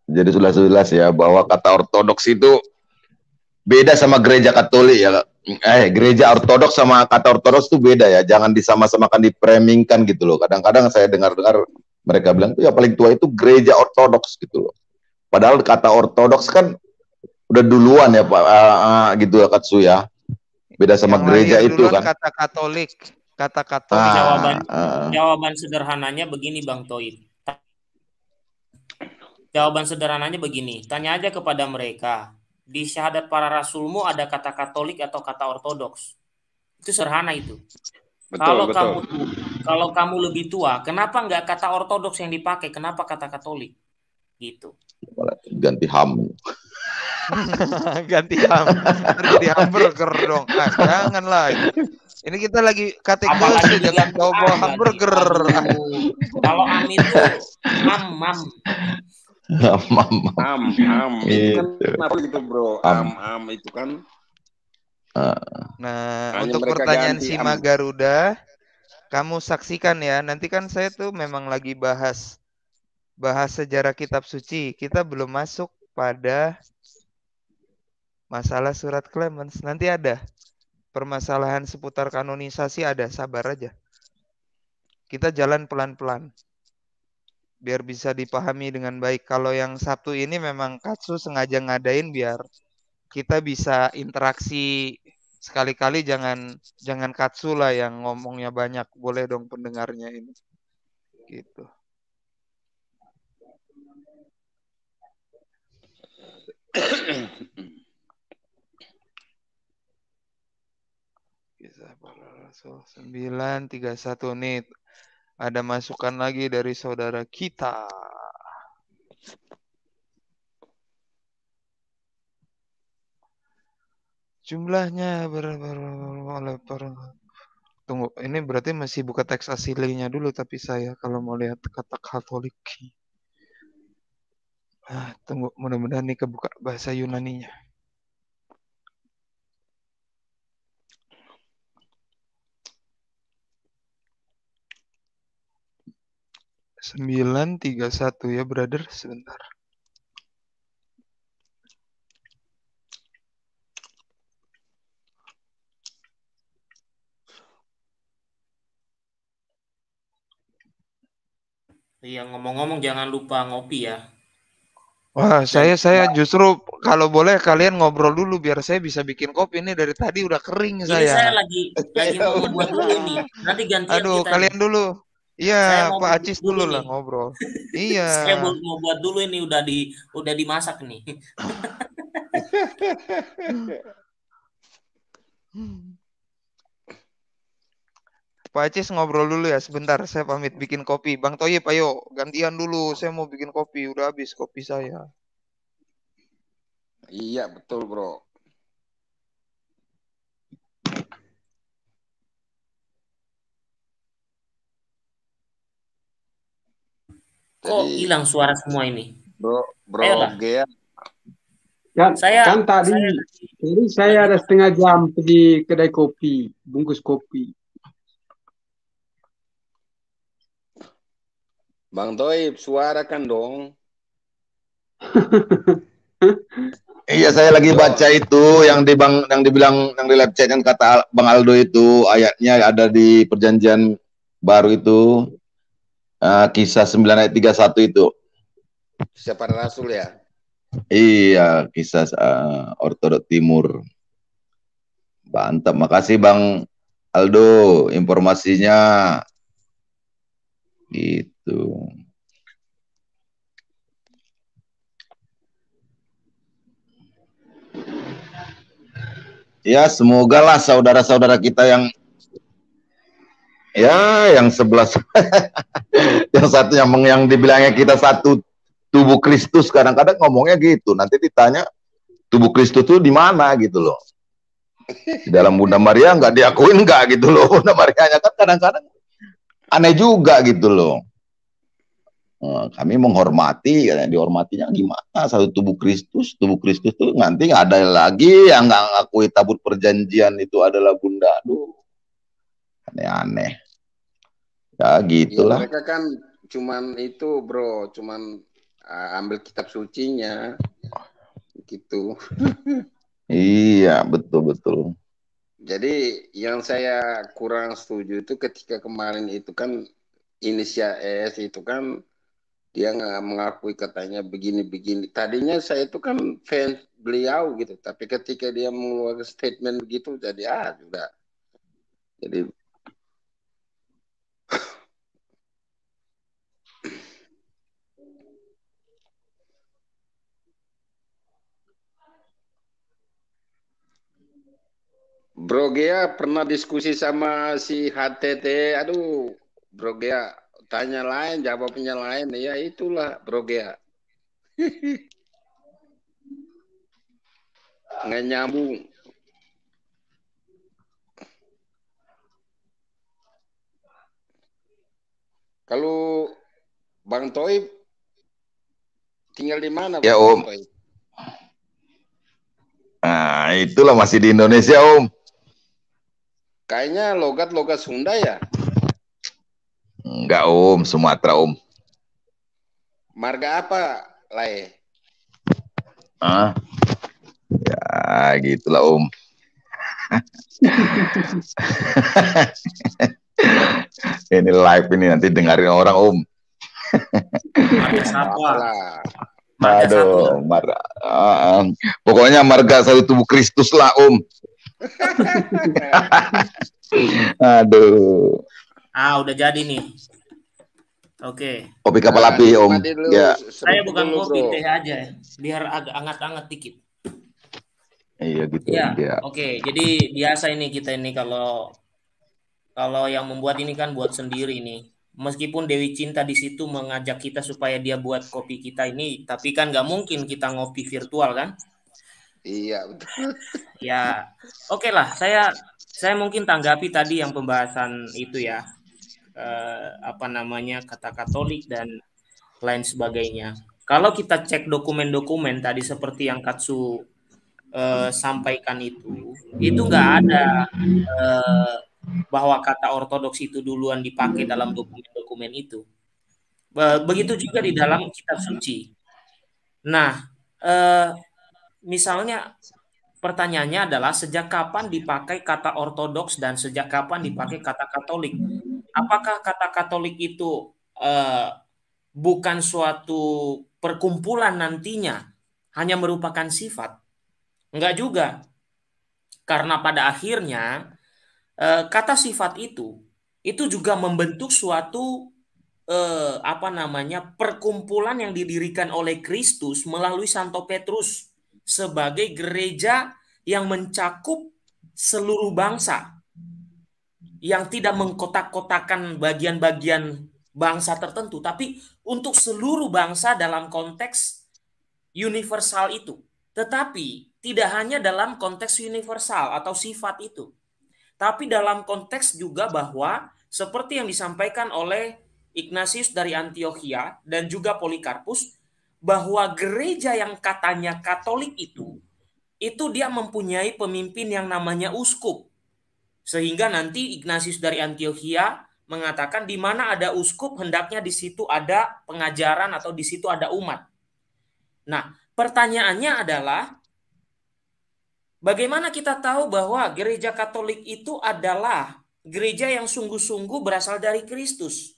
Speaker 8: Jadi sudah jelas ya bahwa kata ortodoks itu beda sama gereja Katolik ya. Eh, gereja ortodoks sama kata ortodoks itu beda ya. Jangan disama-samakan dipremingkan gitu loh. Kadang-kadang saya dengar-dengar mereka bilang tuh ya paling tua itu gereja ortodoks gitu loh. Padahal kata ortodoks kan udah duluan ya Pak uh, uh, gitu ya Katsu ya. Beda sama Yang gereja itu kan.
Speaker 9: kata Katolik kata-kata ah, jawaban uh. jawaban sederhananya begini Bang Toib jawaban sederhananya begini tanya aja kepada mereka di syahadat para rasulmu ada kata Katolik atau kata Ortodoks itu sederhana itu betul, kalau betul. kamu kalau kamu lebih tua kenapa nggak kata Ortodoks yang dipakai kenapa kata Katolik gitu
Speaker 8: ganti ham ganti ham jadi hamburger dong nah, jangan lagi
Speaker 1: ini kita lagi kategori jangan bawa bawa hamburger kalau amin tuh am mam
Speaker 7: am am kan gitu. gitu, am, am. Itu kan apa ah. gitu bro am am itu kan
Speaker 1: nah Hanya untuk pertanyaan ganti, Sima am. Garuda kamu saksikan ya nanti kan saya tuh memang lagi bahas bahas sejarah kitab suci kita belum masuk pada masalah surat Clemens nanti ada permasalahan seputar kanonisasi ada sabar aja kita jalan pelan-pelan biar bisa dipahami dengan baik kalau yang Sabtu ini memang Katsu sengaja ngadain biar kita bisa interaksi sekali-kali jangan jangan Katsu lah yang ngomongnya banyak boleh dong pendengarnya ini gitu Rasul 931 nit Ada masukan lagi dari saudara kita. Jumlahnya berapa? Tunggu, ini berarti masih buka teks aslinya dulu tapi saya kalau mau lihat kata Katolik. Ah, tunggu, mudah-mudahan nih kebuka bahasa Yunaninya. sembilan tiga satu ya, brother. Sebentar.
Speaker 9: Iya, ngomong-ngomong jangan lupa ngopi ya.
Speaker 1: Wah, saya saya justru kalau boleh kalian ngobrol dulu biar saya bisa bikin kopi ini dari tadi udah kering ini iya, saya. saya
Speaker 4: lagi lagi mau buat dulu ini Nanti gantian Aduh, kita. kalian
Speaker 1: dulu. Iya, Pak Acis dulu, lah ngobrol.
Speaker 9: iya. Saya mau, mau buat dulu ini udah di udah dimasak nih.
Speaker 1: Pak Acis ngobrol dulu ya sebentar, saya pamit bikin kopi. Bang Toyib ayo gantian dulu, saya mau bikin kopi, udah habis kopi saya.
Speaker 7: Iya, betul,
Speaker 1: Bro.
Speaker 9: Kok hilang suara semua ini? Bro, bro, Ayolah.
Speaker 6: Kan,
Speaker 10: saya, kan tadi, saya, tadi saya ada setengah jam pergi kedai kopi, bungkus kopi. Bang
Speaker 7: Toib, suarakan dong.
Speaker 8: iya, saya lagi baca itu yang di bang, yang dibilang yang di live chat yang kata Bang Aldo itu ayatnya ada di perjanjian baru itu uh, kisah 9 ayat 31 itu.
Speaker 7: Kisah para rasul ya.
Speaker 8: Iya, kisah uh, Ortodok Timur. Mantap, makasih Bang Aldo informasinya. Gitu. Ya, semoga lah saudara-saudara kita yang ya yang sebelas yang satu yang yang dibilangnya kita satu tubuh Kristus kadang-kadang ngomongnya gitu nanti ditanya tubuh Kristus tuh di mana gitu loh di dalam Bunda Maria nggak diakuin nggak gitu loh Bunda Maria nya kan kadang-kadang aneh juga gitu loh eh, kami menghormati dihormatinya gimana satu tubuh Kristus tubuh Kristus tuh nanti nggak ada lagi yang nggak ngakui tabut perjanjian itu adalah bunda aduh aneh-aneh Ya gitulah. Iya, ya, mereka
Speaker 7: kan cuman itu bro, cuman uh, ambil kitab sucinya, gitu.
Speaker 8: iya betul betul.
Speaker 7: Jadi yang saya kurang setuju itu ketika kemarin itu kan inisial ES itu kan dia nggak mengakui katanya begini-begini. Tadinya saya itu kan fans beliau gitu, tapi ketika dia mengeluarkan statement begitu jadi ah sudah. Jadi Bro Gea pernah diskusi sama si HTT. Aduh, Bro Gea tanya lain, jawabnya lain. Ya itulah Bro Gea. Nggak nyambung. Kalau Bang Toib tinggal di mana? Ya, Bang ya Om.
Speaker 8: Toib? Nah, itulah masih di Indonesia, Om.
Speaker 7: Kayaknya logat-logat Sunda ya?
Speaker 8: Enggak, Om. Sumatera, Om.
Speaker 7: Marga apa, Lai?
Speaker 8: Ah, ya gitulah, Om. ini live ini nanti dengarin orang om. Aduh, mar uh, pokoknya marga satu tubuh Kristus lah om. Aduh.
Speaker 9: Ah udah jadi nih. Oke. Okay. Kopi kapal api nah, om. Dulu, ya. Saya bukan dulu, kopi teh aja, biar agak hangat-hangat dikit.
Speaker 6: Iya gitu. Ya. Oke,
Speaker 9: okay. jadi biasa ini kita ini kalau kalau yang membuat ini kan buat sendiri nih. Meskipun Dewi Cinta di situ mengajak kita supaya dia buat kopi kita ini, tapi kan nggak mungkin kita ngopi virtual kan?
Speaker 7: Iya betul.
Speaker 9: ya, oke okay lah. Saya saya mungkin tanggapi tadi yang pembahasan itu ya, eh, apa namanya kata Katolik dan lain sebagainya. Kalau kita cek dokumen-dokumen tadi seperti yang Katsu eh, sampaikan itu, itu nggak ada eh, bahwa kata ortodoks itu duluan dipakai dalam dokumen-dokumen itu. Begitu juga di dalam kitab suci. Nah, eh, misalnya pertanyaannya adalah sejak kapan dipakai kata ortodoks dan sejak kapan dipakai kata katolik? Apakah kata katolik itu eh, bukan suatu perkumpulan nantinya, hanya merupakan sifat? Enggak juga. Karena pada akhirnya Eh, kata sifat itu itu juga membentuk suatu eh, apa namanya perkumpulan yang didirikan oleh Kristus melalui Santo Petrus sebagai gereja yang mencakup seluruh bangsa yang tidak mengkotak-kotakan bagian-bagian bangsa tertentu tapi untuk seluruh bangsa dalam konteks universal itu tetapi tidak hanya dalam konteks universal atau sifat itu tapi dalam konteks juga bahwa seperti yang disampaikan oleh Ignatius dari Antioquia dan juga Polikarpus bahwa gereja yang katanya Katolik itu itu dia mempunyai pemimpin yang namanya uskup. Sehingga nanti Ignatius dari Antioquia mengatakan di mana ada uskup hendaknya di situ ada pengajaran atau di situ ada umat. Nah, pertanyaannya adalah Bagaimana kita tahu bahwa gereja Katolik itu adalah gereja yang sungguh-sungguh berasal dari Kristus?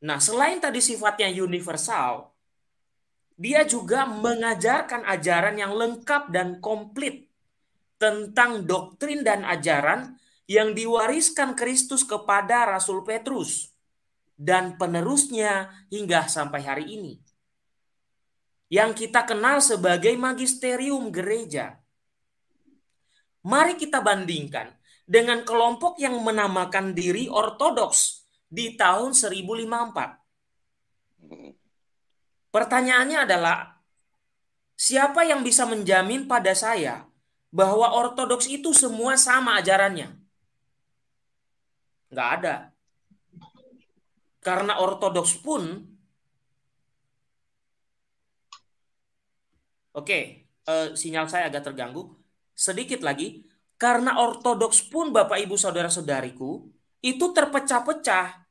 Speaker 9: Nah, selain tadi sifatnya universal, dia juga mengajarkan ajaran yang lengkap dan komplit tentang doktrin dan ajaran yang diwariskan Kristus kepada Rasul Petrus dan penerusnya hingga sampai hari ini yang kita kenal sebagai magisterium gereja. Mari kita bandingkan dengan kelompok yang menamakan diri ortodoks di tahun 1054. Pertanyaannya adalah siapa yang bisa menjamin pada saya bahwa ortodoks itu semua sama ajarannya? Nggak ada. Karena ortodoks pun Oke, uh, sinyal saya agak terganggu. Sedikit lagi, karena ortodoks pun Bapak Ibu Saudara-saudariku itu terpecah-pecah.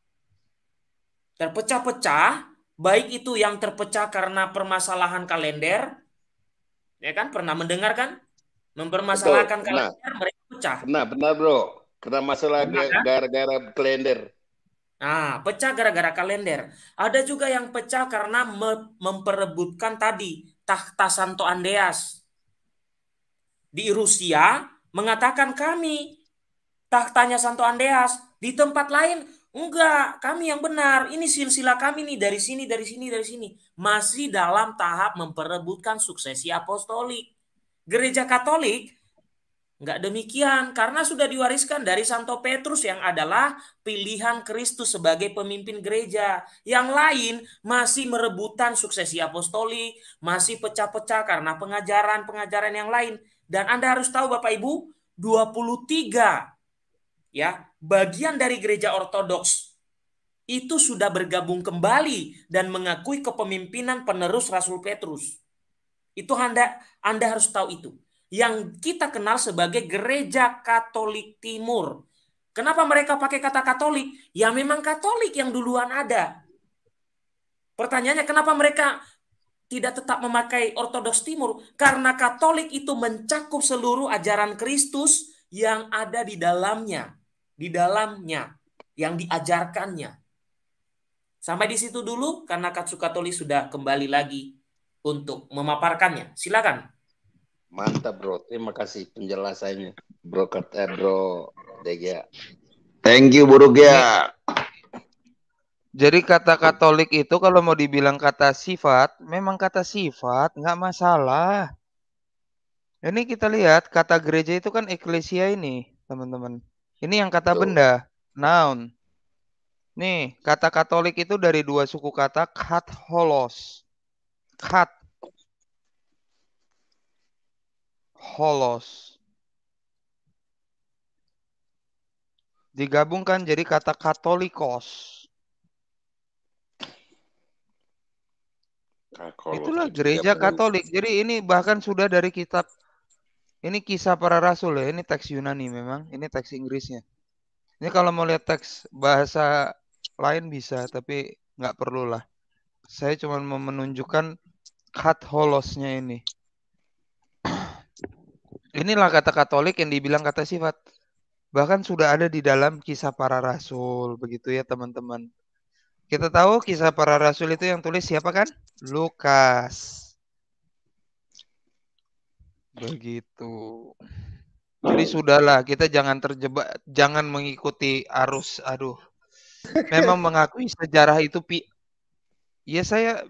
Speaker 9: Terpecah-pecah, baik itu yang terpecah karena permasalahan kalender, ya kan? Pernah mendengar kan? Mempermasalahkan Betul, kalender, nah. mereka pecah.
Speaker 7: Benar, benar bro. Karena masalah kan? gara-gara kalender.
Speaker 9: Nah, pecah gara-gara kalender. Ada juga yang pecah karena memperebutkan tadi Tahta Santo Andreas di Rusia mengatakan kami tahtanya Santo Andreas di tempat lain enggak kami yang benar ini silsilah kami nih dari sini dari sini dari sini masih dalam tahap memperebutkan suksesi apostolik gereja Katolik Enggak demikian, karena sudah diwariskan dari Santo Petrus yang adalah pilihan Kristus sebagai pemimpin gereja. Yang lain masih merebutan suksesi Apostoli masih pecah-pecah karena pengajaran-pengajaran yang lain. Dan Anda harus tahu Bapak Ibu, 23 ya, bagian dari gereja ortodoks itu sudah bergabung kembali dan mengakui kepemimpinan penerus Rasul Petrus. Itu Anda Anda harus tahu itu yang kita kenal sebagai Gereja Katolik Timur. Kenapa mereka pakai kata Katolik? Ya memang Katolik yang duluan ada. Pertanyaannya kenapa mereka tidak tetap memakai Ortodoks Timur? Karena Katolik itu mencakup seluruh ajaran Kristus yang ada di dalamnya, di dalamnya, yang diajarkannya. Sampai di situ dulu karena Katsu Katolik sudah kembali lagi untuk memaparkannya. Silakan.
Speaker 7: Mantap bro, terima kasih penjelasannya bro Kert, eh, bro Degia.
Speaker 8: Thank you bro ya.
Speaker 1: Jadi kata Katolik itu kalau mau dibilang kata sifat, memang kata sifat nggak masalah. Ini kita lihat kata gereja itu kan eklesia ini teman-teman. Ini yang kata benda, noun. Nih kata Katolik itu dari dua suku kata holos, Kat holos. Digabungkan jadi kata katolikos.
Speaker 6: Itulah gereja Katolik.
Speaker 1: Jadi ini bahkan sudah dari kitab ini kisah para rasul ya. Ini teks Yunani memang. Ini teks Inggrisnya. Ini kalau mau lihat teks bahasa lain bisa, tapi nggak perlulah. Saya cuma mau menunjukkan kat holosnya ini. Inilah kata Katolik yang dibilang kata sifat. Bahkan sudah ada di dalam kisah para rasul, begitu ya teman-teman. Kita tahu kisah para rasul itu yang tulis siapa kan? Lukas. Begitu. Jadi sudahlah, kita jangan terjebak, jangan mengikuti arus. Aduh. Memang mengakui sejarah itu pi Ya saya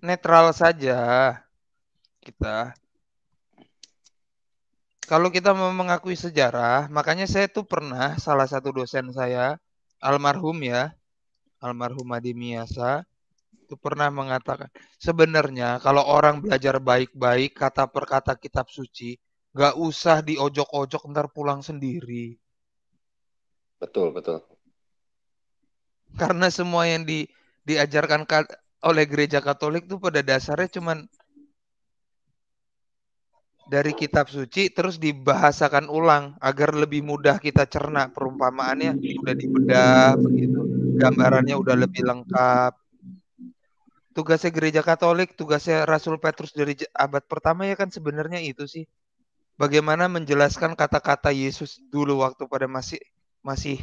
Speaker 1: netral saja kita kalau kita mau mengakui sejarah, makanya saya tuh pernah salah satu dosen saya, almarhum ya, almarhum Adi Miasa, itu pernah mengatakan, sebenarnya kalau orang belajar baik-baik kata per kata kitab suci, gak usah diojok-ojok ntar pulang sendiri. Betul, betul. Karena semua yang di, diajarkan oleh gereja Katolik tuh pada dasarnya cuman dari kitab suci terus dibahasakan ulang agar lebih mudah kita cerna perumpamaannya udah dibedah begitu gambarannya udah lebih lengkap tugasnya gereja Katolik tugasnya Rasul Petrus dari abad pertama ya kan sebenarnya itu sih bagaimana menjelaskan kata-kata Yesus dulu waktu pada masih masih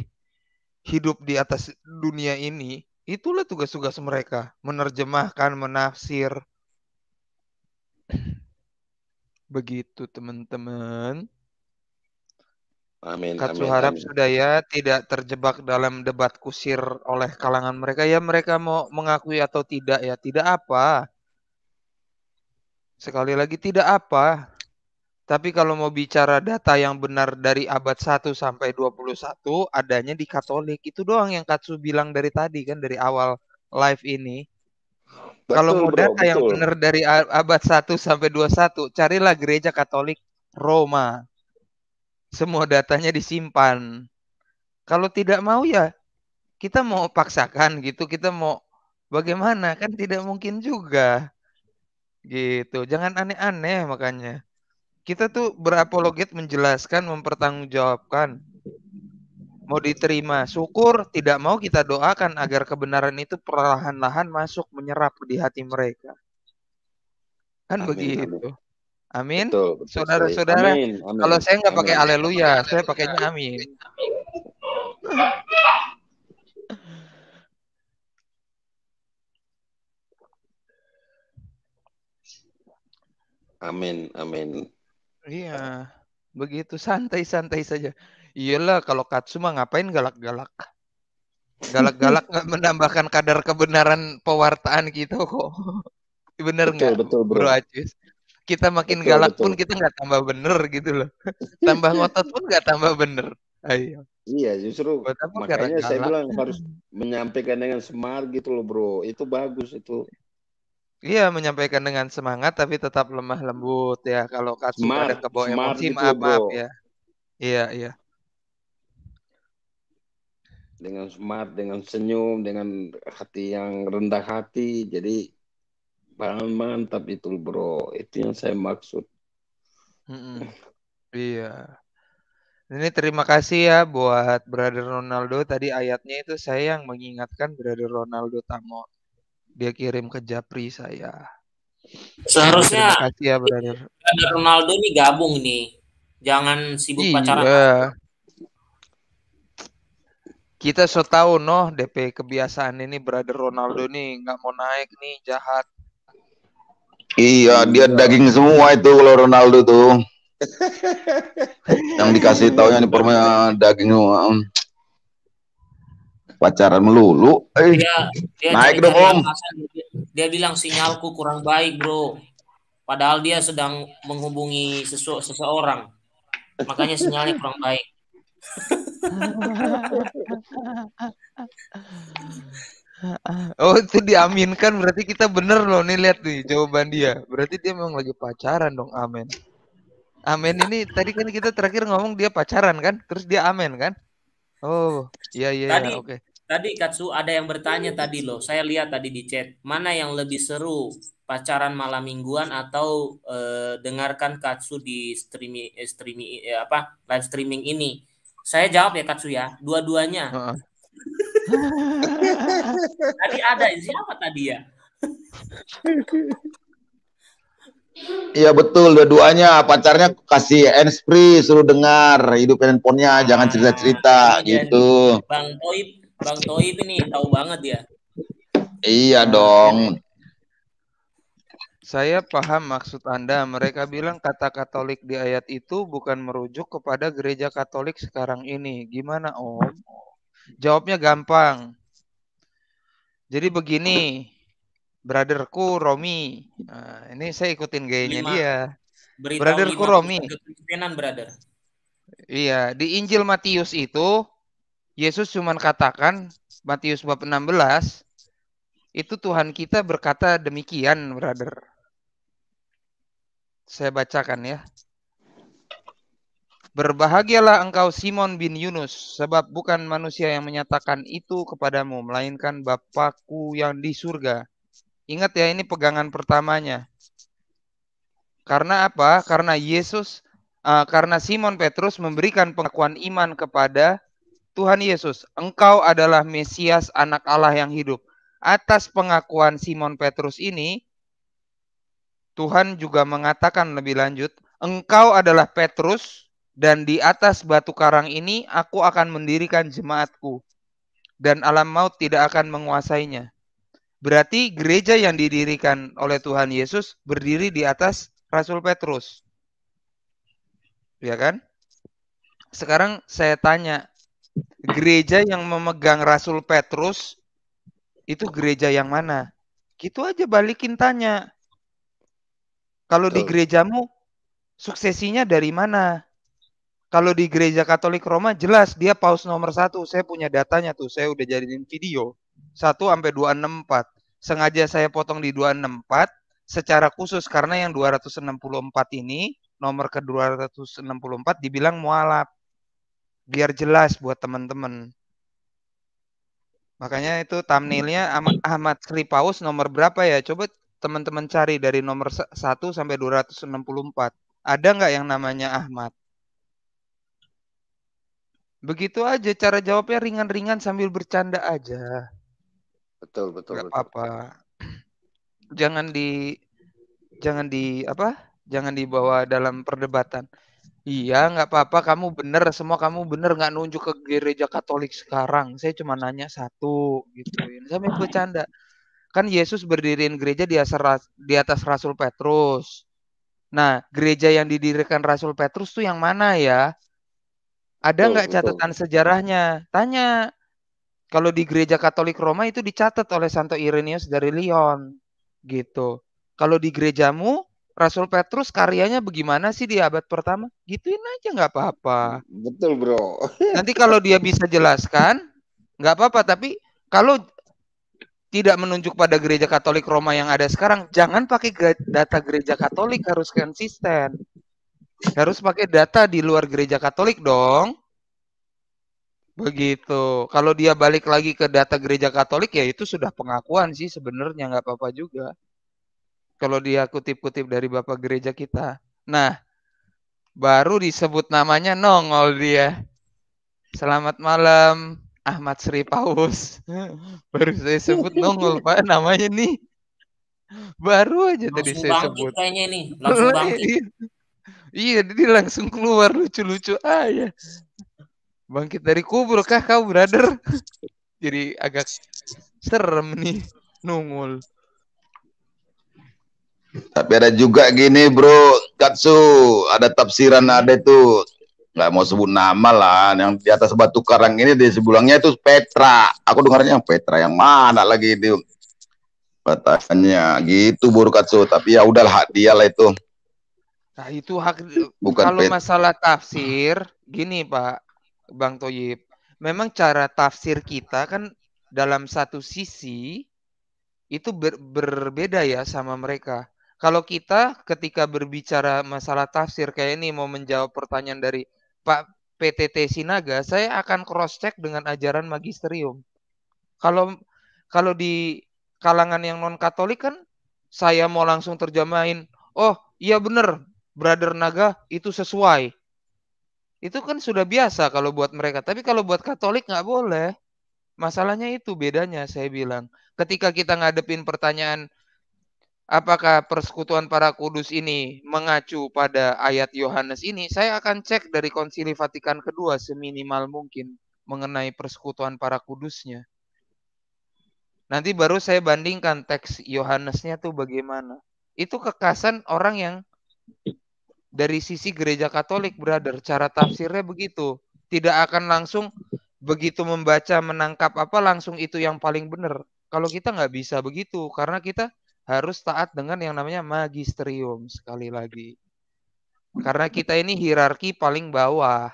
Speaker 1: hidup di atas dunia ini itulah tugas-tugas mereka menerjemahkan menafsir Begitu teman-teman. Amin. Katsu amin, harap amin. sudah ya tidak terjebak dalam debat kusir oleh kalangan mereka ya mereka mau mengakui atau tidak ya tidak apa. Sekali lagi tidak apa. Tapi kalau mau bicara data yang benar dari abad 1 sampai 21 adanya di Katolik itu doang yang Katsu bilang dari tadi kan dari awal live ini.
Speaker 3: Kalau mau data bro, yang benar
Speaker 1: dari abad 1 sampai 21, carilah gereja Katolik Roma. Semua datanya disimpan. Kalau tidak mau ya kita mau paksakan gitu, kita mau bagaimana? Kan tidak mungkin juga. Gitu. Jangan aneh-aneh makanya. Kita tuh berapologet menjelaskan, mempertanggungjawabkan mau diterima. Syukur tidak mau kita doakan agar kebenaran itu perlahan-lahan masuk menyerap di hati mereka. Kan amin, begitu. Amin. Saudara-saudara, kalau saya nggak pakai haleluya, saya pakainya amin. Amin, amin. Iya, begitu santai-santai saja. Iyalah kalau Katsu mah ngapain galak-galak? Galak-galak nggak menambahkan kadar kebenaran pewartaan kita gitu kok. Bener nggak, betul, betul, bro. bro Acis? Kita makin betul, galak betul. pun kita nggak tambah bener gitu loh. tambah ngotot pun nggak tambah bener. Ayo. Iya justru
Speaker 7: makanya saya bilang harus menyampaikan dengan semar gitu loh bro. Itu bagus itu.
Speaker 1: Iya menyampaikan dengan semangat tapi tetap lemah lembut ya kalau kasih ada kebo emosi gitu, maaf maaf ya. Iya iya
Speaker 7: dengan smart, dengan senyum, dengan hati yang rendah hati. Jadi mantap itu bro, itu yang saya maksud.
Speaker 1: Mm iya. Ini terima kasih ya buat Brother Ronaldo. Tadi ayatnya itu saya yang mengingatkan Brother Ronaldo Tamo. Dia kirim ke Japri saya. Seharusnya terima kasih ya Brother.
Speaker 9: Brother Ronaldo ini gabung nih. Jangan sibuk iya. pacaran
Speaker 1: kita so tahu noh DP kebiasaan ini brother Ronaldo ini nggak mau naik nih jahat.
Speaker 8: Iya dia daging semua itu kalau Ronaldo tuh. yang dikasih tau yang permainan eh, daging semua. Eh, Pacaran melulu.
Speaker 9: Eh, dia, dia naik dong om. Dia bilang sinyalku kurang baik bro. Padahal dia sedang menghubungi sesu seseorang. Makanya sinyalnya kurang baik.
Speaker 1: oh itu diaminkan berarti kita bener loh nih lihat nih jawaban dia. Berarti dia memang lagi pacaran dong. Amin. Amin ini tadi kan kita terakhir ngomong dia pacaran kan, terus dia amin kan?
Speaker 4: Oh iya iya. iya tadi Okay.
Speaker 9: Tadi Katsu ada yang bertanya tadi loh. Saya lihat tadi di chat mana yang lebih seru pacaran malam mingguan atau eh, dengarkan Katsu di streaming eh, streaming eh, apa live streaming ini. Saya jawab ya Katsuya, dua-duanya. Uh tadi ada siapa tadi ya? Iya betul dua-duanya
Speaker 8: pacarnya kasih handsfree suruh dengar hidup handphonenya jangan cerita-cerita
Speaker 9: ah, gitu. Bang Toib, Bang Toib ini tahu banget ya. Iya dong.
Speaker 1: Saya paham maksud Anda. Mereka bilang kata Katolik di ayat itu bukan merujuk kepada gereja Katolik sekarang ini. Gimana, Om? Jawabnya gampang. Jadi begini, brotherku Romi. Nah, ini saya ikutin gayanya lima, dia.
Speaker 9: Brotherku Romi. brother.
Speaker 1: Iya, di Injil Matius itu Yesus cuma katakan Matius bab 16 itu Tuhan kita berkata demikian, brother. Saya bacakan ya. Berbahagialah engkau Simon bin Yunus, sebab bukan manusia yang menyatakan itu kepadamu, melainkan Bapakku yang di surga. Ingat ya, ini pegangan pertamanya. Karena apa? Karena Yesus, uh, karena Simon Petrus memberikan pengakuan iman kepada Tuhan Yesus. Engkau adalah Mesias anak Allah yang hidup. Atas pengakuan Simon Petrus ini, Tuhan juga mengatakan lebih lanjut, engkau adalah Petrus dan di atas batu karang ini aku akan mendirikan jemaatku dan alam maut tidak akan menguasainya. Berarti gereja yang didirikan oleh Tuhan Yesus berdiri di atas Rasul Petrus. Ya kan? Sekarang saya tanya, gereja yang memegang Rasul Petrus itu gereja yang mana? Gitu aja balikin tanya. Kalau di gerejamu suksesinya dari mana? Kalau di gereja Katolik Roma jelas dia paus nomor satu. Saya punya datanya tuh. Saya udah jadiin video. 1 sampai 264. Sengaja saya potong di 264 secara khusus karena yang 264 ini nomor ke 264 dibilang mualaf. Biar jelas buat teman-teman. Makanya itu thumbnailnya Ahmad Kripaus nomor berapa ya? Coba teman-teman cari dari nomor 1 sampai 264. Ada nggak yang namanya Ahmad? Begitu aja cara jawabnya ringan-ringan sambil bercanda aja. Betul, betul, Gak apa-apa. Jangan di jangan di apa? Jangan dibawa dalam perdebatan. Iya, nggak apa-apa. Kamu bener, semua kamu bener nggak nunjuk ke gereja Katolik sekarang. Saya cuma nanya satu gitu. Sampai bercanda kan Yesus berdiriin gereja di atas di atas Rasul Petrus. Nah, gereja yang didirikan Rasul Petrus tuh yang mana ya? Ada nggak catatan sejarahnya? Tanya. Kalau di gereja Katolik Roma itu dicatat oleh Santo Irenaeus dari Lyon gitu. Kalau di gerejamu Rasul Petrus karyanya bagaimana sih di abad pertama? Gituin aja nggak apa-apa. Betul bro. Nanti kalau dia bisa jelaskan nggak apa-apa. Tapi kalau tidak menunjuk pada gereja Katolik Roma yang ada sekarang, jangan pakai data gereja Katolik harus konsisten. Harus pakai data di luar gereja Katolik dong. Begitu. Kalau dia balik lagi ke data gereja Katolik ya itu sudah pengakuan sih sebenarnya nggak apa-apa juga. Kalau dia kutip-kutip dari Bapak gereja kita. Nah, baru disebut namanya nongol dia. Selamat malam. Ahmad Sri Paus. Baru saya sebut dong pak, namanya nih. Baru aja langsung tadi saya sebut.
Speaker 9: Kayaknya ini, langsung iya, bangkit. Iya.
Speaker 1: iya, jadi langsung keluar lucu-lucu aja. Bangkit dari kubur kah kau, brother? jadi agak serem nih nungul.
Speaker 8: Tapi ada juga gini bro, Katsu, ada tafsiran ada tuh nggak mau sebut nama lah yang di atas batu karang ini di sebulangnya itu Petra aku dengarnya Petra yang mana lagi itu katanya gitu Burkatsu tapi ya udahlah lah itu
Speaker 10: nah itu
Speaker 1: hak Bukan kalau Petra. masalah tafsir gini Pak Bang Toyib memang cara tafsir kita kan dalam satu sisi itu ber, berbeda ya sama mereka kalau kita ketika berbicara masalah tafsir kayak ini mau menjawab pertanyaan dari Pak PTT Sinaga, saya akan cross check dengan ajaran magisterium. Kalau kalau di kalangan yang non Katolik kan saya mau langsung terjemahin, oh iya benar, brother naga itu sesuai. Itu kan sudah biasa kalau buat mereka, tapi kalau buat Katolik nggak boleh. Masalahnya itu bedanya saya bilang. Ketika kita ngadepin pertanyaan apakah persekutuan para kudus ini mengacu pada ayat Yohanes ini, saya akan cek dari Konsili Vatikan kedua seminimal mungkin mengenai persekutuan para kudusnya. Nanti baru saya bandingkan teks Yohanesnya tuh bagaimana. Itu kekasan orang yang dari sisi gereja Katolik, brother, cara tafsirnya begitu. Tidak akan langsung begitu membaca menangkap apa langsung itu yang paling benar. Kalau kita nggak bisa begitu karena kita harus taat dengan yang namanya magisterium sekali lagi. Karena kita ini hierarki paling bawah.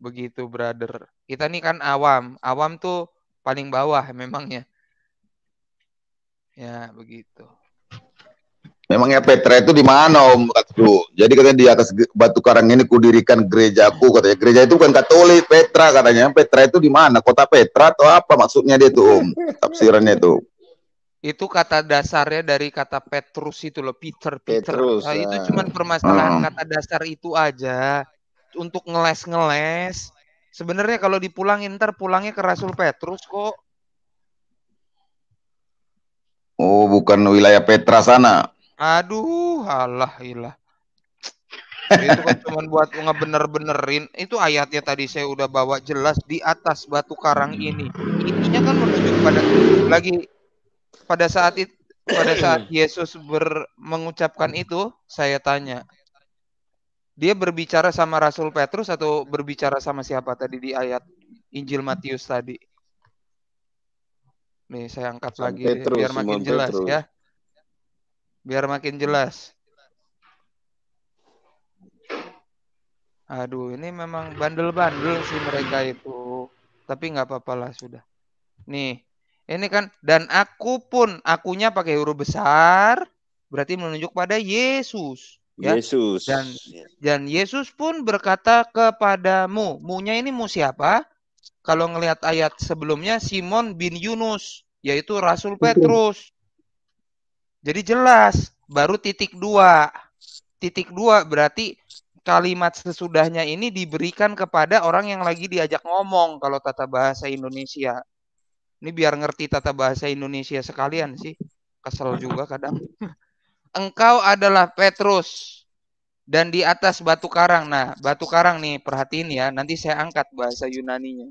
Speaker 1: Begitu, brother. Kita ini kan awam. Awam tuh paling bawah memangnya. Ya,
Speaker 8: begitu. Memangnya Petra itu di mana Om Katsu? Jadi katanya di atas batu karang ini kudirikan gerejaku katanya. Gereja itu bukan Katolik Petra katanya. Petra itu di mana? Kota Petra atau apa maksudnya dia tuh Om? Tafsirannya itu
Speaker 1: itu kata dasarnya dari kata Petrus itu loh Peter Peter Petrus, nah, itu ah. cuman permasalahan uh. kata dasar itu aja untuk ngeles ngeles sebenarnya kalau dipulangin inter pulangnya ke Rasul Petrus kok
Speaker 8: oh bukan wilayah Petra sana
Speaker 1: aduh alah ilah itu kan cuma buat ngebener-benerin itu ayatnya tadi saya udah bawa jelas di atas batu karang ini intinya kan menunjuk pada lagi pada saat itu pada saat Yesus ber, mengucapkan itu, saya tanya, dia berbicara sama Rasul Petrus atau berbicara sama siapa tadi di ayat Injil Matius tadi? Nih saya angkat lagi Petrus, biar makin Simon jelas Petrus. ya. Biar makin jelas. Aduh, ini memang bandel-bandel sih mereka itu. Tapi nggak apa-apa lah sudah. Nih, ini kan dan aku pun akunya pakai huruf besar berarti menunjuk pada Yesus. Ya? Yesus. Dan dan Yesus pun berkata kepadamu. Munya ini mu siapa? Kalau ngelihat ayat sebelumnya Simon bin Yunus yaitu Rasul Petrus. Jadi jelas baru titik dua. Titik dua berarti kalimat sesudahnya ini diberikan kepada orang yang lagi diajak ngomong kalau tata bahasa Indonesia. Ini biar ngerti tata bahasa Indonesia sekalian sih. Kesel juga kadang. Engkau adalah Petrus dan di atas batu karang. Nah, batu karang nih perhatiin ya. Nanti saya angkat bahasa Yunaninya.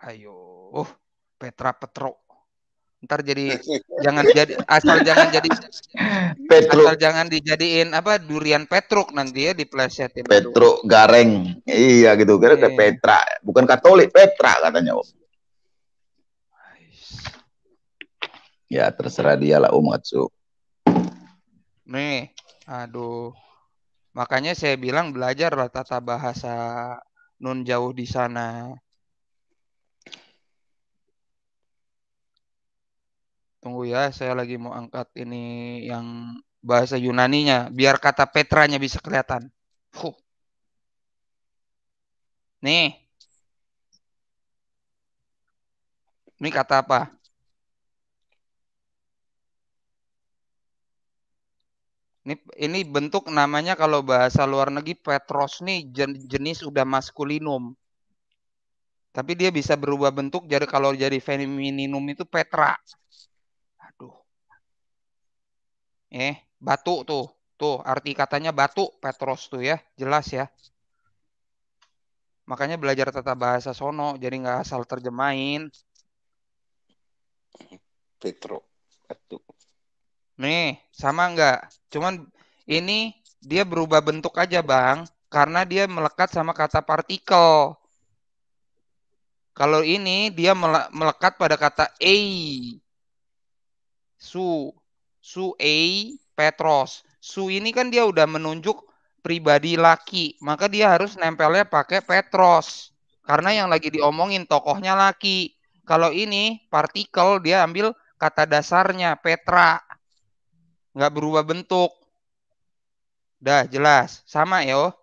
Speaker 1: Ayo, oh, Petra Petro ntar jadi jangan jadi asal jangan jadi Petruk. asal jangan dijadiin apa durian Petruk nanti ya diplesetin
Speaker 8: Petruk itu. gareng iya gitu kira Petra bukan Katolik Petra katanya om ya terserah dia lah om Atsu
Speaker 1: nih aduh makanya saya bilang belajarlah tata bahasa nun jauh di sana Tunggu ya, saya lagi mau angkat ini yang bahasa Yunani-nya, biar kata Petranya bisa kelihatan. Huh. Nih. Ini kata apa? Ini, ini bentuk namanya kalau bahasa luar negeri Petros nih jen, jenis udah maskulinum. Tapi dia bisa berubah bentuk jadi kalau jadi femininum itu Petra eh batu tuh. Tuh arti katanya batu Petros tuh ya, jelas ya. Makanya belajar tata bahasa sono jadi nggak asal terjemahin. Petro batu. Nih, sama nggak? Cuman ini dia berubah bentuk aja, Bang, karena dia melekat sama kata partikel. Kalau ini dia melekat pada kata e Su. A. Petros. Su ini kan dia udah menunjuk pribadi laki, maka dia harus nempelnya pakai Petros. Karena yang lagi diomongin tokohnya laki. Kalau ini partikel dia ambil kata dasarnya Petra. Nggak berubah bentuk. Dah jelas, sama ya.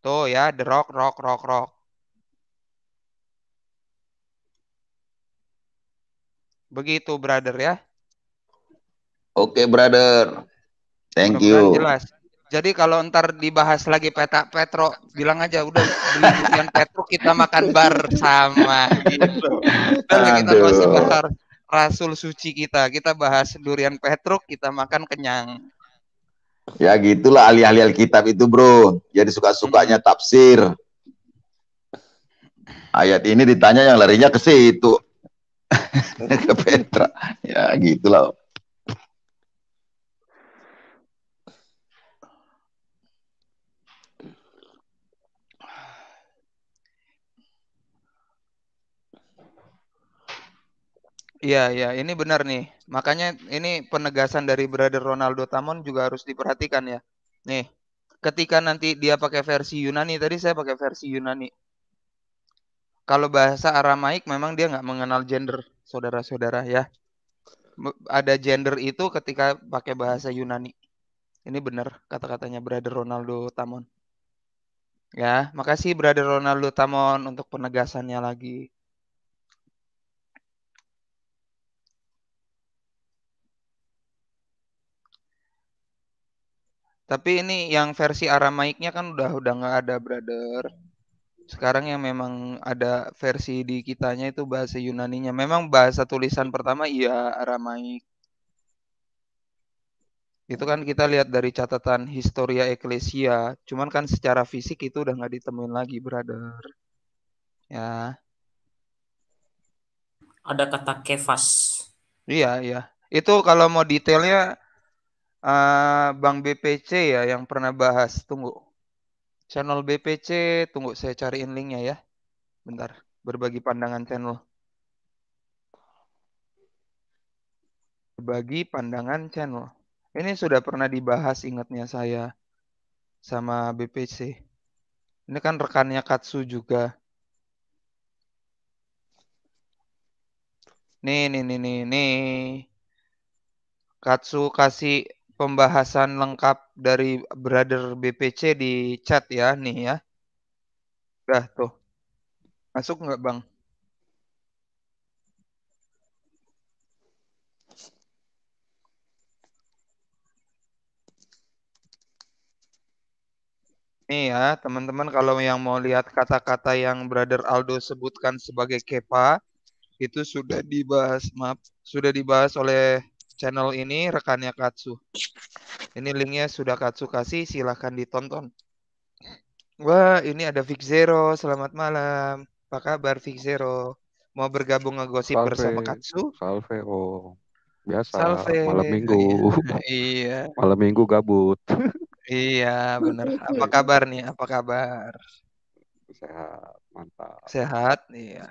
Speaker 1: Tuh ya, the rock, rock, rock, rock. Begitu brother ya.
Speaker 8: Oke, okay, brother. Thank you. Jelas.
Speaker 1: Jadi kalau ntar dibahas lagi peta Petro, bilang aja udah beli durian Petro kita makan sama gitu. Nanti kita masih bahas Rasul suci kita, kita bahas durian Petro, kita makan kenyang.
Speaker 8: Ya gitulah alih-alih kitab itu bro. Jadi suka-sukanya hmm. tafsir. Ayat ini ditanya yang larinya ke situ. ke Petra.
Speaker 6: Ya gitulah.
Speaker 1: Iya, iya, ini benar nih. Makanya ini penegasan dari brother Ronaldo Tamon juga harus diperhatikan ya. Nih, ketika nanti dia pakai versi Yunani, tadi saya pakai versi Yunani. Kalau bahasa Aramaik memang dia nggak mengenal gender, saudara-saudara ya. Ada gender itu ketika pakai bahasa Yunani. Ini benar kata-katanya brother Ronaldo Tamon. Ya, makasih brother Ronaldo Tamon untuk penegasannya lagi. Tapi ini yang versi Aramaiknya kan udah udah nggak ada brother. Sekarang yang memang ada versi di kitanya itu bahasa Yunaninya. Memang bahasa tulisan pertama iya Aramaik. Itu kan kita lihat dari catatan Historia Ecclesia. Cuman kan secara fisik itu udah nggak ditemuin lagi, brother. Ya.
Speaker 9: Ada kata kefas.
Speaker 1: Iya, iya. Itu kalau mau detailnya Ah, Bang BPC ya yang pernah bahas. Tunggu. Channel BPC, tunggu saya cariin linknya ya. Bentar, berbagi pandangan channel. Berbagi pandangan channel. Ini sudah pernah dibahas ingatnya saya sama BPC. Ini kan rekannya Katsu juga. Nih, nih, nih, nih, nih. Katsu kasih pembahasan lengkap dari Brother BPC di chat ya nih ya. Udah tuh. Masuk nggak Bang? Nih ya, teman-teman kalau yang mau lihat kata-kata yang Brother Aldo sebutkan sebagai kepa itu sudah dibahas, maaf, sudah dibahas oleh channel ini rekannya Katsu. Ini linknya sudah Katsu kasih, silahkan ditonton. Wah, ini ada Vic Zero. Selamat malam. Apa kabar Vic Zero? Mau bergabung ngegosip bersama Katsu?
Speaker 12: Salve, oh. Biasa, Salve. malam minggu. iya. Malam minggu gabut.
Speaker 1: iya, bener. Apa kabar nih? Apa kabar? Sehat, mantap. Sehat, iya.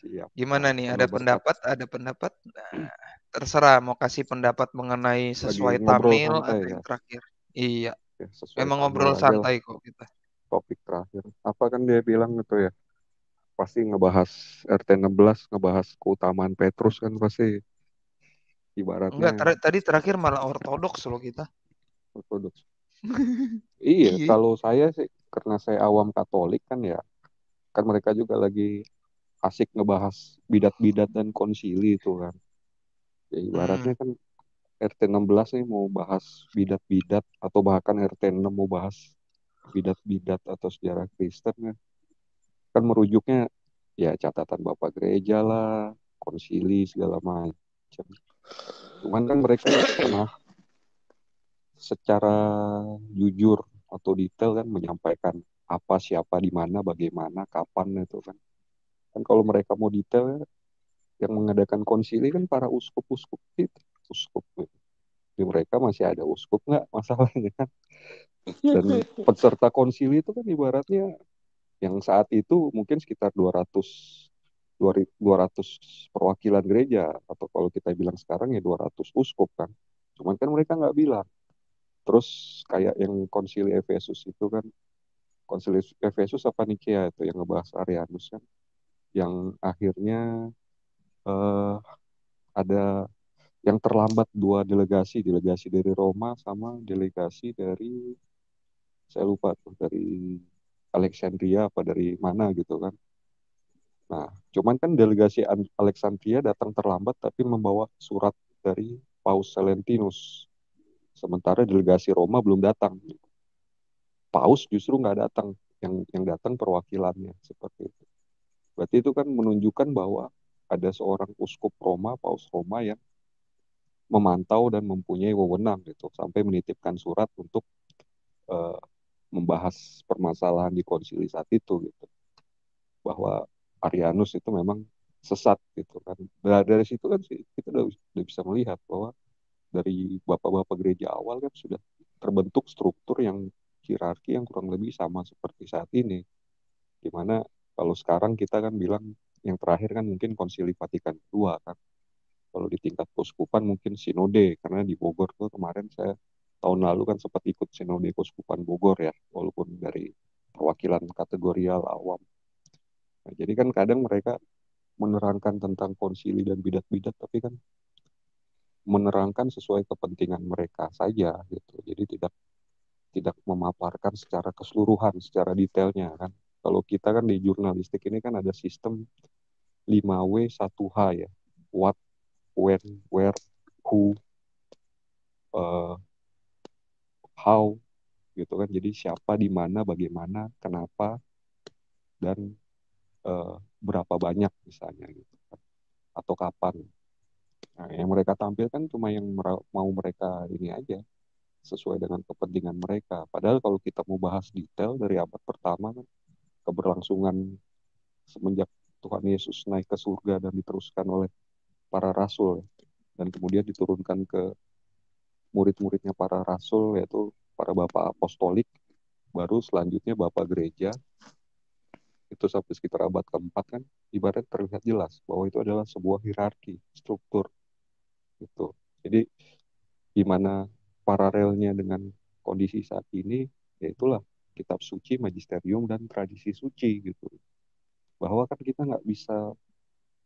Speaker 1: Siap. Gimana nih? Ada pendapat? Ada pendapat? Nah terserah mau kasih pendapat mengenai sesuai Lagi atau ya? terakhir. Iya.
Speaker 12: Ya, Memang ngobrol santai kok kita. Topik terakhir. Apa kan dia bilang itu ya? Pasti ngebahas RT16, ngebahas keutamaan Petrus kan pasti ibaratnya. Enggak, ter
Speaker 1: tadi terakhir malah ortodoks loh kita.
Speaker 12: Ortodoks.
Speaker 6: Iya, iya,
Speaker 12: kalau saya sih karena saya awam Katolik kan ya, kan mereka juga lagi asik ngebahas bidat-bidat dan konsili itu kan. Ya, hmm. ibaratnya kan RT 16 nih mau bahas bidat-bidat atau bahkan RT 6 mau bahas bidat-bidat atau sejarah Kristen kan. Kan merujuknya ya catatan Bapak gereja lah, konsili segala macam. Cuman kan mereka pernah secara jujur atau detail kan menyampaikan apa siapa di mana bagaimana kapan itu kan kan kalau mereka mau detail ya, yang mengadakan konsili kan para uskup-uskup itu uskup gitu. di mereka masih ada uskup nggak masalahnya kan dan peserta konsili itu kan ibaratnya yang saat itu mungkin sekitar 200 200 perwakilan gereja atau kalau kita bilang sekarang ya 200 uskup kan cuman kan mereka nggak bilang terus kayak yang konsili Efesus itu kan konsili Efesus apa Nikea itu yang ngebahas Arianus kan yang akhirnya uh, ada yang terlambat dua delegasi, delegasi dari Roma sama delegasi dari saya lupa tuh dari Alexandria apa dari mana gitu kan. Nah, cuman kan delegasi Alexandria datang terlambat tapi membawa surat dari Paus Salentinus. Sementara delegasi Roma belum datang. Paus justru nggak datang, yang yang datang perwakilannya seperti itu. Berarti itu kan menunjukkan bahwa ada seorang uskup Roma, Paus Roma yang memantau dan mempunyai wewenang gitu sampai menitipkan surat untuk uh, membahas permasalahan di konsili saat itu gitu bahwa Arianus itu memang sesat gitu kan nah, dari situ kan kita udah, bisa melihat bahwa dari bapak-bapak gereja awal kan sudah terbentuk struktur yang hierarki yang kurang lebih sama seperti saat ini dimana kalau sekarang kita kan bilang yang terakhir kan mungkin Konsili Vatikan II kan kalau di tingkat kuskupan mungkin sinode karena di Bogor tuh kemarin saya tahun lalu kan sempat ikut sinode kuskupan Bogor ya walaupun dari perwakilan kategorial awam nah, jadi kan kadang mereka menerangkan tentang konsili dan bidat-bidat tapi kan menerangkan sesuai kepentingan mereka saja gitu jadi tidak tidak memaparkan secara keseluruhan secara detailnya kan kalau kita kan di jurnalistik ini kan ada sistem 5W 1H ya. What, when, where, who, uh, how gitu kan. Jadi siapa, di mana, bagaimana, kenapa dan uh, berapa banyak misalnya gitu kan. atau kapan. Nah, yang mereka tampilkan cuma yang mau mereka ini aja sesuai dengan kepentingan mereka. Padahal kalau kita mau bahas detail dari abad pertama kan keberlangsungan semenjak Tuhan Yesus naik ke surga dan diteruskan oleh para rasul ya. dan kemudian diturunkan ke murid-muridnya para rasul yaitu para bapak apostolik baru selanjutnya bapak gereja itu sampai sekitar abad keempat kan ibarat terlihat jelas bahwa itu adalah sebuah hierarki struktur itu jadi gimana paralelnya dengan kondisi saat ini ya itulah kitab suci, magisterium, dan tradisi suci gitu. Bahwa kan kita nggak bisa,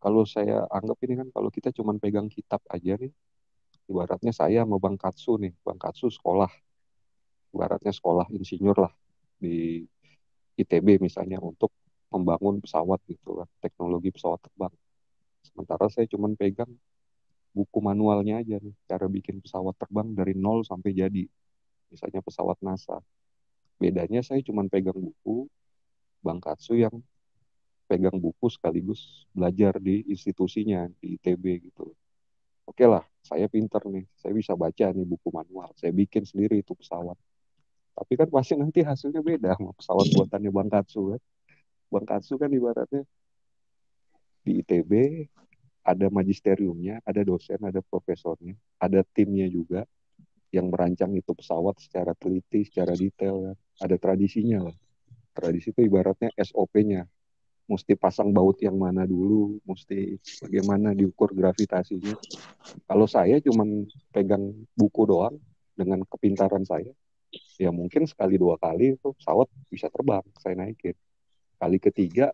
Speaker 12: kalau saya anggap ini kan kalau kita cuma pegang kitab aja nih, ibaratnya saya mau Bang Katsu nih, Bang Katsu sekolah, ibaratnya sekolah insinyur lah di ITB misalnya untuk membangun pesawat gitu kan, teknologi pesawat terbang. Sementara saya cuma pegang buku manualnya aja nih, cara bikin pesawat terbang dari nol sampai jadi. Misalnya pesawat NASA bedanya saya cuma pegang buku Bang Katsu yang pegang buku sekaligus belajar di institusinya di ITB gitu oke lah saya pinter nih saya bisa baca nih buku manual saya bikin sendiri itu pesawat tapi kan pasti nanti hasilnya beda sama pesawat buatannya Bang Katsu kan Bang Katsu kan ibaratnya di ITB ada magisteriumnya, ada dosen, ada profesornya, ada timnya juga yang merancang itu pesawat secara teliti, secara detail kan ada tradisinya lah. Tradisi itu ibaratnya SOP-nya. Mesti pasang baut yang mana dulu, mesti bagaimana diukur gravitasinya. Kalau saya cuma pegang buku doang dengan kepintaran saya, ya mungkin sekali dua kali itu pesawat bisa terbang, saya naikin. Kali ketiga,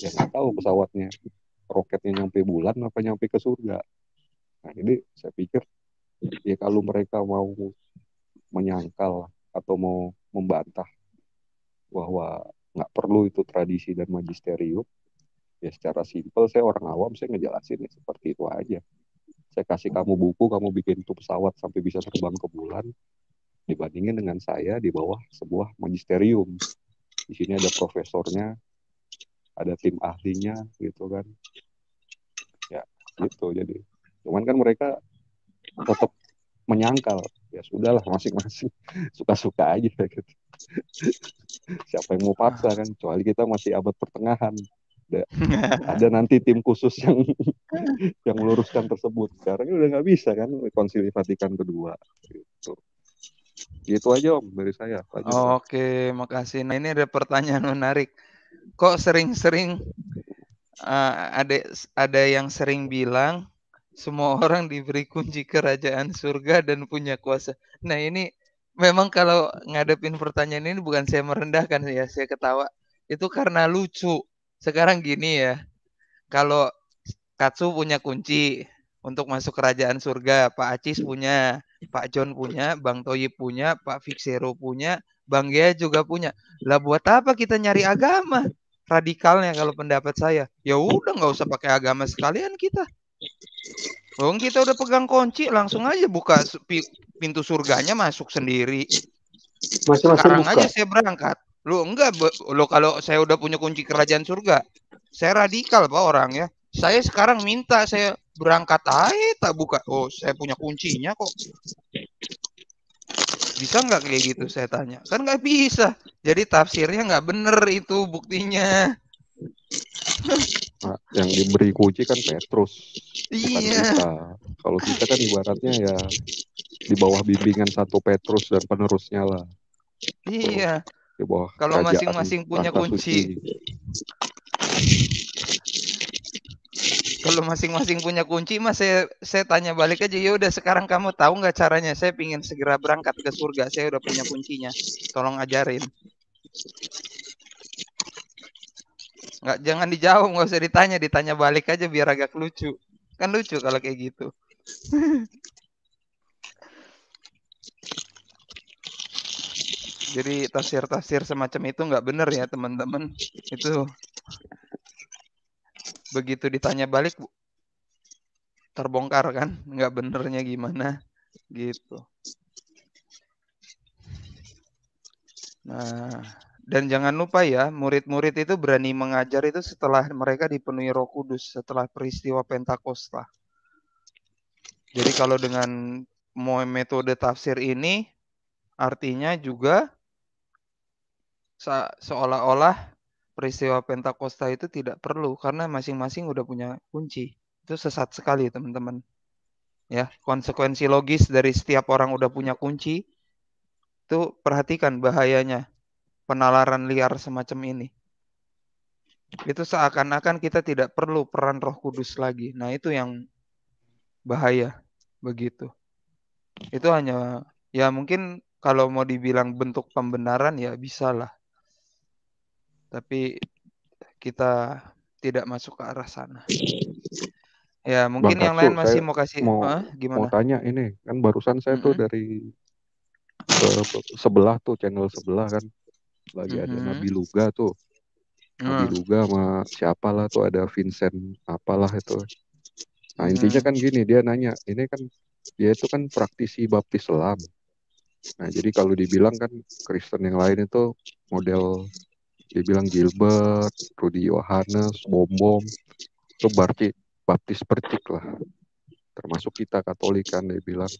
Speaker 12: ya nggak tahu pesawatnya, roketnya nyampe bulan apa nyampe ke surga. Nah, jadi saya pikir ya kalau mereka mau menyangkal atau mau membantah bahwa nggak perlu itu tradisi dan magisterium ya secara simpel saya orang awam saya ngejelasin ya seperti itu aja saya kasih kamu buku kamu bikin itu pesawat sampai bisa terbang ke bulan dibandingin dengan saya di bawah sebuah magisterium di sini ada profesornya ada tim ahlinya gitu kan ya gitu jadi cuman kan mereka tetap menyangkal ya sudahlah masing-masing suka-suka aja gitu siapa yang mau paksa kan kecuali kita masih abad pertengahan ada, ada nanti tim khusus yang yang meluruskan tersebut sekarang ini udah nggak bisa kan konsili Vatikan kedua gitu itu aja om dari saya
Speaker 1: Lanjut, oke makasih nah ini ada pertanyaan menarik kok sering-sering uh, eh, ada ada yang sering bilang semua orang diberi kunci kerajaan surga dan punya kuasa. Nah ini memang kalau ngadepin pertanyaan ini bukan saya merendahkan ya, saya ketawa. Itu karena lucu. Sekarang gini ya, kalau Katsu punya kunci untuk masuk kerajaan surga, Pak Acis punya, Pak John punya, Bang Toyi punya, Pak Fixero punya, Bang Gea juga punya. Lah buat apa kita nyari agama? Radikalnya kalau pendapat saya, ya udah nggak usah pakai agama sekalian kita Oh, kita udah pegang kunci, langsung aja buka pintu surganya masuk sendiri.
Speaker 10: Masih -masih Sekarang buka. aja saya
Speaker 1: berangkat. Lu enggak, lo kalau saya udah punya kunci kerajaan surga, saya radikal pak orang ya. Saya sekarang minta saya berangkat aja tak buka. Oh, saya punya kuncinya kok. Bisa nggak kayak gitu saya tanya? Kan nggak bisa. Jadi tafsirnya nggak bener itu buktinya.
Speaker 12: Nah, yang diberi kunci kan Petrus. Bukan iya. Kalau kita kan ibaratnya ya di bawah bimbingan satu Petrus dan penerusnya lah. Iya. Di bawah Kalau masing-masing punya kunci.
Speaker 1: Kalau masing-masing punya kunci, mas saya saya tanya balik aja. Ya udah sekarang kamu tahu nggak caranya? Saya pingin segera berangkat ke surga. Saya udah punya kuncinya. Tolong ajarin nggak jangan dijawab nggak usah ditanya ditanya balik aja biar agak lucu kan lucu kalau kayak gitu jadi tafsir-tafsir semacam itu nggak bener ya teman-teman itu begitu ditanya balik terbongkar kan nggak benernya gimana gitu nah dan jangan lupa ya, murid-murid itu berani mengajar itu setelah mereka dipenuhi Roh Kudus, setelah peristiwa Pentakosta. Jadi kalau dengan metode tafsir ini artinya juga seolah-olah peristiwa Pentakosta itu tidak perlu karena masing-masing udah punya kunci. Itu sesat sekali, teman-teman. Ya, konsekuensi logis dari setiap orang udah punya kunci itu perhatikan bahayanya penalaran liar semacam ini. Itu seakan-akan kita tidak perlu peran Roh Kudus lagi. Nah, itu yang bahaya begitu. Itu hanya ya mungkin kalau mau dibilang bentuk pembenaran ya bisa lah. Tapi kita tidak masuk ke arah sana. Ya, mungkin Bang yang lain masih mau kasih mau, ah,
Speaker 12: gimana? Mau tanya ini, kan barusan saya mm -hmm. tuh dari eh, sebelah tuh channel sebelah kan lagi mm -hmm. ada mm-hmm. Nabi Luga tuh Nabi ah. Luga sama siapalah tuh ada Vincent apalah itu nah mm-hmm. intinya mm. kan gini dia nanya ini kan dia itu kan praktisi baptis Islam nah jadi kalau dibilang kan Kristen yang lain itu model dibilang Gilbert Rudy Yohanes Bombom itu berarti baptis percik lah termasuk kita Katolik kan dia bilang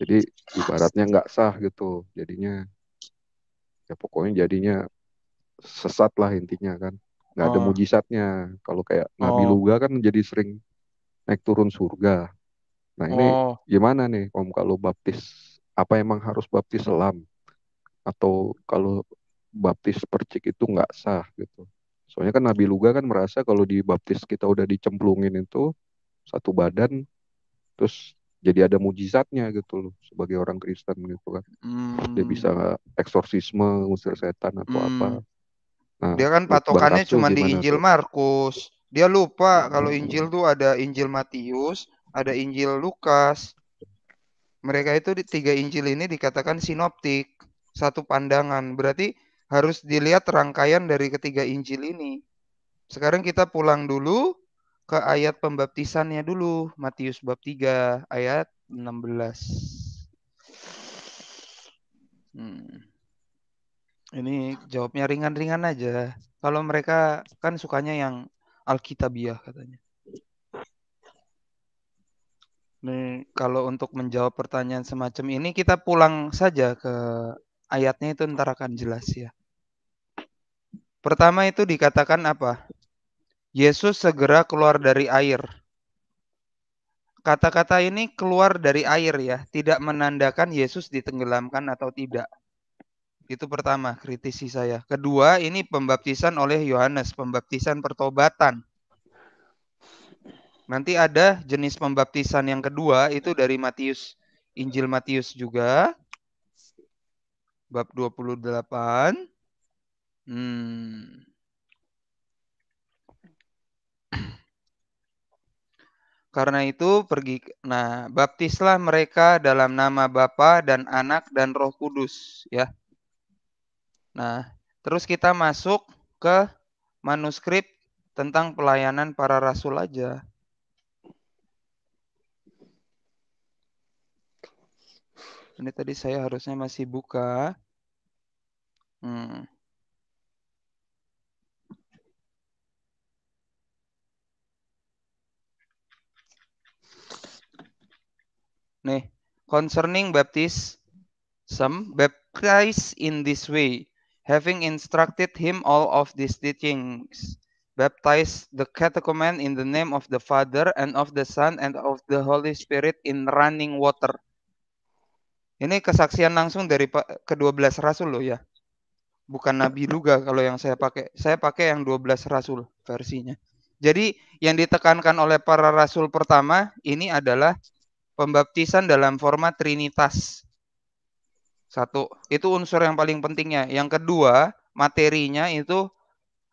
Speaker 12: jadi ibaratnya nggak sah gitu jadinya ya pokoknya jadinya sesat lah intinya kan nggak ada oh. mujizatnya kalau kayak Nabi oh. Luga kan jadi sering naik turun surga nah ini oh. gimana nih om kalau baptis apa emang harus baptis selam atau kalau baptis percik itu nggak sah gitu soalnya kan Nabi Luga kan merasa kalau di baptis kita udah dicemplungin itu satu badan terus jadi ada mujizatnya gitu loh sebagai orang Kristen gitu kan
Speaker 6: hmm. dia
Speaker 12: bisa eksorsisme ngusir setan atau hmm. apa nah, dia kan patokannya cuma di Injil
Speaker 1: Markus dia lupa hmm. kalau Injil tuh ada Injil Matius ada Injil Lukas mereka itu di tiga Injil ini dikatakan sinoptik satu pandangan berarti harus dilihat rangkaian dari ketiga Injil ini sekarang kita pulang dulu ke ayat pembaptisannya dulu Matius bab 3 ayat 16. Hmm. Ini jawabnya ringan-ringan aja. Kalau mereka kan sukanya yang alkitabiah katanya. Nih, kalau untuk menjawab pertanyaan semacam ini kita pulang saja ke ayatnya itu ntar akan jelas ya. Pertama itu dikatakan apa? Yesus segera keluar dari air. Kata-kata ini keluar dari air ya, tidak menandakan Yesus ditenggelamkan atau tidak. Itu pertama kritisi saya. Kedua, ini pembaptisan oleh Yohanes, pembaptisan pertobatan. Nanti ada jenis pembaptisan yang kedua itu dari Matius, Injil Matius juga. Bab 28. Hmm. Karena itu pergi nah baptislah mereka dalam nama Bapa dan Anak dan Roh Kudus ya. Nah, terus kita masuk ke manuskrip tentang pelayanan para rasul aja. Ini tadi saya harusnya masih buka. Hmm. Nih, concerning baptism, baptize in this way, having instructed him all of these teachings. Baptize the catechumen in the name of the Father and of the Son and of the Holy Spirit in running water. Ini kesaksian langsung dari kedua belas rasul loh ya. Bukan nabi juga kalau yang saya pakai. Saya pakai yang 12 rasul versinya. Jadi yang ditekankan oleh para rasul pertama ini adalah pembaptisan dalam format trinitas. Satu, itu unsur yang paling pentingnya. Yang kedua, materinya itu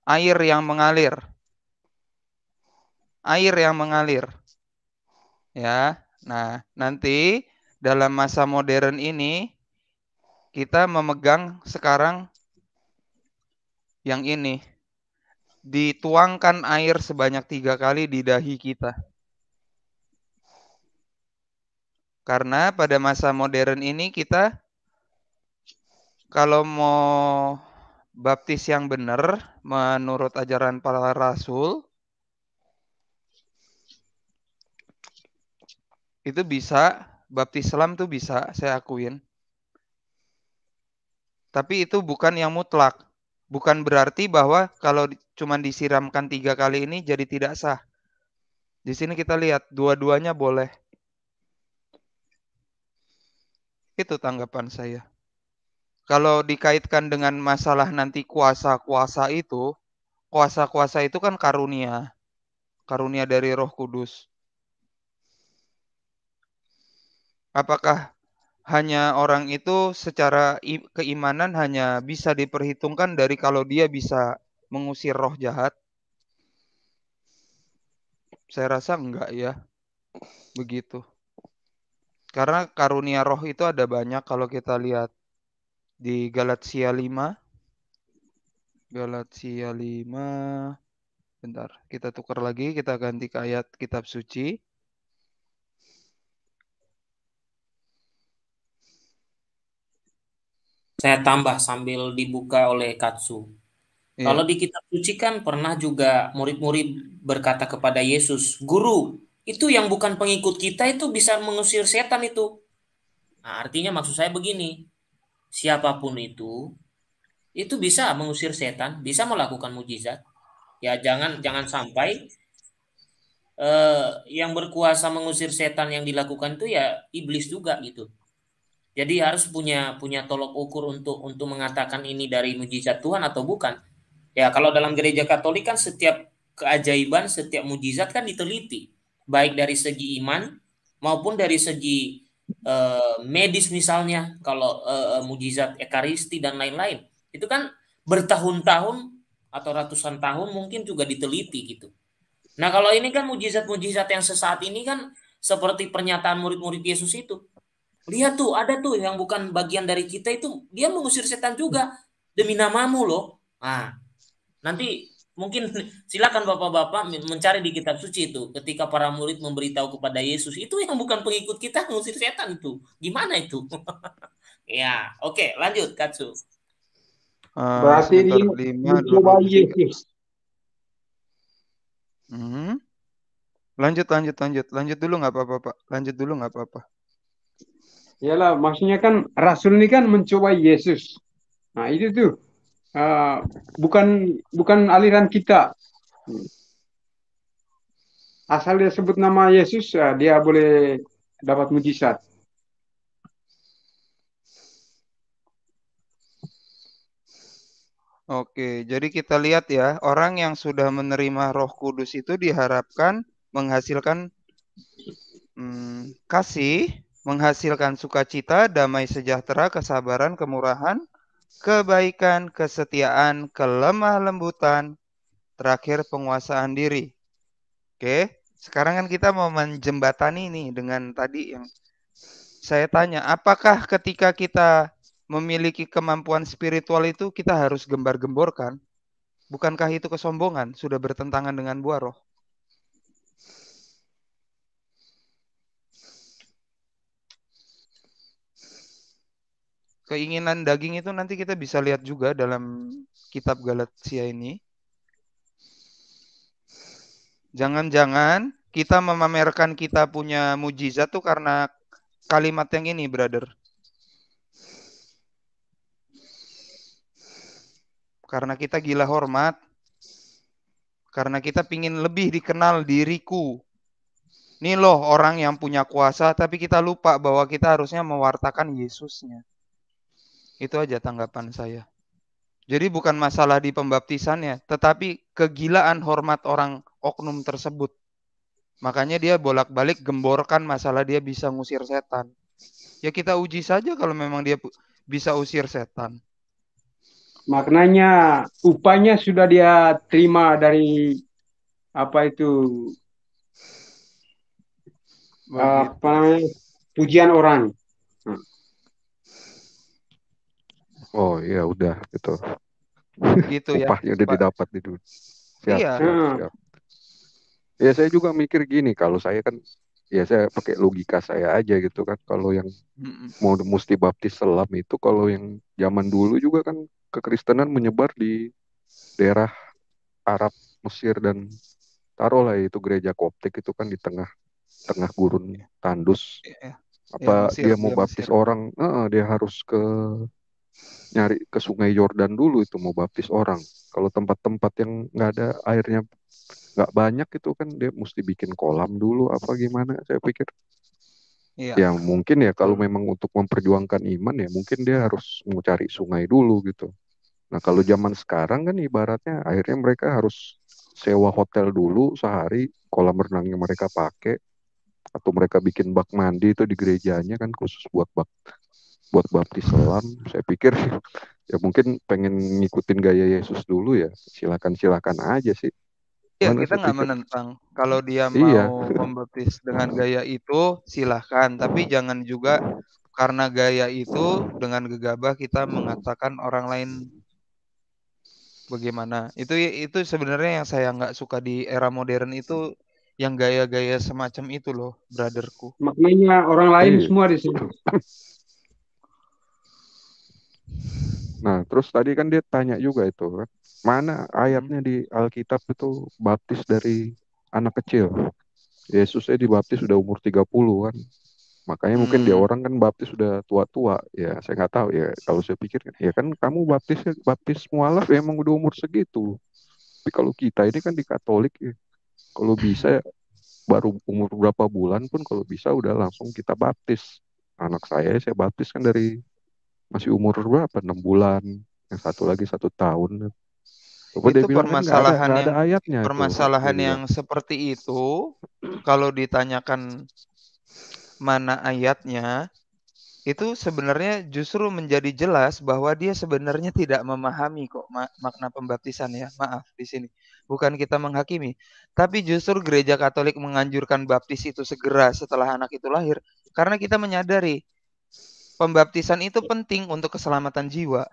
Speaker 1: air yang mengalir. Air yang mengalir. Ya. Nah, nanti dalam masa modern ini kita memegang sekarang yang ini dituangkan air sebanyak tiga kali di dahi kita. Karena pada masa modern ini kita kalau mau baptis yang benar menurut ajaran para rasul itu bisa baptis Islam tuh bisa saya akuin. Tapi itu bukan yang mutlak. Bukan berarti bahwa kalau cuma disiramkan tiga kali ini jadi tidak sah. Di sini kita lihat dua-duanya boleh. Itu tanggapan saya. Kalau dikaitkan dengan masalah nanti kuasa-kuasa itu, kuasa-kuasa itu kan karunia. Karunia dari Roh Kudus. Apakah hanya orang itu secara keimanan hanya bisa diperhitungkan dari kalau dia bisa mengusir roh jahat? Saya rasa enggak ya. Begitu. Karena karunia roh itu ada banyak kalau kita lihat di Galatia 5. Galatia 5. Bentar, kita tukar lagi, kita ganti ke ayat kitab suci.
Speaker 9: Saya tambah sambil dibuka oleh Katsu. Iya. Kalau di kitab suci kan pernah juga murid-murid berkata kepada Yesus, "Guru, itu yang bukan pengikut kita itu bisa mengusir setan itu. Nah, artinya maksud saya begini, siapapun itu itu bisa mengusir setan, bisa melakukan mujizat. Ya jangan jangan sampai eh, yang berkuasa mengusir setan yang dilakukan itu ya iblis juga gitu. Jadi harus punya punya tolok ukur untuk untuk mengatakan ini dari mujizat Tuhan atau bukan. Ya kalau dalam gereja Katolik kan setiap keajaiban, setiap mujizat kan diteliti baik dari segi iman maupun dari segi uh, medis misalnya kalau uh, mujizat ekaristi dan lain-lain itu kan bertahun-tahun atau ratusan tahun mungkin juga diteliti gitu. Nah kalau ini kan mujizat-mujizat yang sesaat ini kan seperti pernyataan murid-murid Yesus itu. Lihat tuh ada tuh yang bukan bagian dari kita itu dia mengusir setan juga demi namamu loh. Nah nanti mungkin silakan bapak-bapak mencari di kitab suci itu ketika para murid memberitahu kepada Yesus itu yang bukan pengikut kita ngusir setan itu gimana itu ya oke okay, lanjut Katsu uh,
Speaker 10: berarti ini mencoba Yesus
Speaker 1: hmm. lanjut lanjut lanjut lanjut dulu nggak apa-apa pak lanjut dulu nggak
Speaker 10: apa-apa lah maksudnya kan Rasul ini kan mencoba Yesus. Nah, itu tuh uh, bukan bukan aliran kita. Asal dia sebut nama Yesus, uh, dia boleh dapat mujizat.
Speaker 1: Oke, jadi kita lihat ya, orang yang sudah menerima Roh Kudus itu diharapkan menghasilkan hmm, kasih, menghasilkan sukacita, damai sejahtera, kesabaran, kemurahan, kebaikan, kesetiaan, kelemah lembutan, terakhir penguasaan diri. Oke, sekarang kan kita mau menjembatani ini dengan tadi yang saya tanya, apakah ketika kita memiliki kemampuan spiritual itu kita harus gembar-gemborkan? Bukankah itu kesombongan? Sudah bertentangan dengan buah roh. keinginan daging itu nanti kita bisa lihat juga dalam kitab Galatia ini. Jangan-jangan kita memamerkan kita punya mujizat tuh karena kalimat yang ini, brother. Karena kita gila hormat, karena kita pingin lebih dikenal diriku. Nih loh orang yang punya kuasa, tapi kita lupa bahwa kita harusnya mewartakan Yesusnya. Itu aja tanggapan saya. Jadi bukan masalah di pembaptisannya, tetapi kegilaan hormat orang oknum tersebut. Makanya dia bolak-balik gemborkan masalah dia bisa ngusir setan. Ya kita uji saja kalau memang dia bisa usir setan.
Speaker 10: Maknanya upahnya sudah dia terima dari apa itu apa namanya pujian orang.
Speaker 12: oh iya udah gitu gitu ya upah yang didapat di dunia
Speaker 6: siap, iya siap, siap.
Speaker 12: ya saya juga mikir gini kalau saya kan ya saya pakai logika saya aja gitu kan kalau yang mau mesti baptis selam itu kalau yang zaman dulu juga kan kekristenan menyebar di daerah Arab Mesir dan taruhlah itu gereja Koptik itu kan di tengah tengah gurun iya. tandus iya, iya. apa yeah, Mesir, dia mau yeah, baptis Mesir. orang uh, dia harus ke nyari ke Sungai Jordan dulu itu mau baptis orang. Kalau tempat-tempat yang nggak ada airnya nggak banyak itu kan dia mesti bikin kolam dulu apa gimana saya pikir. Iya. Ya mungkin ya kalau memang untuk memperjuangkan iman ya mungkin dia harus mau cari sungai dulu gitu. Nah kalau zaman sekarang kan ibaratnya akhirnya mereka harus sewa hotel dulu sehari kolam renangnya mereka pakai atau mereka bikin bak mandi itu di gerejanya kan khusus buat bak buat baptis selam saya pikir ya mungkin pengen ngikutin gaya Yesus dulu ya silakan silakan aja sih Iya kita nggak
Speaker 1: menentang kalau dia iya. mau membaptis dengan gaya itu silahkan tapi jangan juga karena gaya itu dengan gegabah kita mengatakan orang lain bagaimana itu itu sebenarnya yang saya nggak suka di era modern itu yang gaya-gaya semacam itu loh brotherku
Speaker 6: maknanya orang lain hmm. semua di situ Nah,
Speaker 12: terus tadi kan dia tanya juga itu kan, mana ayatnya hmm. di Alkitab itu baptis dari anak kecil. Yesusnya dibaptis sudah umur 30 kan. Makanya hmm. mungkin dia hmm. orang kan baptis sudah tua-tua. Ya, saya nggak tahu ya. Kalau saya pikir kan. ya kan kamu baptis baptis mualaf ya emang udah umur segitu. Tapi kalau kita ini kan di Katolik ya, kalau bisa baru umur berapa bulan pun kalau bisa udah langsung kita baptis. Anak saya saya baptis kan dari masih umur berapa enam bulan yang satu lagi satu tahun Lupa itu eh, permasalahan kan, ada, yang, ayatnya permasalahan
Speaker 1: itu. Iya. yang seperti itu kalau ditanyakan mana ayatnya itu sebenarnya justru menjadi jelas bahwa dia sebenarnya tidak memahami kok makna pembaptisan ya. Maaf di sini. Bukan kita menghakimi, tapi justru gereja Katolik menganjurkan baptis itu segera setelah anak itu lahir karena kita menyadari pembaptisan itu iya. penting untuk keselamatan jiwa.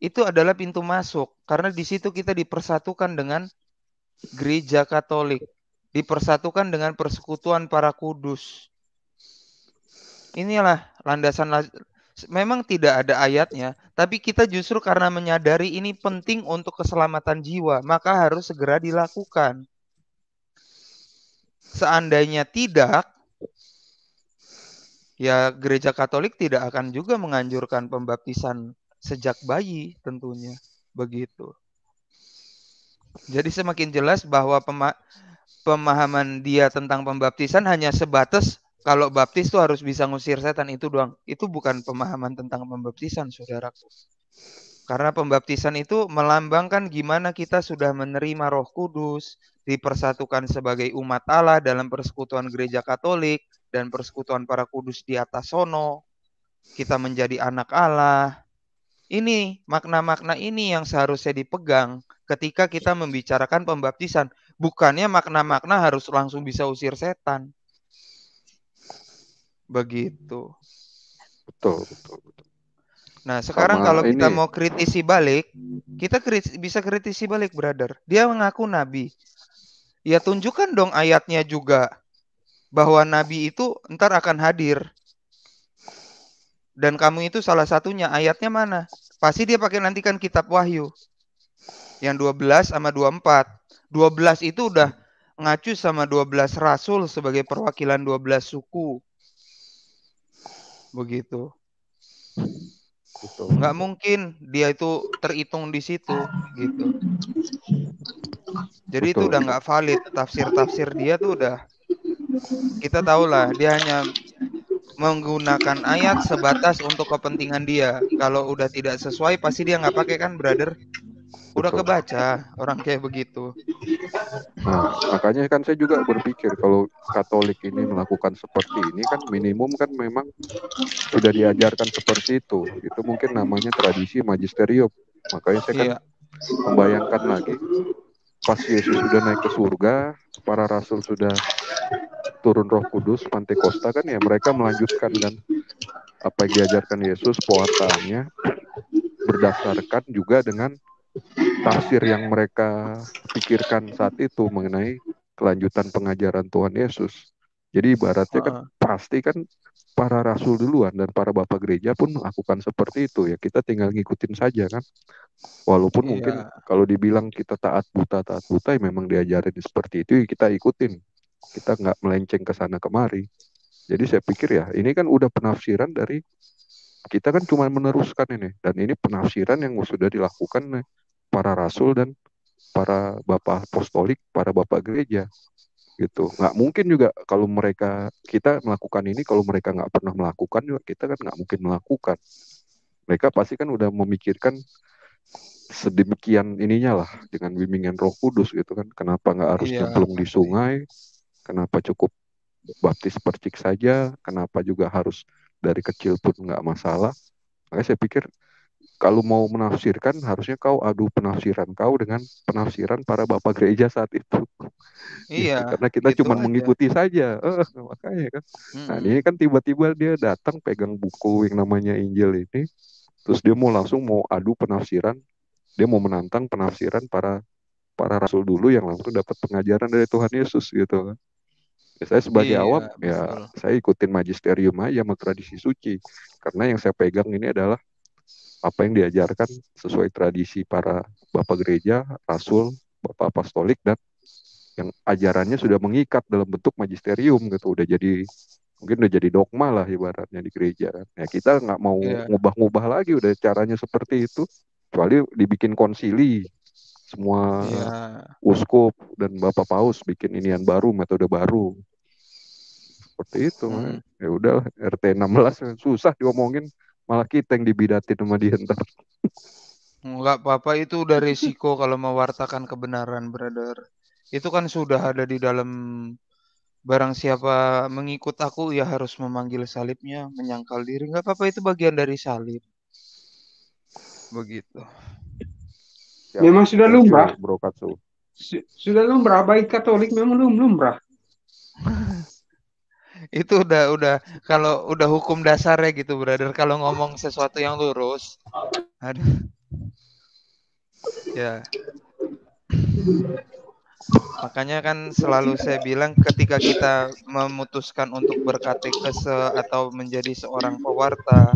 Speaker 1: Itu adalah pintu masuk karena di situ kita dipersatukan dengan gereja Katolik, dipersatukan dengan persekutuan para kudus. Inilah landasan memang tidak ada ayatnya, tapi kita justru karena menyadari ini penting untuk keselamatan jiwa, maka harus segera dilakukan. Seandainya tidak, ya gereja Katolik tidak akan juga menganjurkan pembaptisan sejak bayi tentunya begitu. Jadi semakin jelas bahwa pema pemahaman dia tentang pembaptisan hanya sebatas kalau baptis itu harus bisa ngusir setan itu doang. Itu bukan pemahaman tentang pembaptisan, saudaraku. Karena pembaptisan itu melambangkan gimana kita sudah menerima Roh Kudus, dipersatukan sebagai umat Allah dalam persekutuan gereja Katolik dan persekutuan para kudus di atas sono. Kita menjadi anak Allah. Ini makna-makna ini yang seharusnya dipegang ketika kita membicarakan pembaptisan. Bukannya makna-makna harus langsung bisa usir setan. Begitu. Betul, betul, betul. Nah, sekarang Sama kalau ini. kita mau kritisi balik, hmm. kita kritis, bisa kritisi balik, brother. Dia mengaku nabi, ya tunjukkan dong ayatnya juga bahwa nabi itu ntar akan hadir. Dan kamu itu salah satunya ayatnya mana? Pasti dia pakai nantikan kitab wahyu. Yang 12 sama 24. 12 itu udah ngacu sama 12 rasul sebagai perwakilan 12 suku. Begitu. Gitu. Nggak mungkin dia itu terhitung di situ gitu. Jadi Betul. itu udah nggak valid tafsir-tafsir dia tuh udah kita tahu lah dia hanya menggunakan ayat sebatas untuk kepentingan dia. Kalau udah tidak sesuai pasti dia nggak pakai kan, brother? Udah Betul. kebaca orang kayak begitu.
Speaker 12: Nah, makanya kan saya juga berpikir kalau Katolik ini melakukan seperti ini kan minimum kan memang sudah diajarkan seperti itu. Itu mungkin namanya tradisi magisterium. Makanya saya kan iya. membayangkan lagi pas Yesus sudah naik ke surga, para rasul sudah turun Roh Kudus, Pantekosta kan ya mereka melanjutkan dan apa yang diajarkan Yesus pewartaannya berdasarkan juga dengan tafsir yang mereka pikirkan saat itu mengenai kelanjutan pengajaran Tuhan Yesus. Jadi ibaratnya kan ah. pasti kan para rasul duluan dan para bapak gereja pun melakukan seperti itu ya kita tinggal ngikutin saja kan walaupun iya. mungkin kalau dibilang kita taat buta taat buta ya memang diajarin seperti itu ya kita ikutin kita nggak melenceng ke sana kemari jadi saya pikir ya ini kan udah penafsiran dari kita kan cuma meneruskan ini dan ini penafsiran yang sudah dilakukan para rasul dan para bapak apostolik para bapak gereja gitu nggak mungkin juga kalau mereka kita melakukan ini kalau mereka nggak pernah melakukan juga kita kan nggak mungkin melakukan mereka pasti kan udah memikirkan sedemikian ininya lah dengan bimbingan Roh Kudus gitu kan kenapa nggak harus iya. nyemplung di sungai kenapa cukup baptis percik saja kenapa juga harus dari kecil pun nggak masalah makanya saya pikir kalau mau menafsirkan harusnya kau adu penafsiran kau dengan penafsiran para bapak gereja saat itu.
Speaker 6: Iya. karena kita gitu cuma mengikuti saja. Eh, eh makanya kan. hmm Nah, ini
Speaker 12: kan tiba-tiba dia datang pegang buku yang namanya Injil ini terus dia mau langsung mau adu penafsiran, dia mau menantang penafsiran para para rasul dulu yang langsung dapat pengajaran dari Tuhan Yesus gitu kan. Ya, saya sebagai iya, awam ya, betul. ya saya ikutin magisterium aja sama tradisi suci karena yang saya pegang ini adalah apa yang diajarkan sesuai tradisi para bapak gereja, rasul, bapak apostolik dan yang ajarannya sudah mengikat dalam bentuk magisterium gitu udah jadi mungkin udah jadi dogma lah ibaratnya di gereja kan. ya kita nggak mau ngubah iya. ngubah-ngubah lagi udah caranya seperti itu kecuali dibikin konsili semua yeah. uskup dan bapak paus bikin inian baru metode baru seperti itu hmm. ya udah RT 16 susah diomongin malah kita yang dibidatin sama dia ntar
Speaker 1: nggak apa-apa itu udah risiko kalau mewartakan kebenaran brother itu kan sudah ada di dalam barang siapa mengikut aku ya harus memanggil salibnya menyangkal diri nggak apa-apa itu bagian dari salib begitu
Speaker 12: ya, memang sudah lumrah bro katsu
Speaker 10: sudah lumrah baik katolik memang lumrah
Speaker 1: itu udah udah kalau udah hukum dasar ya gitu brother kalau ngomong sesuatu yang lurus aduh ya makanya kan selalu saya bilang ketika kita memutuskan untuk berkatekese atau menjadi seorang pewarta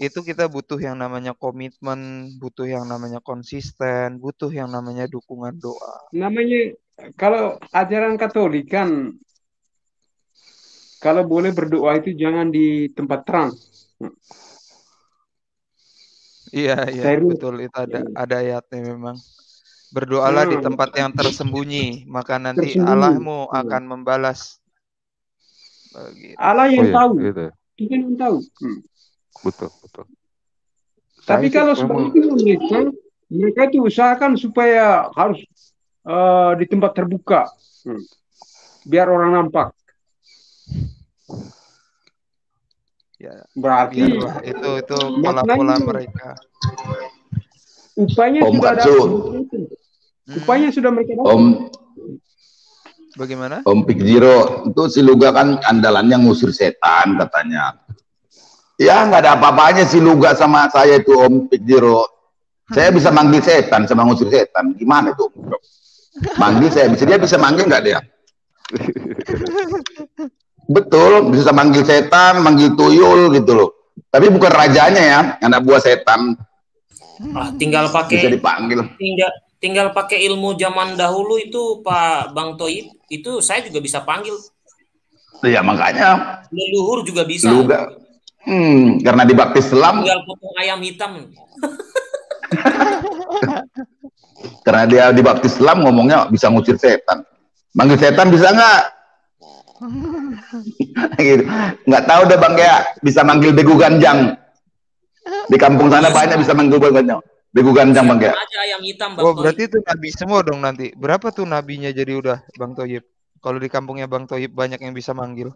Speaker 1: itu kita butuh yang namanya komitmen butuh yang namanya konsisten butuh yang namanya dukungan doa
Speaker 10: namanya kalau ajaran Katolik kan kalau boleh berdoa itu jangan di tempat terang.
Speaker 1: Iya, iya, betul itu ada iya. ada ayatnya memang. Berdoalah nah, di hmm. tempat yang tersembunyi, maka nanti tersembunyi. Allahmu iya. akan membalas. Oh, gitu. Allah yang oh, iya, tahu. Gitu.
Speaker 12: Ya.
Speaker 10: yang tahu. Hmm. Betul, betul. Tapi kalau seperti itu mereka, mereka itu usahakan supaya harus uh, di tempat terbuka, hmm. biar orang nampak. Ya, berarti iya. itu itu, iya, pola-pola mereka. Upanya Om sudah ada. sudah mereka dapat. Om
Speaker 8: Bagaimana? Om Pikjiro itu si Luga kan andalannya ngusir setan katanya. Ya nggak ada apa-apanya si Luga sama saya itu Om Pikjiro. Saya bisa manggil setan sama ngusir setan. Gimana tuh? Manggil saya bisa dia bisa manggil nggak dia? Betul, bisa manggil setan, manggil tuyul gitu loh. Tapi bukan rajanya ya, anak buah setan.
Speaker 9: Ah, tinggal pakai bisa dipanggil. Tinggal tinggal pakai ilmu zaman dahulu itu Pak Bang Toib, itu saya juga bisa panggil.
Speaker 6: Iya, makanya.
Speaker 9: Leluhur juga bisa. Luga.
Speaker 6: Hmm, karena dibaptis selam. Tinggal
Speaker 9: potong ayam hitam.
Speaker 8: karena dia dibaptis selam ngomongnya bisa ngusir setan. Manggil setan bisa nggak? gitu. Nggak tahu deh Bang ya bisa manggil begu ganjang. Di kampung sana banyak bisa manggil begu ganjang.
Speaker 6: Begu ganjang Bang ya.
Speaker 1: Oh, berarti itu nabi semua dong nanti. Berapa tuh nabinya jadi udah Bang Toyib? Kalau di kampungnya Bang Toyib banyak yang bisa manggil.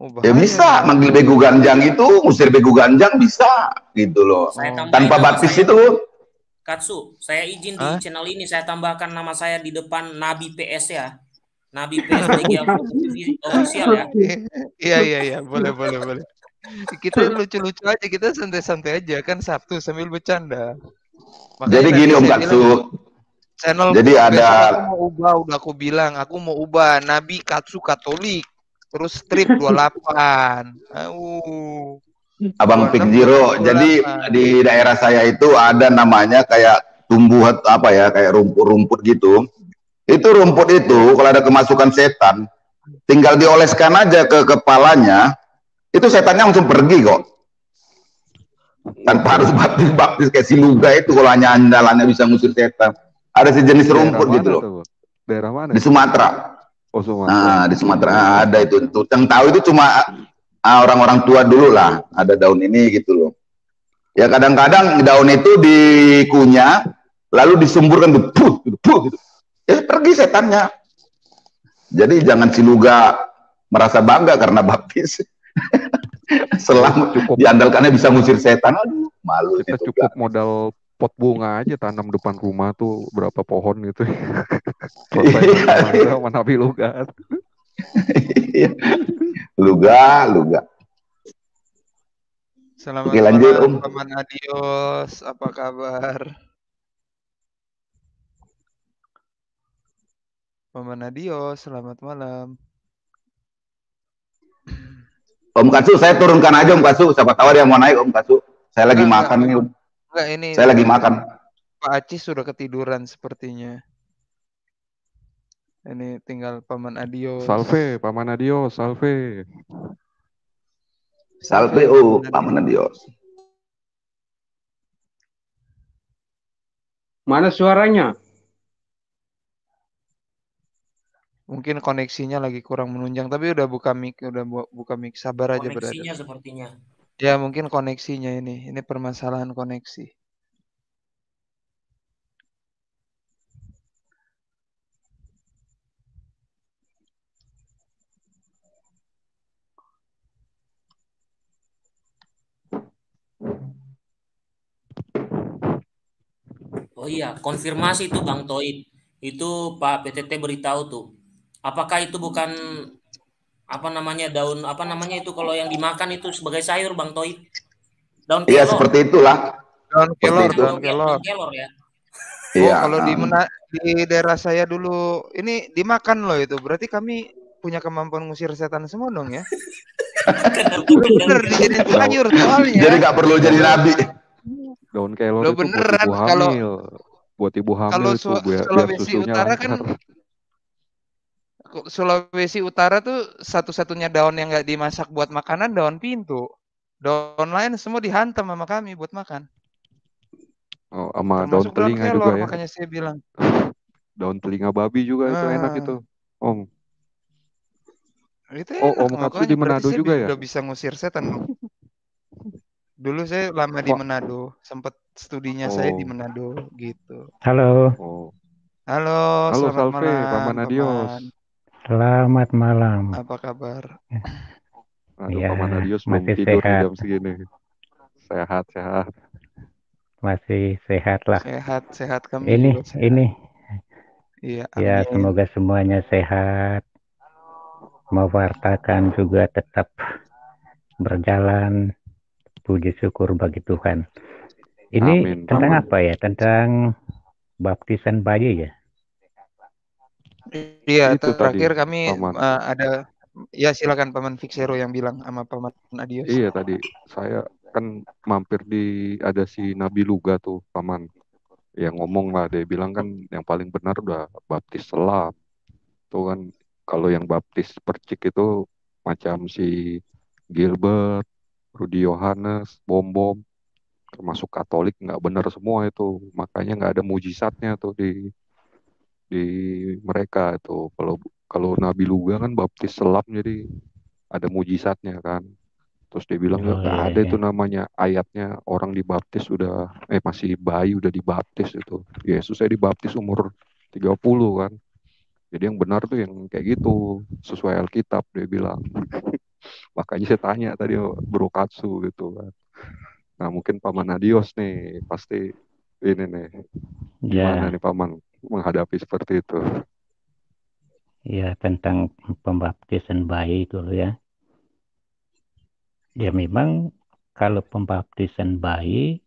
Speaker 1: Oh, ya bisa, manggil begu ganjang itu, usir begu
Speaker 8: ganjang bisa gitu loh. Tanpa batis itu
Speaker 9: Katsu, saya izin Hah? di channel ini saya tambahkan nama saya di depan Nabi PS ya. Nabi PSG yang official ya. Iya iya
Speaker 1: iya, boleh boleh boleh. Kita lucu-lucu aja, kita santai-santai aja kan Sabtu sambil bercanda.
Speaker 6: Makanya Jadi gini Om Katsu. Channel Jadi ada aku
Speaker 1: mau ubah udah aku bilang aku mau ubah Nabi Katsu Katolik terus strip 28.
Speaker 8: Uh. Abang Pik Jiro, jadi di daerah saya itu ada namanya kayak tumbuhan apa ya, kayak rumput-rumput gitu itu rumput itu kalau ada kemasukan setan, tinggal dioleskan aja ke kepalanya, itu setannya langsung pergi kok. Tanpa harus baptis-baptis kayak si Luga itu kalau hanya andalannya bisa ngusir setan. Ada sejenis si rumput gitu loh. Daerah mana? Di Sumatera. Oh, Sumatera. Nah, di Sumatera nah, ada itu. Yang tahu itu cuma ah, orang-orang tua dulu lah. Ada daun ini gitu loh. Ya kadang-kadang daun itu dikunyah, lalu disumburkan tuh, gitu ya pergi setannya. Jadi jangan siluga merasa bangga karena baptis.
Speaker 6: Selama cukup. diandalkannya bisa ngusir setan, aduh
Speaker 12: malu. Kita itu cukup juga. modal pot bunga aja tanam depan rumah tuh berapa pohon gitu. Iya. Mana lugat. Iya. luga, luga. Selamat
Speaker 1: Oke, lanjut, malam, Om. Selamat Adios, apa kabar? Mama Nadio, selamat malam.
Speaker 8: Om Katsu, saya turunkan aja Om Katsu. Siapa tahu dia mau naik Om Katsu. Saya lagi enggak, makan enggak, nih Om.
Speaker 1: Enggak, ini. Saya lagi makan. Pak Aci sudah ketiduran sepertinya. Ini tinggal Paman Adio. Salve,
Speaker 12: Paman Adio, salve.
Speaker 4: Salve, oh, Paman Adio.
Speaker 10: Mana suaranya?
Speaker 1: mungkin koneksinya lagi kurang menunjang tapi udah buka mic udah buka mic sabar aja berarti koneksinya berada. sepertinya ya mungkin koneksinya ini ini permasalahan koneksi
Speaker 9: Oh iya, konfirmasi itu Bang Toib. Itu Pak PTT beritahu tuh Apakah itu bukan apa namanya daun apa namanya itu kalau yang dimakan itu sebagai sayur Bang Toib? Daun iya, kelor. Iya, seperti itulah. Daun kelor, daun kelor. Daun
Speaker 4: kelor ya.
Speaker 1: Oh, iya. kalau um... di kan. mana di daerah saya dulu ini dimakan loh itu. Berarti kami punya kemampuan ngusir setan semua dong ya.
Speaker 8: bener
Speaker 6: jadi sayur soalnya. Jadi nggak
Speaker 12: perlu jadi nabi. Daun kelor. Lo beneran kalau buat ibu hamil. Kalau, kalau Sulawesi Utara kan
Speaker 1: Sulawesi Utara tuh satu-satunya daun yang nggak dimasak buat makanan daun pintu. Daun lain semua dihantam sama kami buat makan.
Speaker 12: Oh, sama Termasuk daun telinga kelor, juga ya. Makanya
Speaker 1: saya bilang.
Speaker 12: daun telinga babi juga itu itu enak ah. itu, Om.
Speaker 1: Itu enak. Oh, Om Katsu di Manado juga ya? Udah bisa ngusir setan. Dulu saya lama di Manado, sempat studinya oh. saya di oh. Manado gitu. Halo. Oh. Halo, Halo selamat Salve, malam. Paman Adios.
Speaker 12: Paman.
Speaker 7: Selamat malam.
Speaker 12: Apa kabar? Ya. Aduh, ya, Paman Adius mau tidur sehat. jam
Speaker 3: segini. Sehat, sehat. Masih sehat lah. Sehat,
Speaker 1: sehat kami. Ini, sehat. ini. Iya. Ya,
Speaker 3: semoga semuanya sehat. Mewartakan juga tetap berjalan. Puji syukur bagi Tuhan. Ini Amin. tentang Amin. apa ya? Tentang baptisan bayi ya?
Speaker 1: Iya, itu terakhir tadi, kami Paman. uh, ada ya silakan Paman Fixero yang bilang sama Paman
Speaker 12: Adios. Iya tadi saya kan mampir di ada si Nabi Luga tuh Paman yang ngomong lah dia bilang kan yang paling benar udah baptis selam. Tuh kan kalau yang baptis percik itu macam si Gilbert, Rudy Yohanes, Bom Bom termasuk Katolik nggak benar semua itu makanya nggak ada mujizatnya tuh di di mereka itu kalau kalau Nabi Luga kan baptis selam jadi ada mujizatnya kan terus dia bilang nggak oh, iya, ada iya. itu iya. namanya ayatnya orang dibaptis sudah eh masih bayi udah dibaptis itu Yesus saya dibaptis umur 30 kan jadi yang benar tuh yang kayak gitu sesuai Alkitab dia bilang makanya saya tanya tadi Bro Katsu gitu kan nah mungkin paman Adios nih pasti ini nih yeah. nih paman menghadapi seperti itu.
Speaker 3: Ya, tentang pembaptisan bayi itu ya. Ya memang kalau pembaptisan bayi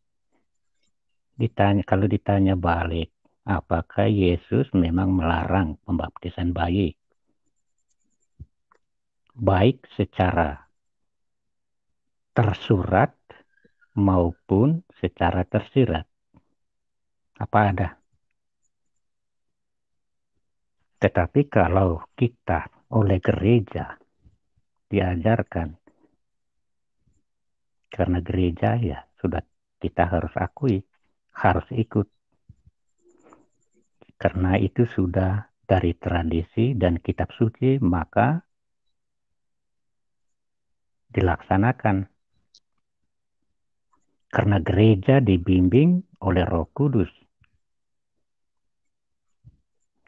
Speaker 3: ditanya kalau ditanya balik apakah Yesus memang melarang pembaptisan bayi? Baik secara tersurat maupun secara tersirat. Apa ada? Tetapi kalau kita oleh gereja diajarkan, karena gereja ya sudah kita harus akui, harus ikut. Karena itu sudah dari tradisi dan kitab suci, maka dilaksanakan. Karena gereja dibimbing oleh Roh Kudus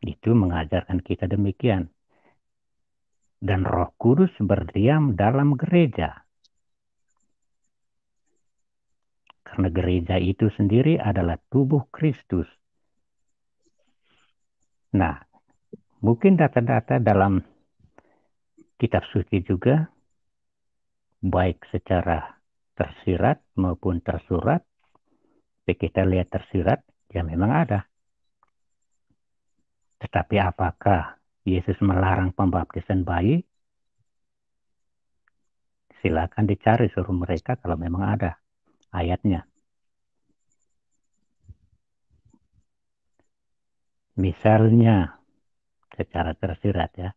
Speaker 3: itu mengajarkan kita demikian. Dan Roh Kudus berdiam dalam gereja. Karena gereja itu sendiri adalah tubuh Kristus. Nah, mungkin data-data dalam kitab suci juga baik secara tersirat maupun tersurat. kita lihat tersirat, ya memang ada. Tetapi apakah Yesus melarang pembaptisan bayi? Silakan dicari suruh mereka kalau memang ada ayatnya. Misalnya, secara tersirat ya,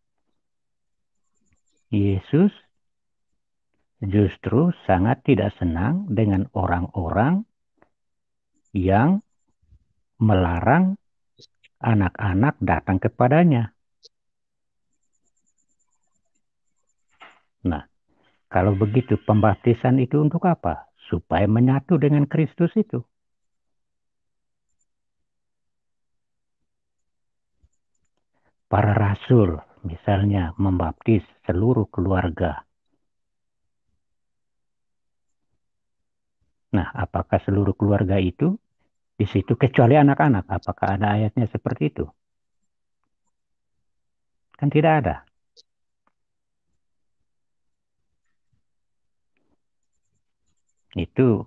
Speaker 3: Yesus justru sangat tidak senang dengan orang-orang yang melarang anak-anak datang kepadanya. Nah, kalau begitu pembaptisan itu untuk apa? Supaya menyatu dengan Kristus itu. Para rasul misalnya membaptis seluruh keluarga. Nah, apakah seluruh keluarga itu di situ kecuali anak-anak. Apakah ada ayatnya seperti itu? Kan tidak ada. Itu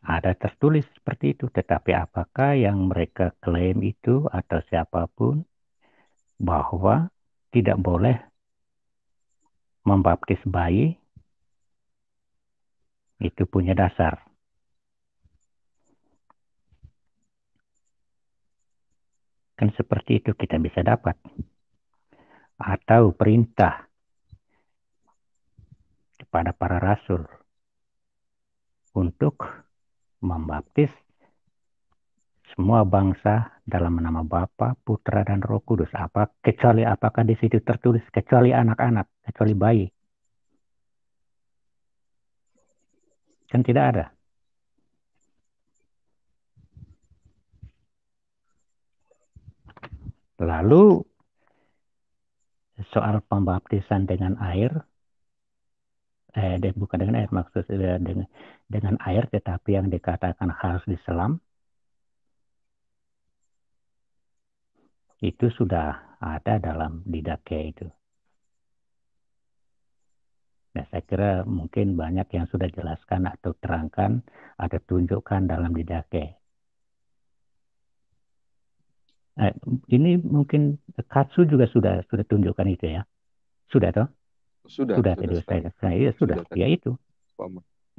Speaker 3: ada tertulis seperti itu, tetapi apakah yang mereka klaim itu atau siapapun bahwa tidak boleh membaptis bayi itu punya dasar. Kan seperti itu kita bisa dapat. Atau perintah kepada para rasul untuk membaptis semua bangsa dalam nama Bapa, Putra dan Roh Kudus. Apa kecuali apakah di situ tertulis kecuali anak-anak, kecuali bayi? Kan tidak ada. Lalu soal pembaptisan dengan air eh bukan dengan air maksudnya eh, dengan dengan air tetapi yang dikatakan harus diselam itu sudah ada dalam didaknya itu. Nah, saya kira mungkin banyak yang sudah jelaskan atau terangkan atau tunjukkan dalam didake. Eh, ini mungkin Katsu juga sudah sudah tunjukkan itu ya. Sudah toh?
Speaker 12: Sudah. Sudah, tadi saya.
Speaker 3: Iya, sudah. sudah. Ya itu.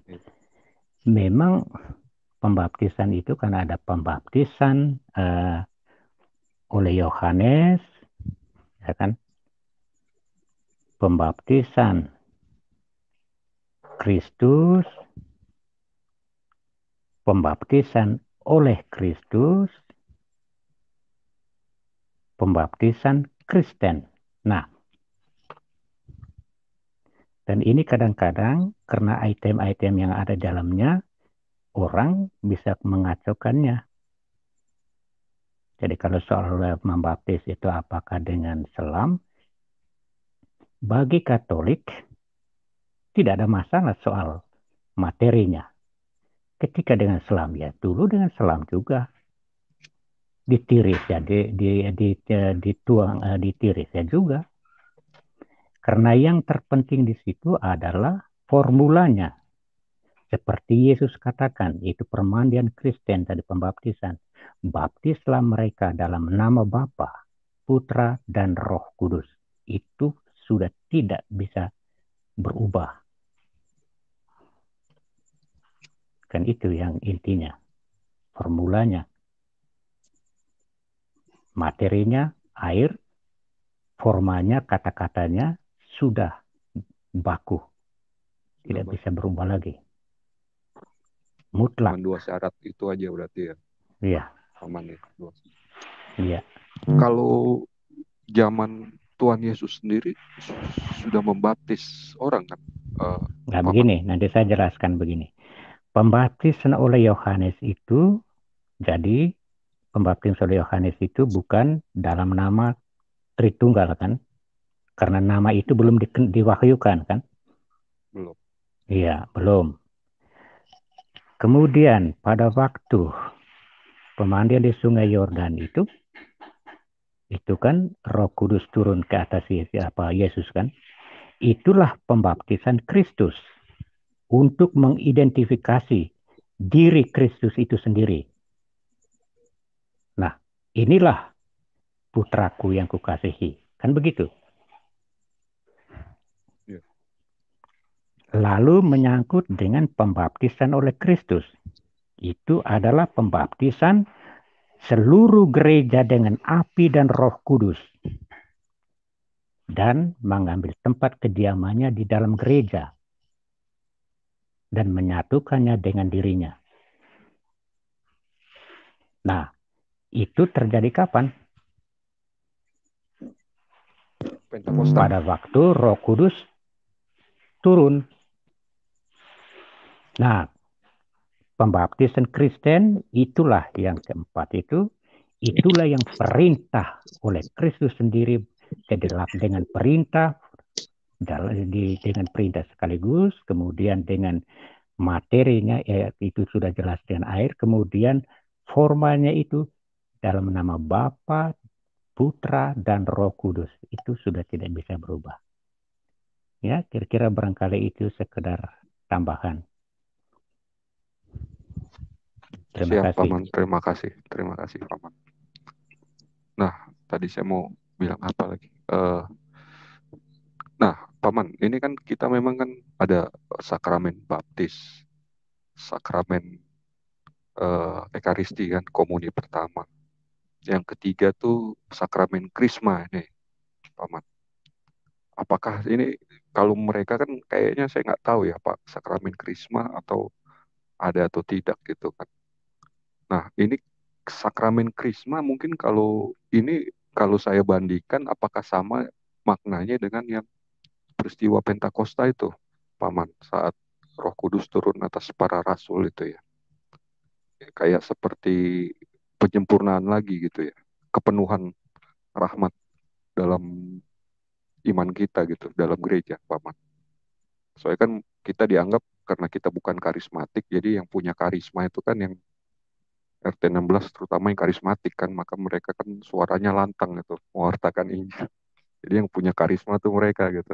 Speaker 3: Iya. Memang pembaptisan itu karena ada pembaptisan uh, oleh Yohanes ya kan? Pembaptisan Kristus pembaptisan oleh Kristus pembaptisan Kristen. Nah, dan ini kadang-kadang karena item-item yang ada di dalamnya, orang bisa mengacaukannya. Jadi kalau soal membaptis itu apakah dengan selam? Bagi Katolik, tidak ada masalah soal materinya. Ketika dengan selam, ya dulu dengan selam juga ditiris ya di di di, dituang di, eh, ditiris ya juga karena yang terpenting di situ adalah formulanya seperti Yesus katakan itu permandian Kristen tadi pembaptisan baptislah mereka dalam nama Bapa Putra dan Roh Kudus itu sudah tidak bisa berubah kan itu yang intinya formulanya materinya air, formanya, kata-katanya sudah baku. Tidak bisa berubah lagi. Mutlak. Cuman dua
Speaker 12: syarat itu aja berarti ya. Iya. Aman ya. Dua. Iya. Kalau zaman Tuhan Yesus sendiri sudah membaptis orang kan? Uh,
Speaker 3: begini, nanti saya jelaskan begini. Pembaptisan oleh Yohanes itu jadi pembaptis oleh Yohanes itu bukan dalam nama Tritunggal kan? Karena nama itu belum diwahyukan kan? Belum. Iya, belum. Kemudian pada waktu pemandian di Sungai Yordan itu itu kan Roh Kudus turun ke atas siapa Yesus kan? Itulah pembaptisan Kristus untuk mengidentifikasi diri Kristus itu sendiri inilah putraku yang kukasihi. Kan begitu. Ya. Lalu menyangkut dengan pembaptisan oleh Kristus. Itu adalah pembaptisan seluruh gereja dengan api dan roh kudus. Dan mengambil tempat kediamannya di dalam gereja. Dan menyatukannya dengan dirinya. Nah, itu terjadi kapan? Pentakosta. Pada waktu Roh Kudus turun. Nah, pembaptisan Kristen itulah yang keempat itu, itulah yang perintah oleh Kristus sendiri dengan perintah dengan perintah sekaligus, kemudian dengan materinya ya, itu sudah jelas dengan air, kemudian formalnya itu dalam nama Bapa, Putra, dan Roh Kudus. Itu sudah tidak bisa berubah. Ya, kira-kira barangkali itu sekedar tambahan.
Speaker 12: Terima Siap, kasih. Paman. Terima kasih. Terima kasih, Paman. Nah, tadi saya mau bilang apa lagi? Uh, nah, Paman, ini kan kita memang kan ada sakramen baptis, sakramen uh, ekaristi kan, komuni pertama, yang ketiga tuh sakramen krisma nih, paman. Apakah ini kalau mereka kan kayaknya saya nggak tahu ya Pak sakramen krisma atau ada atau tidak gitu kan. Nah ini sakramen krisma mungkin kalau ini kalau saya bandingkan apakah sama maknanya dengan yang peristiwa Pentakosta itu paman saat Roh Kudus turun atas para rasul itu ya. Kayak seperti penyempurnaan lagi gitu ya kepenuhan rahmat dalam iman kita gitu dalam gereja paman soalnya kan kita dianggap karena kita bukan karismatik jadi yang punya karisma itu kan yang RT16 terutama yang karismatik kan maka mereka kan suaranya lantang gitu mewartakan Injil jadi yang punya karisma tuh mereka gitu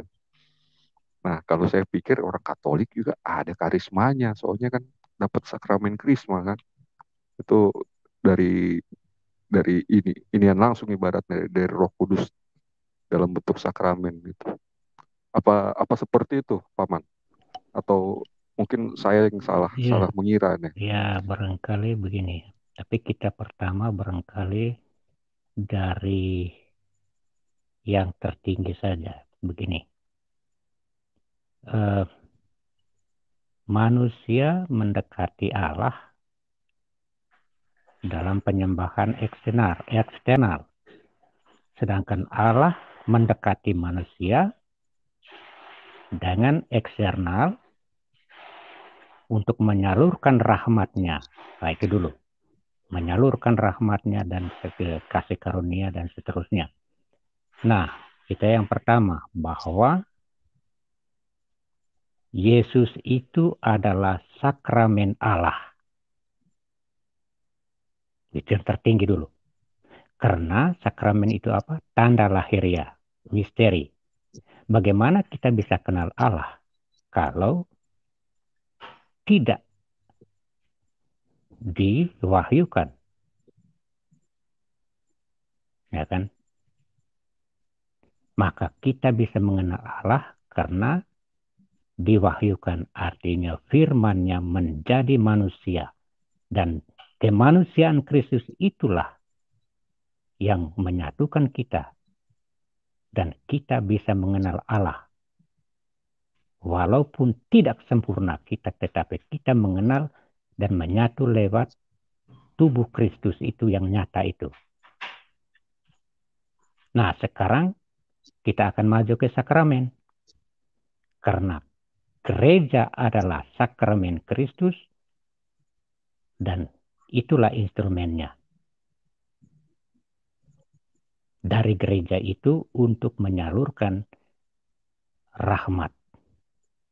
Speaker 12: nah kalau saya pikir orang Katolik juga ada karismanya soalnya kan dapat sakramen krisma kan itu dari dari ini ini yang langsung ibaratnya dari Roh Kudus dalam bentuk sakramen gitu. Apa apa seperti itu, Paman? Atau mungkin saya yang salah ya. salah mengira nih.
Speaker 3: Ya, barangkali begini. Tapi kita pertama barangkali dari yang tertinggi saja begini. Uh, manusia mendekati Allah dalam penyembahan eksternal, eksternal. Sedangkan Allah mendekati manusia dengan eksternal untuk menyalurkan rahmatnya. baik nah, itu dulu. Menyalurkan rahmatnya dan kasih karunia dan seterusnya. Nah, kita yang pertama bahwa Yesus itu adalah sakramen Allah. Itu yang tertinggi dulu. Karena sakramen itu apa? Tanda lahiria, ya. misteri. Bagaimana kita bisa kenal Allah kalau tidak diwahyukan? Ya kan? Maka kita bisa mengenal Allah karena diwahyukan artinya firmannya menjadi manusia dan Kemanusiaan Kristus itulah yang menyatukan kita dan kita bisa mengenal Allah. Walaupun tidak sempurna kita tetapi kita mengenal dan menyatu lewat tubuh Kristus itu yang nyata itu. Nah, sekarang kita akan maju ke sakramen. Karena gereja adalah sakramen Kristus dan itulah instrumennya. Dari gereja itu untuk menyalurkan rahmat.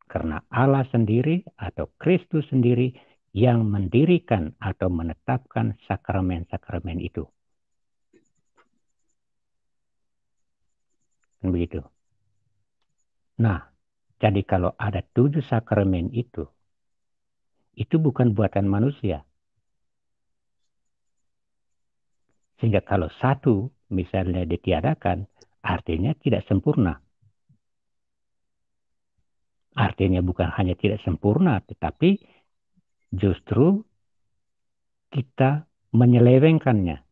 Speaker 3: Karena Allah sendiri atau Kristus sendiri yang mendirikan atau menetapkan sakramen-sakramen itu. Kan begitu. Nah, jadi kalau ada tujuh sakramen itu, itu bukan buatan manusia. Sehingga kalau satu misalnya ditiadakan, artinya tidak sempurna. Artinya bukan hanya tidak sempurna, tetapi justru kita menyelewengkannya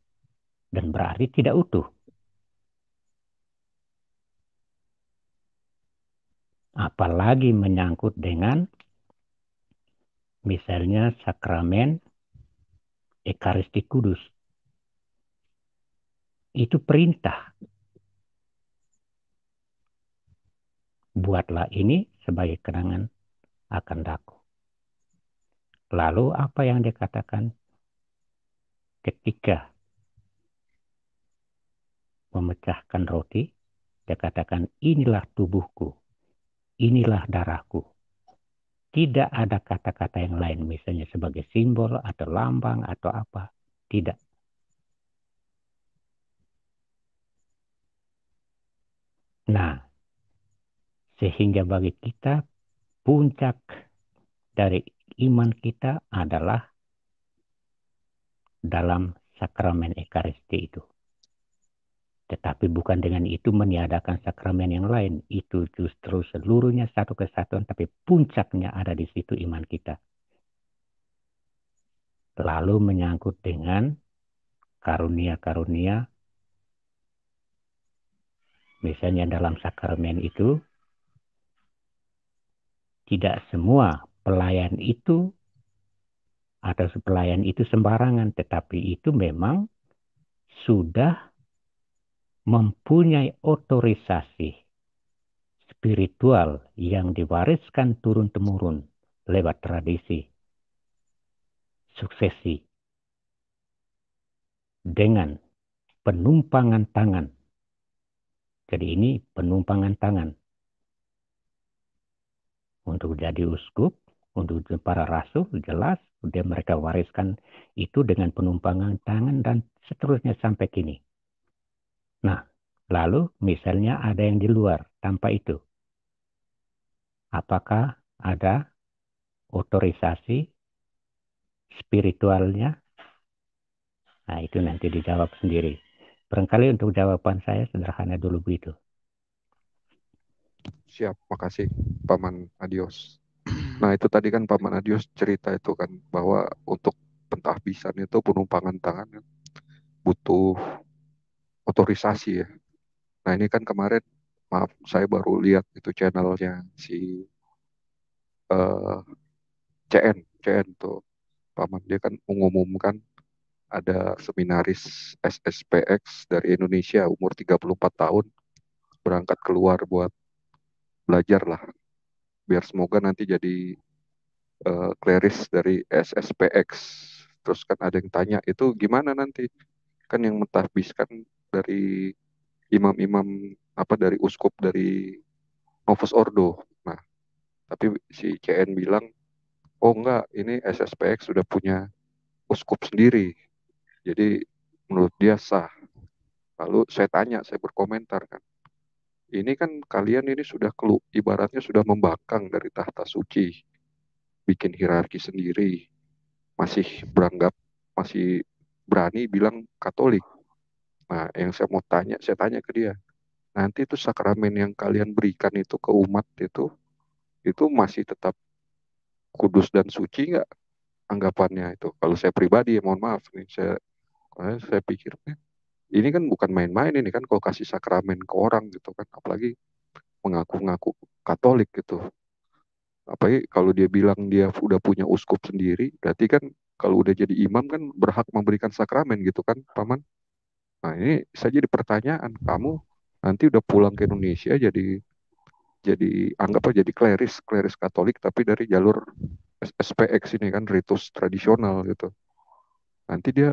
Speaker 3: dan berarti tidak utuh. Apalagi menyangkut dengan misalnya sakramen Ekaristi Kudus itu perintah. Buatlah ini sebagai kenangan akan daku. Lalu apa yang dikatakan ketika memecahkan roti, dikatakan inilah tubuhku, inilah darahku. Tidak ada kata-kata yang lain misalnya sebagai simbol atau lambang atau apa. Tidak Nah, sehingga bagi kita puncak dari iman kita adalah dalam sakramen Ekaristi itu. Tetapi bukan dengan itu meniadakan sakramen yang lain. Itu justru seluruhnya satu kesatuan, tapi puncaknya ada di situ iman kita. Lalu menyangkut dengan karunia-karunia Misalnya dalam sakramen itu tidak semua pelayan itu atau pelayan itu sembarangan, tetapi itu memang sudah mempunyai otorisasi spiritual yang diwariskan turun-temurun lewat tradisi suksesi dengan penumpangan tangan jadi ini penumpangan tangan. Untuk jadi uskup, untuk para rasul jelas dia mereka wariskan itu dengan penumpangan tangan dan seterusnya sampai kini. Nah, lalu misalnya ada yang di luar tanpa itu. Apakah ada otorisasi spiritualnya? Nah, itu nanti dijawab sendiri. Barangkali untuk jawaban saya sederhana dulu begitu.
Speaker 12: Siap, makasih Paman Adios. Nah itu tadi kan Paman Adios cerita itu kan bahwa untuk pentahbisan itu penumpangan tangan ya, butuh otorisasi ya. Nah ini kan kemarin maaf saya baru lihat itu channelnya si uh, eh, CN CN tuh paman dia kan mengumumkan ada seminaris SSPX dari Indonesia umur 34 tahun berangkat keluar buat belajar lah biar semoga nanti jadi uh, kleris dari SSPX terus kan ada yang tanya itu gimana nanti kan yang mentahbiskan dari imam-imam apa dari uskup dari Novus Ordo nah tapi si CN bilang oh enggak ini SSPX sudah punya uskup sendiri jadi menurut dia sah. Lalu saya tanya, saya berkomentar kan. Ini kan kalian ini sudah kelu, ibaratnya sudah membakang dari tahta suci. Bikin hierarki sendiri. Masih beranggap, masih berani bilang Katolik. Nah, yang saya mau tanya, saya tanya ke dia. Nanti itu sakramen yang kalian berikan itu ke umat itu, itu masih tetap kudus dan suci nggak anggapannya itu? Kalau saya pribadi, mohon maaf nih, saya Makanya saya pikirnya eh, ini kan bukan main-main ini kan kalau kasih sakramen ke orang gitu kan apalagi mengaku-ngaku Katolik gitu. Apalagi kalau dia bilang dia udah punya uskup sendiri berarti kan kalau udah jadi imam kan berhak memberikan sakramen gitu kan paman. Nah ini saya jadi pertanyaan kamu nanti udah pulang ke Indonesia jadi jadi anggap aja jadi kleris kleris Katolik tapi dari jalur SPX ini kan ritus tradisional gitu nanti dia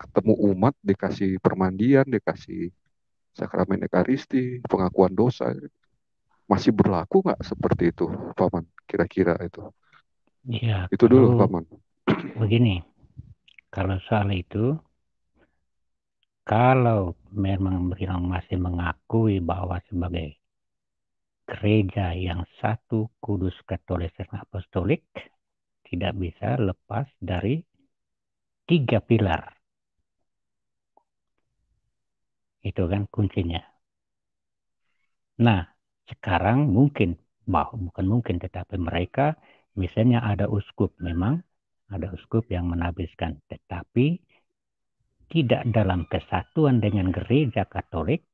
Speaker 12: ketemu umat dikasih permandian dikasih sakramen ekaristi pengakuan dosa masih berlaku nggak seperti itu paman kira-kira itu
Speaker 3: Iya. itu dulu paman begini kalau soal itu kalau memang beliau masih mengakui bahwa sebagai gereja yang satu kudus katolik dan apostolik tidak bisa lepas dari tiga pilar Itu kan kuncinya. Nah, sekarang mungkin, bahwa bukan mungkin, tetapi mereka misalnya ada uskup memang, ada uskup yang menabiskan, tetapi tidak dalam kesatuan dengan gereja Katolik,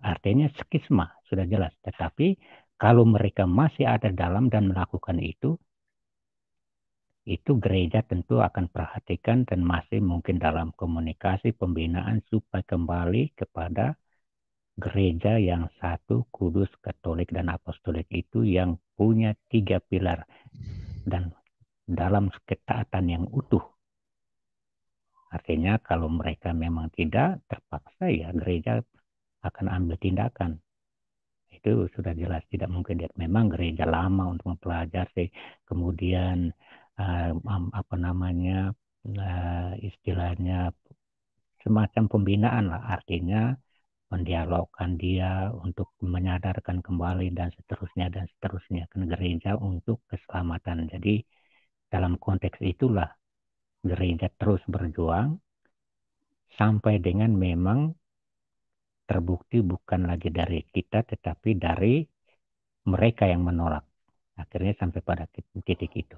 Speaker 3: artinya skisma, sudah jelas. Tetapi kalau mereka masih ada dalam dan melakukan itu, itu gereja tentu akan perhatikan dan masih mungkin dalam komunikasi pembinaan supaya kembali kepada gereja yang satu kudus katolik dan apostolik itu yang punya tiga pilar dan dalam ketaatan yang utuh artinya kalau mereka memang tidak terpaksa ya gereja akan ambil tindakan itu sudah jelas tidak mungkin memang gereja lama untuk mempelajari kemudian uh, apa namanya uh, istilahnya semacam pembinaan lah artinya mendialogkan dia untuk menyadarkan kembali dan seterusnya dan seterusnya ke gereja untuk keselamatan. Jadi dalam konteks itulah gereja terus berjuang sampai dengan memang terbukti bukan lagi dari kita tetapi dari mereka yang menolak. Akhirnya sampai pada titik itu.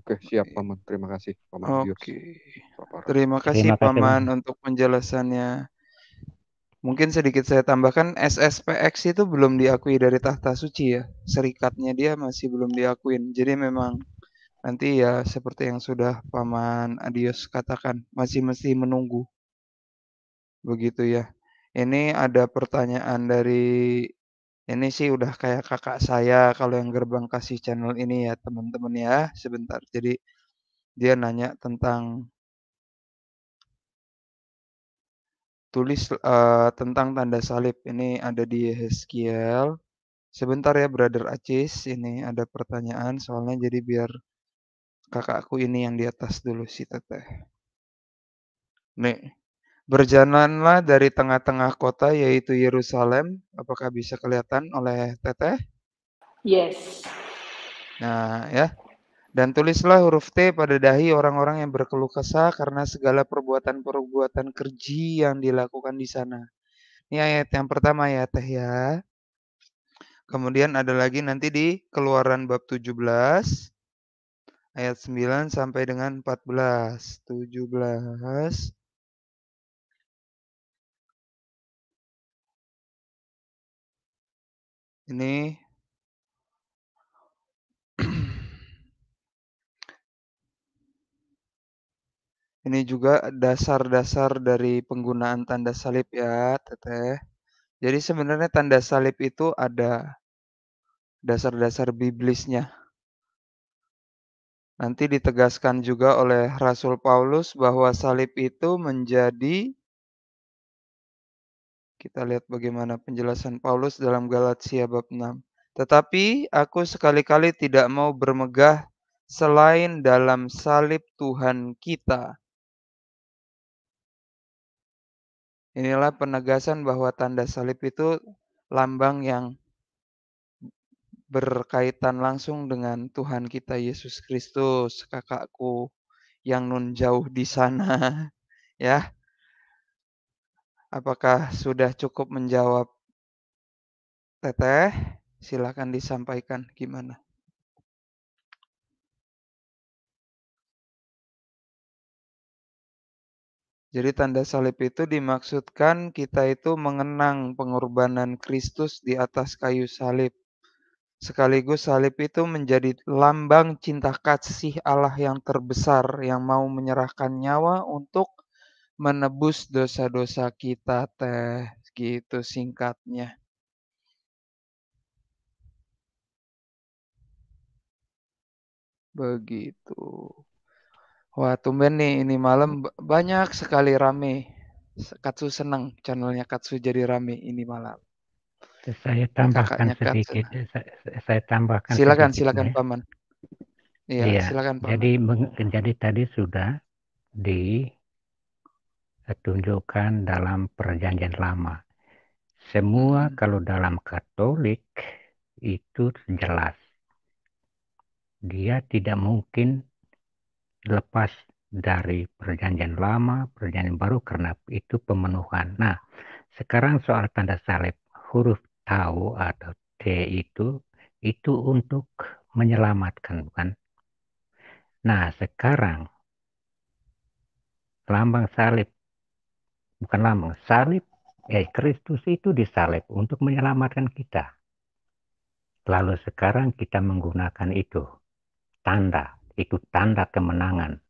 Speaker 12: Oke, siap Paman. Terima kasih Paman. Oke.
Speaker 1: Okay. Terima kasih Terima Paman untuk penjelasannya. Mungkin sedikit saya tambahkan SSPX itu belum diakui dari Tahta Suci ya. Serikatnya dia masih belum diakui. Jadi memang nanti ya seperti yang sudah Paman Adios katakan, masih mesti menunggu. Begitu ya. Ini ada pertanyaan dari ini sih udah kayak kakak saya kalau yang Gerbang Kasih Channel ini ya teman-teman ya, sebentar. Jadi dia nanya tentang tulis uh, tentang tanda salib. Ini ada di Heskiel. Sebentar ya Brother Acis, ini ada pertanyaan soalnya jadi biar kakakku ini yang di atas dulu si teteh. Nih. Berjalanlah dari tengah-tengah kota yaitu Yerusalem. Apakah bisa kelihatan oleh Teteh? Yes. Nah, ya. Dan tulislah huruf T pada dahi orang-orang yang berkeluh kesah karena segala perbuatan-perbuatan kerji yang dilakukan di sana. Ini ayat yang pertama ya, Teh ya. Kemudian ada lagi nanti di Keluaran bab 17 ayat 9
Speaker 4: sampai dengan 14. 17 ini
Speaker 1: ini juga dasar-dasar dari penggunaan tanda salib ya, Teteh. Jadi sebenarnya tanda salib itu ada dasar-dasar biblisnya. Nanti ditegaskan juga oleh Rasul Paulus bahwa salib itu menjadi kita lihat bagaimana penjelasan Paulus dalam Galatia bab 6. Tetapi aku sekali-kali tidak mau bermegah selain dalam salib Tuhan kita. Inilah penegasan bahwa tanda salib itu lambang yang berkaitan langsung dengan Tuhan kita Yesus Kristus, kakakku yang nun jauh di sana, ya. Apakah sudah cukup menjawab Teteh?
Speaker 4: Silakan disampaikan gimana. Jadi tanda salib itu
Speaker 1: dimaksudkan kita itu mengenang pengorbanan Kristus di atas kayu salib. Sekaligus salib itu menjadi lambang cinta kasih Allah yang terbesar yang mau menyerahkan nyawa untuk menebus dosa-dosa
Speaker 4: kita teh gitu singkatnya. Begitu.
Speaker 1: Wah, tumben nih ini malam banyak sekali rame. Katsu seneng channelnya Katsu jadi rame ini malam.
Speaker 3: Saya tambahkan sedikit. Saya, saya tambahkan. Silakan, sedikit, silakan ya. paman.
Speaker 6: Iya, ya. silakan paman. Jadi
Speaker 3: jadi tadi sudah di ditunjukkan dalam perjanjian lama. Semua hmm. kalau dalam Katolik itu jelas. Dia tidak mungkin lepas dari perjanjian lama, perjanjian baru karena itu pemenuhan. Nah, sekarang soal tanda salib, huruf tau atau T itu itu untuk menyelamatkan bukan? Nah, sekarang lambang salib Bukan lama, salib eh Kristus itu disalib untuk menyelamatkan kita. Lalu sekarang kita menggunakan itu tanda, itu tanda kemenangan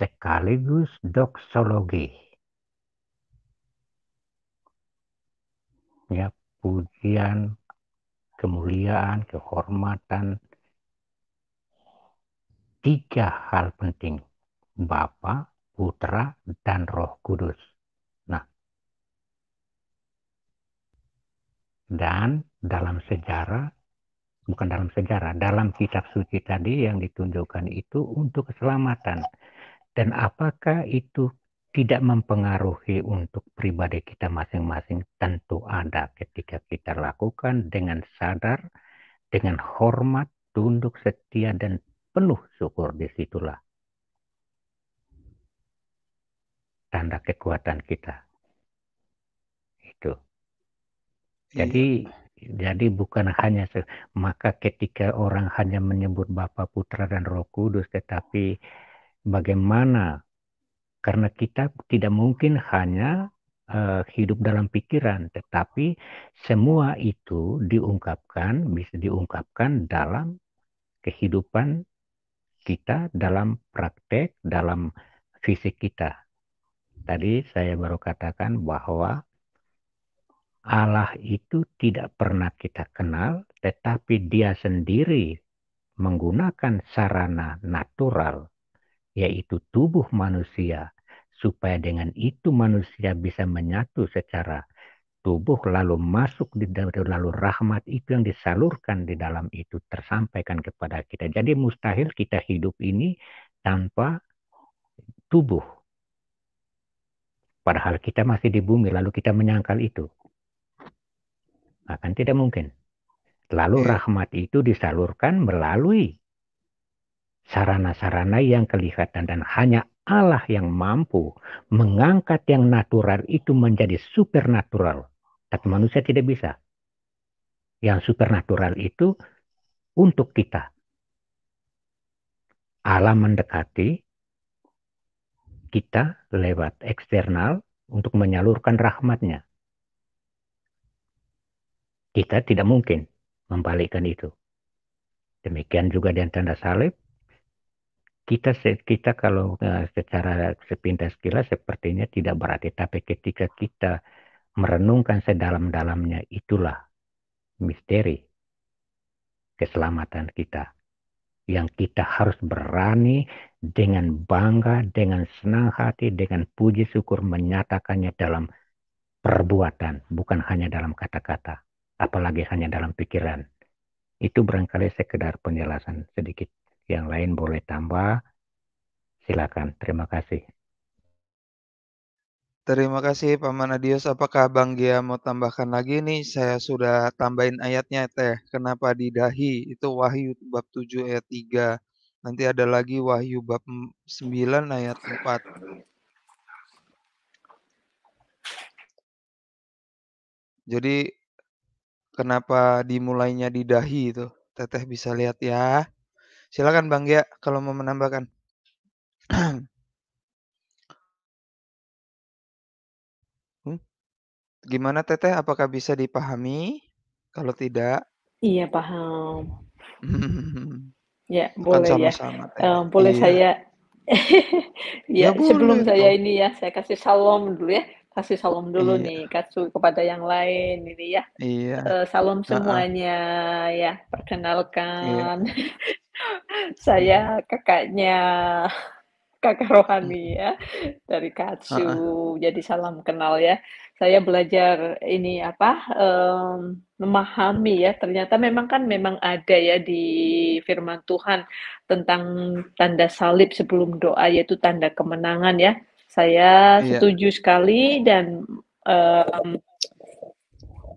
Speaker 3: sekaligus doksologi. Ya, pujian, kemuliaan, kehormatan. Tiga hal penting. Bapa, Putra, dan Roh Kudus. dan dalam sejarah bukan dalam sejarah dalam kitab suci tadi yang ditunjukkan itu untuk keselamatan dan apakah itu tidak mempengaruhi untuk pribadi kita masing-masing tentu ada ketika kita lakukan dengan sadar dengan hormat tunduk setia dan penuh syukur disitulah tanda kekuatan kita Jadi iya. jadi bukan hanya maka ketika orang hanya menyebut Bapa, Putra dan Roh Kudus tetapi bagaimana karena kita tidak mungkin hanya uh, hidup dalam pikiran tetapi semua itu diungkapkan bisa diungkapkan dalam kehidupan kita dalam praktek dalam fisik kita. Tadi saya baru katakan bahwa Allah itu tidak pernah kita kenal, tetapi Dia sendiri menggunakan sarana natural, yaitu tubuh manusia, supaya dengan itu manusia bisa menyatu secara tubuh lalu masuk di lalu rahmat itu yang disalurkan di dalam itu tersampaikan kepada kita. Jadi mustahil kita hidup ini tanpa tubuh. Padahal kita masih di bumi lalu kita menyangkal itu. Bahkan tidak mungkin. Lalu iya. rahmat itu disalurkan melalui sarana-sarana yang kelihatan dan hanya Allah yang mampu mengangkat yang natural itu menjadi supernatural. Tapi manusia tidak bisa. Yang supernatural itu untuk kita. Allah mendekati kita lewat eksternal untuk menyalurkan rahmatnya. Kita tidak mungkin membalikkan itu. Demikian juga dengan tanda salib. Kita kita kalau eh, secara sepintas kilas sepertinya tidak berarti, tapi ketika kita merenungkan sedalam-dalamnya itulah misteri keselamatan kita yang kita harus berani dengan bangga, dengan senang hati, dengan puji syukur menyatakannya dalam perbuatan, bukan hanya dalam kata-kata apalagi hanya dalam pikiran. Itu barangkali sekedar penjelasan sedikit. Yang lain boleh tambah. Silakan. Terima kasih.
Speaker 1: Terima kasih Paman Adios. Apakah Bang Gia mau tambahkan lagi nih? Saya sudah tambahin ayatnya teh. Kenapa di dahi? Itu Wahyu bab 7 ayat 3. Nanti ada lagi Wahyu bab 9 ayat 4. Jadi kenapa dimulainya di dahi itu. Teteh bisa lihat ya. Silakan Bang Ya, kalau mau menambahkan. Hmm, gimana Teteh? Apakah bisa dipahami? Kalau tidak?
Speaker 13: Iya paham. ya boleh sama ya. -sama, Um, boleh iya. saya. ya, ya sebelum saya ini ya saya kasih salam dulu ya kasih salam dulu iya. nih Katsu kepada yang lain ini ya.
Speaker 6: Iya. Uh,
Speaker 13: salam semuanya uh -uh. ya. Perkenalkan iya. saya kakaknya kakak rohani ya dari Katsu. Uh -uh. Jadi salam kenal ya. Saya belajar ini apa um, memahami ya. Ternyata memang kan memang ada ya di firman Tuhan tentang tanda salib sebelum doa yaitu tanda kemenangan ya saya yeah. setuju sekali dan um,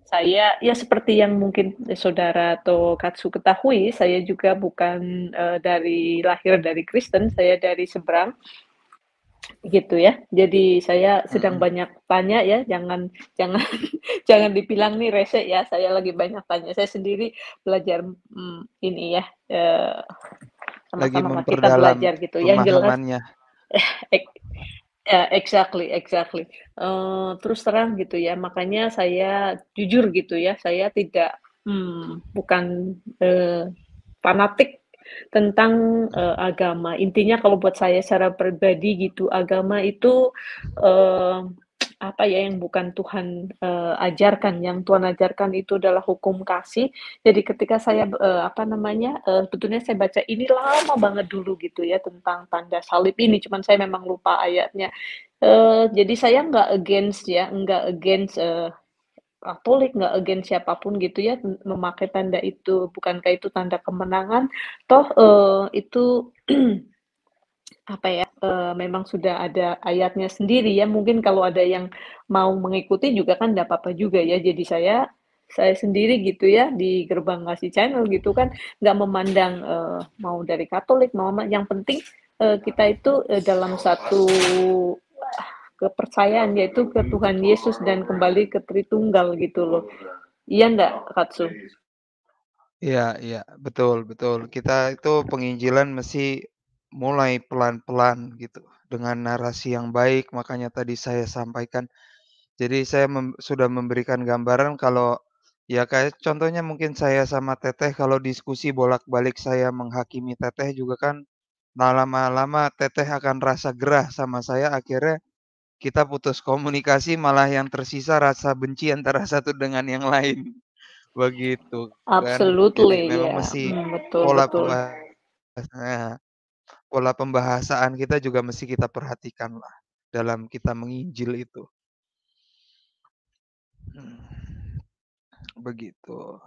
Speaker 13: saya ya seperti yang mungkin saudara atau Katsu ketahui, saya juga bukan uh, dari lahir dari Kristen, saya dari seberang gitu ya. Jadi saya sedang hmm. banyak tanya ya, jangan jangan jangan dibilang nih rese ya. Saya lagi banyak tanya. Saya sendiri belajar hmm, ini ya. Eh,
Speaker 3: sama-sama lagi kita belajar gitu
Speaker 13: yang jelas Ya, exactly exactly, Uh, terus terang gitu ya, makanya saya jujur gitu ya, saya tidak, hmm, bukan, uh, fanatik tentang, uh, agama. Intinya kalau buat saya secara pribadi gitu, agama itu, uh, apa ya yang bukan Tuhan uh, ajarkan yang Tuhan ajarkan itu adalah hukum kasih jadi ketika saya uh, apa namanya uh, eh, betulnya saya baca ini lama banget dulu gitu ya tentang tanda salib ini cuman saya memang lupa ayatnya uh, jadi saya nggak against ya nggak against uh, Katolik nggak against siapapun gitu ya memakai tanda itu bukankah itu tanda kemenangan toh uh, itu apa ya e, memang sudah ada ayatnya sendiri ya mungkin kalau ada yang mau mengikuti juga kan tidak apa-apa juga ya jadi saya saya sendiri gitu ya di gerbang ngasih channel gitu kan nggak memandang e, mau dari Katolik mau yang penting e, kita itu e, dalam satu ah, kepercayaan yaitu ke Tuhan Yesus dan kembali ke Tritunggal gitu loh iya enggak Katsu
Speaker 1: Iya, iya, betul, betul. Kita itu penginjilan mesti mulai pelan-pelan gitu dengan narasi yang baik makanya tadi saya sampaikan jadi saya mem sudah memberikan gambaran kalau ya kayak contohnya mungkin saya sama teteh kalau diskusi bolak-balik saya menghakimi teteh juga kan lama-lama teteh akan rasa gerah sama saya akhirnya kita putus komunikasi malah yang tersisa rasa benci antara satu dengan yang lain begitu kan, absolutely kan? memang yeah. mesti mm, betul, pola betul. Pola. Nah, pola pembahasan kita juga mesti kita perhatikan lah dalam kita menginjil itu.
Speaker 10: Hmm, begitu.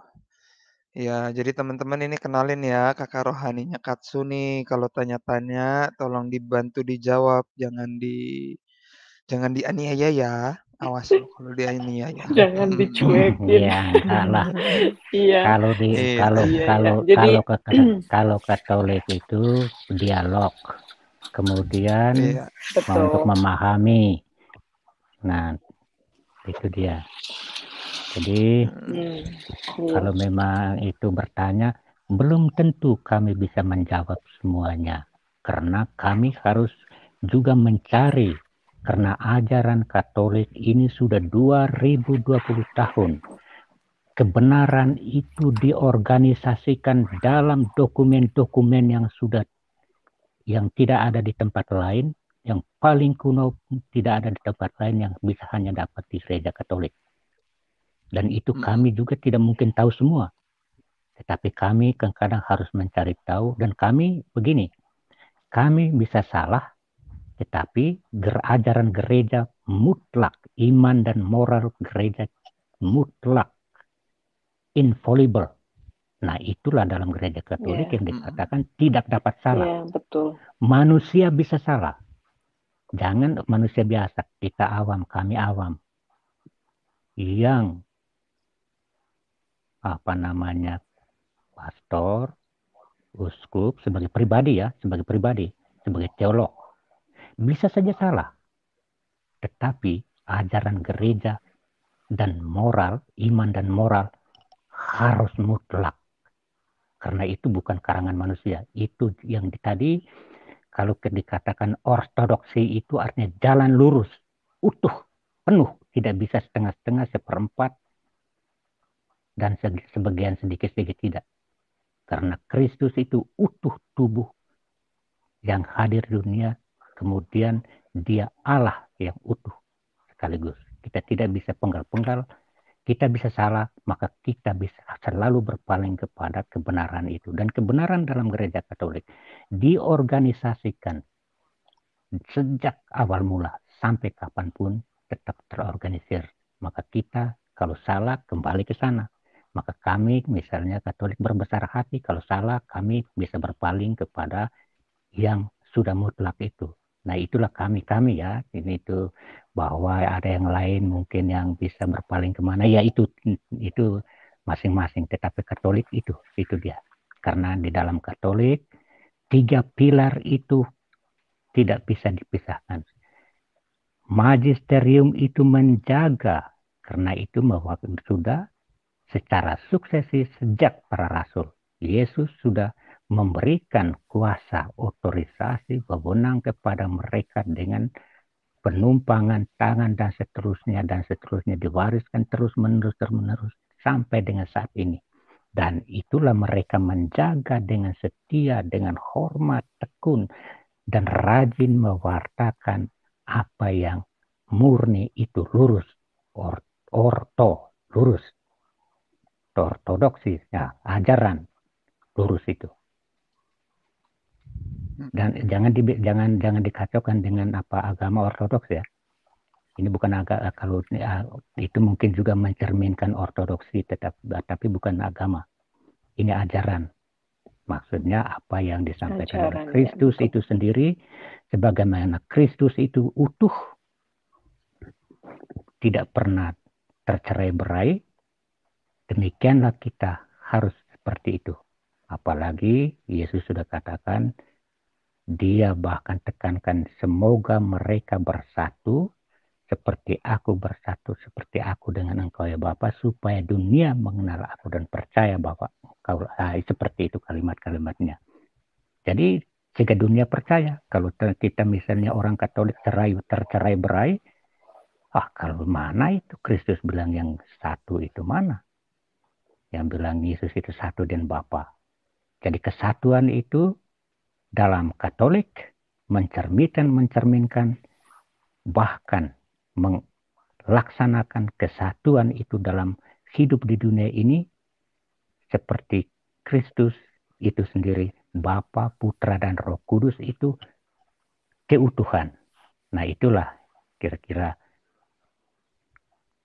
Speaker 1: Ya, jadi teman-teman ini kenalin ya kakak rohaninya nih. Kalau tanya-tanya tolong dibantu dijawab, jangan di jangan dianiaya ya. Awas loh, kalau dia ini
Speaker 4: ya. ya. Jangan dicuekin.
Speaker 3: Iya, salah.
Speaker 4: Iya. Kalau di iya, kalau iya, iya. kalau iya. Jadi, kalau ke,
Speaker 3: kalau Katolik itu dialog. Kemudian iya. untuk memahami. Nah, itu dia. Jadi hmm. kalau memang itu bertanya, belum tentu kami bisa menjawab semuanya karena kami harus juga mencari karena ajaran Katolik ini sudah 2020 tahun. Kebenaran itu diorganisasikan dalam dokumen-dokumen yang sudah yang tidak ada di tempat lain, yang paling kuno tidak ada di tempat lain yang bisa hanya dapat di gereja Katolik. Dan itu hmm. kami juga tidak mungkin tahu semua. Tetapi kami kadang-kadang harus mencari tahu dan kami begini. Kami bisa salah tetapi ajaran gereja mutlak, iman dan moral gereja mutlak, infallible. Nah itulah dalam gereja Katolik yeah. yang dikatakan mm. tidak dapat salah. Yeah, betul. Manusia bisa salah. Jangan manusia biasa, kita awam, kami awam. Yang apa namanya pastor, uskup sebagai pribadi ya, sebagai pribadi, sebagai teolog bisa saja salah. Tetapi ajaran gereja dan moral, iman dan moral harus mutlak. Karena itu bukan karangan manusia. Itu yang tadi kalau dikatakan ortodoksi itu artinya jalan lurus, utuh, penuh, tidak bisa setengah-setengah, seperempat, dan sebagian sedikit-sedikit tidak. Karena Kristus itu utuh tubuh yang hadir dunia kemudian dia Allah yang utuh sekaligus. Kita tidak bisa penggal-penggal, kita bisa salah, maka kita bisa selalu berpaling kepada kebenaran itu. Dan kebenaran dalam gereja Katolik diorganisasikan sejak awal mula sampai kapanpun tetap terorganisir. Maka kita kalau salah kembali ke sana. Maka kami misalnya Katolik berbesar hati kalau salah kami bisa berpaling kepada yang sudah mutlak itu Nah itulah kami-kami ya, ini itu bahwa ada yang lain mungkin yang bisa berpaling kemana, ya itu itu masing-masing. Tetapi Katolik itu, itu dia. Karena di dalam Katolik, tiga pilar itu tidak bisa dipisahkan. Magisterium itu menjaga, karena itu bahwa sudah secara suksesi sejak para rasul. Yesus sudah memberikan kuasa otorisasi wewenang kepada mereka dengan penumpangan tangan dan seterusnya dan seterusnya diwariskan terus menerus terus menerus sampai dengan saat ini dan itulah mereka menjaga dengan setia dengan hormat tekun dan rajin mewartakan apa yang murni itu lurus or, orto lurus ortodoksi ya ajaran lurus itu Hmm. dan jangan di, jangan jangan dikacaukan dengan apa agama ortodoks ya ini bukan agama kalau eh, itu mungkin juga mencerminkan ortodoksi tetap tapi bukan agama ini ajaran maksudnya apa yang disampaikan oleh ya. Kristus itu sendiri sebagaimana Kristus itu utuh tidak pernah tercerai berai demikianlah kita harus seperti itu apalagi Yesus sudah katakan dia bahkan tekankan semoga mereka bersatu seperti aku bersatu seperti aku dengan engkau ya Bapa supaya dunia mengenal aku dan percaya bahwa engkau ah, seperti itu kalimat-kalimatnya. Jadi jika dunia percaya kalau kita misalnya orang Katolik cerai tercerai berai ah kalau mana itu Kristus bilang yang satu itu mana? Yang bilang Yesus itu satu dan Bapa. Jadi kesatuan itu dalam Katolik mencerminkan-mencerminkan bahkan melaksanakan kesatuan itu dalam hidup di dunia ini seperti Kristus itu sendiri Bapa, Putra dan Roh Kudus itu keutuhan. Nah, itulah kira-kira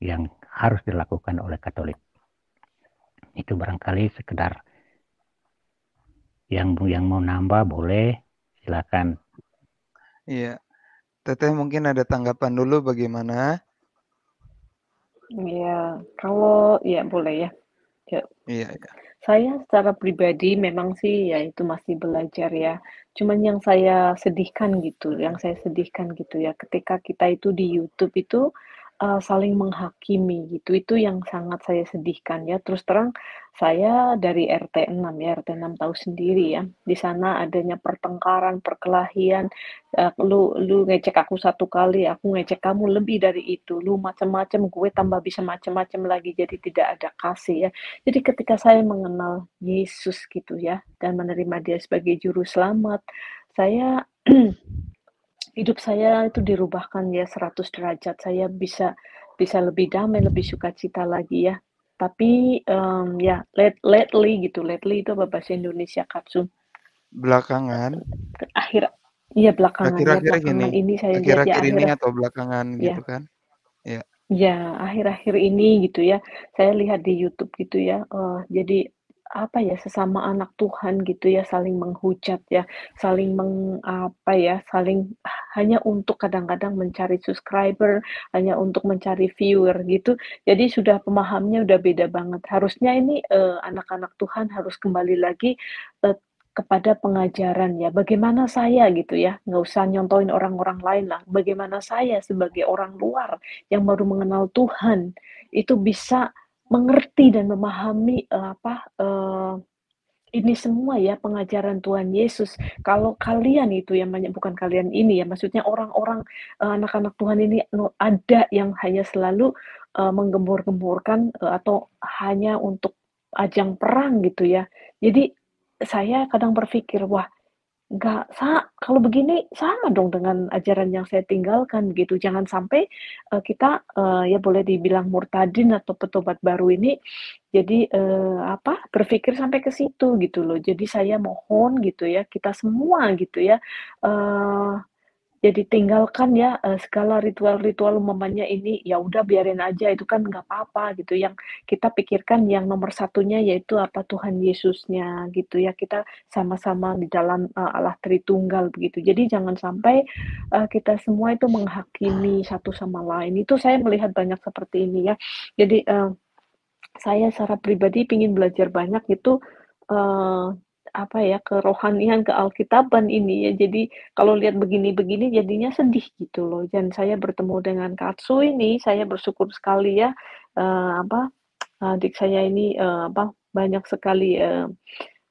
Speaker 3: yang harus dilakukan oleh Katolik. Itu barangkali sekedar yang yang mau nambah boleh silakan.
Speaker 1: Iya. Teteh mungkin ada tanggapan dulu bagaimana?
Speaker 13: Iya, kalau ya boleh ya. ya. Iya, iya. Saya secara pribadi memang sih ya itu masih belajar ya. Cuman yang saya sedihkan gitu, yang saya sedihkan gitu ya ketika kita itu di YouTube itu uh, saling menghakimi gitu, itu yang sangat saya sedihkan ya. Terus terang saya dari RT 6 ya, RT 6 tahu sendiri ya, di sana adanya pertengkaran, perkelahian, uh, "Lu lu ngecek aku satu kali, aku ngecek kamu lebih dari itu, lu macem-macem, gue tambah bisa macem-macem lagi." Jadi tidak ada kasih ya. Jadi ketika saya mengenal Yesus gitu ya, dan menerima Dia sebagai juru selamat, saya hidup saya itu dirubahkan ya 100 derajat. Saya bisa bisa lebih damai, lebih suka cita lagi ya. Tapi um, ya let, lately gitu, lately itu apa bahasa Indonesia kapsul
Speaker 1: Belakangan.
Speaker 13: Akhir iya belakangan. Ya. Akhir-akhir ya, belakangan ini, ini saya akhir-akhir ya, akhir ini atau
Speaker 6: belakangan ya. gitu iya. kan. Ya.
Speaker 13: Ya, akhir-akhir ini gitu ya. Saya lihat di YouTube gitu ya. Uh, jadi apa ya sesama anak Tuhan gitu ya saling menghujat ya saling meng apa ya saling hanya untuk kadang-kadang mencari subscriber hanya untuk mencari viewer gitu jadi sudah pemahamnya udah beda banget harusnya ini anak eh, anak-anak Tuhan harus kembali lagi eh, kepada pengajaran ya bagaimana saya gitu ya nggak usah nyontoin orang-orang lain lah bagaimana saya sebagai orang luar yang baru mengenal Tuhan itu bisa mengerti dan memahami eh, apa uh, ini semua ya pengajaran Tuhan Yesus. Kalau kalian itu yang banyak bukan kalian ini ya, maksudnya orang-orang eh, anak-anak Tuhan ini ada yang hanya selalu uh, menggembor-gemborkan uh, atau hanya untuk ajang perang gitu ya. Jadi saya kadang berpikir wah nggak sa kalau begini sama dong dengan ajaran yang saya tinggalkan gitu jangan sampai uh, kita uh, ya boleh dibilang murtadin atau petobat baru ini jadi uh, apa berpikir sampai ke situ gitu loh jadi saya mohon gitu ya kita semua gitu ya uh, jadi tinggalkan ya uh, segala ritual-ritual umpamanya ini ya udah biarin aja itu kan nggak apa-apa gitu yang kita pikirkan yang nomor satunya yaitu apa Tuhan Yesusnya gitu ya kita sama-sama di dalam uh, Allah Tritunggal begitu jadi jangan sampai uh, kita semua itu menghakimi satu sama lain itu saya melihat banyak seperti ini ya jadi uh, saya secara pribadi ingin belajar banyak itu uh, apa ya kerohanian ke Alkitaban ini ya jadi kalau lihat begini-begini jadinya sedih gitu loh dan saya bertemu dengan Katsu ini saya bersyukur sekali ya uh, apa eh, adik saya ini uh, apa banyak sekali uh,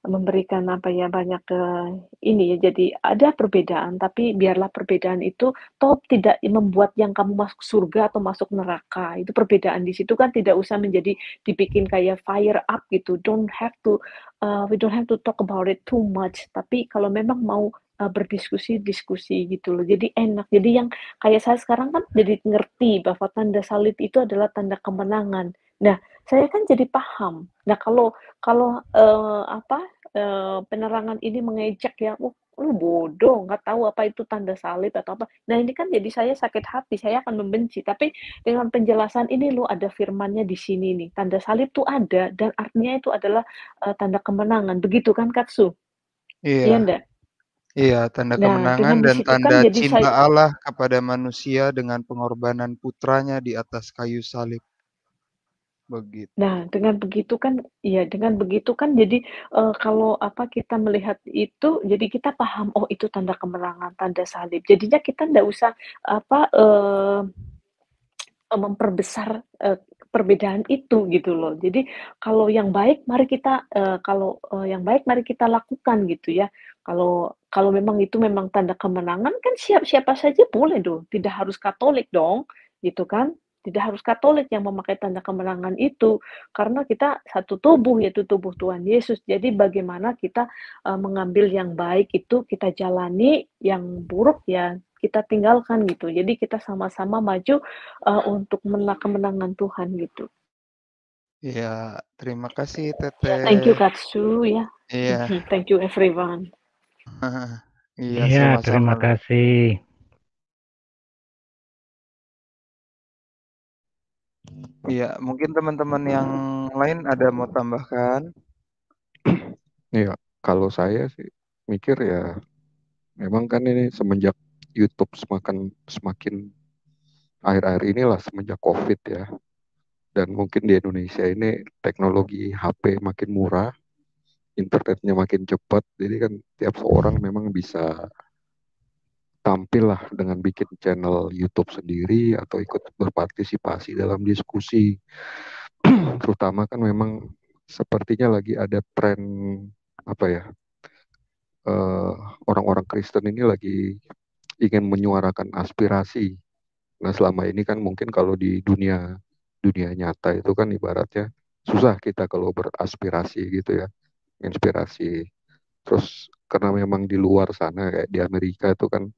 Speaker 13: memberikan apa ya banyak ke eh, ini ya jadi ada perbedaan tapi biarlah perbedaan itu toh tidak membuat yang kamu masuk surga atau masuk neraka itu perbedaan di situ kan tidak usah menjadi dibikin kayak fire up gitu don't have to uh, we don't have to talk about it too much tapi kalau memang mau eh, berdiskusi diskusi gitu loh jadi enak jadi yang kayak saya sekarang kan jadi ngerti bahwa tanda salib itu adalah tanda kemenangan nah saya kan jadi paham. Nah kalau kalau uh, apa uh, penerangan ini mengejek ya, oh, lu bodoh, nggak tahu apa itu tanda salib atau apa. Nah ini kan jadi saya sakit hati, saya akan membenci. Tapi dengan penjelasan ini lu ada firmannya di sini nih, tanda salib tuh ada dan artinya itu adalah uh, tanda kemenangan. Begitu kan Katsu?
Speaker 1: Iya. Iya enggak? Iya, tanda nah, kemenangan dan tanda kan cinta saya... Allah kepada manusia dengan pengorbanan putranya di atas kayu
Speaker 10: salib. Begitu.
Speaker 13: Nah, dengan begitu kan ya dengan begitu kan jadi, kalau apa, kita melihat itu jadi kita paham, "Oh, itu tanda kemenangan, tanda salib." Jadinya kita ndak usah apa, memperbesar, perbedaan itu gitu loh. Jadi kalau yang baik mari kita, kalau, yang baik mari kita lakukan gitu ya. Kalau kalau memang itu memang tanda kemenangan kan siap siapa saja boleh dong, tidak harus Katolik dong, gitu kan? tidak harus Katolik yang memakai tanda kemenangan itu karena kita satu tubuh yaitu tubuh Tuhan Yesus. Jadi bagaimana kita uh, mengambil yang baik itu kita jalani, yang buruk ya kita tinggalkan gitu. Jadi kita sama-sama maju uh, untuk menang kemenangan Tuhan gitu.
Speaker 6: Ya,
Speaker 1: terima kasih Tete. Ya,
Speaker 13: thank you Katsu
Speaker 4: ya. Iya. thank you everyone. Iya, yeah, terima kasih. Iya, mungkin teman-teman yang lain ada mau tambahkan?
Speaker 12: Iya, kalau saya sih mikir ya memang kan ini semenjak YouTube semakin semakin akhir-akhir inilah semenjak COVID ya. Dan mungkin di Indonesia ini teknologi HP makin murah, internetnya makin cepat, jadi kan tiap seorang memang bisa tampil lah dengan bikin channel YouTube sendiri atau ikut berpartisipasi dalam diskusi. Terutama kan memang sepertinya lagi ada tren apa ya orang eh, orang-orang Kristen ini lagi ingin menyuarakan aspirasi. Nah selama ini kan mungkin kalau di dunia dunia nyata itu kan ibaratnya susah kita kalau beraspirasi gitu ya, inspirasi. Terus karena memang di luar sana kayak di Amerika itu kan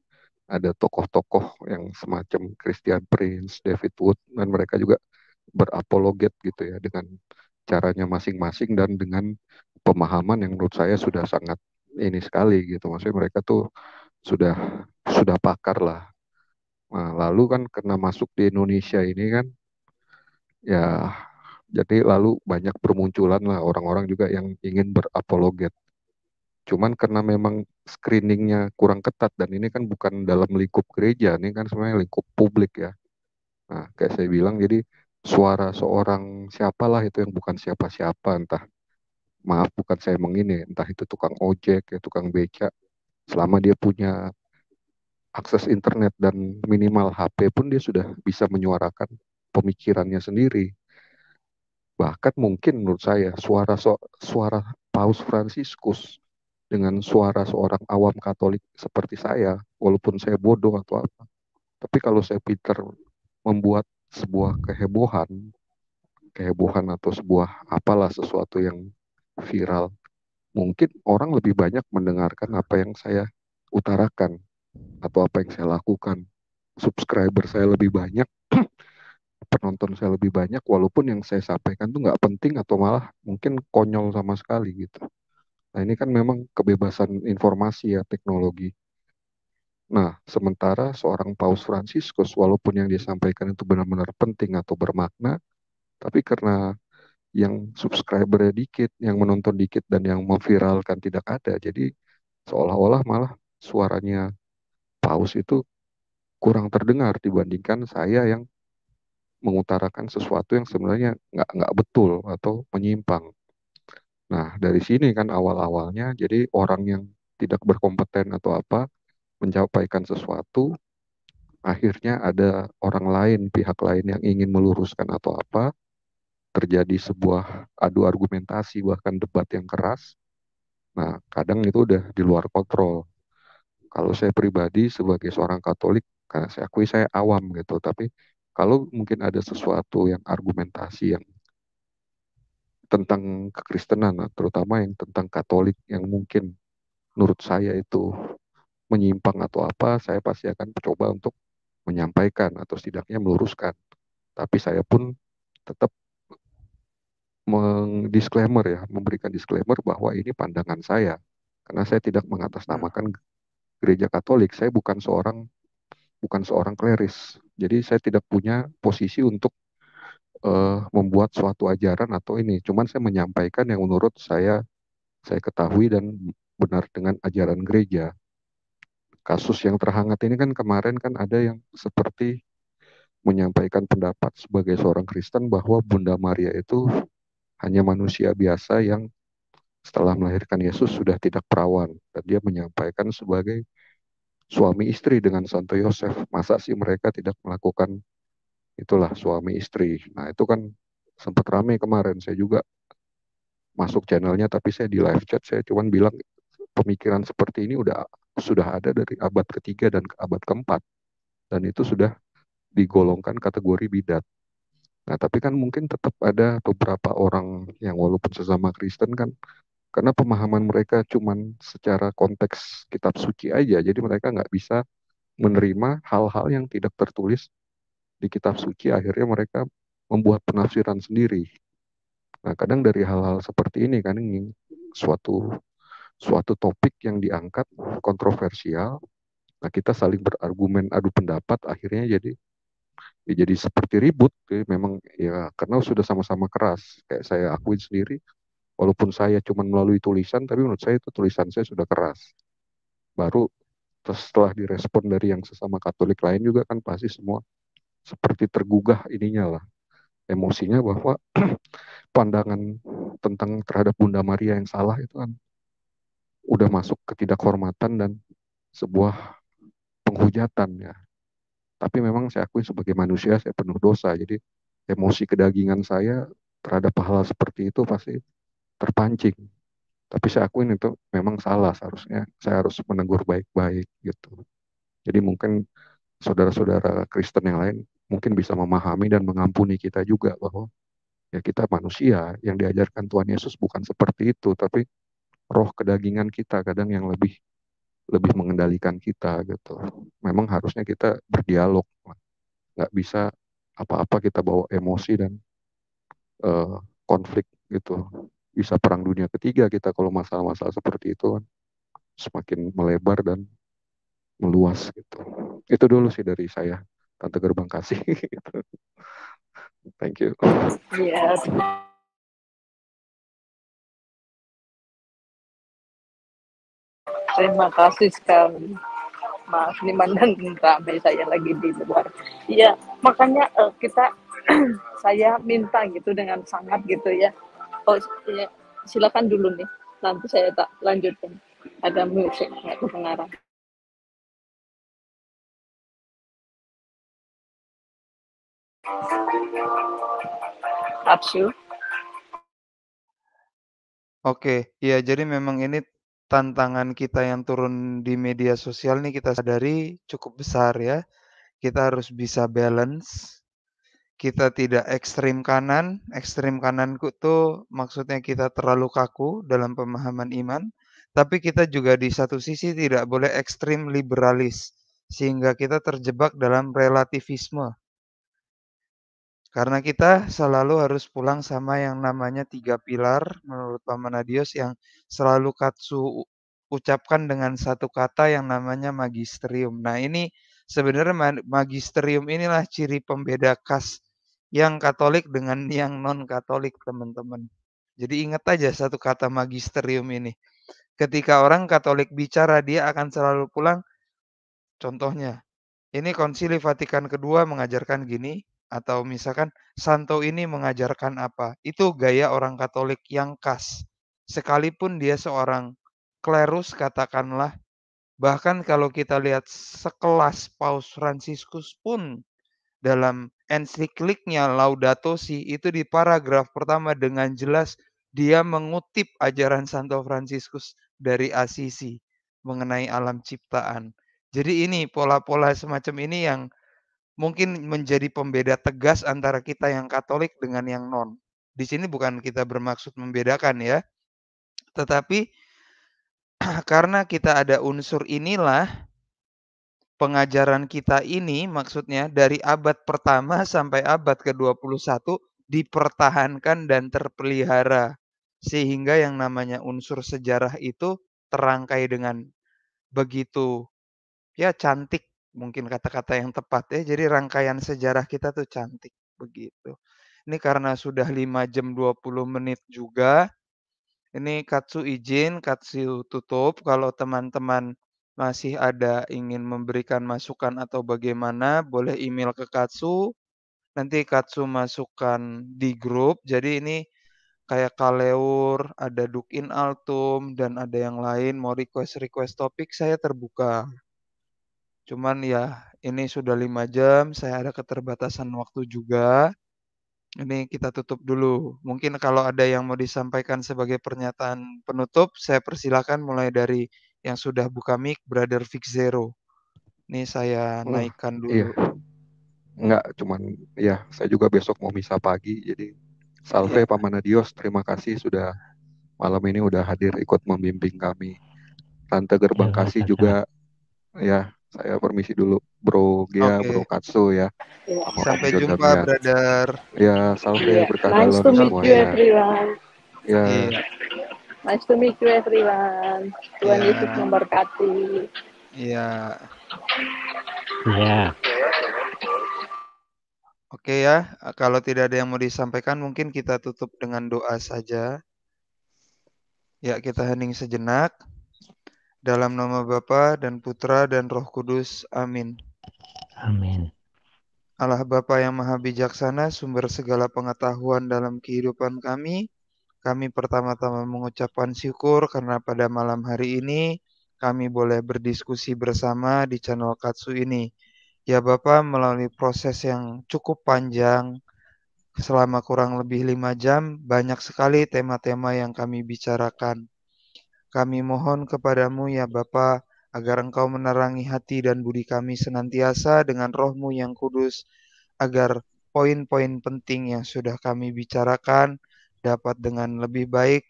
Speaker 12: ada tokoh-tokoh yang semacam Christian Prince, David Wood, dan mereka juga berapologet gitu ya dengan caranya masing-masing dan dengan pemahaman yang menurut saya sudah sangat ini sekali gitu. Maksudnya mereka tuh sudah sudah pakar lah. Nah, lalu kan karena masuk di Indonesia ini kan ya jadi lalu banyak permunculan lah orang-orang juga yang ingin berapologet Cuman karena memang screeningnya kurang ketat dan ini kan bukan dalam lingkup gereja, ini kan sebenarnya lingkup publik ya. Nah, kayak saya bilang, jadi suara seorang siapalah itu yang bukan siapa-siapa, entah maaf bukan saya mengini, entah itu tukang ojek ya tukang beca, selama dia punya akses internet dan minimal HP pun dia sudah bisa menyuarakan pemikirannya sendiri. Bahkan mungkin menurut saya suara so, suara Paus Fransiskus dengan suara seorang awam Katolik seperti saya, walaupun saya bodoh atau apa. Tapi kalau saya pinter membuat sebuah kehebohan, kehebohan atau sebuah apalah sesuatu yang viral, mungkin orang lebih banyak mendengarkan apa yang saya utarakan atau apa yang saya lakukan. Subscriber saya lebih banyak, penonton saya lebih banyak, walaupun yang saya sampaikan itu nggak penting atau malah mungkin konyol sama sekali gitu. Nah, ini kan memang kebebasan informasi ya, teknologi. Nah, sementara seorang Paus Fransiskus, walaupun yang disampaikan itu benar-benar penting atau bermakna, tapi karena yang subscribernya dikit, yang menonton dikit, dan yang memviralkan tidak ada, jadi seolah-olah malah suaranya Paus itu kurang terdengar dibandingkan saya yang mengutarakan sesuatu yang sebenarnya nggak nggak betul atau menyimpang. Nah, dari sini kan awal-awalnya jadi orang yang tidak berkompeten atau apa mencapaikan sesuatu akhirnya ada orang lain, pihak lain yang ingin meluruskan atau apa, terjadi sebuah adu argumentasi bahkan debat yang keras. Nah, kadang itu udah di luar kontrol. Kalau saya pribadi sebagai seorang Katolik, karena saya akui saya awam gitu, tapi kalau mungkin ada sesuatu yang argumentasi yang tentang kekristenan, nah, terutama yang tentang Katolik yang mungkin menurut saya itu menyimpang atau apa, saya pasti akan coba untuk menyampaikan atau setidaknya meluruskan. Tapi saya pun tetap mengdisclaimer ya, memberikan disclaimer bahwa ini pandangan saya. Karena saya tidak mengatasnamakan ya. gereja Katolik, saya bukan seorang bukan seorang kleris. Jadi saya tidak punya posisi untuk uh, membuat suatu ajaran atau ini. Cuman saya menyampaikan yang menurut saya saya ketahui dan benar dengan ajaran gereja. Kasus yang terhangat ini kan kemarin kan ada yang seperti menyampaikan pendapat sebagai seorang Kristen bahwa Bunda Maria itu hanya manusia biasa yang setelah melahirkan Yesus sudah tidak perawan dan dia menyampaikan sebagai suami istri dengan Santo Yosef masa sih mereka tidak melakukan itulah suami istri. Nah itu kan sempat rame kemarin saya juga masuk channelnya tapi saya di live chat saya cuman bilang pemikiran seperti ini udah sudah ada dari abad ketiga dan abad keempat dan itu sudah digolongkan kategori bidat. Nah tapi kan mungkin tetap ada beberapa orang yang walaupun sesama Kristen kan karena pemahaman mereka cuman secara konteks kitab suci aja jadi mereka nggak bisa menerima hal-hal yang tidak tertulis di kitab suci akhirnya mereka membuat penafsiran sendiri. Nah, kadang dari hal-hal seperti ini kan ingin suatu suatu topik yang diangkat kontroversial. Nah, kita saling berargumen adu pendapat akhirnya jadi ya jadi seperti ribut ya, memang ya karena sudah sama-sama keras. Kayak saya akui sendiri walaupun saya cuma melalui tulisan tapi menurut saya itu tulisan saya sudah keras. Baru setelah direspon dari yang sesama Katolik lain juga kan pasti semua seperti tergugah ininya lah emosinya bahwa pandangan tentang terhadap Bunda Maria yang salah itu kan udah masuk ketidakhormatan dan sebuah penghujatan ya. Tapi memang saya akui sebagai manusia saya penuh dosa. Jadi emosi kedagingan saya terhadap pahala seperti itu pasti terpancing. Tapi saya akui itu memang salah seharusnya. Saya harus menegur baik-baik gitu. Jadi mungkin saudara-saudara Kristen yang lain mungkin bisa memahami dan mengampuni kita juga bahwa ya kita manusia yang diajarkan Tuhan Yesus bukan seperti itu tapi roh kedagingan kita kadang yang lebih lebih mengendalikan kita gitu memang harusnya kita berdialog nggak bisa apa-apa kita bawa emosi dan uh, konflik gitu bisa perang dunia ketiga kita kalau masalah-masalah seperti itu kan semakin melebar dan meluas gitu itu dulu sih dari saya tante gerbang kasih gitu.
Speaker 6: thank you
Speaker 4: yes. Iya. terima kasih sekali maaf ini mana ramai saya lagi di luar iya makanya uh, kita
Speaker 13: saya minta gitu dengan sangat gitu ya oh ya, silakan dulu nih
Speaker 4: nanti saya tak lanjutkan ada musiknya pengarang Nafsu. Oke, ya
Speaker 1: jadi memang ini tantangan kita yang turun di media sosial nih kita sadari cukup besar ya. Kita harus bisa balance. Kita tidak ekstrim kanan. Ekstrim kananku tuh maksudnya kita terlalu kaku dalam pemahaman iman. Tapi kita juga di satu sisi tidak boleh ekstrim liberalis. Sehingga kita terjebak dalam relativisme karena kita selalu harus pulang sama yang namanya tiga pilar menurut Paman Adios yang selalu Katsu ucapkan dengan satu kata yang namanya magisterium. Nah ini sebenarnya magisterium inilah ciri pembeda khas yang Katolik dengan yang non-Katolik teman-teman. Jadi ingat aja satu kata magisterium ini. Ketika orang Katolik bicara dia akan selalu pulang. Contohnya, ini konsili Vatikan kedua mengajarkan gini, atau misalkan santo ini mengajarkan apa. Itu gaya orang Katolik yang khas. Sekalipun dia seorang klerus katakanlah bahkan kalau kita lihat sekelas Paus Fransiskus pun dalam ensikliknya Laudato Si itu di paragraf pertama dengan jelas dia mengutip ajaran Santo Fransiskus dari Asisi mengenai alam ciptaan. Jadi ini pola-pola semacam ini yang mungkin menjadi pembeda tegas antara kita yang Katolik dengan yang non. Di sini bukan kita bermaksud membedakan ya. Tetapi karena kita ada unsur inilah pengajaran kita ini maksudnya dari abad pertama sampai abad ke-21 dipertahankan dan terpelihara sehingga yang namanya unsur sejarah itu terangkai dengan begitu ya cantik mungkin kata-kata yang tepat ya. Jadi rangkaian sejarah kita tuh cantik begitu. Ini karena sudah 5 jam 20 menit juga. Ini Katsu izin, Katsu tutup. Kalau teman-teman masih ada ingin memberikan masukan atau bagaimana, boleh email ke Katsu. Nanti Katsu masukkan di grup. Jadi ini kayak Kaleur, ada Dukin Altum, dan ada yang lain. Mau request-request topik, saya terbuka. Cuman ya ini sudah lima jam, saya ada keterbatasan waktu juga. Ini kita tutup dulu. Mungkin kalau ada yang mau disampaikan sebagai pernyataan penutup, saya persilahkan mulai dari yang sudah buka mic, Brother Fix Zero. Ini saya oh, naikkan iya. dulu. Iya.
Speaker 12: Enggak, cuman ya saya juga besok mau misa pagi, jadi Salve yeah. Paman Adios, terima kasih sudah malam ini udah hadir ikut membimbing kami. Tante Gerbang iya, Kasih juga ya saya permisi dulu, Bro Gia, okay. Bro Katsu ya. Yeah. Sampai jumpa, ya. brother. Ya,
Speaker 1: sampai
Speaker 6: yeah. berkah nice dalam semua ya. Everyone.
Speaker 12: Ya. Yeah.
Speaker 13: Nice to meet you everyone. Tuhan yeah. Yesus memberkati.
Speaker 1: Iya. Yeah. Iya. Yeah. Oke okay ya, kalau tidak ada yang mau disampaikan mungkin kita tutup dengan doa saja. Ya, kita hening sejenak. Dalam nama Bapa dan Putra dan Roh Kudus. Amin. Amin. Allah Bapa yang Maha Bijaksana, sumber segala pengetahuan dalam kehidupan kami, kami pertama-tama mengucapkan syukur karena pada malam hari ini kami boleh berdiskusi bersama di channel Katsu ini. Ya Bapak, melalui proses yang cukup panjang, selama kurang lebih lima jam, banyak sekali tema-tema yang kami bicarakan. Kami mohon kepadamu ya Bapa, agar engkau menerangi hati dan budi kami senantiasa dengan rohmu yang kudus, agar poin-poin penting yang sudah kami bicarakan dapat dengan lebih baik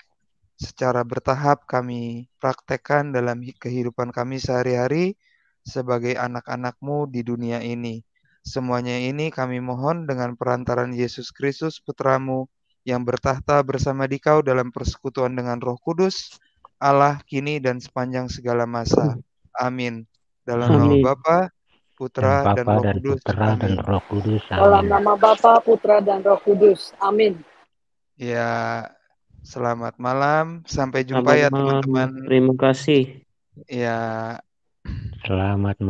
Speaker 1: secara bertahap kami praktekkan dalam kehidupan kami sehari-hari sebagai anak-anakmu di dunia ini. Semuanya ini kami mohon dengan perantaran Yesus Kristus Putramu yang bertahta bersama dikau dalam persekutuan dengan roh kudus, Allah kini dan sepanjang segala masa. Amin. Dalam Amin. nama Bapa,
Speaker 3: Putra dan, Bapa, dan Roh Kudus. Putra Amin. dan Roh Kudus. Amin. Dalam nama
Speaker 2: Bapa, Putra dan Roh
Speaker 13: Kudus. Amin.
Speaker 1: Ya, selamat malam. Sampai jumpa selamat ya teman-teman. Terima
Speaker 9: kasih. Ya. Selamat malam.